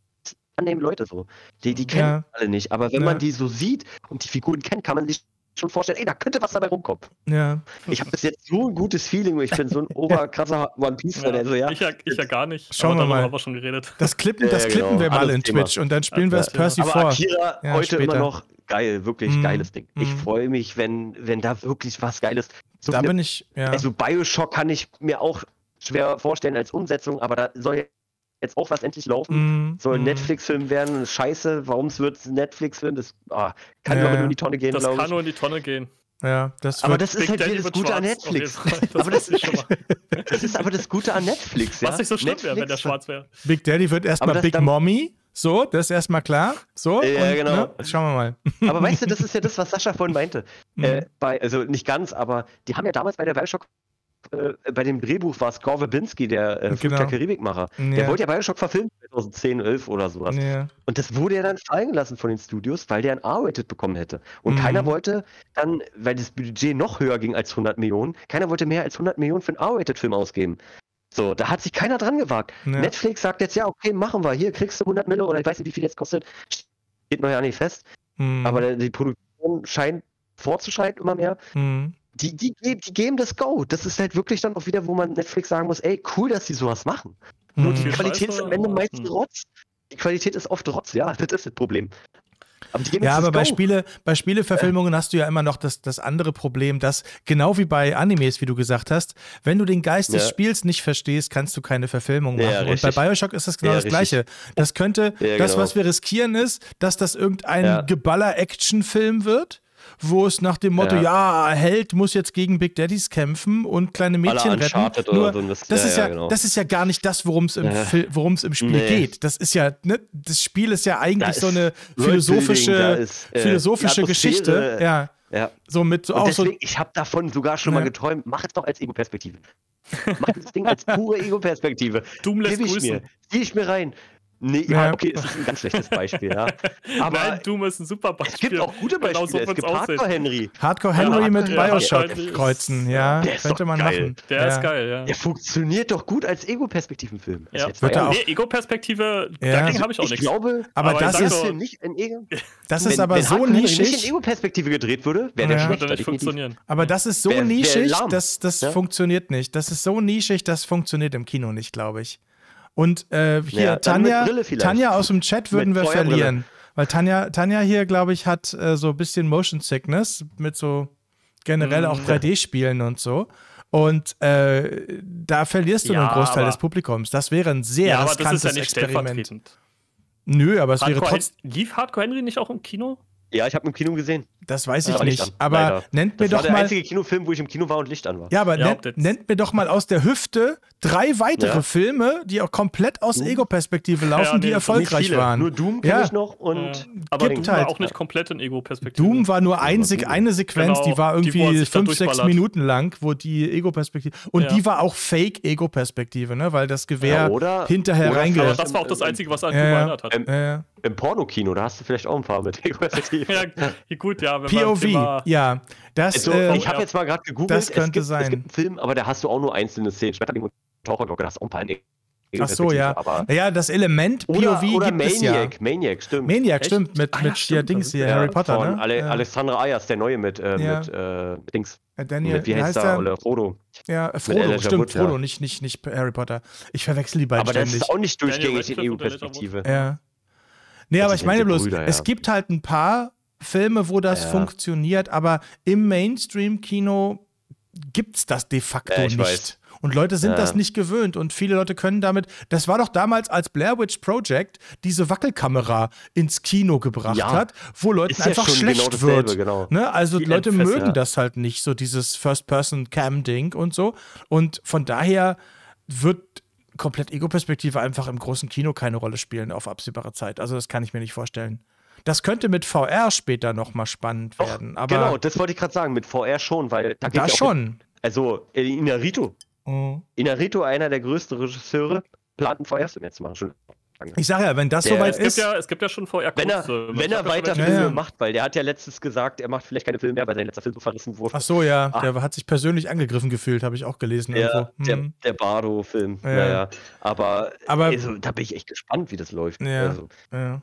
annehmen Leute so. Die, die kennen alle nicht. Aber wenn man die so sieht und die Figuren kennt, kann man sich schon vorstellen, ey, da könnte was dabei rumkommen. Ja. Ich habe bis jetzt so ein gutes Feeling. Ich bin so ein oberkrasser One Piece ja. oder so, also, ja. Ich ja, ich ja gar nicht. Schauen wir mal. Haben wir schon geredet. Das klippen, das ja, genau. klippen wir mal Alles in Thema. Twitch und dann spielen wir es Percy Aber vor. Akira ja, heute später. immer noch geil, wirklich mm. geiles Ding. Mm. Ich freue mich, wenn, wenn da wirklich was Geiles. So da viele, bin ich. Ja. Also Bioshock kann ich mir auch schwer vorstellen als Umsetzung, aber da soll jetzt auch was endlich laufen. Mm, soll ein mm. Netflix-Film werden, scheiße, warum wird es ein Netflix-Film? Das ah, kann ja, nur in die Tonne gehen, Das kann nur in die Tonne gehen. Ja, das aber das ist halt Daddy das Gute Schwarz. an Netflix. das aber das, das, ist aber das Gute an Netflix. Ja? Was nicht so schlimm wäre, wenn der schwarz wäre. Big Daddy wird erstmal Big Mommy. So, das ist erstmal klar. So, ja, und, ne, genau. Ne, schauen wir mal. Aber weißt du, das ist ja das, was Sascha vorhin meinte. Äh, mhm. Äh, bei, also nicht ganz, aber die haben ja damals bei der Bioshock äh, bei dem Drehbuch war es Gore Verbinski, der äh, genau. der Karibikmacher. Ja. Der wollte ja Bioshock verfilmen, 2010, 11 oder sowas. Ja. Und das wurde ja dann fallen gelassen von den Studios, weil der ein R-Rated bekommen hätte. Und mhm. keiner wollte dann, weil das Budget noch höher ging als 100 Millionen, keiner wollte mehr als 100 Millionen für einen R-Rated-Film ausgeben. So, da hat sich keiner dran gewagt. Ja. Netflix sagt jetzt, ja, okay, machen wir. Hier kriegst du 100 Millionen oder ich weiß nicht, wie viel jetzt kostet. Geht noch ja nicht fest. Mhm. Aber die Produktion scheint vorzuschreiten immer mehr. Mhm. Die, die, die geben das Go. Das ist halt wirklich dann auch wieder, wo man Netflix sagen muss, ey, cool, dass die sowas machen. Nur hm, die mhm. Qualität ist am Ende meistens Rotz. Die Qualität ist oft Rotz, ja, das ist das Problem. ja, aber bei, Spiele, bei Spieleverfilmungen hast du ja immer noch das, das andere Problem, dass genau wie bei Animes, wie du gesagt hast, wenn du den Geist ja. des Spiels nicht verstehst, kannst du keine Verfilmung machen. Ja, und bei Bioshock ist das genau ja, das Gleiche. Das könnte, das, genau. was wir riskieren, ist, dass das irgendein Geballer-Action-Film wird wo es nach dem Motto, ja. ja, Held muss jetzt gegen Big Daddies kämpfen und kleine Mädchen retten. Nur, so das, ja, ist ja, genau. das ist ja gar nicht das, worum es im, worum es im Spiel nee. geht. Das ist ja, ne, das Spiel ist ja eigentlich ist so eine philosophische, ist, äh, philosophische Geschichte. Ja. Ja. So mit so auch deswegen, so ich habe davon sogar schon ja. mal geträumt. Mach es doch als Ego-Perspektive. Mach das Ding als pure Ego-Perspektive. Doomless Gib ich grüßen. mir. Geh ich mir rein. Nee, ja, ah, okay, es ist ein ganz schlechtes Beispiel, ja. Aber Nein, Doom ist ein super Beispiel. Es gibt auch gute genau Beispiele. Genau so es gibt Hardcore aussehen. Henry. Hardcore Henry ja, mit ja, Bioshock kreuzen, ja. Der ist könnte man geil. machen. Der ja. ist geil, ja. Der funktioniert doch gut als Ego-Perspektivenfilm. Ja. Nee, Ego-Perspektive, dagegen habe ich auch ich nichts. Glaube, aber, aber das, ist, nicht in Ego das ist aber wenn so Hardcore nischig. Wenn nicht in Ego-Perspektive gedreht würde, wäre der schlecht. funktionieren. Aber das ist so nischig, das funktioniert nicht. Das ist so nischig, das funktioniert im Kino nicht, glaube ich. Und äh, hier, ja, Tanja, Tanja aus dem Chat würden mit wir verlieren. Weil Tanja, Tanja hier, glaube ich, hat äh, so ein bisschen Motion Sickness mit so generell mhm. auch 3D-Spielen mm, und so. Und äh, da verlierst du ja, einen Großteil aber, des Publikums. Das wäre ein sehr ja, riskantes das ist ja nicht Experiment. Nö, aber es Hardcore wäre trotzdem. Lief Hardcore Henry nicht auch im Kino? Ja, ich habe im Kino gesehen. Das weiß ich äh, nicht. Aber Leider. nennt mir doch mal. Das war der einzige Kinofilm, wo ich im Kino war und Licht an war. Ja, aber ja, nennt, nennt, mir doch mal aus der Hüfte drei weitere ja. Filme, die auch komplett aus mhm. Ego-Perspektive laufen, ja, nee, die erfolgreich waren. Nur Doom kenne ich noch und. Aber gibt halt. war auch nicht komplett in Ego-Perspektive. Doom war nur ein, eine Sequenz, genau, die war irgendwie die, fünf, sechs Minuten lang, wo die Ego-Perspektive. Und die war auch Fake-Ego-Perspektive, ne? weil das Gewehr oder, hinterher oder reingeht. Aber das war auch das Einzige, was an ja, erinnert hat. Im, Pornokino, da hast du vielleicht auch ein paar mit Ego-Perspektive. ja, gut, ja wenn POV, Thema, ja. Das, also, äh, ich habe jetzt mal gerade gegoogelt, das könnte es gibt, sein. Es gibt einen Film, aber da hast du auch nur einzelne Szenen. Schmetterling und Taucherglocke, da hast du auch ein paar Ach so, ja. Aber naja, das Element POV oder, oder gibt Maniac, es ja. Maniac, stimmt. Maniac, Echt? stimmt, mit, ah, ja, stimmt. Dings hier, ja, Harry Potter, von ne? Ale ja. Alexandra Ayers, der Neue mit, äh, mit äh, Dings. Äh, Daniel, mit, wie heißt, heißt der? Oder Frodo. Ja, Frodo, stimmt, Wood, Frodo, nicht, nicht, nicht Harry Potter. Ich verwechsel die beiden Aber ständig. das ist auch nicht durchgängig in EU-Perspektive. E ja. Nee, das aber also ich meine bloß, Brüder, es gibt halt ein paar Filme, wo das ja. funktioniert, aber im Mainstream-Kino gibt es das de facto ja, nicht. Weiß. Und Leute sind ja. das nicht gewöhnt und viele Leute können damit, das war doch damals, als Blair Witch Project diese Wackelkamera ins Kino gebracht ja. hat, wo Leuten ja einfach schlecht genau wird. Genau. Ne? Also Die Leute Endfest, mögen das halt nicht, so dieses First-Person-Cam-Ding und so. Und von daher wird komplett Ego-Perspektive einfach im großen Kino keine Rolle spielen auf absehbare Zeit. Also das kann ich mir nicht vorstellen. Das könnte mit VR später nochmal spannend Doch, werden. Aber genau, das wollte ich gerade sagen, mit VR schon, weil da Das schon. also äh, Inarito. Oh. Inarito, einer der größten Regisseure, plant ein VR-Film jetzt machen. ich sage ja, wenn das soweit ist. ja, es gibt ja schon vr Wenn er, wenn er weiter Filme ja. macht, weil der hat ja letztens gesagt, er macht vielleicht keine Filme mehr, weil sein letzter Film so verrissen wurde. Ach so, ja. Ah. Der hat sich persönlich angegriffen gefühlt, habe ich auch gelesen. Ja, hm. Der, mhm. der Bardo-Film. Ja. Naja. Aber, Aber also, da bin ich echt gespannt, wie das läuft. Ja. Also. ja.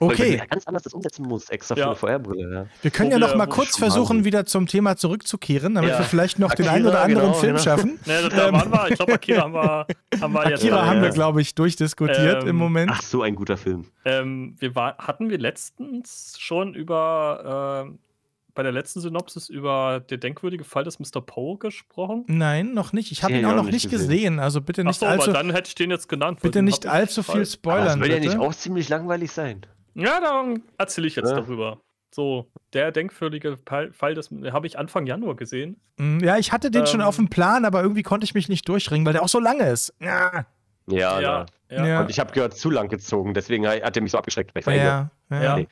Okay. ganz anders das umsetzen muss, extra ja. für eine Feuerbrille. Ja. Wir können ja noch mal kurz versuchen, wieder zum Thema zurückzukehren, damit wir vielleicht noch Akira, den einen oder anderen genau, Film genau. schaffen. Ne, das, da waren wir, ich glaube, Akira haben wir, haben wir jetzt. Akira haben wir, glaube ich, durchdiskutiert ähm, im Moment. Ach, so ein guter Film. Ähm, wir war, hatten wir letztens schon über. Ähm, bei der letzten Synopsis über der denkwürdige Fall des Mr. Poe gesprochen? Nein, noch nicht. Ich habe ihn, auch noch nicht gesehen. gesehen. Also bitte nicht Ach so, allzu. dann hätte ich den jetzt genannt. Bitte nicht allzu viel spoilern. Aber das würde ja nicht auch ziemlich langweilig sein. Ja, dann erzähle ich jetzt ja. darüber. So, der denkwürdige Fall, das habe ich Anfang Januar gesehen. Mm, ja, ich hatte den ähm, schon auf dem Plan, aber irgendwie konnte ich mich nicht durchringen, weil der auch so lange ist. Ja, ja. ja, ja. Und ich habe gehört, zu lang gezogen, deswegen hat er mich so abgeschreckt. Ja, ja. Nee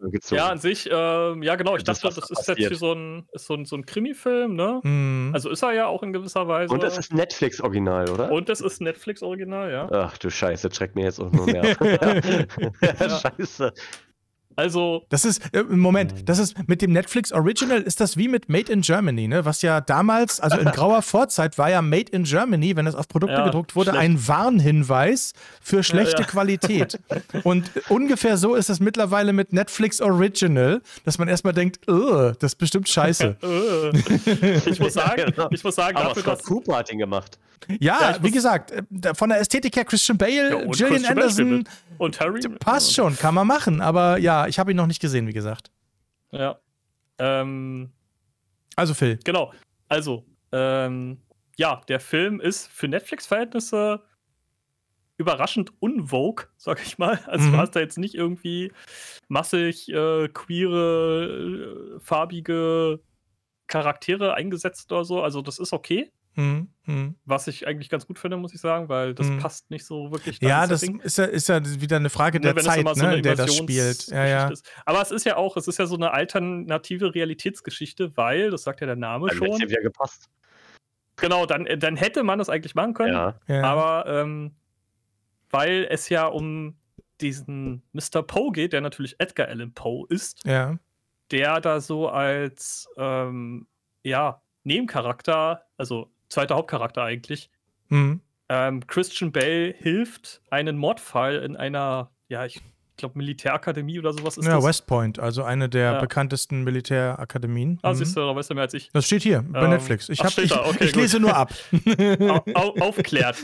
gezogen. Ja, an sich, äh, ja genau, ich also, dachte, das, ist passiert. jetzt hier so ein, ist so ein, so ein Krimi-Film, ne? Mhm. Also ist er ja auch in gewisser Weise. Und das ist Netflix-Original, oder? Und das ist Netflix-Original, ja. Ach du Scheiße, schreckt mir jetzt auch nur mehr. ja. Scheiße. Also. Das ist, äh, Moment, hm. das ist mit dem Netflix Original ist das wie mit Made in Germany, ne? Was ja damals, also in grauer Vorzeit, war ja Made in Germany, wenn es auf Produkte ja, gedruckt wurde, schlecht. ein Warnhinweis für schlechte ja, ja. Qualität. Und ungefähr so ist es mittlerweile mit Netflix Original, dass man erstmal denkt, das ist bestimmt scheiße. Äh. ich muss sagen, genau. ich muss sagen, Aber dafür, Scott dass, Cooper hat ihn gemacht. Ja, ja wie gesagt, äh, von der Ästhetik her Christian Bale, ja, Gillian Christian Anderson. Bale und Harry. Passt genau. schon, kann man machen. Aber ja, ich habe ihn noch nicht gesehen, wie gesagt. Ja. Ähm, also Phil. Genau. Also, ähm, ja, der Film ist für Netflix-Verhältnisse überraschend unvogue, sag ich mal. Also mhm. war es da jetzt nicht irgendwie massig äh, queere, äh, farbige Charaktere eingesetzt oder so. Also das ist okay. Mhm, mhm. Was ich eigentlich ganz gut finde, muss ich sagen, weil das mhm. passt nicht so wirklich. Ja, das ist ja, ist ja wieder eine Frage ne, der ne, Zeit, ne, in der das spielt. Ja, ja. Ist. Aber es ist ja auch, es ist ja so eine alternative Realitätsgeschichte, weil, das sagt ja der Name dann schon. Hätte ja gepasst. Genau, dann, äh, dann hätte man das eigentlich machen können. Ja. Aber ähm, weil es ja um diesen Mr. Poe geht, der natürlich Edgar Allan Poe ist, ja. der da so als ähm, ja, Nebencharakter, also zweiter Hauptcharakter eigentlich. Mhm. Ähm, Christian Bell hilft, einen Mordfall in einer, ja, ich glaube, Militärakademie oder sowas ist ja, das. Ja, West Point, also eine der ja. bekanntesten Militärakademien. Ah, mhm. siehst du, da weißt du mehr als ich. Das steht hier bei ähm, Netflix. Ich, hab, ach, ich, okay, ich lese nur ab. Au, aufklärt.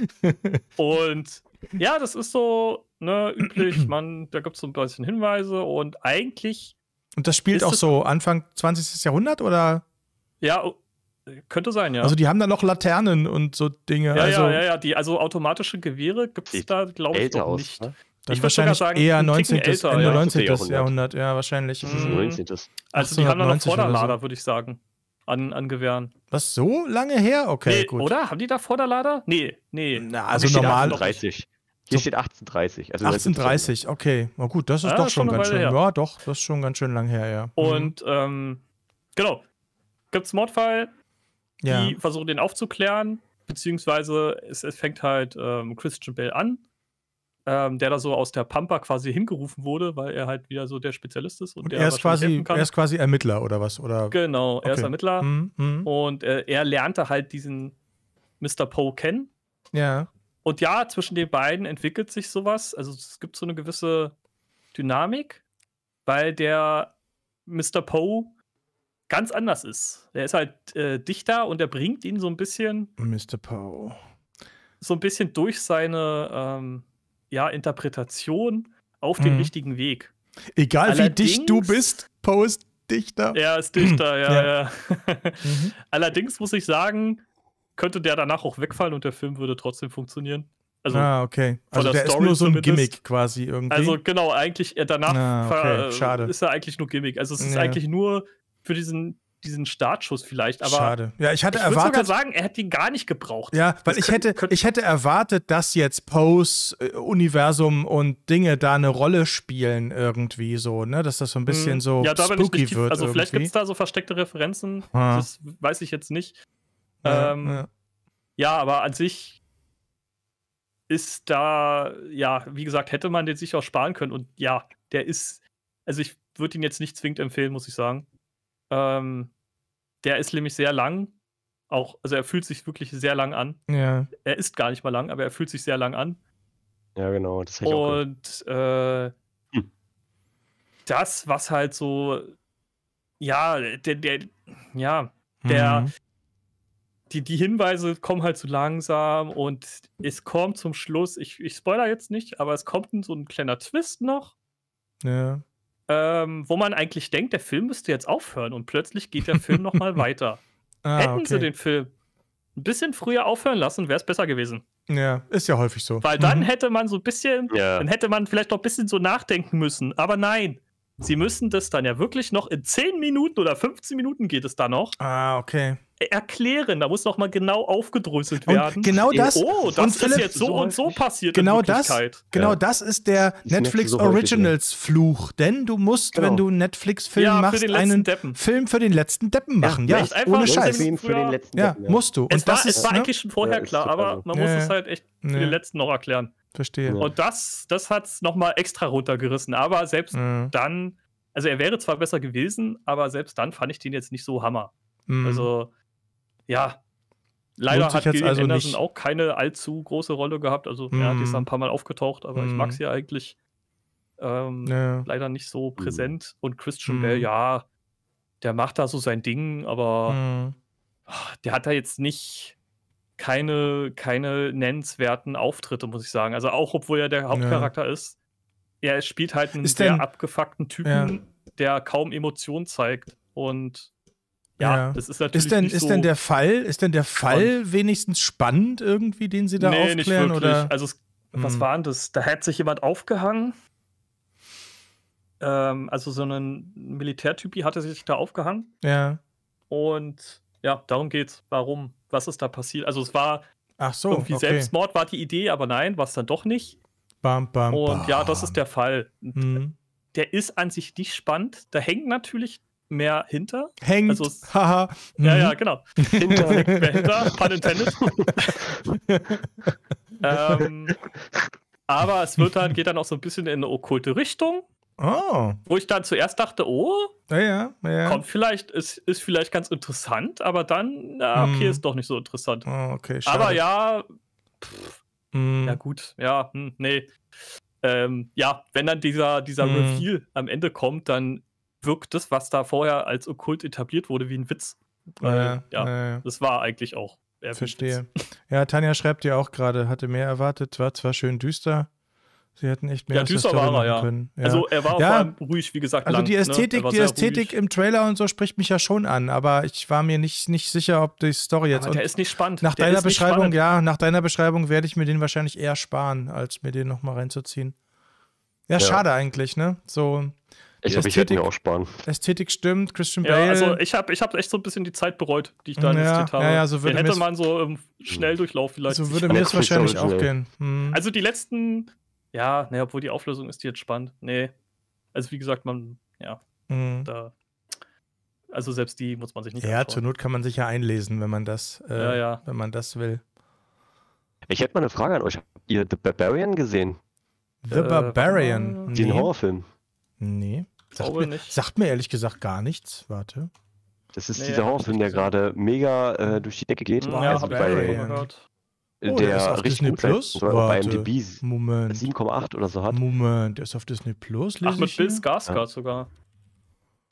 Und ja, das ist so ne, üblich. Man, da gibt es so ein bisschen Hinweise und eigentlich. Und das spielt auch so Anfang 20. Jahrhundert oder? Ja, könnte sein, ja. Also die haben da noch Laternen und so Dinge. Ja, also ja, ja, ja. Die, also automatische Gewehre gibt es da, glaube ich, noch nicht. Ne? Dann ich würde sogar sagen, eher 19. Älter, Ende ja. 19. Jahrhundert. Jahrhundert, ja, wahrscheinlich. Mhm. 19. Mhm. Also die haben da noch Vorderlader, so. würde ich sagen, an, an Gewehren. Was, so lange her? Okay, nee, gut. Oder? Haben die da Vorderlader? Nee, nee. Na, also normal. 30. Hier so. steht 1830. Also 1830, okay. Na gut, das ist ja, doch schon, ganz schön. Her. Ja, doch, das ist schon ganz schön lang her, ja. Mhm. Und, mhm. ähm, genau. Gibt's Mordfall, ja. Die versuchen den aufzuklären, beziehungsweise es, es fängt halt ähm, Christian Bell an, ähm, der da so aus der Pampa quasi hingerufen wurde, weil er halt wieder so der Spezialist ist. Und, und er, ist quasi, er ist quasi Ermittler oder was? Oder? Genau, er okay. ist Ermittler. Mhm, mhm, Und äh, er lernte halt diesen Mr. Poe kennen. Ja. Und ja, zwischen den beiden entwickelt sich sowas. Also es gibt so eine gewisse Dynamik, weil der Mr. Poe ganz anders ist. Er ist halt äh, dichter und er bringt ihn so ein bisschen. Mr. Poe. So ein bisschen durch seine ähm, ja, Interpretation auf mhm. den richtigen Weg. Egal Allerdings, wie dicht du bist, Poe ist dichter. Er ist dichter, ja, ja. ja. mhm. Allerdings muss ich sagen, könnte der danach auch wegfallen und der Film würde trotzdem funktionieren. Also, ah, okay. Also der, der ist nur so ein zumindest. Gimmick quasi irgendwie. Also genau, eigentlich äh, danach ah, okay. ist er eigentlich nur Gimmick. Also es ist ja. eigentlich nur für diesen diesen Startschuss vielleicht, aber schade. Ja, ich hatte ich erwartet, sogar sagen, er hätte ihn gar nicht gebraucht. Ja, weil das ich könnte, hätte ich hätte erwartet, dass jetzt Pose äh, Universum und Dinge da eine Rolle spielen irgendwie so, ne, dass das so ein bisschen hm. so ja, da spooky nicht, wird. Also irgendwie. vielleicht gibt es da so versteckte Referenzen, ah. das weiß ich jetzt nicht. Ja, ähm, ja. ja, aber an sich ist da ja, wie gesagt, hätte man den sich auch sparen können und ja, der ist also ich würde ihn jetzt nicht zwingend empfehlen, muss ich sagen. Ähm, der ist nämlich sehr lang. Auch, also er fühlt sich wirklich sehr lang an. Ja. Er ist gar nicht mal lang, aber er fühlt sich sehr lang an. Ja, genau. Das Und äh, hm. das, was halt so, ja, der, der, ja, der, mhm. die, die Hinweise kommen halt zu so langsam und es kommt zum Schluss, ich, ich spoiler jetzt nicht, aber es kommt so ein kleiner Twist noch. Ja ähm, wo man eigentlich denkt, der Film müsste jetzt aufhören und plötzlich geht der Film nochmal weiter. Ah, Hätten okay. sie den Film ein bisschen früher aufhören lassen, wäre es besser gewesen. Ja, ist ja häufig so. Weil dann mhm. hätte man so ein bisschen, ja. dann hätte man vielleicht noch ein bisschen so nachdenken müssen. Aber nein, Sie müssen das dann ja wirklich noch in 10 Minuten oder 15 Minuten geht es da noch. Ah, okay. E- erklären, da muss noch mal genau aufgedröselt werden. genau das. Oh, das und ist Philipp, jetzt so, und so passiert genau in Das, genau ja. das ist der ich Netflix so Originals Fluch, denn du musst, genau. wenn du einen Netflix Film ja, machst, einen Deppen. Film für den letzten Deppen machen. Ja, ja ohne Scheiß. Film für den letzten Deppen, ja, musst du. Und es war, ist, es war ne? eigentlich schon vorher klar, aber also. man muss es halt echt für den letzten noch erklären. Verstehe. Und das, das hat es nochmal extra runtergerissen. Aber selbst mhm. dann, also er wäre zwar besser gewesen, aber selbst dann fand ich den jetzt nicht so Hammer. Mhm. Also, ja. Leider hat Gillian also nicht. auch keine allzu große Rolle gehabt. Also, mhm. ja, die ist mhm. ein paar Mal aufgetaucht, aber ich mhm. mag sie ja eigentlich. Ähm, ja. Leider nicht so mhm. präsent. Und Christian Bell, ja, der macht da so sein Ding, aber ah, der hat da jetzt nicht keine, keine nennenswerten Auftritte, muss ich sagen. Also auch obwohl er der Hauptcharakter ja. ist, er spielt halt einen ist sehr denn, abgefuckten Typen, ja. der kaum Emotionen zeigt. Und ja, ja, das ist natürlich. Ist denn, nicht ist so denn der Fall, ist denn der Fall und, wenigstens spannend irgendwie, den sie da nee, aufklären? Nicht wirklich. Oder? Also es, hm. was war denn das? Da hat sich jemand aufgehangen. Ähm, also so ein Militärtypi hatte sich da aufgehangen. Ja. Und ja, darum geht's. Warum? was ist da passiert? Also es war Ach so, irgendwie okay. Selbstmord war die Idee, aber nein, war es dann doch nicht. Bam, bam, Und ja, das ist der Fall. Mhm. Der ist an sich nicht spannend. Da hängt natürlich mehr hinter. Hängt. Also, Haha. ja, ja, mhm. genau. Hinter hängt mehr hinter. Pun intended. ähm, aber es wird dann, geht dann auch so ein bisschen in eine okkulte Richtung. Oh. Wo ich dann zuerst dachte, oh, ja, ja. kommt vielleicht, ist, ist vielleicht ganz interessant, aber dann, na, hm. okay, hm. ist doch nicht so interessant. Oh, okay, schade. Aber ja, pff, hm. ja gut, ja, hm, nee. Ähm, ja, wenn dann dieser, dieser hm. Reveal am Ende kommt, dann wirkt das, was da vorher als okkult etabliert wurde, wie ein Witz. Weil, ja, ja, das war eigentlich auch. Verstehe. Ja, Tanja schreibt ja auch gerade, hatte mehr erwartet, war zwar schön düster, Sie hätten echt mehr ja, düster war er, ja. können. Ja. Also er war ja. vor ruhig, wie gesagt. Also lang, die ne? Ästhetik, ne? die Ästhetik im Trailer und so spricht mich ja schon an, aber ich war mir nicht, nicht sicher, ob die Story jetzt. Aber der ist nicht spannend. Nach der deiner Beschreibung, spannend. ja, nach deiner Beschreibung werde ich mir den wahrscheinlich eher sparen, als mir den nochmal reinzuziehen. Ja, ja, schade eigentlich, ne? So. Ich habe ich hätte mir auch sparen. Ästhetik stimmt, Christian Bale. Ja, also ich habe ich hab echt so ein bisschen die Zeit bereut, die ich da investiert habe. Ja, ja, so würde Den hätte man so im Schnelldurchlauf vielleicht. So würde mir das wahrscheinlich auch gehen. Mhm. Also die letzten ja, ne, obwohl die Auflösung ist die jetzt spannend. Nee. Also wie gesagt, man, ja, mhm. da, also selbst die muss man sich nicht Ja, anschauen. zur Not kann man sich ja einlesen, wenn man das, äh, ja, ja. wenn man das will. Ich hätte mal eine Frage an euch. Habt ihr The Barbarian gesehen? The äh, Barbarian? Äh, Den nee. Horrorfilm? Nee. Sagt Glaube mir, nicht. sagt mir ehrlich gesagt gar nichts. Warte. Das ist nee, dieser Horrorfilm, der gerade mega äh, durch die Decke geht. Hm, ja, also bei, Oh, der, der auf Disney Plus? So bei IMDb 7,8 oder so hat. Moment, der ist auf Disney Plus, Ach, mit Bill Skarsgård ja. sogar.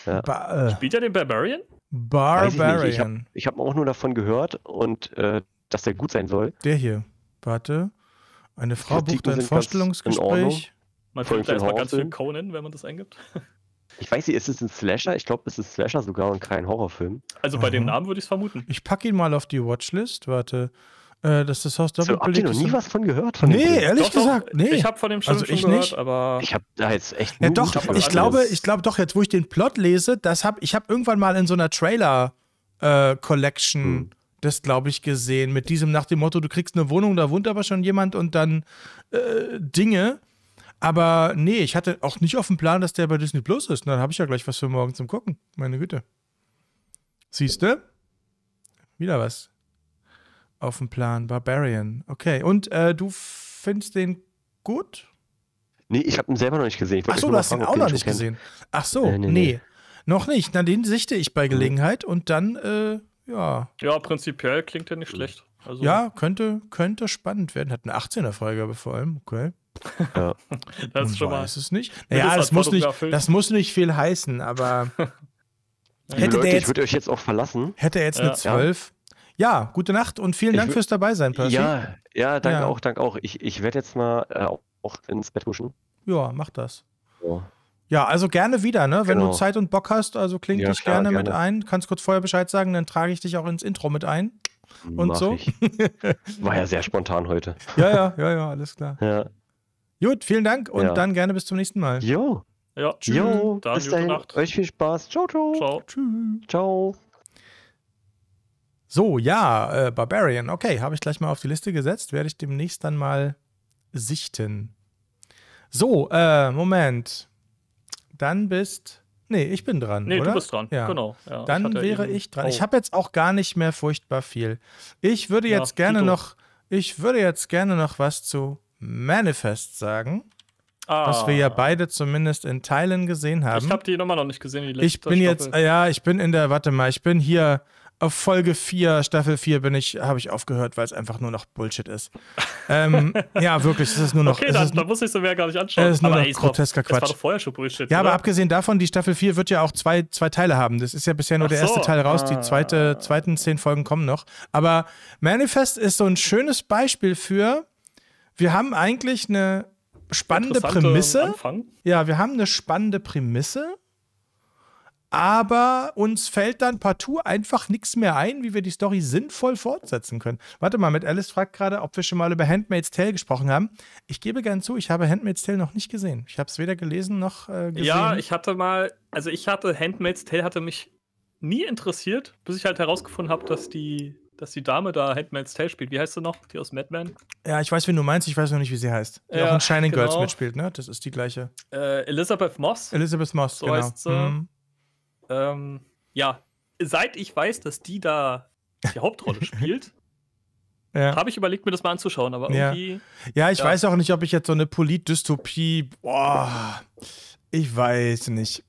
Ja. Ba äh. Spielt er den Barbarian? Barbarian. Ich, ich habe hab auch nur davon gehört und äh, dass der gut sein soll. Der hier. Warte. Eine Frau Kritiken bucht ein Vorstellungsgespräch. Man findet da erstmal ganz viel Conan, wenn man das eingibt. Ich weiß nicht, ist es ein Slasher? Ich glaube, es ist Slasher sogar und kein Horrorfilm. Also bei Aha. dem Namen würde ich es vermuten. Ich packe ihn mal auf die Watchlist. Warte. Äh, dass das Haus doppelt so, belegt ist. Habt ihr noch nie was von gehört? Von nee, ehrlich doch, gesagt, nee. Ich habe von dem schon, also schon gehört, nicht. aber... Ich habe da jetzt echt... Ja doch, ich, ich glaube, ich glaube doch, jetzt wo ich den Plot lese, das hab, ich habe irgendwann mal in so einer Trailer-Collection... Äh, hm das, glaube ich, gesehen. Mit diesem nach dem Motto, du kriegst eine Wohnung, da wohnt aber schon jemand und dann äh, Dinge. Aber nee, ich hatte auch nicht auf dem Plan, dass der bei Disney Plus ist. Und dann habe ich ja gleich was für morgen zum Gucken. Meine Güte. Siehst du? Wieder was auf dem Plan. Barbarian. Okay. Und äh, du findest den gut? Nee, ich habe ihn selber noch nicht gesehen. Ach so, du hast ihn auch noch nicht gesehen. Kennt. Ach so, nee, nee, nee. nee. Noch nicht. Na, den sichte ich bei mhm. Gelegenheit und dann, äh, ja. Ja, prinzipiell klingt der nicht mhm. schlecht. Also ja, könnte, könnte spannend werden. Hat eine 18er-Freigabe vor allem, okay. Ja. das ist schon mal. es nicht. Naja, das, muss nicht, das muss nicht viel heißen, aber. hätte Leute, der jetzt, ich würde euch jetzt auch verlassen. Hätte er jetzt ja. eine 12, ja, gute Nacht und vielen Dank fürs Dabeisein, Percy. Ja, ja danke ja. auch, danke auch. Ich, ich werde jetzt mal äh, auch ins Bett huschen. Ja, mach das. Ja. Ja, also gerne wieder, ne? Wenn genau. du Zeit und Bock hast, also kling ja, dich klar, gerne, gerne, mit ein. Kannst kurz vorher Bescheid sagen, dann trage ich dich auch ins Intro mit ein. Und Mach so. Ich. War ja sehr spontan heute. Ja, ja, ja, ja, alles klar. Ja. Gut, vielen Dank und ja. dann gerne bis zum nächsten Mal. Jo. Ja. Tschüss. Jo, bis dahin. Nacht. Euch viel Spaß. Ciao, ciao. Ciao. Tschüss. Ciao. So, ja, äh, Barbarian. Okay, habe ich gleich mal auf die Liste gesetzt. Werde ich demnächst dann mal sichten. So, äh, Moment. Dann bist. Nee, ich bin dran. Nee, oder? du bist dran. Ja. Genau. Ja, dann ich wäre ich dran. Oh. Ich habe jetzt auch gar nicht mehr furchtbar viel. Ich würde jetzt ja, gerne noch. Ich würde jetzt gerne noch was zu Manifest sagen. Ah. Was wir ja ah. beide zumindest in Teilen gesehen haben. Ich habe die Nummer noch nicht gesehen, Die Ich bin Stoppe. jetzt, äh, ja, ich bin in der, warte mal, ich bin hier, auf Folge 4, Staffel 4 bin ich, habe ich aufgehört, weil es einfach nur noch Bullshit ist. ähm, ja, wirklich, es ist nur noch. Okay, dann, muss ich so mehr gar nicht anschauen. Es ist nur aber, noch ey, grotesker Quatsch. Es war doch vorher schon Bullshit. Ja, oder? aber abgesehen davon, die Staffel 4 wird ja auch zwei, zwei Teile haben. Das ist ja bisher nur Ach der so. erste Teil raus, die ah. zweite, zweiten zehn Folgen kommen noch. Aber Manifest ist so ein schönes Beispiel für, wir haben eigentlich eine spannende Prämisse. Anfang. Ja, wir haben eine spannende Prämisse aber uns fällt dann partout einfach nichts mehr ein, wie wir die Story sinnvoll fortsetzen können. Warte mal, mit Alice fragt gerade, ob wir schon mal über Handmaid's Tale gesprochen haben. Ich gebe gern zu, ich habe Handmaid's Tale noch nicht gesehen. Ich habe es weder gelesen noch äh, gesehen. Ja, ich hatte mal, also ich hatte Handmaid's Tale hatte mich nie interessiert, bis ich halt herausgefunden habe, dass die dass die Dame da Handmaid's Tale spielt. Wie heißt sie noch? Die aus Mad Men? Ja, ich weiß, wen du meinst. Ich weiß noch nicht, wie sie heißt. Die ja, auch in Shining genau. Girls mitspielt, ne? Das ist die gleiche. Äh, Elizabeth Moss. Elizabeth Moss, so genau. heißt sie. Hm. Ähm, ja, seit ich weiß, dass die da die Hauptrolle spielt, ja. habe ich überlegt, mir das mal anzuschauen, aber irgendwie. Ja, ja ich ja. weiß auch nicht, ob ich jetzt so eine Politdystopie. Boah, ich weiß nicht.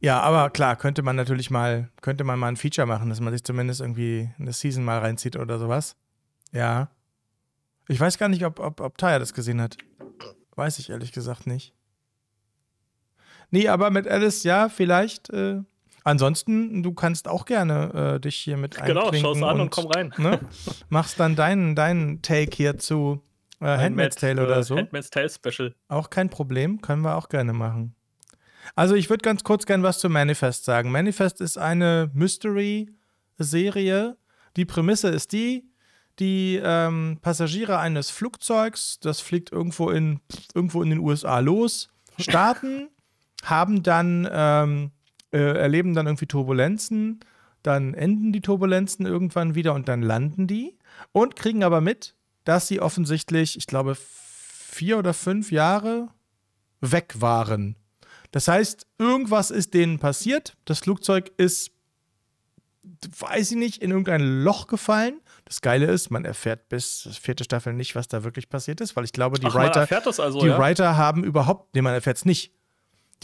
Ja, aber klar, könnte man natürlich mal, könnte man mal ein Feature machen, dass man sich zumindest irgendwie eine Season mal reinzieht oder sowas. Ja. Ich weiß gar nicht, ob, ob, ob Taya das gesehen hat. Weiß ich ehrlich gesagt nicht. Nee, aber mit Alice, ja, vielleicht. Äh, ansonsten, du kannst auch gerne äh, dich hier mit Genau, schau es an und, und komm rein. Ne, machst dann deinen, deinen Take hier zu äh, Handmaid's Tale oder äh, so. Handmaid's Tale Special. Auch kein Problem, können wir auch gerne machen. Also ich würde ganz kurz gerne was zu Manifest sagen. Manifest ist eine Mystery-Serie. Die Prämisse ist die, die ähm, Passagiere eines Flugzeugs, das fliegt irgendwo in, irgendwo in den USA los, starten haben dann, ähm, äh, erleben dann irgendwie Turbulenzen, dann enden die Turbulenzen irgendwann wieder und dann landen die und kriegen aber mit, dass sie offensichtlich, ich glaube, vier oder fünf Jahre weg waren. Das heißt, irgendwas ist denen passiert. Das Flugzeug ist, weiß ich nicht, in irgendein Loch gefallen. Das Geile ist, man erfährt bis vierte Staffel nicht, was da wirklich passiert ist, weil ich glaube, die Ach, Writer, also, die ja? Writer haben überhaupt, nee, man erfährt es nicht.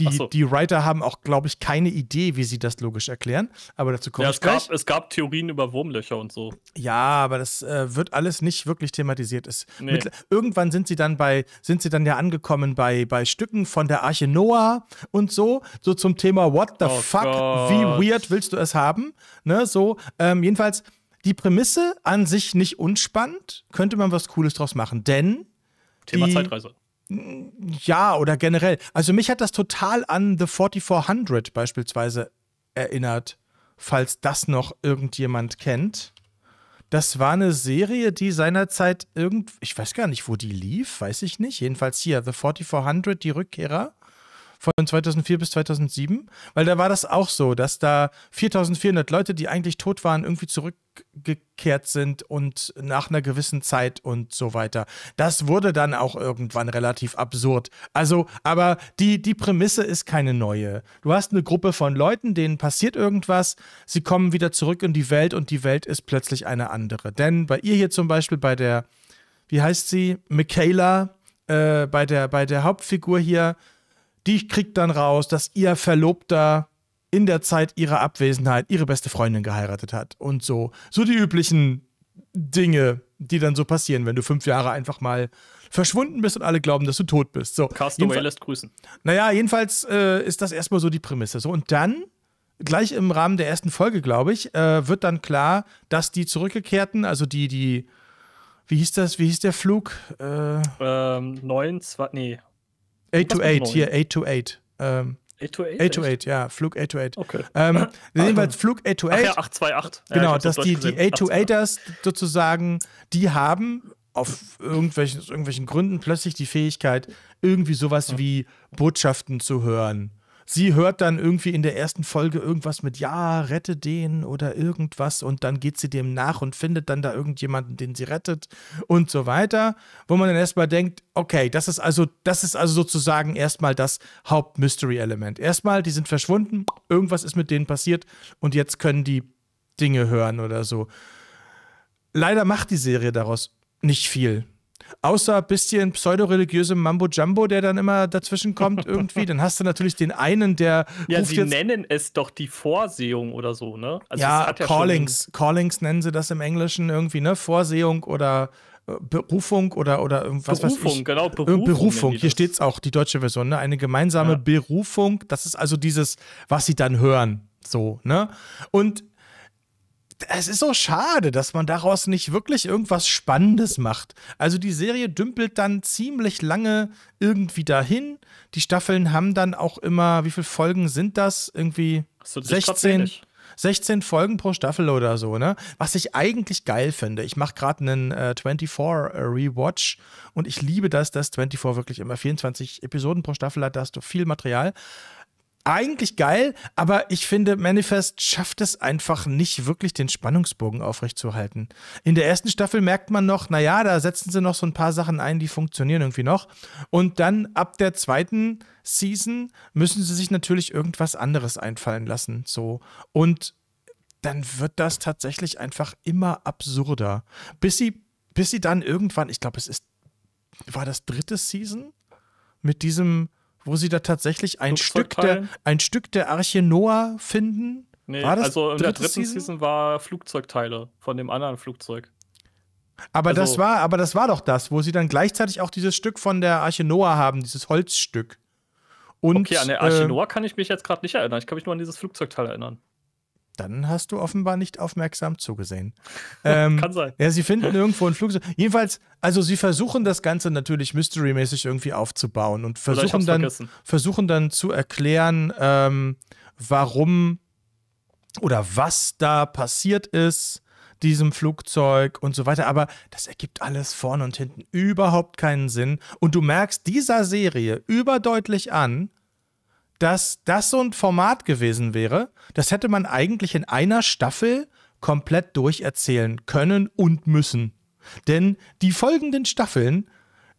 Die, so. die Writer haben auch, glaube ich, keine Idee, wie sie das logisch erklären. Aber dazu kommt ja, es gleich. Gab, es gab Theorien über Wurmlöcher und so. Ja, aber das äh, wird alles nicht wirklich thematisiert. Es, nee. mit, irgendwann sind sie dann bei, sind sie dann ja angekommen bei, bei Stücken von der Arche Noah und so. So zum Thema What the oh fuck? Gott. Wie weird willst du es haben? Ne, so. Ähm, jedenfalls die Prämisse an sich nicht unspannend, könnte man was Cooles draus machen, denn. Thema die, Zeitreise. Ja, oder generell. Also mich hat das total an The 4400 beispielsweise erinnert, falls das noch irgendjemand kennt. Das war eine Serie, die seinerzeit irgend, ich weiß gar nicht, wo die lief, weiß ich nicht. Jedenfalls hier, The 4400, die Rückkehrer von 2004 bis 2007, weil da war das auch so, dass da 4400 Leute, die eigentlich tot waren, irgendwie zurück zurückgekehrt sind und nach einer gewissen Zeit und so weiter. Das wurde dann auch irgendwann relativ absurd. Also, aber die, die Prämisse ist keine neue. Du hast eine Gruppe von Leuten, denen passiert irgendwas, sie kommen wieder zurück in die Welt und die Welt ist plötzlich eine andere. Denn bei ihr hier zum Beispiel, bei der, wie heißt sie, Michaela, äh, bei, der, bei der Hauptfigur hier, die kriegt dann raus, dass ihr Verlobter in der Zeit ihrer Abwesenheit ihre beste Freundin geheiratet hat und so. So die üblichen Dinge, die dann so passieren, wenn du fünf Jahre einfach mal verschwunden bist und alle glauben, dass du tot bist. So, Castaway lässt grüßen. Naja, jedenfalls äh, ist das erstmal so die Prämisse. So, und dann, gleich im Rahmen der ersten Folge, glaube ich, äh, wird dann klar, dass die Zurückgekehrten, also die, die, wie hieß das, wie hieß der Flug? Äh, ähm, 9, 2, nee. 8 to 8, hier, 8 to 8. 828? 828, ja, Flug 828. Okay. Ähm, jedenfalls ähm, Flug 828. Ach ja, 828. Ja, genau, dass die, gesehen. die 828ers sozusagen, die haben auf irgendwelchen, aus irgendwelchen Gründen plötzlich die Fähigkeit, irgendwie sowas mhm. wie Botschaften zu hören sie hört dann irgendwie in der ersten Folge irgendwas mit Ja, rette den oder irgendwas und dann geht sie dem nach und findet dann da irgendjemanden, den sie rettet und so weiter, wo man dann erstmal denkt, okay, das ist also, das ist also sozusagen erstmal das Haupt-Mystery-Element. Erstmal, die sind verschwunden, irgendwas ist mit denen passiert und jetzt können die Dinge hören oder so. Leider macht die Serie daraus nicht viel außer ein bisschen pseudoreligiösem Mambo-Jumbo, der dann immer dazwischen kommt irgendwie. Dann hast du natürlich den einen, der. Ja, sie nennen es doch die Vorsehung oder so, ne? Also ja, ja, Callings. Callings nennen sie das im Englischen irgendwie, ne? Vorsehung oder. Äh, Berufung oder, oder was Berufung, weiß ich. Genau, äh, Berufung, Berufung. Hier steht es auch, die deutsche Version, ne? eine gemeinsame ja. Berufung. Das ist also dieses, was sie dann hören. So, ne? Und es ist so schade, dass man daraus nicht wirklich irgendwas Spannendes macht. Also die Serie dümpelt dann ziemlich lange irgendwie dahin. Die Staffeln haben dann auch immer, wie viele Folgen sind das? Irgendwie das 16. 16 Folgen pro Staffel oder so, ne? Was ich eigentlich geil finde. Ich mache gerade einen äh, 24 äh, Rewatch und ich liebe das, dass 24 wirklich immer 24 Episoden pro Staffel hat, da hast du viel Material eigentlich geil, aber ich finde, Manifest schafft es einfach nicht wirklich, den Spannungsbogen aufrechtzuerhalten. In der ersten Staffel merkt man noch, naja, da setzen sie noch so ein paar Sachen ein, die funktionieren irgendwie noch. Und dann ab der zweiten Season müssen sie sich natürlich irgendwas anderes einfallen lassen. So. Und dann wird das tatsächlich einfach immer absurder. Bis sie, bis sie dann irgendwann, ich glaube, es ist, war das dritte Season mit diesem wo sie da tatsächlich ein Stück, der, ein Stück der Arche Noah finden. Nee, war das also in der dritten Season? Season war Flugzeugteile von dem anderen Flugzeug. Aber also, das war, aber das war doch das, wo sie dann gleichzeitig auch dieses Stück von der Arche Noah haben, dieses Holzstück. Und, okay, an der Arche ähm, Noah kann ich mich jetzt gerade nicht erinnern. Ich kann mich nur an dieses Flugzeugteil erinnern dann hast du offenbar nicht aufmerksam zugesehen. Ähm, Kann sein. Ja, sie finden irgendwo ein Flugzeug. Jedenfalls, also sie versuchen das Ganze natürlich mysterymäßig irgendwie aufzubauen und versuchen, dann, versuchen dann zu erklären, ähm, warum oder was da passiert ist diesem Flugzeug und so weiter. Aber das ergibt alles vorne und hinten überhaupt keinen Sinn. Und du merkst dieser Serie überdeutlich an, dass das so ein Format gewesen wäre, das hätte man eigentlich in einer Staffel komplett durcherzählen können und müssen. Denn die folgenden Staffeln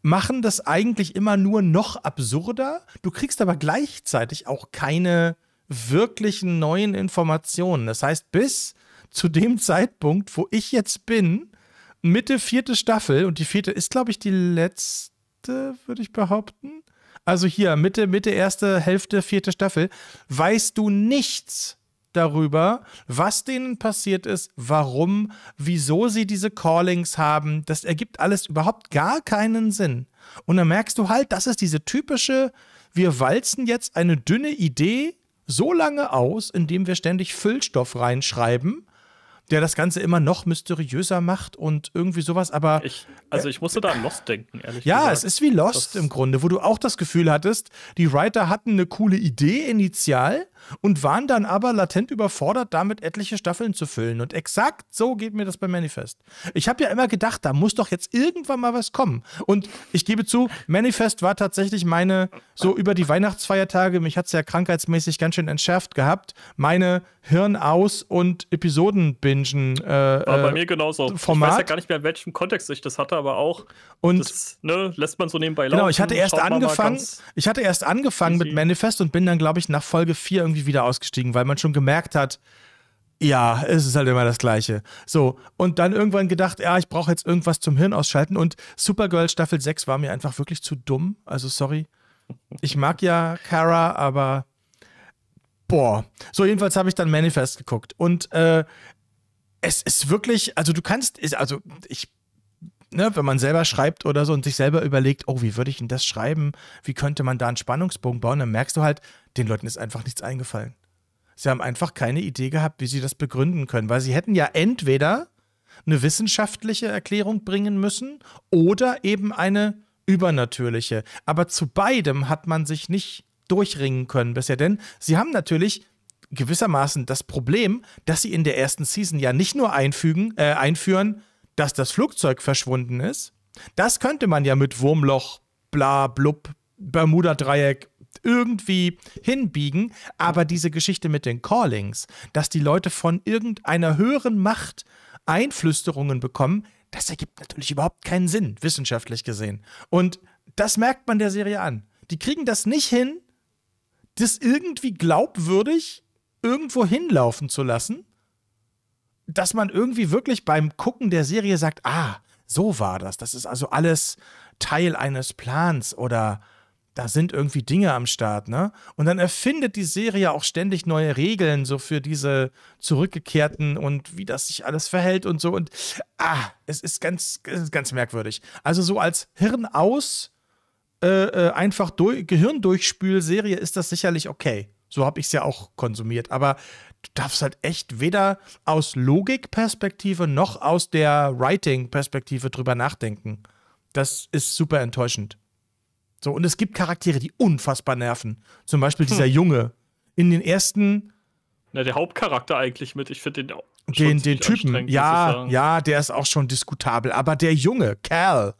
machen das eigentlich immer nur noch absurder. Du kriegst aber gleichzeitig auch keine wirklichen neuen Informationen. Das heißt, bis zu dem Zeitpunkt, wo ich jetzt bin, Mitte vierte Staffel, und die vierte ist, glaube ich, die letzte, würde ich behaupten, also hier Mitte, Mitte, erste Hälfte, vierte Staffel, weißt du nichts darüber, was denen passiert ist, warum, wieso sie diese Callings haben. Das ergibt alles überhaupt gar keinen Sinn. Und dann merkst du halt, das ist diese typische, wir walzen jetzt eine dünne Idee so lange aus, indem wir ständig Füllstoff reinschreiben, der das Ganze immer noch mysteriöser macht und irgendwie sowas, aber. Ich, also ich musste da an Lost denken, ehrlich ja, gesagt. Ja, es ist wie Lost das im Grunde, wo du auch das Gefühl hattest, die Writer hatten eine coole Idee initial und waren dann aber latent überfordert, damit etliche Staffeln zu füllen. Und exakt so geht mir das bei Manifest. Ich habe ja immer gedacht, da muss doch jetzt irgendwann mal was kommen. Und ich gebe zu, Manifest war tatsächlich meine, so über die Weihnachtsfeiertage, mich hat es ja krankheitsmäßig ganz schön entschärft gehabt, meine Hirn aus und Episoden bingen. Äh, war bei äh, mir genauso. Format. Ich weiß ja gar nicht mehr, in welchem Kontext ich das hatte, aber auch. Und das, ne, lässt man so nebenbei genau, laufen. Genau, ich hatte erst angefangen, ich hatte erst angefangen mit Manifest und bin dann, glaube ich, nach Folge 4 irgendwie irgendwie wieder ausgestiegen, weil man schon gemerkt hat, ja, es ist halt immer das Gleiche. So, und dann irgendwann gedacht, ja, ich brauche jetzt irgendwas zum Hirn ausschalten und Supergirl Staffel 6 war mir einfach wirklich zu dumm. Also, sorry. Ich mag ja Kara, aber boah. So, jedenfalls habe ich dann Manifest geguckt und äh, es ist wirklich, also du kannst, also ich ne, wenn man selber schreibt oder so und sich selber überlegt, oh, wie würde ich denn das schreiben? Wie könnte man da einen Spannungsbogen bauen? Dann merkst du halt, den Leuten ist einfach nichts eingefallen. Sie haben einfach keine Idee gehabt, wie sie das begründen können, weil sie hätten ja entweder eine wissenschaftliche Erklärung bringen müssen oder eben eine übernatürliche. Aber zu beidem hat man sich nicht durchringen können bisher, denn sie haben natürlich gewissermaßen das Problem, dass sie in der ersten Season ja nicht nur einfügen, äh, einführen, dass das Flugzeug verschwunden ist, das könnte man ja mit Wurmloch, bla, blub, Bermuda-Dreieck irgendwie hinbiegen, aber diese Geschichte mit den Callings, dass die Leute von irgendeiner höheren Macht Einflüsterungen bekommen, das ergibt natürlich überhaupt keinen Sinn, wissenschaftlich gesehen. Und das merkt man der Serie an. Die kriegen das nicht hin, das irgendwie glaubwürdig irgendwo hinlaufen zu lassen, dass man irgendwie wirklich beim Gucken der Serie sagt, ah, so war das. Das ist also alles Teil eines Plans oder da sind irgendwie Dinge am Start, ne? Und dann erfindet die Serie auch ständig neue Regeln, so für diese Zurückgekehrten und wie das sich alles verhält und so. Und ah, es ist ganz, es ist ganz merkwürdig. Also so als Hirn aus, äh, äh einfach durch, Gehirndurchspül-Serie ist das sicherlich okay. So habe ich es ja auch konsumiert. Aber du darfst halt echt weder aus Logikperspektive noch aus der Writing-Perspektive drüber nachdenken. Das ist super enttäuschend. So, und es gibt Charaktere, die unfassbar nerven. Zum Beispiel dieser hm. Junge. In den ersten. Na, der Hauptcharakter eigentlich mit. Ich finde den auch. Den, den Typen. Ja, ja, der ist auch schon diskutabel. Aber der Junge, Cal,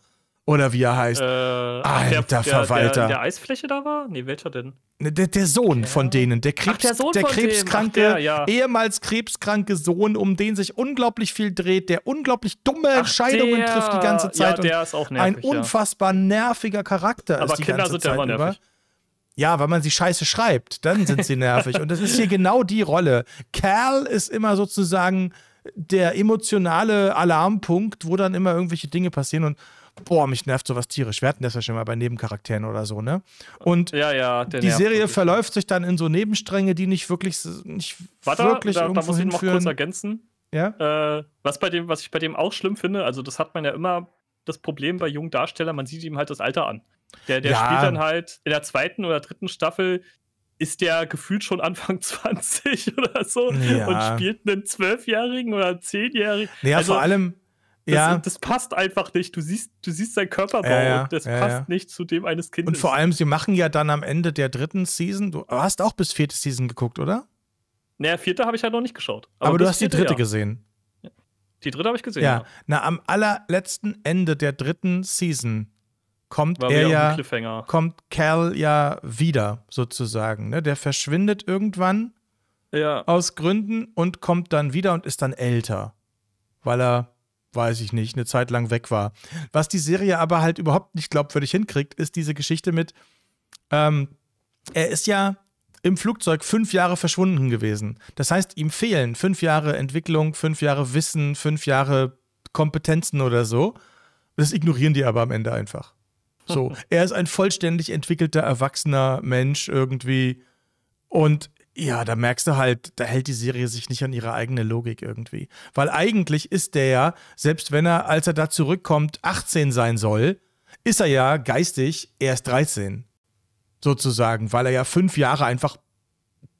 oder wie er heißt. Äh, Alter der, Verwalter. Der, der, der, Eisfläche da war? Nee, welcher denn? Ne, der, der Sohn ja. von denen. Der, Krebs, Ach, der, Sohn der krebskranke, Ach, ja. ehemals krebskranke Sohn, um den sich unglaublich viel dreht, der unglaublich dumme Ach, Entscheidungen trifft die ganze Zeit. Ja, der ist auch nervig, ein unfassbar nerviger Charakter Aber ist die Kinder ganze sind ja immer nervig. Über. Ja, weil man sie scheiße schreibt, dann sind sie nervig. Und das ist hier genau die Rolle. Cal ist immer sozusagen der emotionale Alarmpunkt, wo dann immer irgendwelche Dinge passieren und boah, mich nervt sowas tierisch. Wir hatten das ja schon mal bei Nebencharakteren oder so, ne? Und ja, ja, die Serie verläuft sich dann in so Nebenstränge, die nicht wirklich, nicht Warte, wirklich da, irgendwo da muss ich hinführen. noch kurz ergänzen. Ja? Äh, was, bei dem, was ich bei dem auch schlimm finde, also das hat man ja immer das Problem bei jungen Darstellern, man sieht ihm halt das Alter an. Der, der ja. spielt dann halt in der zweiten oder dritten Staffel ist der gefühlt schon Anfang 20 oder so ja. und spielt einen Zwölfjährigen oder Zehnjährigen. Naja, also, vor allem, das, ja. das passt einfach nicht. Du siehst, du siehst seinen Körperbau ja, ja. und das passt nicht zu dem eines Kindes. Und vor allem, sie machen ja dann am Ende der dritten Season, du hast auch bis vierte Season geguckt, oder? Naja, vierte habe ich ja halt noch nicht geschaut. Aber, aber du hast die dritte gesehen. Die dritte habe ich gesehen. Ja. na, am allerletzten Ende der dritten Season kommt War er ja, kommt Cal ja wieder sozusagen. Ne? Der verschwindet irgendwann ja. aus Gründen und kommt dann wieder und ist dann älter, weil er weiß ich nicht, eine Zeit lang weg war. Was die Serie aber halt überhaupt nicht glaubwürdig hinkriegt, ist diese Geschichte mit, ähm, er ist ja im Flugzeug fünf Jahre verschwunden gewesen. Das heißt, ihm fehlen fünf Jahre Entwicklung, fünf Jahre Wissen, fünf Jahre Kompetenzen oder so. Das ignorieren die aber am Ende einfach. So, er ist ein vollständig entwickelter, erwachsener Mensch irgendwie. Und ja, da merkst du halt, da hält die Serie sich nicht an ihre eigene Logik irgendwie. Weil eigentlich ist der ja, selbst wenn er, als er da zurückkommt, 18 sein soll, ist er ja geistig erst 13. Sozusagen, weil er ja fünf Jahre einfach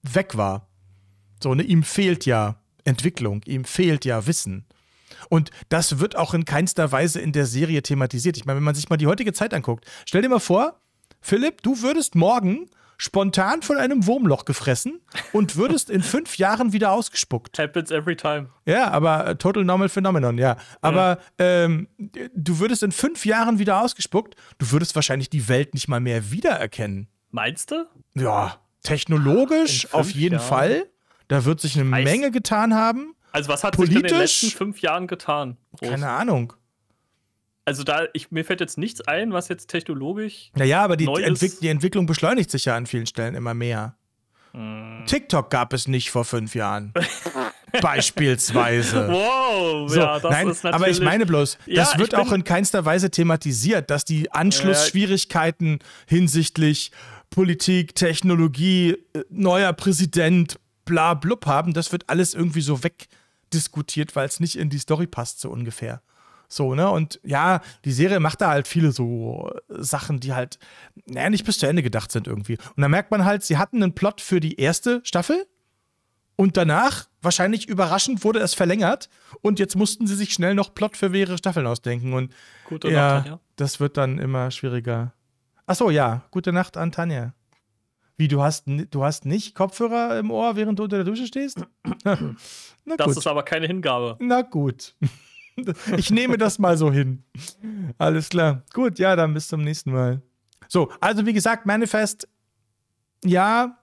weg war. So, ne, ihm fehlt ja Entwicklung, ihm fehlt ja Wissen. Und das wird auch in keinster Weise in der Serie thematisiert. Ich meine, wenn man sich mal die heutige Zeit anguckt, stell dir mal vor, Philipp, du würdest morgen spontan von einem Wurmloch gefressen und würdest in fünf Jahren wieder ausgespuckt. Happens every time. Ja, aber äh, total normal phenomenon, ja. Aber mhm. ähm, du würdest in fünf Jahren wieder ausgespuckt, du würdest wahrscheinlich die Welt nicht mal mehr wiedererkennen. Meinst du? Ja, technologisch Ach, auf jeden Jahren. Fall. Da wird sich eine Menge getan haben. Also was hat Politisch? sich in den letzten fünf Jahren getan? Groß. Keine Ahnung also da, ich, mir fällt jetzt nichts ein, was jetzt technologisch. Naja, aber die, Entwick die Entwicklung beschleunigt sich ja an vielen Stellen immer mehr. Mm. TikTok gab es nicht vor fünf Jahren. Beispielsweise. Wow, so, ja, das nein, ist natürlich. Aber ich meine bloß, das ja, wird auch in keinster Weise thematisiert, dass die Anschlussschwierigkeiten äh, hinsichtlich Politik, Technologie, äh, neuer Präsident, bla blub haben, das wird alles irgendwie so wegdiskutiert, weil es nicht in die Story passt, so ungefähr. So, ne? Und ja, die Serie macht da halt viele so Sachen, die halt, naja, nicht bis zu Ende gedacht sind irgendwie. Und da merkt man halt, sie hatten einen Plot für die erste Staffel und danach, wahrscheinlich überraschend, wurde es verlängert und jetzt mussten sie sich schnell noch Plot für mehrere Staffeln ausdenken. Und gute ja, Nacht, Tanja. das wird dann immer schwieriger. Achso, ja, gute Nacht an Tanja. Wie, du hast, du hast nicht Kopfhörer im Ohr, während du unter der Dusche stehst? Na, gut. das ist aber keine Hingabe. Na gut. ich nehme das mal so hin. Alles klar. Gut, ja, dann bis zum nächsten Mal. So, also wie gesagt, Manifest, ja,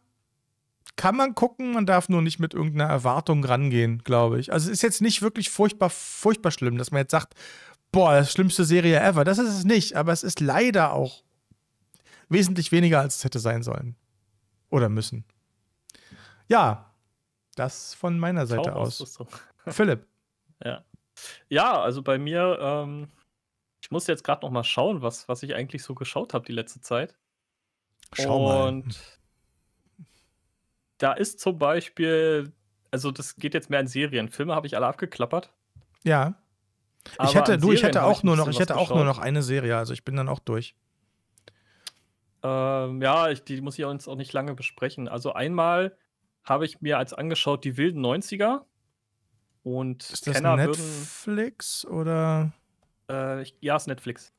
kann man gucken, man darf nur nicht mit irgendeiner Erwartung rangehen, glaube ich. Also es ist jetzt nicht wirklich furchtbar, furchtbar schlimm, dass man jetzt sagt, boah, das schlimmste Serie ever. Das ist es nicht, aber es ist leider auch wesentlich weniger, als es hätte sein sollen. Oder müssen. Ja, das von meiner Seite aus. Philipp. Ja. Ja, also bei mir, ähm, ich muss jetzt gerade noch mal schauen, was, was ich eigentlich so geschaut habe die letzte Zeit. Schau mal. Und da ist zum Beispiel, also das geht jetzt mehr in Serien. Filme habe ich alle abgeklappert. Ja. ich hätte, du, ich hätte auch ich nur noch, ich hätte auch nur noch eine Serie, also ich bin dann auch durch. Ähm, ja, ich, die muss ich uns auch nicht lange besprechen. Also einmal habe ich mir als angeschaut die wilden 90er. Und ist das Kenner Netflix würden, oder? Äh, ich, ja, ist Netflix.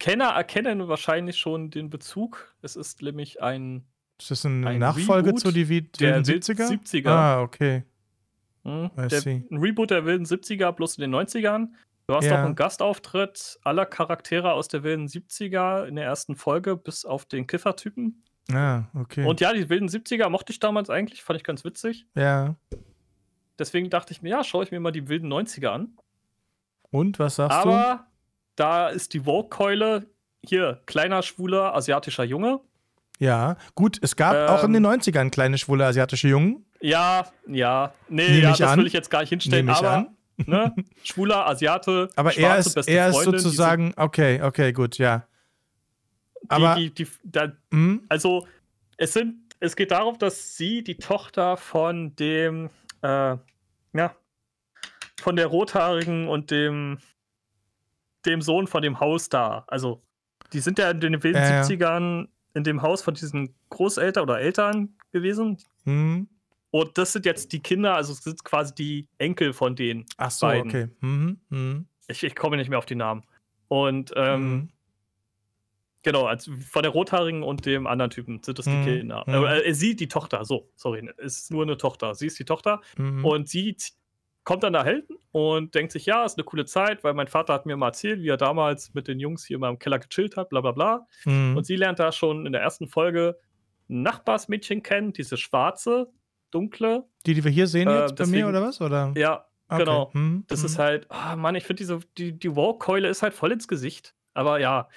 Kenner erkennen wahrscheinlich schon den Bezug. Es ist nämlich ein. Ist das eine ein Nachfolge Reboot zu die Wilden der 70er? 70er? Ah, okay. Hm, der, ein Reboot der Wilden 70er plus in den 90ern. Du hast yeah. auch einen Gastauftritt aller Charaktere aus der Wilden 70er in der ersten Folge, bis auf den Kiffertypen. Ah, okay. Und ja, die Wilden 70er mochte ich damals eigentlich, fand ich ganz witzig. Ja. Deswegen dachte ich mir, ja, schaue ich mir mal die wilden 90er an. Und was sagst Aber du? Aber da ist die Vogue-Keule hier, kleiner, schwuler, asiatischer Junge. Ja, gut, es gab ähm, auch in den 90ern ähm, kleine, schwule, asiatische Jungen. Ja, ja, nee, ja, das an. will ich jetzt gar nicht hinstellen, aber an. Ne, schwuler Asiate, aber schwarze, er ist, beste er ist sozusagen, so, okay, okay, gut, ja. Aber, die, die, die, da, hm? also, es sind, es geht darum, dass sie die Tochter von dem äh, ja, von der Rothaarigen und dem, dem Sohn von dem Haus da. Also, die sind ja in den wilden äh, 70ern in dem Haus von diesen Großeltern oder Eltern gewesen. Mhm. Und das sind jetzt die Kinder, also es sind quasi die Enkel von denen. Ach so, beiden. okay. Mhm. Mhm. Ich, ich komme nicht mehr auf die Namen. Und ähm, mhm. Genau, also von der Rothaarigen und dem anderen Typen sind das die mhm. Kinder. Mhm. Äh, sie, die Tochter, so, sorry, es ist nur eine Tochter. Sie ist die Tochter mhm. und sie kommt dann da hinten und denkt sich, ja, ist eine coole Zeit, weil mein Vater hat mir mal erzählt, wie er damals mit den Jungs hier immer im Keller gechillt hat, bla bla bla. Mhm. Und sie lernt da schon in der ersten Folge ein Nachbarsmädchen kennen, diese schwarze, dunkle. Die, die wir hier sehen äh, jetzt bei deswegen, mir oder was? Oder? Ja, okay. genau. Mhm. Das ist mhm. halt, oh Mann, ich finde diese, die, die Wow-Keule ist halt voll ins Gesicht. Aber ja,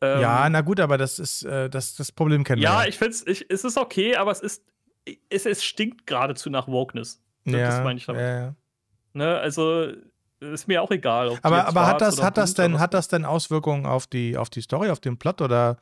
ähm, ja, na gut, aber das ist äh, das, das Problem kennen ja, wir. Ja, ich finde es ist okay, aber es ist es, es stinkt geradezu nach Wokeness. Ja, das meine ich damit. Ja. Ne, also ist mir auch egal. aber aber hat das hat das denn hat das denn Auswirkungen auf die auf die Story, auf den Plot oder?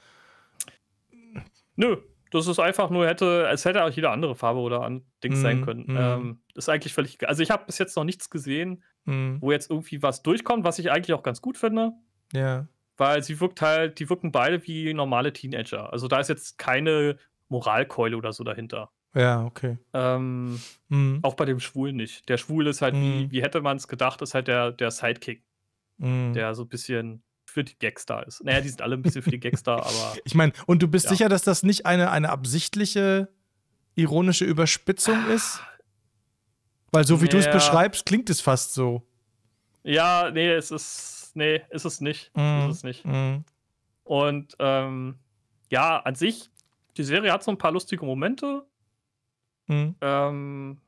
Nö, das ist einfach nur hätte, es hätte auch jede andere Farbe oder an Dings mm, sein können. Mm. Ähm, ist eigentlich völlig. Also ich habe bis jetzt noch nichts gesehen, mm. wo jetzt irgendwie was durchkommt, was ich eigentlich auch ganz gut finde. Ja weil sie wirkt halt, die wirken beide wie normale Teenager. Also da ist jetzt keine Moralkeule oder so dahinter. Ja, okay. Ähm, mhm. Auch bei dem Schwulen nicht. Der Schwule ist halt, mhm. wie, wie hätte man es gedacht, ist halt der, der Sidekick, mhm. der so ein bisschen für die Gags da ist. Naja, die sind alle ein bisschen für die Gags da, aber. Ich meine, und du bist ja. sicher, dass das nicht eine, eine absichtliche, ironische Überspitzung ah. ist? Weil so wie naja. du es beschreibst, klingt es fast so. Ja, nee, es ist nee, ist es nicht. Mm. Ist mhm. es nicht. Mm. Und ähm, ja, an sich, die Serie hat so ein paar lustige Momente. Mm. Ähm,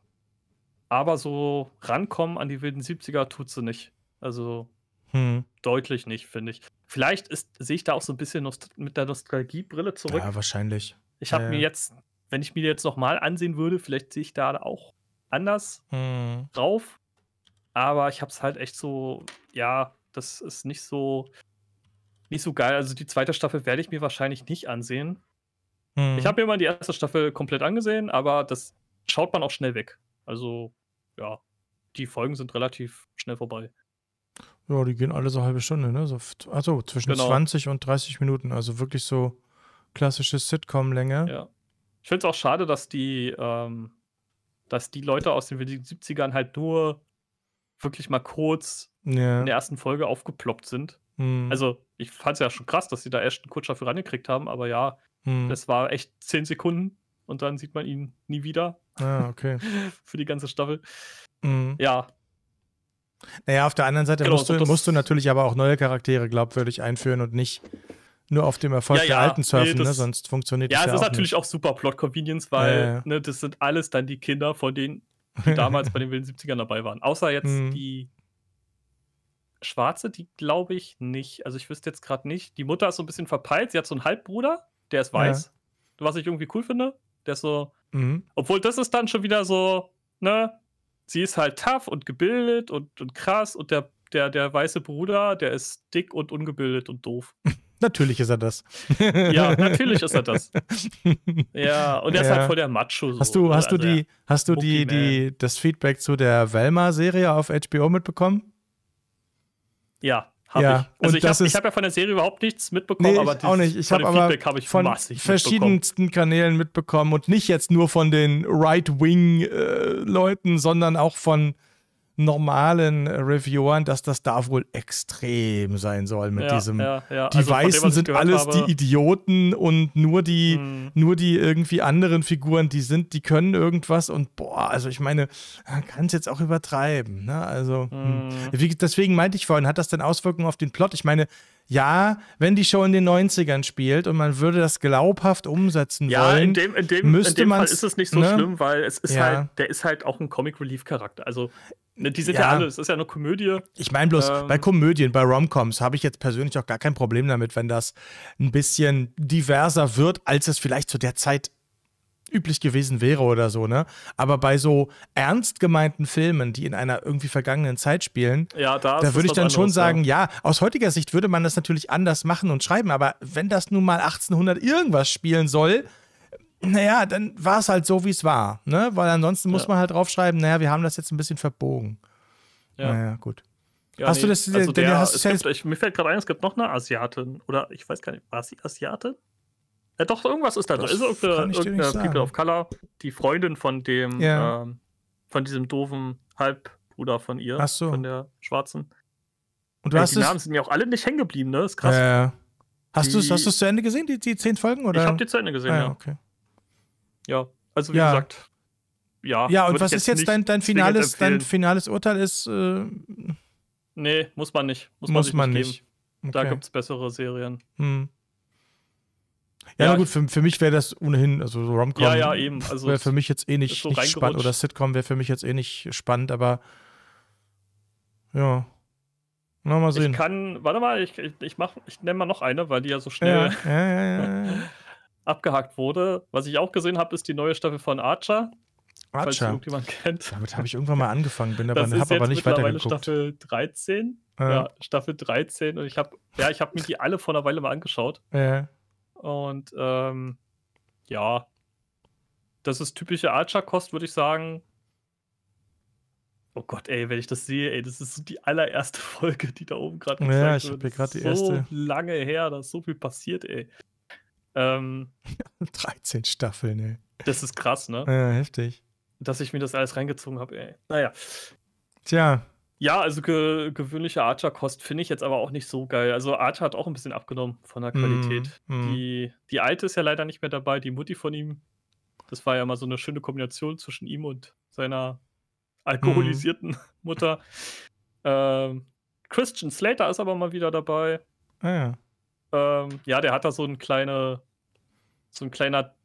aber so rankommen an die wilden 70er tut sie nicht. Also hm. deutlich nicht, finde ich. Vielleicht sehe ich da auch so ein bisschen Nost mit der Nostalgiebrille zurück. Ja, wahrscheinlich. Ich habe ja. mir jetzt, wenn ich mir jetzt nochmal ansehen würde, vielleicht sehe ich da auch anders hm. drauf. Aber ich habe es halt echt so, ja, das ist nicht so, nicht so geil. Also die zweite Staffel werde ich mir wahrscheinlich nicht ansehen. Hm. Ich habe mir mal die erste Staffel komplett angesehen, aber das schaut man auch schnell weg. Also ja, die Folgen sind relativ schnell vorbei. Ja, die gehen alle so halbe Stunde, ne? So, also zwischen genau. 20 und 30 Minuten. Also wirklich so klassische Sitcom-Länge. Ja. Ich finde es auch schade, dass die, ähm, dass die Leute aus den 70ern halt nur wirklich mal kurz ja. in der ersten Folge aufgeploppt sind. Mhm. Also, ich fand es ja schon krass, dass sie da erst einen Kutscher für rangekriegt haben, aber ja, mhm. das war echt zehn Sekunden und dann sieht man ihn nie wieder. Ah, okay. für die ganze Staffel. Mhm. Ja. Naja, auf der anderen Seite genau, musst, du, musst du natürlich aber auch neue Charaktere glaubwürdig einführen und nicht nur auf dem Erfolg ja, der ja, alten surfen, nee, das, ne? sonst funktioniert ja, das ja. Ja, es ist natürlich nicht. auch super Plot Convenience, weil ja, Ne, das sind alles dann die Kinder, von denen die damals bei den wilden 70ern dabei waren. Außer jetzt mhm. die Schwarze, die glaube ich nicht. Also ich wüsste jetzt gerade nicht. Die Mutter ist so ein bisschen verpeilt. Sie hat so einen Halbbruder, der ist weiß. Ja. Was ich irgendwie cool finde. Der ist so. Mhm. Obwohl das ist dann schon wieder so, ne? Sie ist halt tough und gebildet und, und krass und der, der, der weiße Bruder, der ist dick und ungebildet und doof. Natürlich ist er das. Ja, natürlich ist er das. Ja, und er ist halt voll der Macho. So. Hast du, ne? hast also, du die, hast du die, die, das Feedback zu der Velma-Serie auf HBO mitbekommen? Ja, habe ja, ich. Also ich habe hab ja von der Serie überhaupt nichts mitbekommen, nee, aber ich auch nicht. Ich habe aber Feedback hab ich von verschiedensten Kanälen mitbekommen und nicht jetzt nur von den Right-Wing-Leuten, äh, sondern auch von normalen Reviewern, dass das da wohl extrem sein soll mit ja, diesem. Ja, ja. Die also Weißen dem, sind alles habe. die Idioten und nur die, hm. nur die irgendwie anderen Figuren, die sind, die können irgendwas und boah, also ich meine, man kann es jetzt auch übertreiben. Ne? Also hm. hm. Wie, deswegen meinte ich vorhin, hat das denn Auswirkungen auf den Plot? Ich meine, ja, wenn die Show in den 90ern spielt und man würde das glaubhaft umsetzen ja, wollen, in dem, in dem, müsste man. ist es nicht so ne? schlimm, weil es ist ja. halt, der ist halt auch ein Comic-Relief-Charakter. Also ne, die sind ja. ja alle, es ist ja eine Komödie. Ich meine bloß, ähm, bei Komödien, bei Romcoms habe ich jetzt persönlich auch gar kein Problem damit, wenn das ein bisschen diverser wird, als es vielleicht zu der Zeit üblich gewesen wäre oder so, ne? Aber bei so ernst gemeinten Filmen, die in einer irgendwie vergangenen Zeit spielen, ja, da, da würde ich dann anderes, schon sagen, ja. ja. aus heutiger Sicht würde man das natürlich anders machen und schreiben, aber wenn das nun mal 1800 irgendwas spielen soll, naja, dann war es halt so, wie es war, ne? Weil ansonsten ja. muss man halt draufschreiben, naja, wir haben das jetzt ein bisschen verbogen. Ja. Naja, gut. Ja, hast nee, du das? Also der, hast es gibt, ich, mir fällt gerade ein, es gibt noch eine Asiatin oder ich weiß gar nicht, war sie Asiatin? Ja, äh, doch, irgendwas ist da. Das da ist irgendeine, irgendeine People sagen. of Color, die Freundin von dem, yeah. ähm, von diesem doofen Halbbruder von ihr, Ach so. von der Schwarzen. Und du Ey, hast die Namen sind mir auch alle nicht hängen geblieben, ne? Ist krass. Äh, hast du es zu Ende gesehen, die, die zehn Folgen? Oder? Ich habe die zu Ende gesehen, ah, ja. Okay. Ja, also wie ja. gesagt, ja. Ja, und was jetzt ist jetzt dein, dein, finales, dein finales Urteil ist. Äh, nee, muss man nicht. Muss, muss man, nicht. Man nicht. Okay. Da gibt es bessere Serien. Hm. Ja, ja gut, für, für mich wäre das ohnehin, also so Romcom. Ja, ja, Also wäre für mich jetzt eh nicht, so nicht spannend. Oder Sitcom wäre für mich jetzt eh nicht spannend, aber ja. Na, mal sehen. Ich kann, warte mal, ich, ich, mach, ich nenne mal noch eine, weil die ja so schnell ja, ja, ja, abgehakt wurde. Was ich auch gesehen habe, ist die neue Staffel von Archer. Archer. Falls irgendjemand kennt. Damit habe ich irgendwann mal angefangen, bin aber, habe aber nicht weitergeguckt. Staffel 13. Ja. Staffel 13 und ich habe ja, ich habe mir die alle vor einer Weile mal angeschaut. Ja. Und ähm, ja, das ist typische Archer-Kost, würde ich sagen. Oh Gott, ey, wenn ich das sehe, ey, das ist so die allererste Folge, die da oben gerade gezeigt ja, ich wird. Ja, gerade die so erste. So lange her, da ist so viel passiert, ey. Ähm, 13 Staffeln, ey. Das ist krass, ne? Ja, heftig. Dass ich mir das alles reingezogen habe, ey. Naja. Tja, ja, also ge gewöhnliche Archer-Kost finde ich jetzt aber auch nicht so geil. Also Archer hat auch ein bisschen abgenommen von der Qualität. Mm, mm. Die, die alte ist ja leider nicht mehr dabei, die Mutti von ihm. Das war ja mal so eine schöne Kombination zwischen ihm und seiner alkoholisierten mm. Mutter. Ähm, Christian Slater ist aber mal wieder dabei. Ah, ja. Ähm, ja, der hat da so ein kleiner, so ein kleiner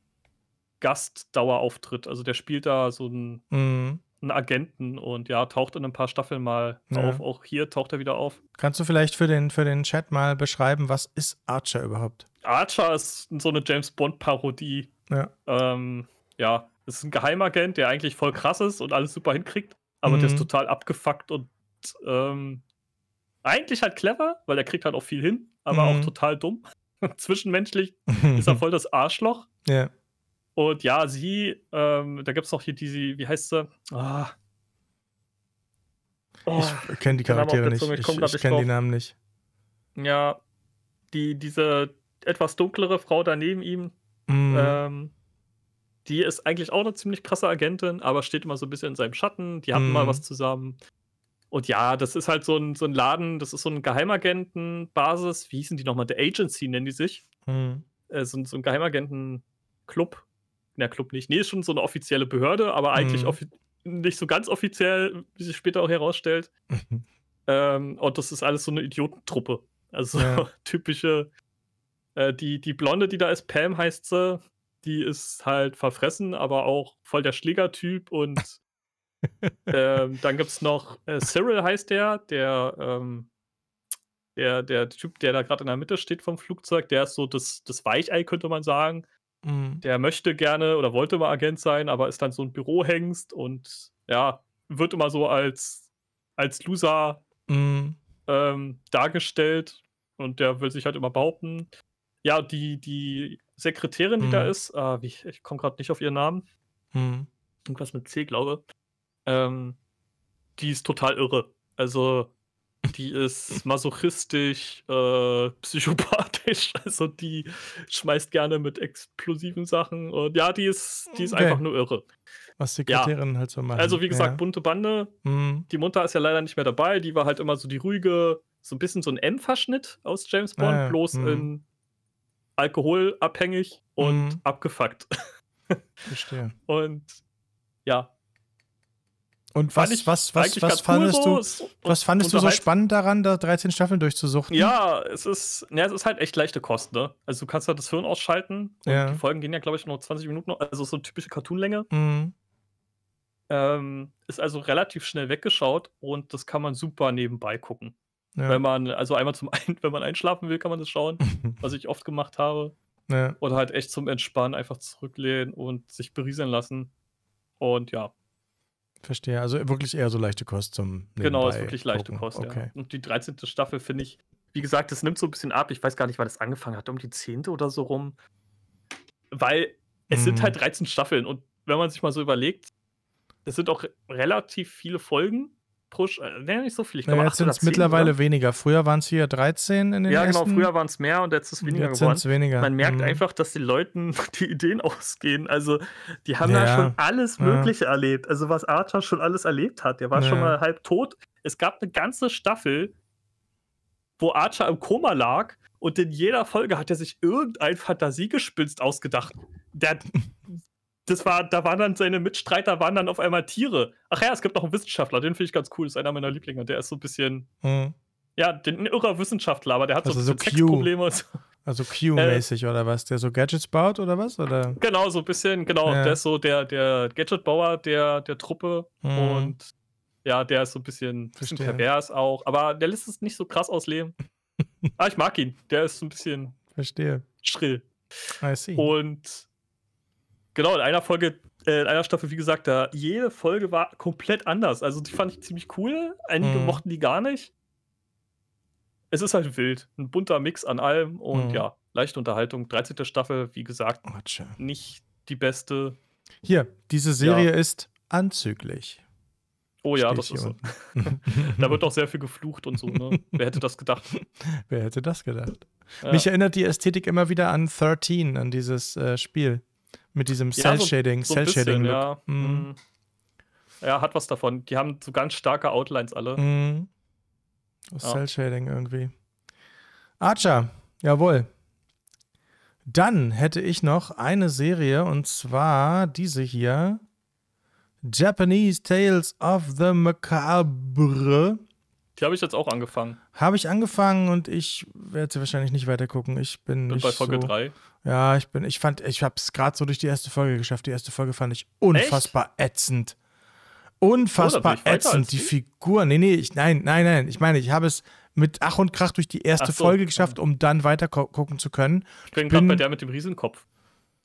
Gastdauerauftritt. Also der spielt da so ein mhm ein Agenten und ja, taucht in ein paar Staffeln mal ja. auf. Auch hier taucht er wieder auf. Kannst du vielleicht für den, für den Chat mal beschreiben, was ist Archer überhaupt? Archer ist so eine James Bond-Parodie. Ja. Ähm, ja, ist ein Geheimagent, der eigentlich voll krass ist und alles super hinkriegt, aber mhm. der ist mhm. total abgefuckt und ähm, eigentlich halt clever, weil er kriegt halt auch viel hin, aber mhm. auch total dumm. Zwischenmenschlich ist er voll das Arschloch. Ja. Und ja, sie, ähm, da gibt es noch hier diese, wie heißt sie? Ah. Oh, ich kenne die Charaktere nicht. ich, ich, ich kenne die Namen nicht. Ja, die, diese etwas dunklere Frau da neben ihm, mm. ähm, die ist eigentlich auch eine ziemlich krasse Agentin, aber steht immer so ein bisschen in seinem Schatten. Die hatten mm. mal mhm. was zusammen. Und ja, das ist halt so ein, so ein Laden, das ist so ein Geheimagentenbasis. Wie hießen die nochmal? The Agency nennen die sich. Mm. Äh, so, so ein Geheimagenten-Club der Club nicht, nee, ist schon so eine offizielle Behörde, aber eigentlich mhm. nicht so ganz offiziell, wie sich später auch herausstellt. Mhm. Ähm, und das ist alles so eine Idiotentruppe. Also ja. typische, äh, die, die Blonde, die da ist, Pam heißt sie, die ist halt verfressen, aber auch voll der Schlägertyp und ähm, dann gibt es noch äh, Cyril heißt der, der, ähm, der, der Typ, der da gerade in der Mitte steht vom Flugzeug, der ist so das, das Weichei, könnte man sagen. Mhm. Der möchte gerne oder wollte mal Agent sein, aber ist dann so ein Bürohengst und ja, wird immer so als, als Loser mhm. ähm, dargestellt und der will sich halt immer behaupten. Ja, die, die Sekretärin, die mhm. da ist, äh, ah, ich, ich komme gerade nicht auf ihren Namen. Mhm. Irgendwas mit C, glaube. Ähm, die ist total irre. Also die ist masochistisch, äh, psychopathisch, also die schmeißt gerne mit explosiven Sachen und ja, die ist, die ist okay. einfach nur irre. Was die Kriterien ja. halt so machen. Also wie gesagt, ja. bunte Bande. Mhm. Die Mutter ist ja leider nicht mehr dabei, die war halt immer so die ruhige, so ein bisschen so ein M-Verschnitt aus James ah, Bond, ja. bloß mhm. in alkoholabhängig und mhm. abgefuckt. Verstehe. Und ja, und was, ich, was, was, was, fandest cool du, so, was fandest du so spannend daran, da 13 Staffeln durchzusuchen? Ja, es ist, ja, es ist halt echt leichte Kost, ne? Also du kannst halt das Hirn ausschalten ja. die Folgen gehen ja, glaube ich, nur 20 Minuten, also so eine typische Cartoon-Länge. Mhm. Ähm, ist also relativ schnell weggeschaut und das kann man super nebenbei gucken. Ja. Wenn man, also einmal zum einen, wenn man einschlafen will, kann man das schauen, was ich oft gemacht habe. Ja. Oder halt echt zum Entspannen einfach zurücklehnen und sich berieseln lassen. Und ja, Verstehe, also wirklich eher so leichte Kost zum Nebenbei Genau, ist wirklich leichte gucken. Kost, okay. ja. Und die 13. Staffel finde ich, wie gesagt, das nimmt so ein bisschen ab. Ich weiß gar nicht, wann das angefangen hat, um die 10. oder so rum. Weil es mhm. sind halt 13 Staffeln und wenn man sich mal so überlegt, es sind auch relativ viele Folgen Push, wäre äh, nicht so viel. Ich glaube, naja, jetzt sind es mittlerweile oder? weniger. Früher waren es hier 13 in den Ja, genau, früher waren es mehr und jetzt ist es weniger jetzt geworden. Weniger. Man merkt mhm. einfach, dass die Leuten die Ideen ausgehen. Also, die haben ja, ja schon alles Mögliche ja. erlebt. Also, was Archer schon alles erlebt hat. Der war ja. schon mal halb tot. Es gab eine ganze Staffel, wo Archer im Koma lag und in jeder Folge hat er sich irgendein Fantasiegespinst ausgedacht. Der das war, da waren dann seine Mitstreiter, waren dann auf einmal Tiere. Ach ja, es gibt noch einen Wissenschaftler, den finde ich ganz cool, ist einer meiner Lieblinge, der ist so ein bisschen, hm. ja, den irrer Wissenschaftler, aber der hat also so, so Q-Probleme. so. Also Q-mäßig äh, oder was? Der so Gadgets baut oder was? Oder? Genau, so ein bisschen, genau. Ja. Der ist so der, der Gadget-Bauer der, der Truppe hm. und ja, der ist so ein bisschen, bisschen pervers auch, aber der lässt es nicht so krass ausleben. aber ah, ich mag ihn. Der ist so ein bisschen Verstehe. schrill. I see. Und Genau, in einer Folge, äh, in einer Staffel, wie gesagt, da jede Folge war komplett anders. Also die fand ich ziemlich cool. Einige mhm. mochten die gar nicht. Es ist halt wild. Ein bunter Mix an allem und mhm. ja, leichte Unterhaltung. 13. Staffel, wie gesagt, Matsche. nicht die beste. Hier, diese Serie ja. ist anzüglich. Oh ja, das ist so. da wird auch sehr viel geflucht und so, ne? Wer hätte das gedacht? Wer hätte das gedacht? Ja. Mich erinnert die Ästhetik immer wieder an 13, an dieses äh, Spiel. Mit diesem Cell-Shading, so, so Cell-Shading. Ja. Mhm. mhm. ja, hat was davon. Die haben so ganz starke Outlines alle. Mhm. Ja. Cell-Shading irgendwie. Archer, jawohl. Dann hätte ich noch eine Serie und zwar diese hier: Japanese Tales of the Macabre. Die habe ich jetzt auch angefangen. Habe ich angefangen und ich werde sie wahrscheinlich nicht weiter gucken. Ich bin und nicht bei Folge so, 3. Ja, ich bin ich fand ich habe es gerade so durch die erste Folge geschafft. Die erste Folge fand ich unfassbar Echt? ätzend. Unfassbar oh, ätzend die Figur. Nee, nee, ich, nein, nein, nein, ich meine, ich habe es mit Ach und Krach durch die erste so, Folge geschafft, um dann weiter gucken zu können. Ich bin gerade bei der mit dem Riesenkopf.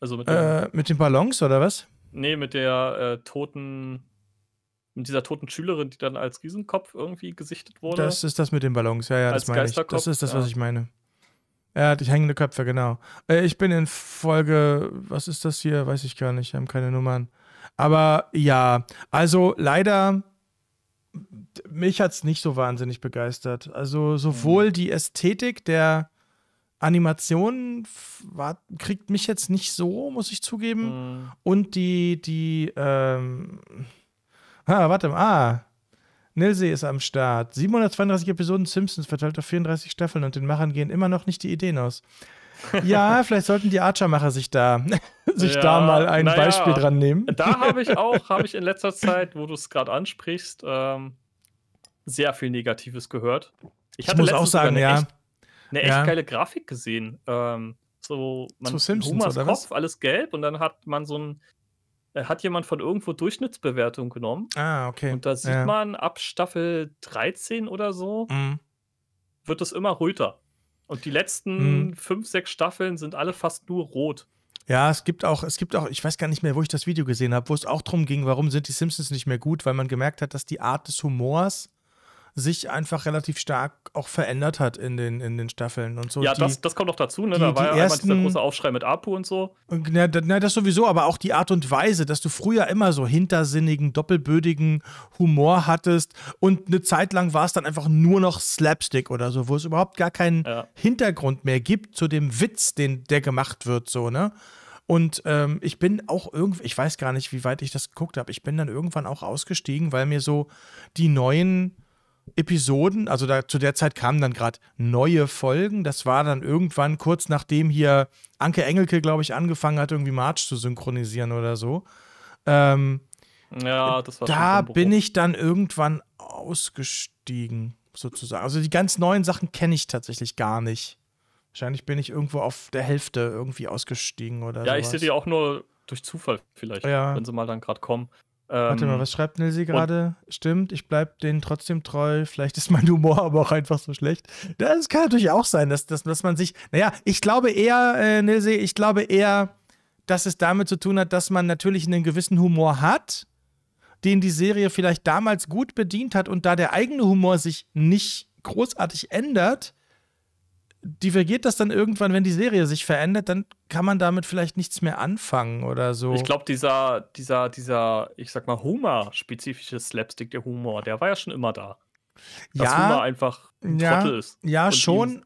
Also mit, äh, mit den Ballons oder was? Nee, mit der äh, toten mit dieser toten Schülerin, die dann als Riesenkopf irgendwie gesichtet wurde. Das ist das mit den Ballons, ja, ja, das meine ich. Das ist das, was ich meine. Ja, die hängende Köpfe, genau. Äh, ich bin in Folge, was ist das hier? Weiß ich gar nicht, wir haben keine Nummern. Aber ja, also leider, mich hat es nicht so wahnsinnig begeistert. Also sowohl mhm. die Ästhetik der Animation war, kriegt mich jetzt nicht so, muss ich zugeben. Mhm. Und die, die, ähm, Ah, warte mal. Ah, Nilsee ist am Start. 732 Episoden Simpsons verteilt auf 34 Staffeln und den Machern gehen immer noch nicht die Ideen aus. Ja, vielleicht sollten die Archer-Macher sich da, sich ja, da mal ein naja, Beispiel dran nehmen. Da habe ich auch, habe ich in letzter Zeit, wo du es gerade ansprichst, ähm, sehr viel Negatives gehört. Ich, ich muss auch sagen, eine ja. Echt, eine echt ja. geile Grafik gesehen. Ähm, so, man Zu Simpsons, Homas Kopf, alles gelb und dann hat man so ein hat jemand von irgendwo Durchschnittsbewertung genommen. Ah, okay. Und da sieht ja. man, ab Staffel 13 oder so mhm. wird es immer röter. Und die letzten mhm. fünf, sechs Staffeln sind alle fast nur rot. Ja, es gibt auch, es gibt auch, ich weiß gar nicht mehr, wo ich das Video gesehen habe, wo es auch darum ging, warum sind die Simpsons nicht mehr gut, weil man gemerkt hat, dass die Art des Humors sich einfach relativ stark auch verändert hat in den, in den Staffeln und so. Ja, die, das, das kommt noch dazu, ne? Die, da war ja ersten, einmal dieser große Aufschrei mit Apu und so. Na, na, das sowieso, aber auch die Art und Weise, dass du früher immer so hintersinnigen, doppelbödigen Humor hattest und eine Zeit lang war es dann einfach nur noch Slapstick oder so, wo es überhaupt gar keinen ja. Hintergrund mehr gibt zu dem Witz, den, der gemacht wird, so, ne? Und ähm, ich bin auch irgendwie, ich weiß gar nicht, wie weit ich das geguckt habe, ich bin dann irgendwann auch ausgestiegen, weil mir so die neuen Episoden, also da, zu der Zeit kamen dann gerade neue Folgen. Das war dann irgendwann kurz nachdem hier Anke Engelke, glaube ich, angefangen hat, irgendwie March zu synchronisieren oder so. Ähm, ja, das war Da bin ich dann irgendwann ausgestiegen, sozusagen. Also die ganz neuen Sachen kenne ich tatsächlich gar nicht. Wahrscheinlich bin ich irgendwo auf der Hälfte irgendwie ausgestiegen oder so. Ja, sowas. ich sehe die auch nur durch Zufall vielleicht, ja. wenn sie mal dann gerade kommen. Ähm, Warte mal, ähm, was schreibt Nilsi gerade? Stimmt, ich bleibe denen trotzdem treu. Vielleicht ist mein Humor aber auch einfach so schlecht. Das kann natürlich auch sein, dass, dass, dass man sich. Naja, ich glaube eher, äh, Nilsi, ich glaube eher, dass es damit zu tun hat, dass man natürlich einen gewissen Humor hat, den die Serie vielleicht damals gut bedient hat und da der eigene Humor sich nicht großartig ändert, divergiert das dann irgendwann, wenn die Serie sich verändert, dann kann man damit vielleicht nichts mehr anfangen oder so. Ich glaube, dieser, dieser, dieser, ich sag mal, Humor-spezifische Slapstick, der Humor, der war ja schon immer da. Dass ja, Humor einfach ein ja, Trottel ist. Ja, schon.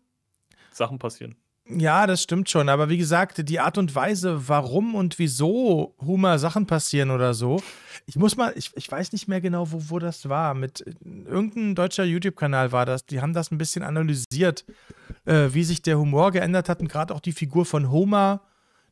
Sachen passieren. Ja, das stimmt schon. Aber wie gesagt, die Art und Weise, warum und wieso Humor Sachen passieren oder so. Ich muss mal, ich, ich weiß nicht mehr genau, wo, wo das war. Mit äh, irgendeinem deutscher YouTube-Kanal war das. Die haben das ein bisschen analysiert, äh, wie sich der Humor geändert hat und gerade auch die Figur von Homer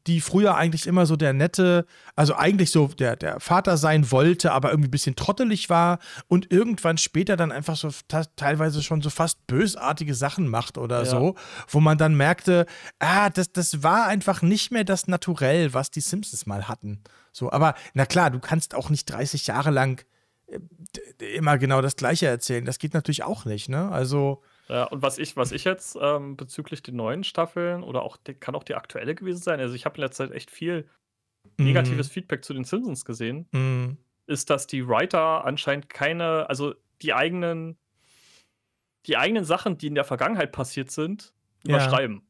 die früher eigentlich immer so der nette, also eigentlich so der, der Vater sein wollte, aber irgendwie ein bisschen trottelig war und irgendwann später dann einfach so teilweise schon so fast bösartige Sachen macht oder ja. so, wo man dann merkte, ah, das, das war einfach nicht mehr das Naturell, was die Simpsons mal hatten. So, aber na klar, du kannst auch nicht 30 Jahre lang äh, immer genau das Gleiche erzählen. Das geht natürlich auch nicht, ne? Also. Ja, äh, und was ich, was ich jetzt ähm, bezüglich den neuen Staffeln oder auch die, kann auch die aktuelle gewesen sein, also ich habe in letzter Zeit echt viel mhm. negatives Feedback zu den Simpsons gesehen, mm. ist, dass die Writer anscheinend keine, also die eigenen, die eigenen Sachen, die in der Vergangenheit passiert sind, überschreiben.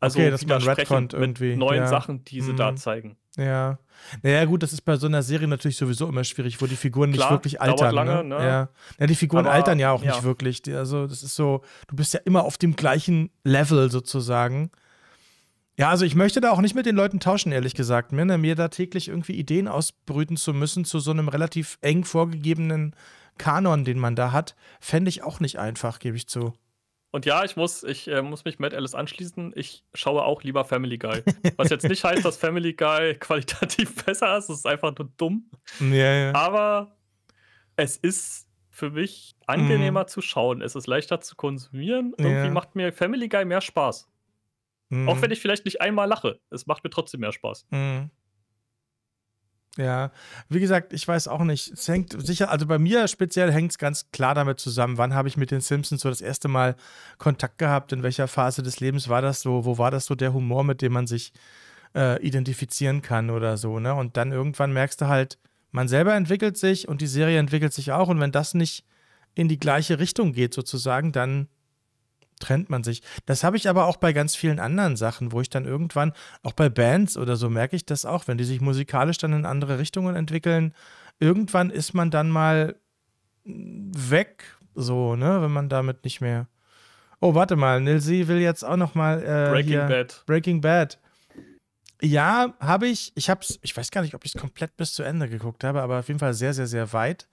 Also okay, dass man Redcont irgendwie. Mit neuen ja. Sachen, die sie mhm. da zeigen. Ja. Naja, gut, das ist bei so einer Serie natürlich sowieso immer schwierig, wo die Figuren Klar, nicht wirklich altern. Ne? Lange, ne? Ne? Ja. ja, die Figuren Aber, altern ja auch ja. nicht wirklich. Also, das ist so, du bist ja immer auf dem gleichen Level sozusagen. Ja, also ich möchte da auch nicht mit den Leuten tauschen, ehrlich gesagt. Mir, ne, mir da täglich irgendwie Ideen ausbrüten zu müssen zu so einem relativ eng vorgegebenen Kanon, den man da hat, fände ich auch nicht einfach, gebe ich zu. Und ja, ich muss, ich äh, muss mich Matt Ellis anschließen. Ich schaue auch lieber Family Guy. Was jetzt nicht heißt, dass Family Guy qualitativ besser ist. das ist einfach nur dumm. Ja, ja. Aber es ist für mich angenehmer mm. zu schauen. Es ist leichter zu konsumieren. Ja. Irgendwie macht mir Family Guy mehr Spaß. Mm. Auch wenn mhm. ich vielleicht nicht einmal lache. Es macht mir trotzdem mehr Spaß. Mm. Ja, wie gesagt, ich weiß auch nicht. Es hängt sicher, also bei mir speziell hängt es ganz klar damit zusammen, wann habe ich mit den Simpsons so das erste Mal Kontakt gehabt, in welcher Phase des Lebens war das so, wo war das so der Humor, mit dem man sich äh, identifizieren kann oder so, ne? Und dann irgendwann merkst du halt, man selber entwickelt sich und die Serie entwickelt sich auch und wenn das nicht in die gleiche Richtung geht sozusagen, dann trennt man sich. Das habe ich aber auch bei ganz vielen anderen Sachen, wo ich dann irgendwann, auch bei Bands oder so, merke ich das auch, wenn die sich musikalisch dann in andere Richtungen entwickeln. Irgendwann ist man dann mal weg, so, ne, wenn man damit nicht mehr. Oh, warte mal, Nilsi will jetzt auch noch mal äh, Breaking hier, Bad. Breaking Bad. Ja, habe ich. Ich hab's, ich weiß gar nicht, ob ich es komplett bis zu Ende geguckt habe, aber auf jeden Fall sehr, sehr, sehr weit.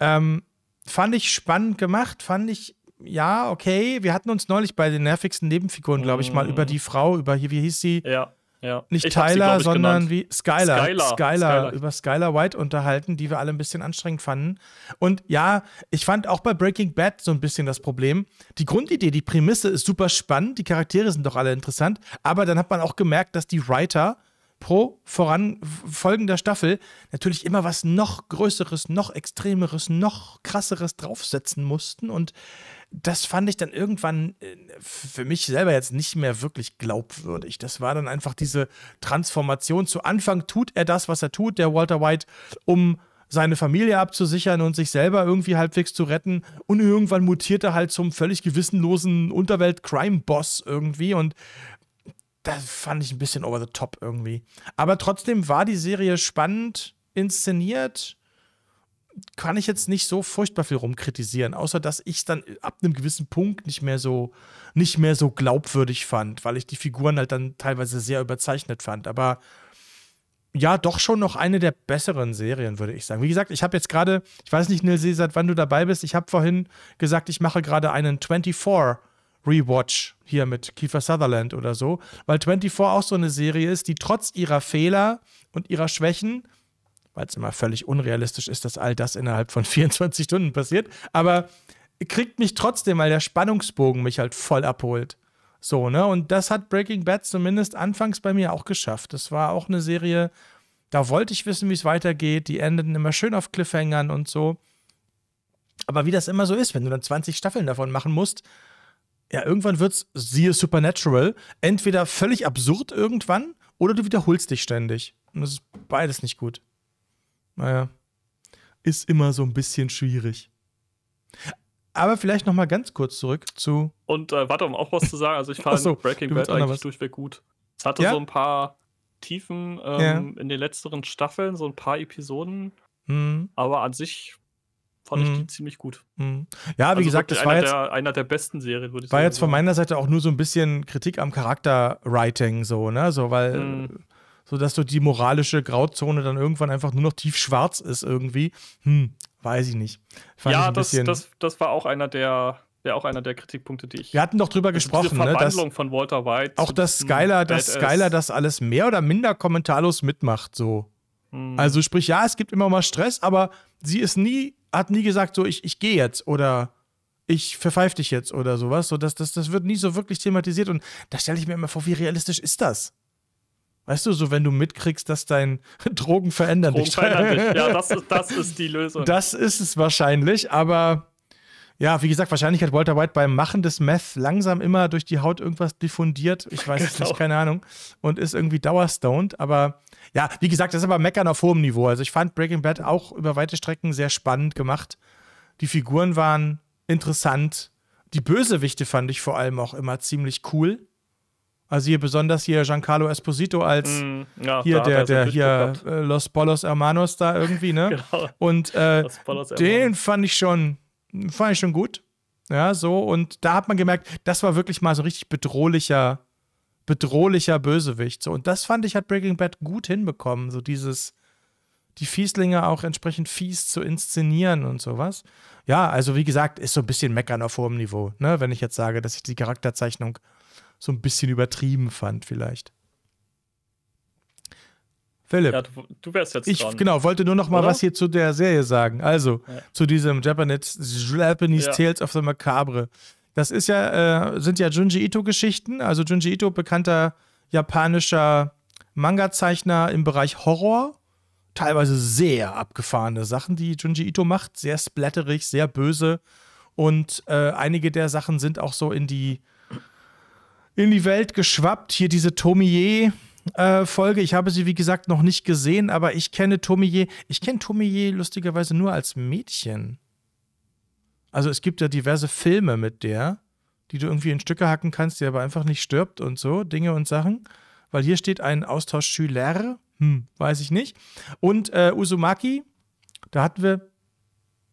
Ähm, fand ich spannend gemacht, fand ich ja, okay, wir hatten uns neulich bei den nervigsten Nebenfiguren, glaube ich, mal über mhm. die Frau, über hier, wie hieß sie? Ja, ja. Nicht ich Tyler, sie, sondern genannt. wie Skylar. Skylar. Skylar. Skylar. Über Skylar White unterhalten, die wir alle ein bisschen anstrengend fanden. Und ja, ich fand auch bei Breaking Bad so ein bisschen das Problem. Die Grundidee, die Prämisse ist super spannend, die Charaktere sind doch alle interessant, aber dann hat man auch gemerkt, dass die Writer pro voran folgender Staffel natürlich immer was noch Größeres, noch Extremeres, noch Krasseres draufsetzen mussten. Und das fand ich dann irgendwann äh, für mich selber jetzt nicht mehr wirklich glaubwürdig. Das war dann einfach diese Transformation. Zu Anfang tut er das, was er tut, der Walter White, um seine Familie abzusichern und sich selber irgendwie halbwegs zu retten. Und irgendwann mutiert er halt zum völlig gewissenlosen Unterwelt-Crime-Boss irgendwie. Und das fand ich ein bisschen over the top irgendwie. Aber trotzdem war die Serie spannend inszeniert kann ich jetzt nicht so furchtbar viel rumkritisieren, außer dass ich es dann ab einem gewissen Punkt nicht mehr so nicht mehr so glaubwürdig fand, weil ich die Figuren halt dann teilweise sehr überzeichnet fand. Aber ja, doch schon noch eine der besseren Serien, würde ich sagen. Wie gesagt, ich habe jetzt gerade, ich weiß nicht, Nilsi, seit wann du dabei bist, ich habe vorhin gesagt, ich mache gerade einen 24 Rewatch hier mit Kiefer Sutherland oder so, weil 24 auch so eine Serie ist, die trotz ihrer Fehler und ihrer Schwächen weil es immer völlig unrealistisch ist, dass all das innerhalb von 24 Stunden passiert. Aber kriegt mich trotzdem, weil der Spannungsbogen mich halt voll abholt. So, ne? Und das hat Breaking Bad zumindest anfangs bei mir auch geschafft. Das war auch eine Serie, da wollte ich wissen, wie es weitergeht. Die endeten immer schön auf Cliffhangern und so. Aber wie das immer so ist, wenn du dann 20 Staffeln davon machen musst, ja, irgendwann wird es, siehe Supernatural, entweder völlig absurd irgendwann oder du wiederholst dich ständig. Und das ist beides nicht gut naja, ist immer so ein bisschen schwierig. Aber vielleicht noch mal ganz kurz zurück zu. Und äh, warte, um auch was zu sagen, also ich fand so, Breaking Bad eigentlich was? durchweg gut. Es hatte ja? so ein paar Tiefen ähm, ja. in den letzteren Staffeln, so ein paar Episoden. Mhm. Aber an sich fand mhm. ich die mhm. ziemlich gut. Mhm. Ja, wie also gesagt, das war einer jetzt der, einer der besten Serien, würde ich war sagen. War jetzt von meiner Seite auch nur so ein bisschen Kritik am Charakterwriting so, ne? So, weil mhm sodass so die moralische Grauzone dann irgendwann einfach nur noch tiefschwarz ist irgendwie. Hm, weiß ich nicht. Fand ja, ich das, das, das war auch einer der, der auch einer der Kritikpunkte, die ich. Wir hatten doch drüber also gesprochen, diese Verwandlung ne, dass, von Walter White. Auch dass Skyler, dass Skyler das alles mehr oder minder kommentarlos mitmacht, so. Hm. Also sprich, ja, es gibt immer mal Stress, aber sie ist nie, hat nie gesagt, so ich, ich gehe jetzt oder ich verpfeif dich jetzt oder sowas. So, das, das, das wird nie so wirklich thematisiert und da stelle ich mir immer vor, wie realistisch ist das? Weißt du, so wenn du mitkriegst, dass dein Drogen verändern Drogen dich. Verändern dich. Ja, das ist, das ist die Lösung. Das ist es wahrscheinlich, aber ja, wie gesagt, wahrscheinlich hat Walter White beim Machen des Meth langsam immer durch die Haut irgendwas diffundiert. Ich weiß es nicht, genau. keine Ahnung. Und ist irgendwie dauerstoned. Aber ja, wie gesagt, das ist aber meckern auf hohem Niveau. Also ich fand Breaking Bad auch über weite Strecken sehr spannend gemacht. Die Figuren waren interessant. Die Bösewichte fand ich vor allem auch immer ziemlich cool. Also hier besonders hier Giancarlo Esposito als mm, ja, hier der, der hier äh, Los Polos Hermanos da irgendwie, ne? genau. Und äh, den fand ich schon, fand ich schon gut. Ja, so. Und da hat man gemerkt, das war wirklich mal so ein richtig bedrohlicher, bedrohlicher Bösewicht. So, und das fand ich, hat Breaking Bad gut hinbekommen. So dieses, die Fieslinge auch entsprechend fies zu inszenieren und sowas. Ja, also wie gesagt, ist so ein bisschen meckern auf hohem Niveau, ne? Wenn ich jetzt sage, dass ich die Charakterzeichnung so ein bisschen übertrieben fand, vielleicht. Philipp. Ja, du, du, wärst jetzt ich, dran. Genau, wollte nur noch mal Oder? was hier zu der Serie sagen. Also, ja. zu diesem Japanese, Japanese ja. Tales of the Macabre. Das ist ja, äh, sind ja Junji Ito-Geschichten. Also Junji Ito, bekannter japanischer Manga-Zeichner im Bereich Horror. Teilweise sehr abgefahrene Sachen, die Junji Ito macht. Sehr splatterig, sehr böse. Und äh, einige der Sachen sind auch so in die in die Welt geschwappt. Hier diese Tomier. Äh, Folge. Ich habe sie, wie gesagt, noch nicht gesehen, aber ich kenne Tomier. Ich kenne Tomier lustigerweise nur als Mädchen. Also es gibt ja diverse Filme mit der, die du irgendwie in Stücke hacken kannst, die aber einfach nicht stirbt und so, Dinge und Sachen. Weil hier steht ein Austauschschüler, hm, weiß ich nicht. Und äh, Uzumaki, da hatten wir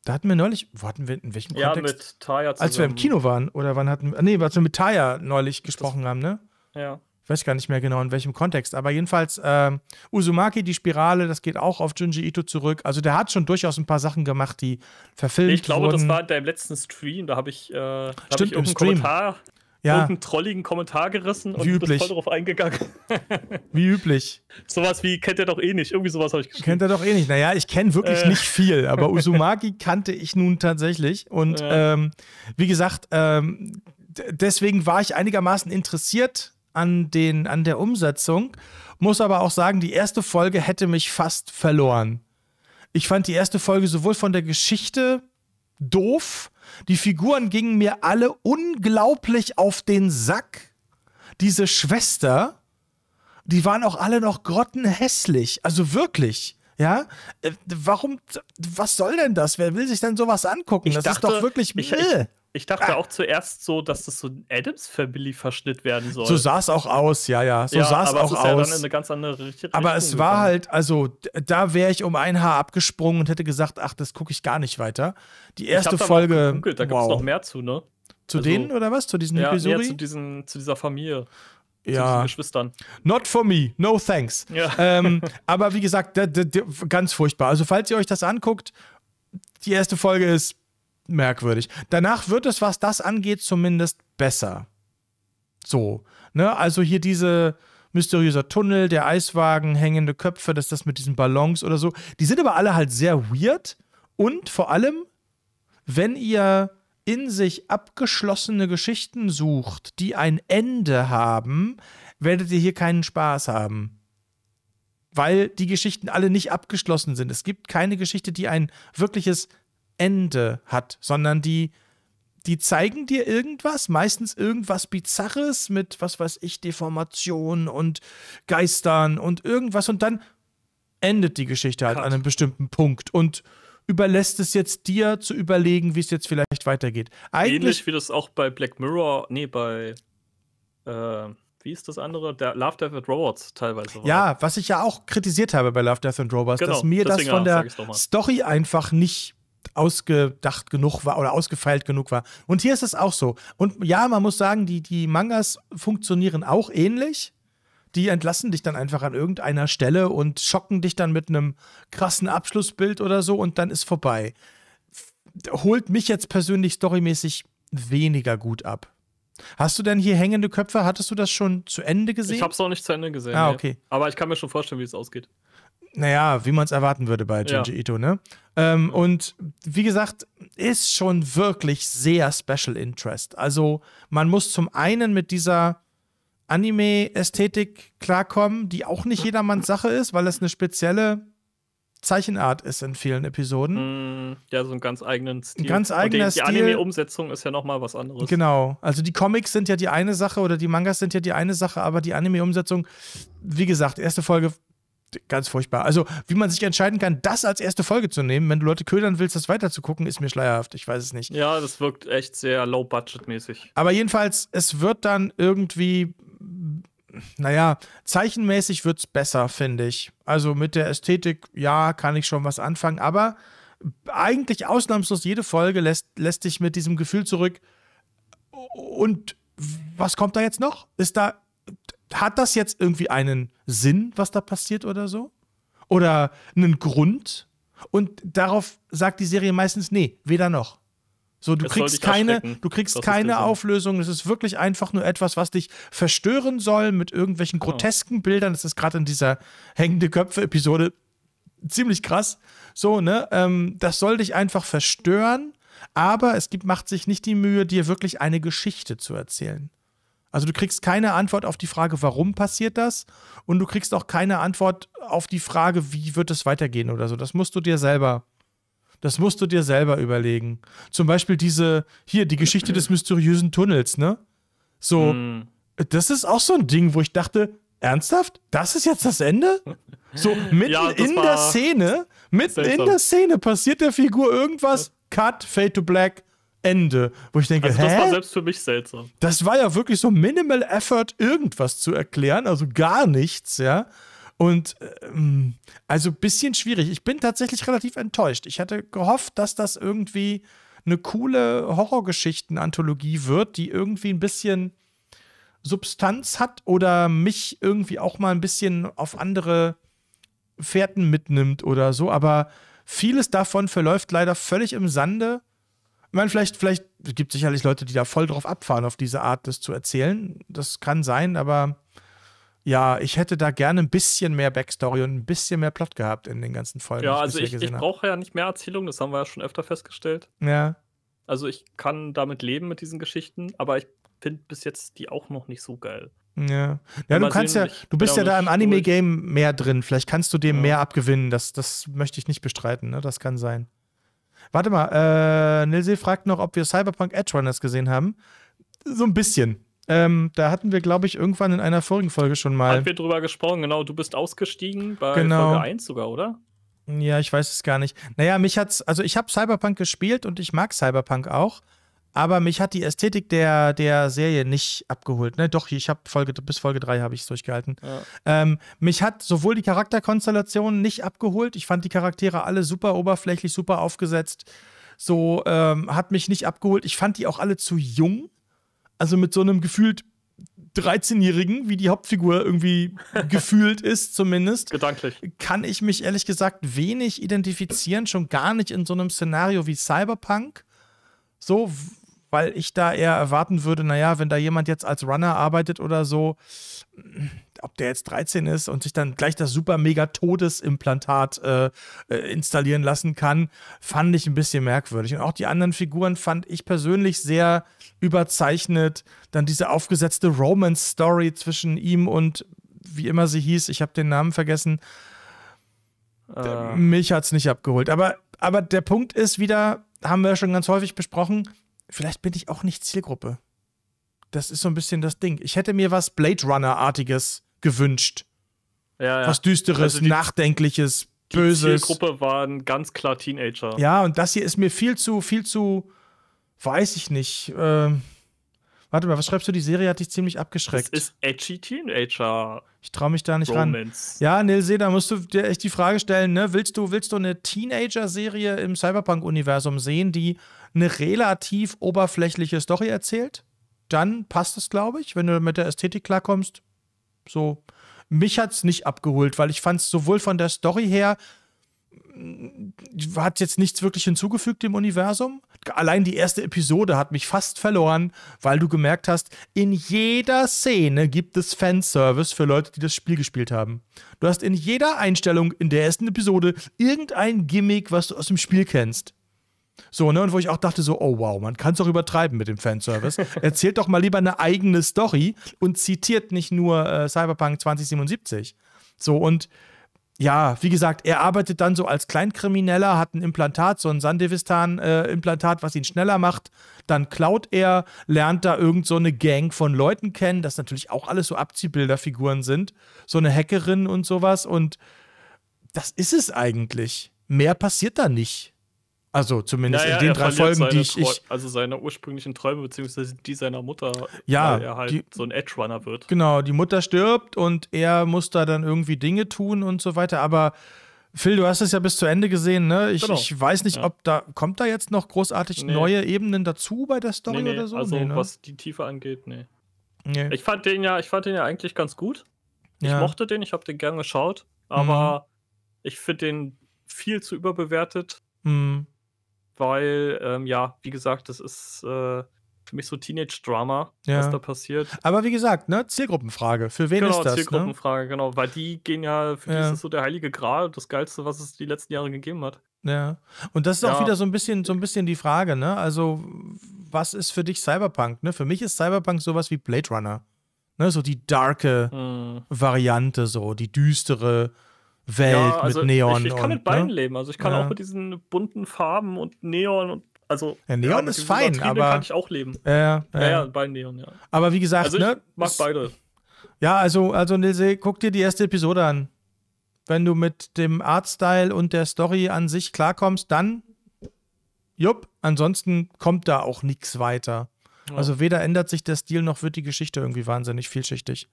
da hatten wir neulich, wo hatten wir, in welchem ja, Kontext? Ja, mit Taya zusammen. Als wir im Kino waren, oder wann hatten wir, nee, als wir mit Taya neulich gesprochen das, haben, ne? Ja. Ich weiß gar nicht mehr genau, in welchem Kontext. Aber jedenfalls, äh, Uzumaki, die Spirale, das geht auch auf Junji Ito zurück. Also der hat schon durchaus ein paar Sachen gemacht, die verfilmt wurden. Ich glaube, wurden. das war in deinem letzten Stream, da habe ich, äh, da Stimmt, hab ich im Stream. Kommentar ja. irgendeinen trolligen Kommentar gerissen und wie üblich. bist voll drauf eingegangen. wie üblich. Sowas wie kennt er doch eh nicht. Irgendwie sowas habe ich geschrieben. Kennt er doch eh nicht. Naja, ich kenne wirklich äh. nicht viel, aber Usumaki kannte ich nun tatsächlich. Und ja. ähm, wie gesagt, ähm, deswegen war ich einigermaßen interessiert an, den, an der Umsetzung. Muss aber auch sagen, die erste Folge hätte mich fast verloren. Ich fand die erste Folge sowohl von der Geschichte doof, die Figuren gingen mir alle unglaublich auf den Sack. Diese Schwester, die waren auch alle noch grottenhässlich. Also wirklich. Ja, äh, warum, was soll denn das? Wer will sich denn sowas angucken? Ich das dachte, ist doch wirklich ich, ich, ich dachte ah. auch zuerst so, dass das so ein Adams-Family-Verschnitt werden soll. So sah es auch aus, ja, ja. So ja, sah es auch aus. Ja dann in eine ganz andere Richtung aber es war gegangen. halt, also da wäre ich um ein Haar abgesprungen und hätte gesagt, ach, das gucke ich gar nicht weiter. Die erste Folge. Gegoogelt, da wow. gibt es noch mehr zu, ne? Zu also, denen oder was? Zu diesen ja, Episori? ja zu, diesen, zu dieser Familie ja. Zu Geschwistern. Not for me, no thanks. Ja. Ähm, aber wie gesagt, ganz furchtbar. Also falls ihr euch das anguckt, die erste Folge ist merkwürdig. Danach wird es, was das angeht, zumindest besser. So, ne? Also hier diese mysteriöser Tunnel, der Eiswagen, hängende Köpfe, das ist das mit diesen Ballons oder so. Die sind aber alle halt sehr weird und vor allem, wenn ihr in sich abgeschlossene Geschichten sucht, die ein Ende haben, werdet ihr hier keinen Spaß haben. Weil die Geschichten alle nicht abgeschlossen sind. Es gibt keine Geschichte, die ein wirkliches Ende hat, sondern die, die zeigen dir irgendwas, meistens irgendwas Bizarres mit, was weiß ich, Deformation und Geistern und irgendwas und dann endet die Geschichte halt Cut. an einem bestimmten Punkt und überlässt es jetzt dir zu überlegen, wie es jetzt vielleicht weitergeht. Eigentlich Ähnlich wie das auch bei Black Mirror, nee, bei äh, wie ist das andere? Der Love, Death and Robots teilweise. War. Ja, was ich ja auch kritisiert habe bei Love, Death and Robots, genau, dass mir das von der Story einfach nicht ausgedacht genug war oder ausgefeilt genug war. Und hier ist es auch so. Und ja, man muss sagen, die, die Mangas funktionieren auch ähnlich. Die entlassen dich dann einfach an irgendeiner Stelle und schocken dich dann mit einem krassen Abschlussbild oder so und dann ist vorbei. Holt mich jetzt persönlich storymäßig weniger gut ab. Hast du denn hier hängende Köpfe? Hattest du das schon zu Ende gesehen? Ich hab's auch nicht zu Ende gesehen. Ah, okay. Nee. Aber ich kann mir schon vorstellen, wie es ausgeht naja, wie man es erwarten würde bei Junji ja. Ito, ne? Ähm, ja. Und wie gesagt, ist schon wirklich sehr Special Interest. Also man muss zum einen mit dieser Anime-Ästhetik klarkommen, die auch nicht jedermanns Sache ist, weil es eine spezielle Zeichenart ist in vielen Episoden. Mm, ja, so einen ganz eigenen Stil. Ein ganz eigener Stil. Die Anime-Umsetzung ist ja nochmal was anderes. Genau. Also die Comics sind ja die eine Sache oder die Mangas sind ja die eine Sache, aber die Anime-Umsetzung, wie gesagt, erste Folge ganz furchtbar. Also, wie man sich entscheiden kann, das als erste Folge zu nehmen, wenn du Leute ködern willst, das weiter zu gucken, ist mir schleierhaft. Ich weiß es nicht. Ja, das wirkt echt sehr low-budget-mäßig. Aber jedenfalls, es wird dann irgendwie. Naja, zeichenmäßig wird es besser, finde ich. Also mit der Ästhetik, ja, kann ich schon was anfangen, aber eigentlich ausnahmslos jede Folge lässt, lässt dich mit diesem Gefühl zurück. Oh, und was kommt da jetzt noch? Ist da hat das jetzt irgendwie einen Sinn, was da passiert oder so? Oder einen Grund? Und darauf sagt die Serie meistens, nee, weder noch. So, du das kriegst keine, du kriegst das keine Auflösung. Es ist wirklich einfach nur etwas, was dich verstören soll mit irgendwelchen genau. grotesken Bildern. Das ist gerade in dieser hängende Köpfe-Episode ziemlich krass. So, ne? Ähm, das soll dich einfach verstören, aber es gibt, macht sich nicht die Mühe, dir wirklich eine Geschichte zu erzählen. Also du kriegst keine Antwort auf die Frage, warum passiert das? Und du kriegst auch keine Antwort auf die Frage, wie wird es weitergehen oder so. Das musst du dir selber, das musst du dir selber überlegen. Zum Beispiel diese, hier, die Geschichte des mysteriösen Tunnels, ne? So, mm. das ist auch so ein Ding, wo ich dachte, ernsthaft? Das ist jetzt das Ende? So, mitten ja, in der Szene, mitten seltsam. in der Szene passiert der Figur irgendwas, Cut, Fade to Black, Ende, wo ich denke, also das hä? war selbst für mich seltsam. Das war ja wirklich so Minimal Effort, irgendwas zu erklären, also gar nichts, ja. Und ähm, also ein bisschen schwierig. Ich bin tatsächlich relativ enttäuscht. Ich hatte gehofft, dass das irgendwie eine coole Horrorgeschichten-Anthologie wird, die irgendwie ein bisschen Substanz hat oder mich irgendwie auch mal ein bisschen auf andere Fährten mitnimmt oder so. Aber vieles davon verläuft leider völlig im Sande. Ich meine, vielleicht, vielleicht gibt es sicherlich Leute, die da voll drauf abfahren, auf diese Art, das zu erzählen. Das kann sein, aber ja, ich hätte da gerne ein bisschen mehr Backstory und ein bisschen mehr Plot gehabt in den ganzen Folgen. Ja, also ich, ich, ich brauche ja nicht mehr Erzählung, das haben wir ja schon öfter festgestellt. Ja. Also ich kann damit leben mit diesen Geschichten, aber ich finde bis jetzt die auch noch nicht so geil. Ja, ja du kannst sehen, ja, du bist genau ja da im Anime-Game mehr drin. Vielleicht kannst du dem ja. mehr abgewinnen. Das, das möchte ich nicht bestreiten, ne? Das kann sein. Warte mal, äh, Nilsee fragt noch, ob wir Cyberpunk Edge Runners gesehen haben. So ein bisschen. Ähm, da hatten wir, glaube ich, irgendwann in einer vorigen Folge schon mal. Haben wir drüber gesprochen, genau. Du bist ausgestiegen bei genau. Folge 1 sogar, oder? Ja, ich weiß es gar nicht. Naja, mich hat's, also ich habe Cyberpunk gespielt und ich mag Cyberpunk auch. Aber mich hat die Ästhetik der, der Serie nicht abgeholt. Ne? Doch, ich habe Folge, bis Folge 3 habe ich es durchgehalten. Ja. Ähm, mich hat sowohl die Charakterkonstellation nicht abgeholt. Ich fand die Charaktere alle super oberflächlich, super aufgesetzt. So ähm, hat mich nicht abgeholt. Ich fand die auch alle zu jung. Also mit so einem gefühlt 13-Jährigen, wie die Hauptfigur irgendwie gefühlt ist, zumindest. Gedanklich. Kann ich mich ehrlich gesagt wenig identifizieren, schon gar nicht in so einem Szenario wie Cyberpunk. So, weil ich da eher erwarten würde, naja, wenn da jemand jetzt als Runner arbeitet oder so, ob der jetzt 13 ist und sich dann gleich das super mega Todesimplantat äh, äh, installieren lassen kann, fand ich ein bisschen merkwürdig. Und auch die anderen Figuren fand ich persönlich sehr überzeichnet. Dann diese aufgesetzte Romance-Story zwischen ihm und wie immer sie hieß, ich habe den Namen vergessen. Äh. Mich hat es nicht abgeholt. Aber, aber der Punkt ist wieder, haben wir schon ganz häufig besprochen, vielleicht bin ich auch nicht Zielgruppe. Das ist so ein bisschen das Ding. Ich hätte mir was Blade Runner-artiges gewünscht. Ja, ja. Was Düsteres, also die, Nachdenkliches, die Böses. Die Zielgruppe waren ganz klar Teenager. Ja, und das hier ist mir viel zu, viel zu, weiß ich nicht. Ähm, warte mal, was schreibst du? Die Serie hat dich ziemlich abgeschreckt. Das ist edgy Teenager. Ich traue mich da nicht Romance. ran. Ja, Nilse, da musst du dir echt die Frage stellen, ne? Willst du, willst du eine Teenager-Serie im Cyberpunk-Universum sehen, die eine relativ oberflächliche Story erzählt, dann passt es, glaube ich, wenn du mit der Ästhetik klarkommst. So, mich hat es nicht abgeholt, weil ich fand es sowohl von der Story her, mm, hat jetzt nichts wirklich hinzugefügt im Universum. Allein die erste Episode hat mich fast verloren, weil du gemerkt hast, in jeder Szene gibt es Fanservice für Leute, die das Spiel gespielt haben. Du hast in jeder Einstellung in der ersten Episode irgendein Gimmick, was du aus dem Spiel kennst. So, ne? Und wo ich auch dachte, so, oh wow, man kann es doch übertreiben mit dem Fanservice. Erzählt doch mal lieber eine eigene Story und zitiert nicht nur äh, Cyberpunk 2077. So, und ja, wie gesagt, er arbeitet dann so als Kleinkrimineller, hat ein Implantat, so ein Sandevistan-Implantat, äh, was ihn schneller macht. Dann klaut er, lernt da irgend so eine Gang von Leuten kennen, das natürlich auch alles so Abziehbilderfiguren sind. So eine Hackerin und sowas. Und das ist es eigentlich. Mehr passiert da nicht. Also zumindest naja, in den drei Folgen, die ich, ich, Also seine ursprünglichen Träume, beziehungsweise die seiner Mutter, ja, weil er halt die, so ein Edge-Runner wird. Genau, die Mutter stirbt und er muss da dann irgendwie Dinge tun und so weiter. Aber Phil, du hast es ja bis zu Ende gesehen, ne? Ich, genau. ich weiß nicht, ja. ob da kommt da jetzt noch großartig nee. neue Ebenen dazu bei der Story nee, nee. oder so. Also ne? was die Tiefe angeht, nee. Ich fand den ja, ich fand den ja eigentlich ganz gut. Ja. Ich mochte den, ich habe den gern geschaut, aber mhm. ich finde den viel zu überbewertet. Mhm weil, ähm, ja, wie gesagt, das ist äh, für mich so Teenage-Drama, ja. was da passiert. Aber wie gesagt, ne, Zielgruppenfrage. Für wen genau, ist das? Genau, Zielgruppenfrage, ne? genau. Weil die gehen ja, für ja. die ist das so der heilige Gral, das Geilste, was es die letzten Jahre gegeben hat. Ja. Und das ist ja. auch wieder so ein bisschen, so ein bisschen die Frage, ne? Also, was ist für dich Cyberpunk? Ne? Für mich ist Cyberpunk sowas wie Blade Runner. Ne? So die darke hm. Variante, so die düstere, Welt ja, also mit Neon. Ich, ich kann und, mit ne? beiden ne? leben. Also ich kann ja. auch mit diesen bunten Farben und Neon und also ja, Neon ist fein, Triebe aber kann ich auch leben. Ja, ja, Ja, ja, bei Neon, ja. Aber wie gesagt, also ich ne, mag beide. Ja, also also Nilse, guck dir die erste Episode an. Wenn du mit dem Artstyle und der Story an sich klarkommst, dann jupp, ansonsten kommt da auch nichts weiter. Also weder ändert sich der Stil noch wird die Geschichte irgendwie wahnsinnig vielschichtig.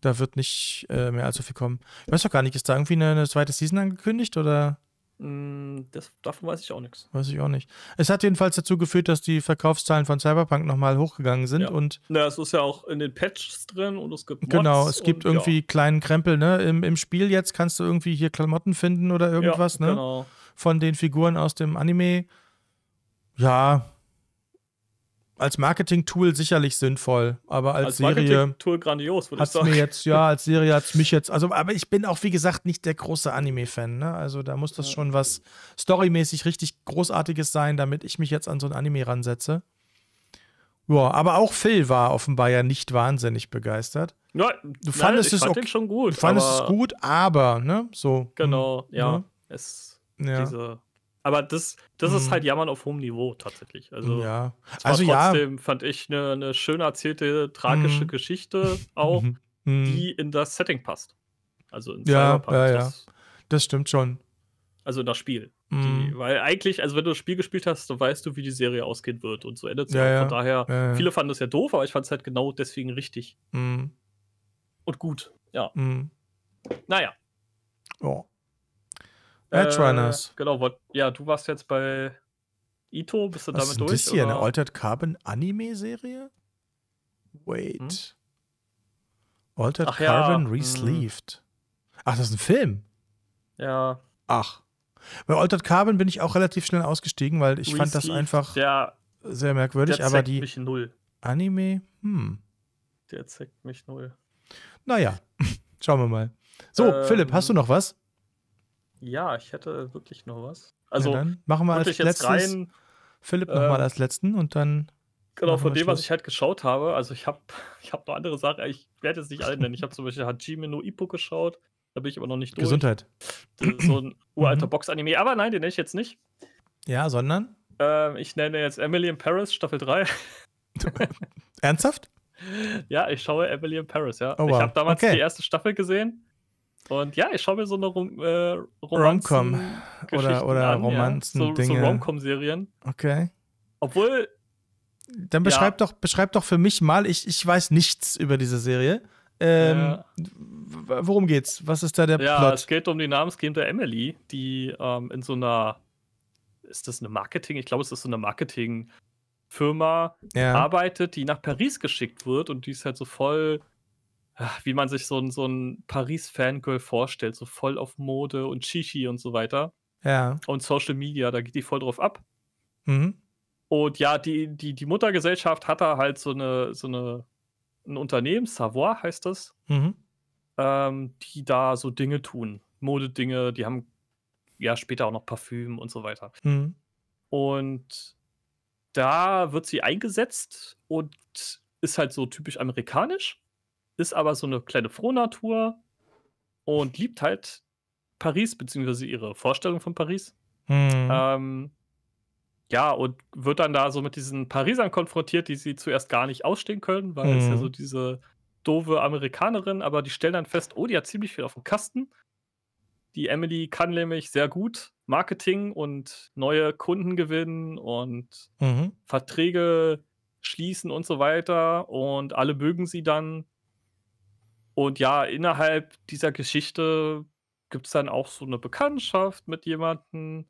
Da wird nicht äh, mehr allzu viel kommen. Ich weiß doch gar nicht, ist da irgendwie eine, eine zweite Season angekündigt oder? Mm, das, davon weiß ich auch nichts. Weiß ich auch nicht. Es hat jedenfalls dazu geführt, dass die Verkaufszahlen von Cyberpunk nochmal hochgegangen sind. Ja. Und naja, es ist ja auch in den Patches drin und es gibt Mods Genau, es gibt und, irgendwie ja. kleinen Krempel, ne? Im, Im Spiel jetzt kannst du irgendwie hier Klamotten finden oder irgendwas, ja, ne? genau. Von den Figuren aus dem Anime. Ja, als Marketing-Tool sicherlich sinnvoll, aber als, als Serie. tool grandios, würde ich sagen. Mir jetzt, ja, als Serie hat es mich jetzt. Also, aber ich bin auch, wie gesagt, nicht der große Anime-Fan. Ne? Also, da muss das ja. schon was storymäßig richtig Großartiges sein, damit ich mich jetzt an so ein Anime ransetze. Ja, aber auch Phil war offenbar ja nicht wahnsinnig begeistert. Ja, du fandest nein, ich es fand okay, schon gut. Du fandest es gut, aber, ne? So. Genau, mh, hm, ja. Ne? Es, ja. Diese aber das, das hm. ist halt mhm. Jammern auf hohem Niveau tatsächlich. Also, ja. also trotzdem ja. fand ich eine, eine schön erzählte, tragische hm. Geschichte auch, mhm. Mhm. die in das Setting passt. Also in ja, Cyberpunk. Ja, ja. Das, das stimmt schon. Also in das Spiel. Die, weil eigentlich, also wenn du das Spiel gespielt hast, dann weißt du, wie die Serie ausgehen wird. Und so endet sie. ja, ja. Von daher, viele fanden das ja doof, aber ich fand es halt genau deswegen richtig. Und gut, ja. Naja. Ja. Oh. Edge Äh, genau, what, ja, du warst jetzt bei Ito, bist du Was damit durch? Ist das hier oder? eine Altered Carbon Anime-Serie? Wait. Hm? Altered Ach, Carbon ja. Mhm. Resleeved. Hm. Ach, das ist ein Film. Ja. Ach. Bei Altered Carbon bin ich auch relativ schnell ausgestiegen, weil ich Resleeved, fand das einfach der, sehr merkwürdig. Der aber die mich null. Anime, hm. Der zeigt mich null. Naja, schauen wir mal. So, ähm, Philipp, hast du ähm, noch was? Ja, ich hätte wirklich noch was. Also ja, dann machen wir als ich letztes rein, Philipp nochmal äh, als letzten und dann. Genau, von dem, was ich halt geschaut habe, also ich habe ich hab noch andere Sachen, ich werde jetzt nicht alle nennen. Ich habe zum Beispiel Hajime no Ippo geschaut, da bin ich aber noch nicht durch. Gesundheit. Das ist so ein uralter mhm. Box-Anime, aber nein, den nenne ich jetzt nicht. Ja, sondern? Ähm, ich nenne jetzt Emily in Paris, Staffel 3. Äh, ernsthaft? Ja, ich schaue Emily in Paris, ja. Oh, wow. Ich habe damals okay. die erste Staffel gesehen und ja, ich schaue mir so eine Rom äh, Romcom oder, oder an, Romanzen. Ja. So, so Romcom-Serien. Okay. Obwohl. Dann beschreib, ja. doch, beschreib doch für mich mal, ich, ich weiß nichts über diese Serie. Ähm, ja. Worum geht's? Was ist da der ja, Plot? Ja, es geht um die namensgebende Emily, die ähm, in so einer. Ist das eine Marketing? Ich glaube, es ist so eine Marketing-Firma arbeitet, die nach Paris geschickt wird und die ist halt so voll wie man sich so ein, so ein Paris-Fangirl vorstellt, so voll auf Mode und Chichi und so weiter. Ja. Und Social Media, da geht die voll drauf ab. Mhm. Und ja, die, die, die Muttergesellschaft hat da halt so eine, so eine ein Unternehmen, Savoir heißt das, mhm. ähm, die da so Dinge tun. Modedinge, die haben ja später auch noch Parfüm und so weiter. Mhm. Und da wird sie eingesetzt und ist halt so typisch amerikanisch ist aber so eine kleine Frohnatur und liebt halt Paris, beziehungsweise ihre Vorstellung von Paris. Hm. Ähm, ja, und wird dann da so mit diesen Parisern konfrontiert, die sie zuerst gar nicht ausstehen können, weil hm. es ja hm. so diese doofe Amerikanerin, aber die stellen dann fest, oh, die hat ziemlich viel auf dem Kasten. Die Emily kann nämlich sehr gut Marketing und neue Kunden gewinnen und mhm. Verträge schließen und so weiter. Und alle mögen sie dann. Und ja, innerhalb dieser Geschichte gibt es dann auch so eine Bekanntschaft mit jemandem,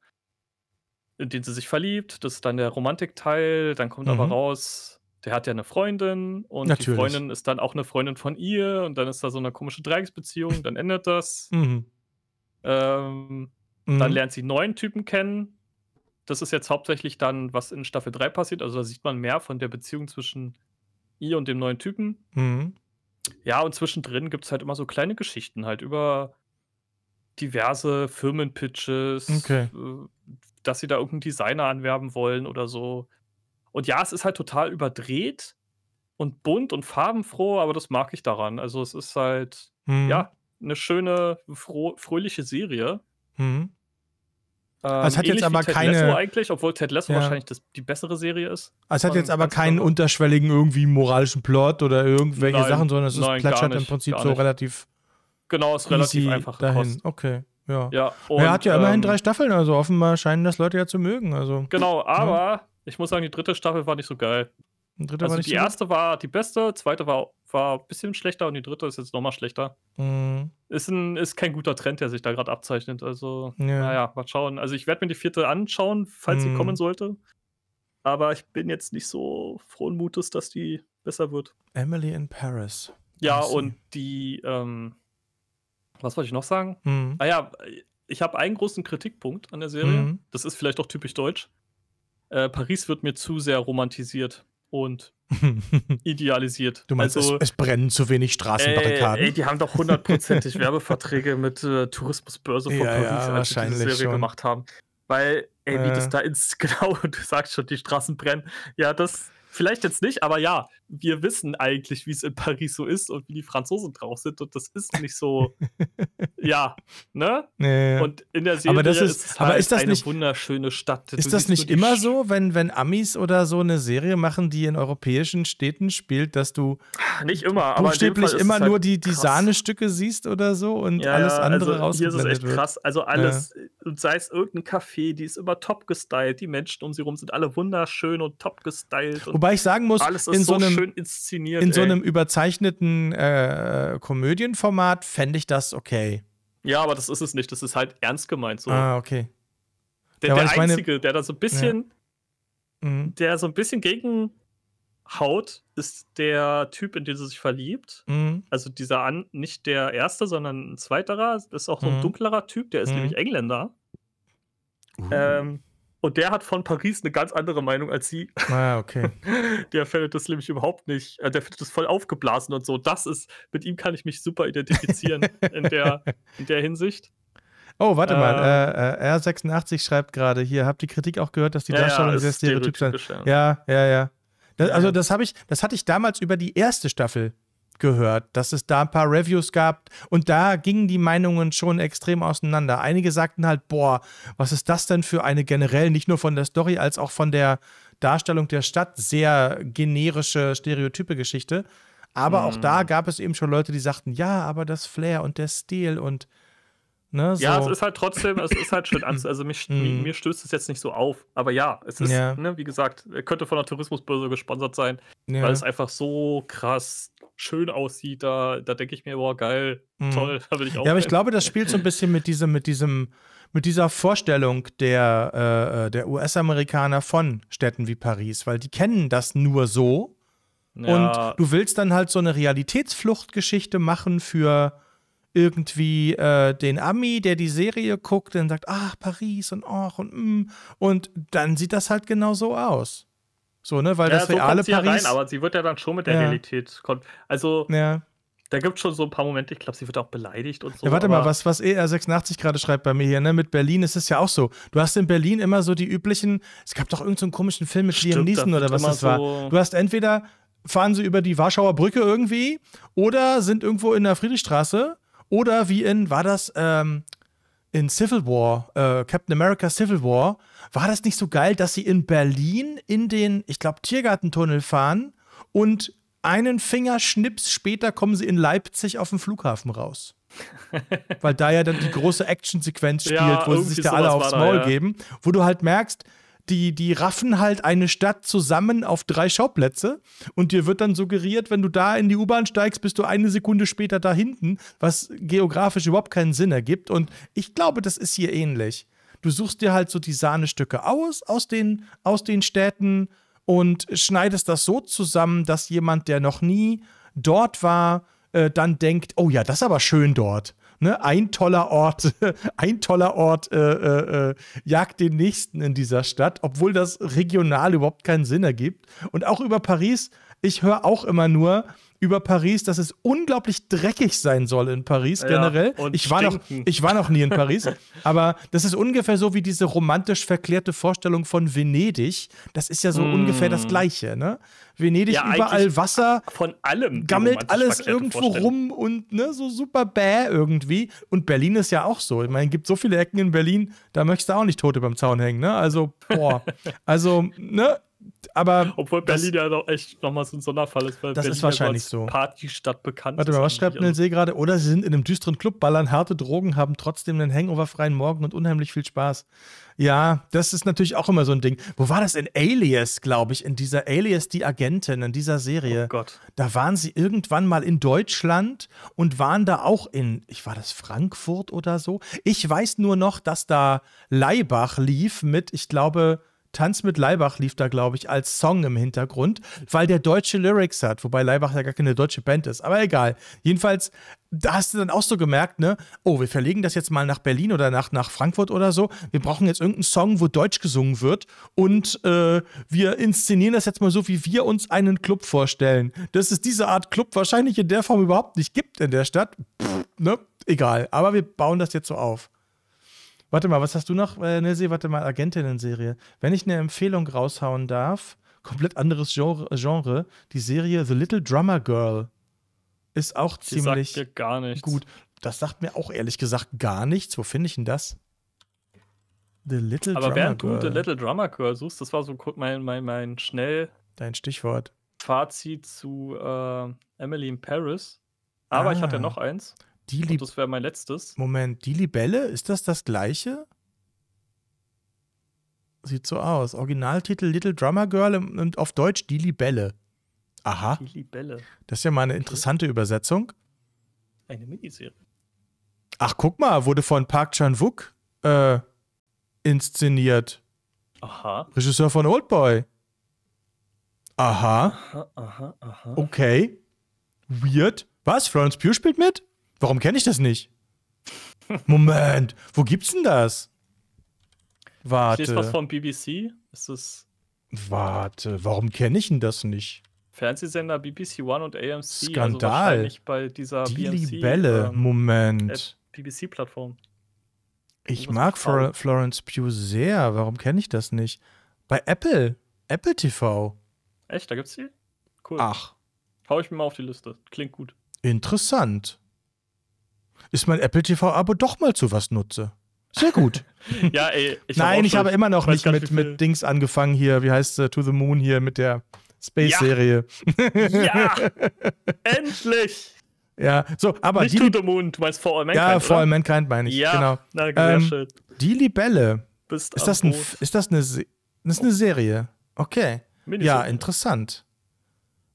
in den sie sich verliebt. Das ist dann der Romantikteil. Dann kommt mhm. aber raus, der hat ja eine Freundin und Natürlich. die Freundin ist dann auch eine Freundin von ihr und dann ist da so eine komische Dreiecksbeziehung. Dann endet das. Mhm. Ähm, mhm. Dann lernt sie neuen Typen kennen. Das ist jetzt hauptsächlich dann, was in Staffel 3 passiert. Also da sieht man mehr von der Beziehung zwischen ihr und dem neuen Typen. Mhm. Ja, und zwischendrin gibt es halt immer so kleine Geschichten halt über diverse Firmenpitches, okay. Äh, dass sie da irgendeinen Designer anwerben wollen oder so. Und ja, es ist halt total überdreht und bunt und farbenfroh, aber das mag ich daran. Also es ist halt, hm. ja, eine schöne, fröhliche Serie. Hm. Ähm, also es hat jetzt aber keine. eigentlich, obwohl Ted Lasso ja. wahrscheinlich das, die bessere Serie ist. Also es hat jetzt aber keinen anders. unterschwelligen irgendwie moralischen Plot oder irgendwelche nein, Sachen, sondern es ist plätschert im Prinzip so relativ. Genau, es ist relativ einfach. Dahin. Kost. Okay. Ja. ja und, er hat ja ähm, immerhin drei Staffeln, also offenbar scheinen das Leute ja zu mögen. Also, genau, ne? aber ja. ich muss sagen, die dritte Staffel war nicht so geil. Die, also die erste war die beste, zweite war war ein bisschen schlechter und die dritte ist jetzt nochmal schlechter. Mhm. Ist, ein, ist kein guter Trend, der sich da gerade abzeichnet. Also, ja. naja, mal schauen. Also, ich werde mir die vierte anschauen, falls mhm. sie kommen sollte. Aber ich bin jetzt nicht so frohen Mutes, dass die besser wird. Emily in Paris. Ja, und die, ähm, was wollte ich noch sagen? Mhm. Ah ja, ich habe einen großen Kritikpunkt an der Serie. Mhm. Das ist vielleicht auch typisch deutsch. Äh, Paris wird mir zu sehr romantisiert und idealisiert. Du meinst, also, es, es, brennen zu wenig Straßenbarrikaden? Ey, ey die haben doch hundertprozentig Werbeverträge mit äh, Tourismusbörse von ja, Paris, ja, als sie diese Serie schon. gemacht haben. Weil, ey, wie äh. das da ins, genau, du sagst schon, die Straßen brennen. Ja, das, vielleicht jetzt nicht, aber ja, wir wissen eigentlich, wie es in Paris so ist und wie die Franzosen drauf sind und das ist nicht so, ja, ne? Ja, ja. Und in der Serie aber das ist, ist, halt aber ist das eine nicht, wunderschöne Stadt. Ist das nicht immer so, wenn, wenn Amis oder so eine Serie machen, die in europäischen Städten spielt, dass du nicht immer, aber buchstäblich immer halt nur die, die Sahnestücke siehst oder so und ja, alles also andere also rausgeblendet Hier ist es echt krass, also alles, äh, sei es irgendein Café, die ist immer top gestylt, die Menschen um sie rum sind alle wunderschön und top gestylt. Und Wobei ich sagen muss, in so, so einem, in so einem überzeichneten äh, Komödienformat fände ich das okay. Ja, aber das ist es nicht. Das ist halt ernst gemeint so. Ah, okay. Der, ja, der Einzige, meine... der da so ein bisschen, ja. mhm. der so ein bisschen gegen haut, ist der Typ, in den sie sich verliebt. Mhm. Also dieser An nicht der erste, sondern ein zweiterer. Das ist auch so ein mhm. dunklerer Typ, der ist mhm. nämlich Engländer. Uh. Ähm, und der hat von Paris eine ganz andere Meinung als sie. Ah, okay. der findet das nämlich überhaupt nicht, äh, der findet das voll aufgeblasen und so. Das ist, mit ihm kann ich mich super identifizieren in, der, in der Hinsicht. Oh, warte äh, mal, äh, äh, äh R86 schreibt gerade hier, habt die Kritik auch gehört, dass die Darstellung ja, sehr stereotypisch sein? Ja, ja, ja. Das, also das habe ich, das hatte ich damals über die erste Staffel gehört, dass es da ein paar Reviews gab und da gingen die Meinungen schon extrem auseinander. Einige sagten halt, boah, was ist das denn für eine generell, nicht nur von der Story, als auch von der Darstellung der Stadt, sehr generische, stereotype Geschichte. Aber mhm. auch da mhm. gab es eben schon Leute, die sagten, ja, aber das Flair und der Stil und Ne, so. Ja, es ist halt trotzdem, es ist halt schön anzu. Also mich, mm. mir stößt es jetzt nicht so auf. Aber ja, es ist, ja. Ne, wie gesagt, könnte von der Tourismusbörse gesponsert sein, ja. weil es einfach so krass schön aussieht. Da, da denke ich mir, boah, geil, mm. toll, da will ich auch. Ja, aber ich glaube, das spielt so ein bisschen mit diesem, mit diesem, mit dieser Vorstellung der, äh, äh der US-Amerikaner von Städten wie Paris, weil die kennen das nur so. Ja. Und du willst dann halt so eine Realitätsfluchtgeschichte machen für irgendwie äh, den Ami, der die Serie guckt und sagt, ach, Paris und och und mm. Und dann sieht das halt genau so aus. So, ne, weil ja, das reale kommt sie Paris. Ja rein, aber sie wird ja dann schon mit der ja. Realität. Also. Ja. Da gibt es schon so ein paar Momente, ich glaube, sie wird auch beleidigt und so. Ja, warte mal, was, was ER86 gerade schreibt bei mir hier, ne? Mit Berlin ist es ja auch so. Du hast in Berlin immer so die üblichen, es gab doch irgendeinen so komischen Film mit Liam Neeson oder was das so war. Du hast entweder fahren sie über die Warschauer Brücke irgendwie oder sind irgendwo in der Friedrichstraße oder wie in, war das ähm, in Civil War, äh, Captain America Civil War, war das nicht so geil, dass sie in Berlin in den, ich glaube, Tiergartentunnel fahren und einen Fingerschnips später kommen sie in Leipzig auf dem Flughafen raus. Weil da ja dann die große Actionsequenz spielt, ja, wo sie sich da alle aufs Maul da, ja. geben, wo du halt merkst, die, die raffen halt eine Stadt zusammen auf drei Schauplätze und dir wird dann suggeriert, wenn du da in die U-Bahn steigst, bist du eine Sekunde später da hinten, was geografisch überhaupt keinen Sinn ergibt. Und ich glaube, das ist hier ähnlich. Du suchst dir halt so die Sahnestücke aus, aus den, aus den Städten und schneidest das so zusammen, dass jemand, der noch nie dort war, äh, dann denkt, oh ja, das ist aber schön dort. Ne? Ein toller Ort, ein toller Ort äh, äh, äh, jagt den nächsten in dieser Stadt, obwohl das regional überhaupt keinen Sinn ergibt. Und auch über Paris ich höre auch immer nur über Paris, dass es unglaublich dreckig sein soll in Paris ja, generell. ich, war noch, ich war noch nie in Paris, aber das ist ungefähr so wie diese romantisch verklärte Vorstellung von Venedig. Das ist ja so mm. ungefähr das mm. Gleiche. Ne? Venedig ja, überall Wasser, von allem gammelt alles irgendwo rum und ne, so super bäh irgendwie. Und Berlin ist ja auch so. Ich meine, es gibt so viele Ecken in Berlin, da möchtest du auch nicht Tote beim Zaun hängen. Ne? Also, boah. also, ne, aber. Obwohl Berlin das, ja doch echt nochmal so ein Sonderfall ist, weil das Berlin ist wahrscheinlich ja so. Partystadt bekannt Warte mal, was schreibt Nil See gerade? Oder sie sind in einem düsteren Club, ballern harte Drogen, haben trotzdem einen hangoverfreien Morgen und unheimlich viel Spaß. Ja, das ist natürlich auch immer so ein Ding. Wo war das? In Alias, glaube ich, in dieser Alias, die Agentin, in dieser Serie. Oh Gott. Da waren sie irgendwann mal in Deutschland und waren da auch in, ich war das Frankfurt oder so. Ich weiß nur noch, dass da Leibach lief mit, ich glaube, Tanz mit Leibach lief da, glaube ich, als Song im Hintergrund, weil der deutsche Lyrics hat, wobei Leibach ja gar keine deutsche Band ist, aber egal. Jedenfalls, da hast du dann auch so gemerkt, ne, oh, wir verlegen das jetzt mal nach Berlin oder nach, nach Frankfurt oder so. Wir brauchen jetzt irgendeinen Song, wo Deutsch gesungen wird und äh, wir inszenieren das jetzt mal so, wie wir uns einen Club vorstellen. Dass es diese Art Club wahrscheinlich in der Form überhaupt nicht gibt in der Stadt, Pff, ne, egal. Aber wir bauen das jetzt so auf. Warte mal, was hast du noch, äh, Nelsi? Warte mal, Agentinnen-Serie. Wenn ich eine Empfehlung raushauen darf, komplett anderes Genre, Genre die Serie The Little Drummer Girl ist auch Sie ziemlich sagt dir gar nichts. gut. Das sagt mir auch ehrlich gesagt gar nichts. Wo finde ich denn das? The Little Aber Drummer während Girl. du The Little Drummer Girl suchst, das war so mein, mein, mein schnell. Dein Stichwort. Fazit zu äh, Emily in Paris. Aber ah. ich hatte noch eins. Die Lib das wäre mein letztes. Moment, die Libelle, ist das das gleiche? Sieht so aus. Originaltitel Little Drummer Girl und auf Deutsch die Libelle. Aha. Die Libelle. Das ist ja mal eine interessante Übersetzung. Eine Miniserie. Ach, guck mal, wurde von Park Chan-wook äh, inszeniert. Aha. Regisseur von Oldboy. Aha. Aha, aha, aha. Okay. Weird. Was? Florence Pugh spielt mit? Warum kenne ich das nicht? Moment, wo gibt's denn das? Warte. Ist was vom BBC? Ist das. Warte, warum kenne ich denn das nicht? Fernsehsender BBC One und AMC. Also Skandal. Also bei dieser Die BMC, Libelle. Ähm, Moment. BBC-Plattform. Ich mag Flor Florence Pugh sehr. Warum kenne ich das nicht? Bei Apple. Apple TV. Echt? Da gibt's die? Cool. Ach. Hau ich mir mal auf die Liste. Klingt gut. Interessant ist mein Apple TV-Abo doch mal zu was nutze. Sehr gut. ja, ey, ich Nein, ich habe immer noch nicht mit, mit Dings angefangen hier. Wie heißt äh, To the Moon hier mit der Space-Serie? Ja. ja. Endlich! Ja, so, aber. Nicht die, To the Moon, du meinst For All Mankind. Ja, For All Mankind meine ich. Ja, genau. Na, sehr ähm, schön. Die Libelle. Bist ist, das ein, ist das eine, Se ist eine Serie? Okay. Ja, interessant.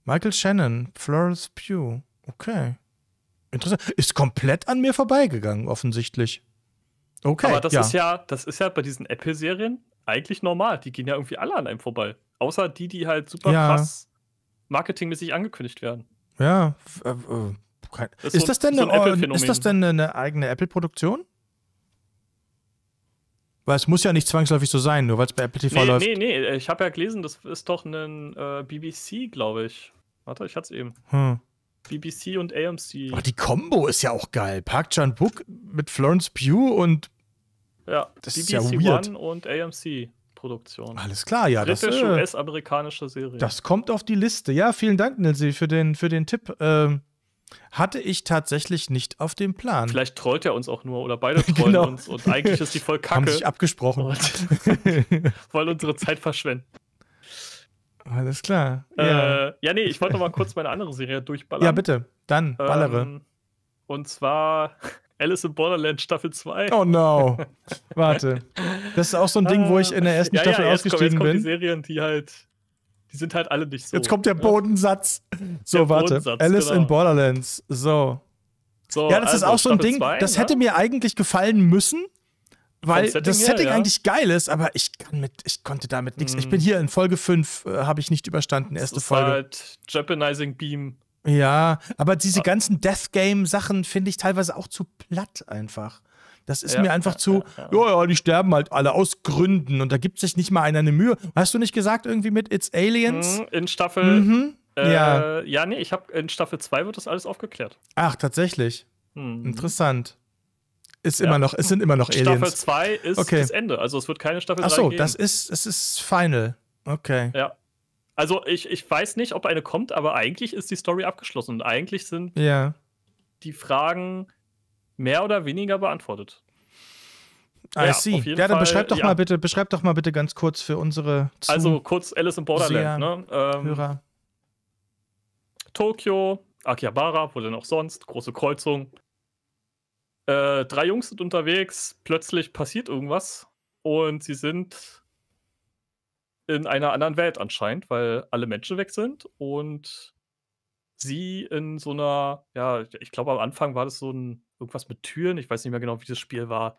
Michael Shannon, Florence Pugh. Okay. Interessant. Ist komplett an mir vorbeigegangen, offensichtlich. Okay. Aber das ja. ist ja, das ist ja bei diesen Apple-Serien eigentlich normal. Die gehen ja irgendwie alle an einem vorbei. Außer die, die halt super ja. krass marketingmäßig angekündigt werden. Ja. Äh, äh, ist, das denn eine, ist das denn eine eigene Apple-Produktion? Weil es muss ja nicht zwangsläufig so sein, nur weil es bei Apple TV nee, läuft. Nee, nee, ich habe ja gelesen, das ist doch ein äh, BBC, glaube ich. Warte, ich hatte es eben. Hm. BBC und AMC. Ach, die Combo ist ja auch geil. Park chan Book mit Florence Pugh und ja, das BBC ist ja weird. One und AMC. Produktion. Alles klar, ja. Britisch, das äh, US-amerikanische Serie. Das kommt auf die Liste. Ja, vielen Dank, Nilsi, für den, für den Tipp. Ähm, hatte ich tatsächlich nicht auf dem Plan. Vielleicht trollt er uns auch nur oder beide trollen genau. uns und eigentlich ist die voll kacke. Haben sich abgesprochen. Und, wollen unsere Zeit verschwenden. Alles klar. Ja, äh, ja nee, ich wollte noch mal kurz meine andere Serie durchballern. Ja, bitte. Dann ballere. Ähm, und zwar Alice in Borderland Staffel 2. Oh no. Warte. Das ist auch so ein Ding, wo ich in der äh, ersten ja, Staffel ja, ausgestiegen komm, bin. Die Serien, die halt die sind halt alle nicht so. Jetzt kommt der Bodensatz. So, der warte. Bodensatz, Alice genau. in Borderlands. So. so ja, das also, ist auch so ein Staffel Ding, zwei, das ne? hätte mir eigentlich gefallen müssen, weil Setting das Setting her, ja. eigentlich geil ist, aber ich kann mit, ich konnte damit nichts. Mm. Ich bin mhm. hier in Folge 5, äh, habe ich nicht überstanden, erste das ist Folge. Halt Japanizing Beam. Ja, aber diese ah. ganzen Death Game Sachen finde ich teilweise auch zu platt einfach. Das ist ja, mir einfach ja, zu, ja, ja, die sterben halt alle aus Gründen und da gibt sich nicht mal einer eine Mühe. Hast du nicht gesagt irgendwie mit It's Aliens? Mhm, in Staffel. Mhm. Äh, ja. ja, nee, ich habe in Staffel 2 wird das alles aufgeklärt. Ach, tatsächlich. Hm. Interessant. Ist ja. immer noch, es sind immer noch Aliens. Staffel 2 ist okay. das Ende. Also es wird keine Staffel 3 Ach so, geben. das ist, es ist Final. Okay. Ja. Also ich, ich weiß nicht, ob eine kommt, aber eigentlich ist die Story abgeschlossen. Und eigentlich sind ja. die Fragen mehr oder weniger beantwortet. I ja, see. Ja, dann Fall, beschreib doch ja. mal bitte, beschreib doch mal bitte ganz kurz für unsere. Zu also kurz Alice in Borderland, ne? Ähm, Hörer. Tokio, Akihabara, wo denn auch sonst, große Kreuzung, äh, drei Jungs sind unterwegs, plötzlich passiert irgendwas und sie sind in einer anderen Welt anscheinend, weil alle Menschen weg sind und sie in so einer, ja, ich glaube am Anfang war das so ein irgendwas mit Türen, ich weiß nicht mehr genau, wie das Spiel war.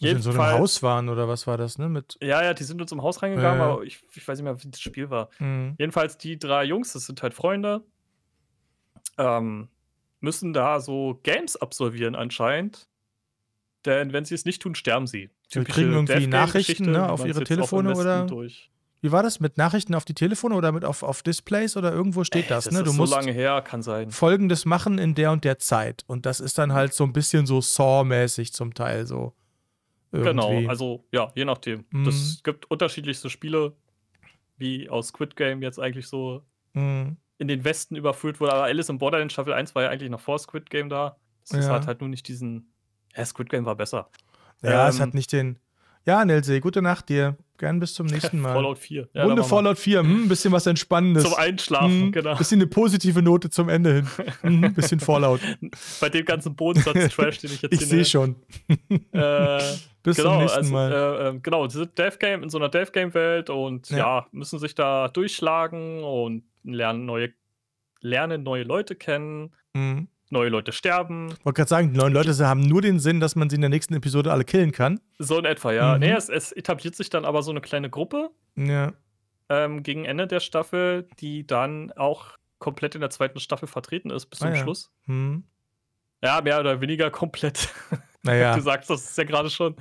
Die in so einem Haus waren oder was war das, ne? Mit ja, ja, die sind uns im Haus reingegangen, äh, aber ich, ich, weiß nicht mehr, wie das Spiel war. Mhm. Jedenfalls die drei Jungs, das sind halt Freunde. Ähm, müssen da so Games absolvieren anscheinend. Denn wenn sie es nicht tun, sterben sie. Sie kriegen irgendwie Nachrichten ne, auf ihre Telefone oder? Durch. Wie war das? Mit Nachrichten auf die Telefone oder mit auf, auf Displays oder irgendwo steht Ey, das, das, ne? du so musst her, kann sein. Folgendes machen in der und der Zeit. Und das ist dann halt so ein bisschen so Saw-mäßig zum Teil so. Genau, irgendwie. Genau, also ja, je nachdem. Mhm. Das gibt unterschiedlichste Spiele, wie aus Squid Game jetzt eigentlich so. Mhm in den Westen überführt wurde. Aber Alice in Borderlands Staffel 1 war ja eigentlich noch vor Squid Game da. Es ja. hat halt nur nicht diesen. Ja, Squid Game war besser. Ja, ähm, es hat ähm, nicht den. Ja, Nelsey, gute Nacht dir. Gern bis zum nächsten Mal. Fallout 4. Ja, Runde Fallout 4. Ein hm, bisschen was Entspannendes. Zum Einschlafen, hm, genau. Bisschen eine positive Note zum Ende hin. Hm, bisschen Fallout. Bei dem ganzen Bodensatz-Trash, den ich jetzt Ich sehe schon. Äh, bis genau, zum nächsten also, Mal. Äh, ähm, genau, sie sind Game in so einer Dev Game-Welt und ja. ja. müssen sich da durchschlagen und lernen neue, lernen neue Leute kennen. Mhm neue Leute sterben. Ich wollte gerade sagen, die neuen Leute haben nur den Sinn, dass man sie in der nächsten Episode alle killen kann. So in etwa, ja. Mhm. Nee, es, es, etabliert sich dann aber so eine kleine Gruppe ja. ähm, gegen Ende der Staffel, die dann auch komplett in der zweiten Staffel vertreten ist, bis ah, zum ja. Schluss. Mhm. Ja, mehr oder weniger komplett. Naja. du sagst das ist ja gerade schon.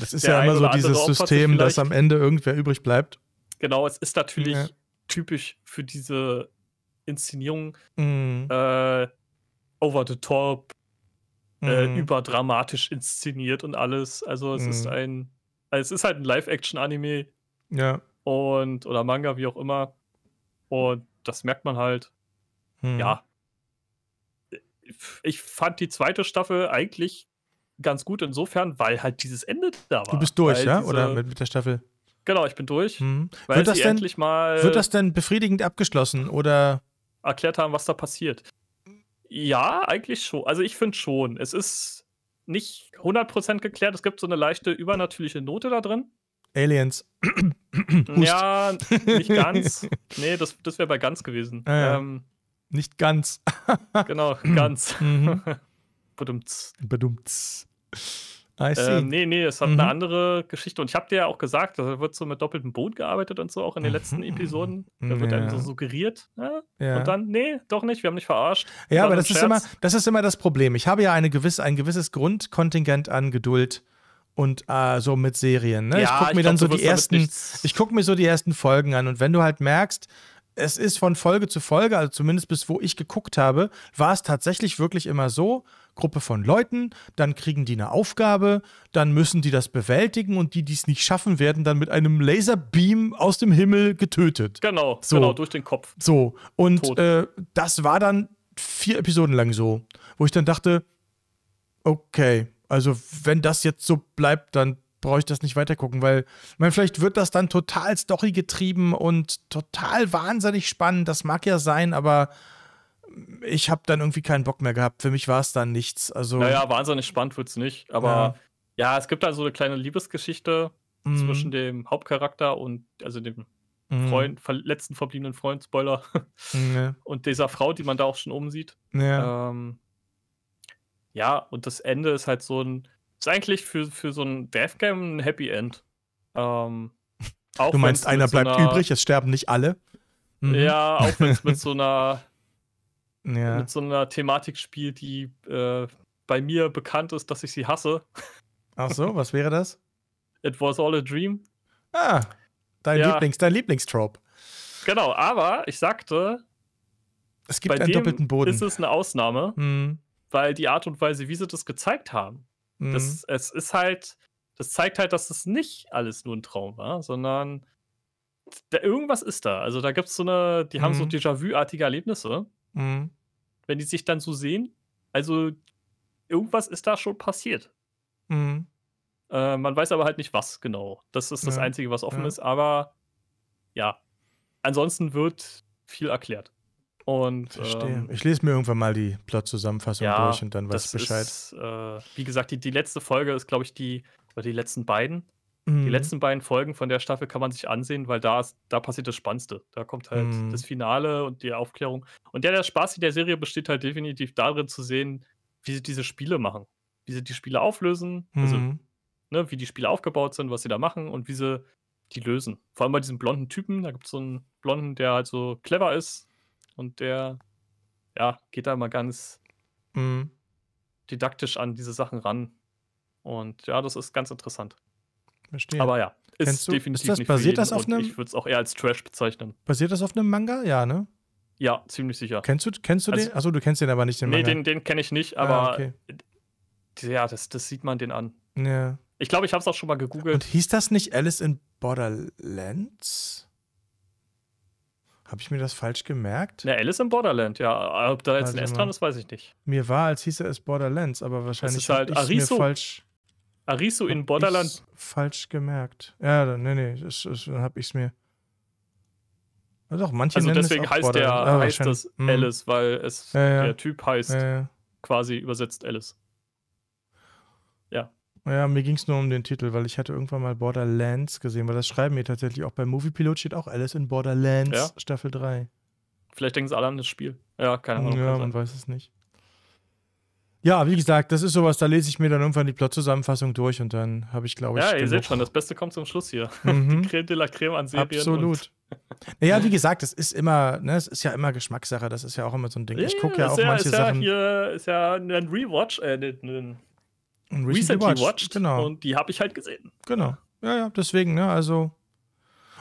Das ist ja immer so dieses System, dass am Ende irgendwer übrig bleibt. Genau, es ist natürlich ja. typisch für diese Inszenierung. Mhm. Äh, over the top, äh, mhm. äh, überdramatisch inszeniert und alles. Also es mhm. ist ein, also es ist halt ein Live-Action-Anime. Ja. Und, oder Manga, wie auch immer. Und das merkt man halt. Mhm. Ja. Ich fand die zweite Staffel eigentlich ganz gut insofern, weil halt dieses Ende da war. Du bist durch, weil ja? oder mit, mit der Staffel? Genau, ich bin durch. Mhm. Weil wird, das denn, mal wird das denn befriedigend abgeschlossen oder erklärt haben, was da passiert? Ja, eigentlich schon. Also ich finde schon. Es ist nicht 100% geklärt. Es gibt so eine leichte übernatürliche Note da drin. Aliens. ja, nicht ganz. Nee, das, das wäre bei ganz gewesen. Ah, ähm, nicht ganz. genau, ganz. Mhm. Bedumts. Bedumts. I ähm, see. Ähm, nee, nee, es hat mhm. eine andere Geschichte. Und ich habe dir ja auch gesagt, da wird so mit doppeltem Boot gearbeitet und so, auch in den letzten mhm, Episoden. Mhm. Da wird ja. einem so suggeriert. Ja? Ne? Ja. Und dann, nee, doch nicht, wir haben nicht verarscht. Ja, aber das ist, immer, das ist immer das Problem. Ich habe ja eine gewisse, ein gewisses Grundkontingent an Geduld und äh, so mit Serien. Ne? Ja, ich gucke mir ich glaub, dann so die ersten, ich gucke mir so die ersten Folgen an und wenn du halt merkst, es ist von Folge zu Folge, also zumindest bis wo ich geguckt habe, war es tatsächlich wirklich immer so, Gruppe von Leuten, dann kriegen die eine Aufgabe, dann müssen die das bewältigen und die, die es nicht schaffen, werden dann mit einem Laserbeam aus dem Himmel getötet. Genau, so. genau, durch den Kopf. So, und äh, das war dann vier Episoden lang so, wo ich dann dachte, okay, also wenn das jetzt so bleibt, dann brauche ich das nicht weitergucken, weil man vielleicht wird das dann total Story getrieben und total wahnsinnig spannend. Das mag ja sein, aber ich habe dann irgendwie keinen Bock mehr gehabt. Für mich war es dann nichts. Also naja, wahnsinnig spannend wird es nicht. Aber ja, ja es gibt da so eine kleine Liebesgeschichte mhm. zwischen dem Hauptcharakter und also dem mhm. Freund, letzten verbliebenen Freund, Spoiler, mhm. und dieser Frau, die man da auch schon umsieht. Ja. Ähm, ja, und das Ende ist halt so ein ist eigentlich für, für so ein Game ein Happy End. Ähm, du meinst, einer bleibt so einer, übrig, es sterben nicht alle? Mhm. Ja, auch wenn es mit so einer ja. mit so einer Thematik spielt, die äh, bei mir bekannt ist, dass ich sie hasse. Ach so, was wäre das? It was all a dream. Ah, dein ja. Lieblings, dein Lieblingstrope. Genau, aber ich sagte, es gibt bei einen doppelten Boden. Ist es eine Ausnahme, mhm. weil die Art und Weise, wie sie das gezeigt haben, Mhm. Das, es ist halt, das zeigt halt, dass das nicht alles nur ein Traum war, sondern da, irgendwas ist da. Also da gibt es so eine, die mhm. haben so mhm. Déjà-vu-artige Erlebnisse. Mhm. Wenn die sich dann so sehen, also irgendwas ist da schon passiert. Mhm. Äh, man weiß aber halt nicht, was genau. Das ist das ja. Einzige, was offen ja. ist. Aber ja, ansonsten wird viel erklärt. Und, Verstehe. Ähm, ich lese mir irgendwann mal die Plot-Zusammenfassung ja, durch und dann weiß ich Bescheid. Ist, äh, wie gesagt, die, die letzte Folge ist, glaube ich, die, oder die letzten beiden. Mhm. Die letzten beiden Folgen von der Staffel kann man sich ansehen, weil da, ist, da passiert das Spannendste. Da kommt halt mhm. das Finale und die Aufklärung. Und der, der Spaß in der Serie besteht halt definitiv darin zu sehen, wie sie diese Spiele machen. Wie sie die Spiele auflösen, also, mhm. also ne, wie die Spiele aufgebaut sind, was sie da machen und wie sie die lösen. Vor allem bei diesem blonden Typen, da gibt es so einen Blonden, der halt so clever ist, und der ja, geht da mal ganz mhm. didaktisch an diese Sachen ran. Und ja, das ist ganz interessant. Verstehe. Aber ja, ist Kennst du, definitiv ist das, nicht basiert das auf einem, Ich würde es auch eher als Trash bezeichnen. Basiert das auf einem Manga? Ja, ne? Ja, ziemlich sicher. Kennst du, kennst du also, den? Achso, du kennst den aber nicht, den Manga. Nee, den, den kenne ich nicht, ah, aber ah, okay. ja, das, das sieht man den an. Ja. Ich glaube, ich habe es auch schon mal gegoogelt. Und hieß das nicht Alice in Borderlands? Habe ich mir das falsch gemerkt? Na, Alice in Borderland, ja. Ob da jetzt ein S dran ist, weiß ich nicht. Mir war, als hieße es Borderlands, aber wahrscheinlich ist halt Ariso, mir falsch. Arisu in Borderland. Falsch gemerkt. Ja, dann, nee, nee, das, das, dann habe ich es mir. Also doch, manche also deswegen heißt der ah, heißt das mhm. Alice, weil es ja, ja. der Typ heißt ja, quasi übersetzt Alice. Ja, mir ging es nur um den Titel, weil ich hatte irgendwann mal Borderlands gesehen, weil das schreiben wir tatsächlich auch bei Movie Pilot steht auch alles in Borderlands ja. Staffel 3. Vielleicht denken sie alle an das Spiel. Ja, keine Ahnung. Ja, man sein. weiß es nicht. Ja, wie gesagt, das ist sowas, da lese ich mir dann irgendwann die Plotzusammenfassung durch und dann habe ich, glaube ich. Ja, ihr genug. seht schon, das Beste kommt zum Schluss hier. Mhm. Die Creme de la Creme an Serien. Absolut. naja, wie gesagt, das ist immer, ne, es ist ja immer Geschmackssache, das ist ja auch immer so ein Ding. Ich gucke ja, ja auch ja, manche ja Sachen. Hier, ist ja ein Rewatch, äh, ein ne, ne, und recently, recently watched. Genau. Und die habe ich halt gesehen. Genau. Ja, ja, deswegen, ne, also.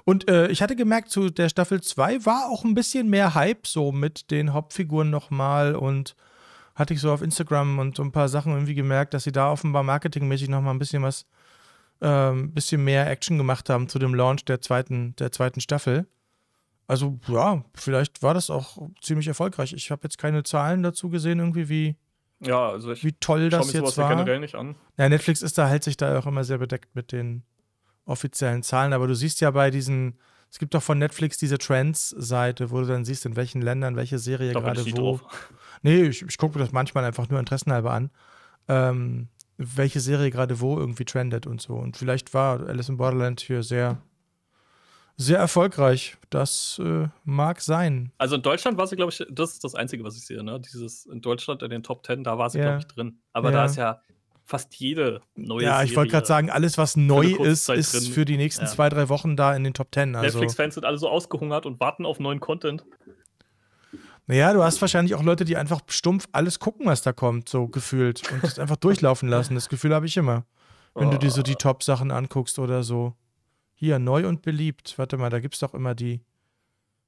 Und äh, ich hatte gemerkt, zu der Staffel 2 war auch ein bisschen mehr Hype so mit den Hauptfiguren nochmal und hatte ich so auf Instagram und so ein paar Sachen irgendwie gemerkt, dass sie da offenbar marketingmäßig nochmal ein bisschen was, äh, ein bisschen mehr Action gemacht haben zu dem Launch der zweiten, der zweiten Staffel. Also ja, vielleicht war das auch ziemlich erfolgreich. Ich habe jetzt keine Zahlen dazu gesehen, irgendwie wie, ja, also ich wie toll das mir jetzt war. generell nicht an. Ja, Netflix ist da halt sich da auch immer sehr bedeckt mit den offiziellen Zahlen, aber du siehst ja bei diesen es gibt doch von Netflix diese Trends-Seite, wo du dann siehst, in welchen Ländern welche Serie da gerade wo. Drauf. Nee, ich, ich gucke mir das manchmal einfach nur interessenhalber an. Ähm, welche Serie gerade wo irgendwie trendet und so. Und vielleicht war Alice in Borderland hier sehr sehr erfolgreich. Das äh, mag sein. Also in Deutschland war sie, glaube ich, das ist das Einzige, was ich sehe, ne? Dieses in Deutschland in den Top Ten, da war sie, ja. glaube ich, drin. Aber ja. da ist ja fast jede neue Ja, ich wollte gerade sagen, alles, was neu ist, ist drin. für die nächsten ja. zwei, drei Wochen da in den Top Ten. Also. Netflix-Fans sind alle so ausgehungert und warten auf neuen Content. Naja, du hast wahrscheinlich auch Leute, die einfach stumpf alles gucken, was da kommt, so gefühlt. Und das einfach durchlaufen lassen. Das Gefühl habe ich immer. Wenn du dir so die oh. Top-Sachen anguckst oder so. Hier, neu und beliebt. Warte mal, da gibt es doch immer die.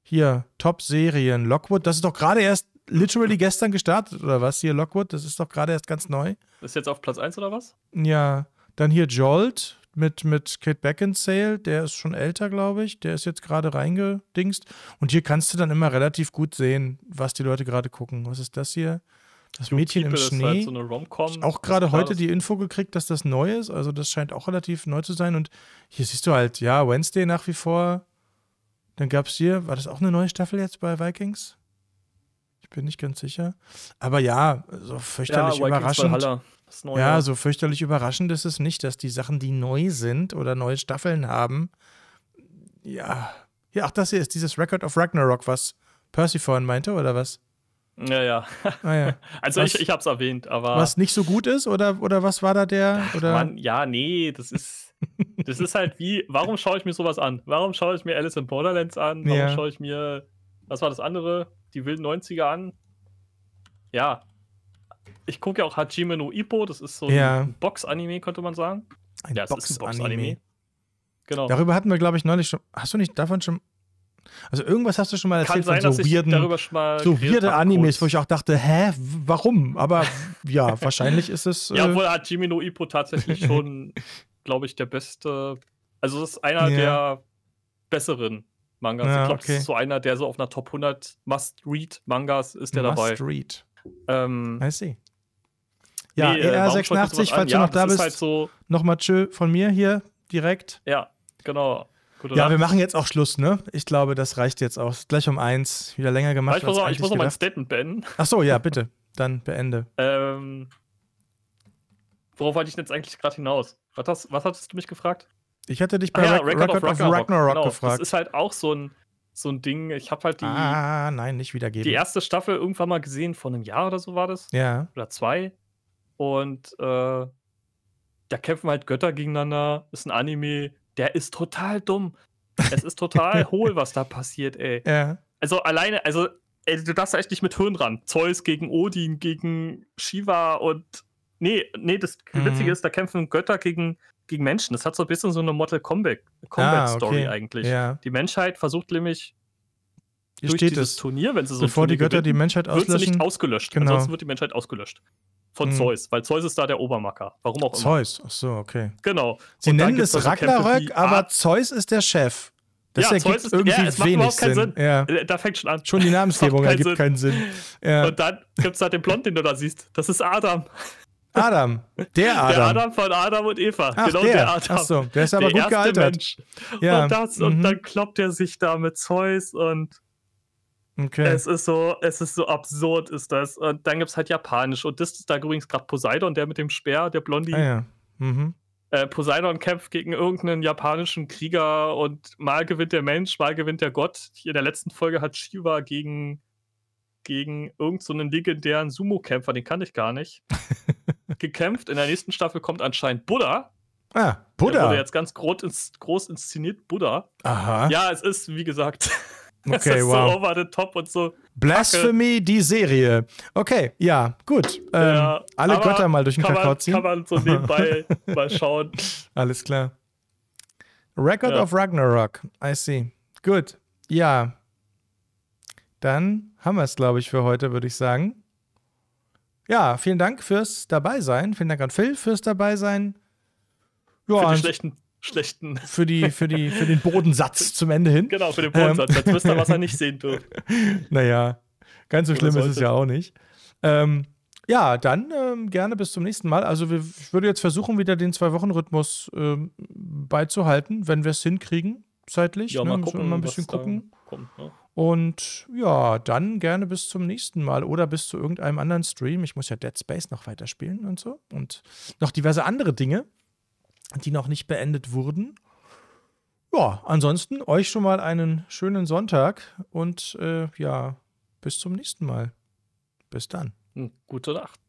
Hier, Top-Serien. Lockwood, das ist doch gerade erst literally gestern gestartet, oder was? Hier, Lockwood, das ist doch gerade erst ganz neu. Ist jetzt auf Platz 1 oder was? Ja. Dann hier Jolt mit, mit Kate Beckinsale, der ist schon älter, glaube ich. Der ist jetzt gerade reingedingst. Und hier kannst du dann immer relativ gut sehen, was die Leute gerade gucken. Was ist das hier? Das Mädchen im Schnee. Halt so auch gerade heute die Info gekriegt, dass das neu ist. Also das scheint auch relativ neu zu sein. Und hier siehst du halt, ja, Wednesday nach wie vor. Dann gab es hier, war das auch eine neue Staffel jetzt bei Vikings? Ich bin nicht ganz sicher. Aber ja, so fürchterlich ja, überraschend. Neu, ja, ja, so fürchterlich überraschend ist es nicht, dass die Sachen, die neu sind oder neue Staffeln haben, ja. Ja, ach, das hier ist dieses Record of Ragnarok, was Percy vorhin meinte, oder was? Ja, ja. Ah, ja. Also was, ich, ich habe es erwähnt, aber. Was nicht so gut ist oder, oder was war da der? Oder? Mann, ja, nee, das ist. das ist halt wie, warum schaue ich mir sowas an? Warum schaue ich mir Alice in Borderlands an? Warum ja. schaue ich mir, was war das andere? Die wilden 90er an? Ja. Ich gucke ja auch Hajime no Ippo, das ist so ja. ein Box-Anime, könnte man sagen. Ein ja, es Box ist ein Box-Anime. Genau. Darüber hatten wir, glaube ich, neulich schon. Hast du nicht davon schon also irgendwas hast du schon mal erzählt Kann sein, so weirden, darüber schon mal so weirde Animes, wo ich auch dachte, hä, warum? Aber ja, wahrscheinlich ist es. Äh ja, wohl hat Jimmy no Ipo tatsächlich schon, glaube ich, der beste. Also es ist einer ja. der besseren Mangas. Ja, ich glaube, okay. das ist so einer, der so auf einer Top 100 Must-Read-Mangas ist der Must dabei. Must-Read. Ähm, I see. Ja, nee, äh, ER86, falls du ja, noch da bist. Halt so nochmal tschö von mir hier direkt. Ja, genau. Gut, ja, wir machen jetzt auch Schluss, ne? Ich glaube, das reicht jetzt auch. Gleich um eins, wieder länger gemacht. Ich muss, auch, ich muss noch mein Statement beenden. Ach so, ja, bitte. Dann beende. ähm, worauf wollte ich denn jetzt eigentlich gerade hinaus? Was, hast, was hattest du mich gefragt? Ich hatte dich bei ah, ja, Record, Record, of Ragnarok, of Ragnarok genau. gefragt. Das ist halt auch so ein, so ein Ding. Ich habe halt die. Ah, nein, nicht wiedergeben. Die erste Staffel irgendwann mal gesehen, vor einem Jahr oder so war das. Ja. Oder zwei. Und äh, da kämpfen halt Götter gegeneinander. Ist ein Anime der ist total dumm. Es ist total hohl, was da passiert, ey. Ja. Also alleine, also ey, du darfst echt nicht mit Hirn ran. Zeus gegen Odin, gegen Shiva und. Nee, nee, das mhm. Witzige ist, da kämpfen Götter gegen, gegen Menschen. Das hat so ein bisschen so eine Mortal Kombat-Story Kombat ah, okay. eigentlich. Ja. Die Menschheit versucht nämlich Hier durch dieses es. Turnier, wenn sie so Bevor die Götter gewinnen, die Menschheit auslöschen. Wird sie nicht ausgelöscht. Genau. Ansonsten wird die Menschheit ausgelöscht von mhm. Zeus, weil Zeus ist da der Obermacker. Warum auch immer. Zeus, ach so, okay. Genau. Sie Und nennen es also Ragnarök, wie, aber ah. Zeus ist der Chef. Das ja, ergibt ist, irgendwie ja, es macht überhaupt keinen Sinn. Sinn. Ja. Äh, da fängt schon an. Schon die Namensgebung keinen ergibt Sinn. keinen Sinn. Ja. Und dann gibt es da den Blond, den du da siehst. Das ist Adam. Adam. Der Adam. Der Adam von Adam und Eva. Ach, genau der, der Adam. Achso, der ist aber der gut erste gealtert. Mensch. Ja. Und, das, mhm. und dann kloppt er sich da mit Zeus und Okay. Es ist so, es ist so absurd, ist das. Und dann gibt es halt Japanisch. Und das ist da übrigens gerade Poseidon, der mit dem Speer, der Blondie. Ah, ja. mhm. äh, Poseidon kämpft gegen irgendeinen japanischen Krieger und mal gewinnt der Mensch, mal gewinnt der Gott. Hier in der letzten Folge hat Shiva gegen, gegen irgendeinen so legendären Sumo-Kämpfer, den kann ich gar nicht, gekämpft. In der nächsten Staffel kommt anscheinend Buddha. Ah, Buddha. Der wurde jetzt ganz groß, groß inszeniert, Buddha. Aha. Ja, es ist, wie gesagt. Okay, das ist wow. so over the top und so. Blasphemy, Hacke. die Serie. Okay, ja, gut. Ähm, alle Götter mal durch den Kakao man, ziehen. Kann man so nebenbei mal schauen. Alles klar. Record ja. of Ragnarok. I see. Gut. Ja. Dann haben wir es, glaube ich, für heute, würde ich sagen. Ja, vielen Dank fürs Dabeisein. Vielen Dank an Phil fürs Dabeisein. Ja, für die schlechten schlechten. Für, die, für, die, für den Bodensatz zum Ende hin. Genau, für den ähm. Bodensatz. Jetzt wisst ihr, was er nicht sehen tut. Naja, ganz so schlimm ist es ja auch nicht. Ähm, ja, dann ähm, gerne bis zum nächsten Mal. Also wir, ich würde jetzt versuchen, wieder den Zwei-Wochen-Rhythmus ähm, beizuhalten, wenn wir es hinkriegen, zeitlich. Ja, ne? mal, gucken, mal ein bisschen gucken. Kommt, ne? Und ja, dann gerne bis zum nächsten Mal oder bis zu irgendeinem anderen Stream. Ich muss ja Dead Space noch weiterspielen und so. Und noch diverse andere Dinge die noch nicht beendet wurden. Ja, ansonsten euch schon mal einen schönen Sonntag und äh, ja, bis zum nächsten Mal. Bis dann. Hm, gute Nacht.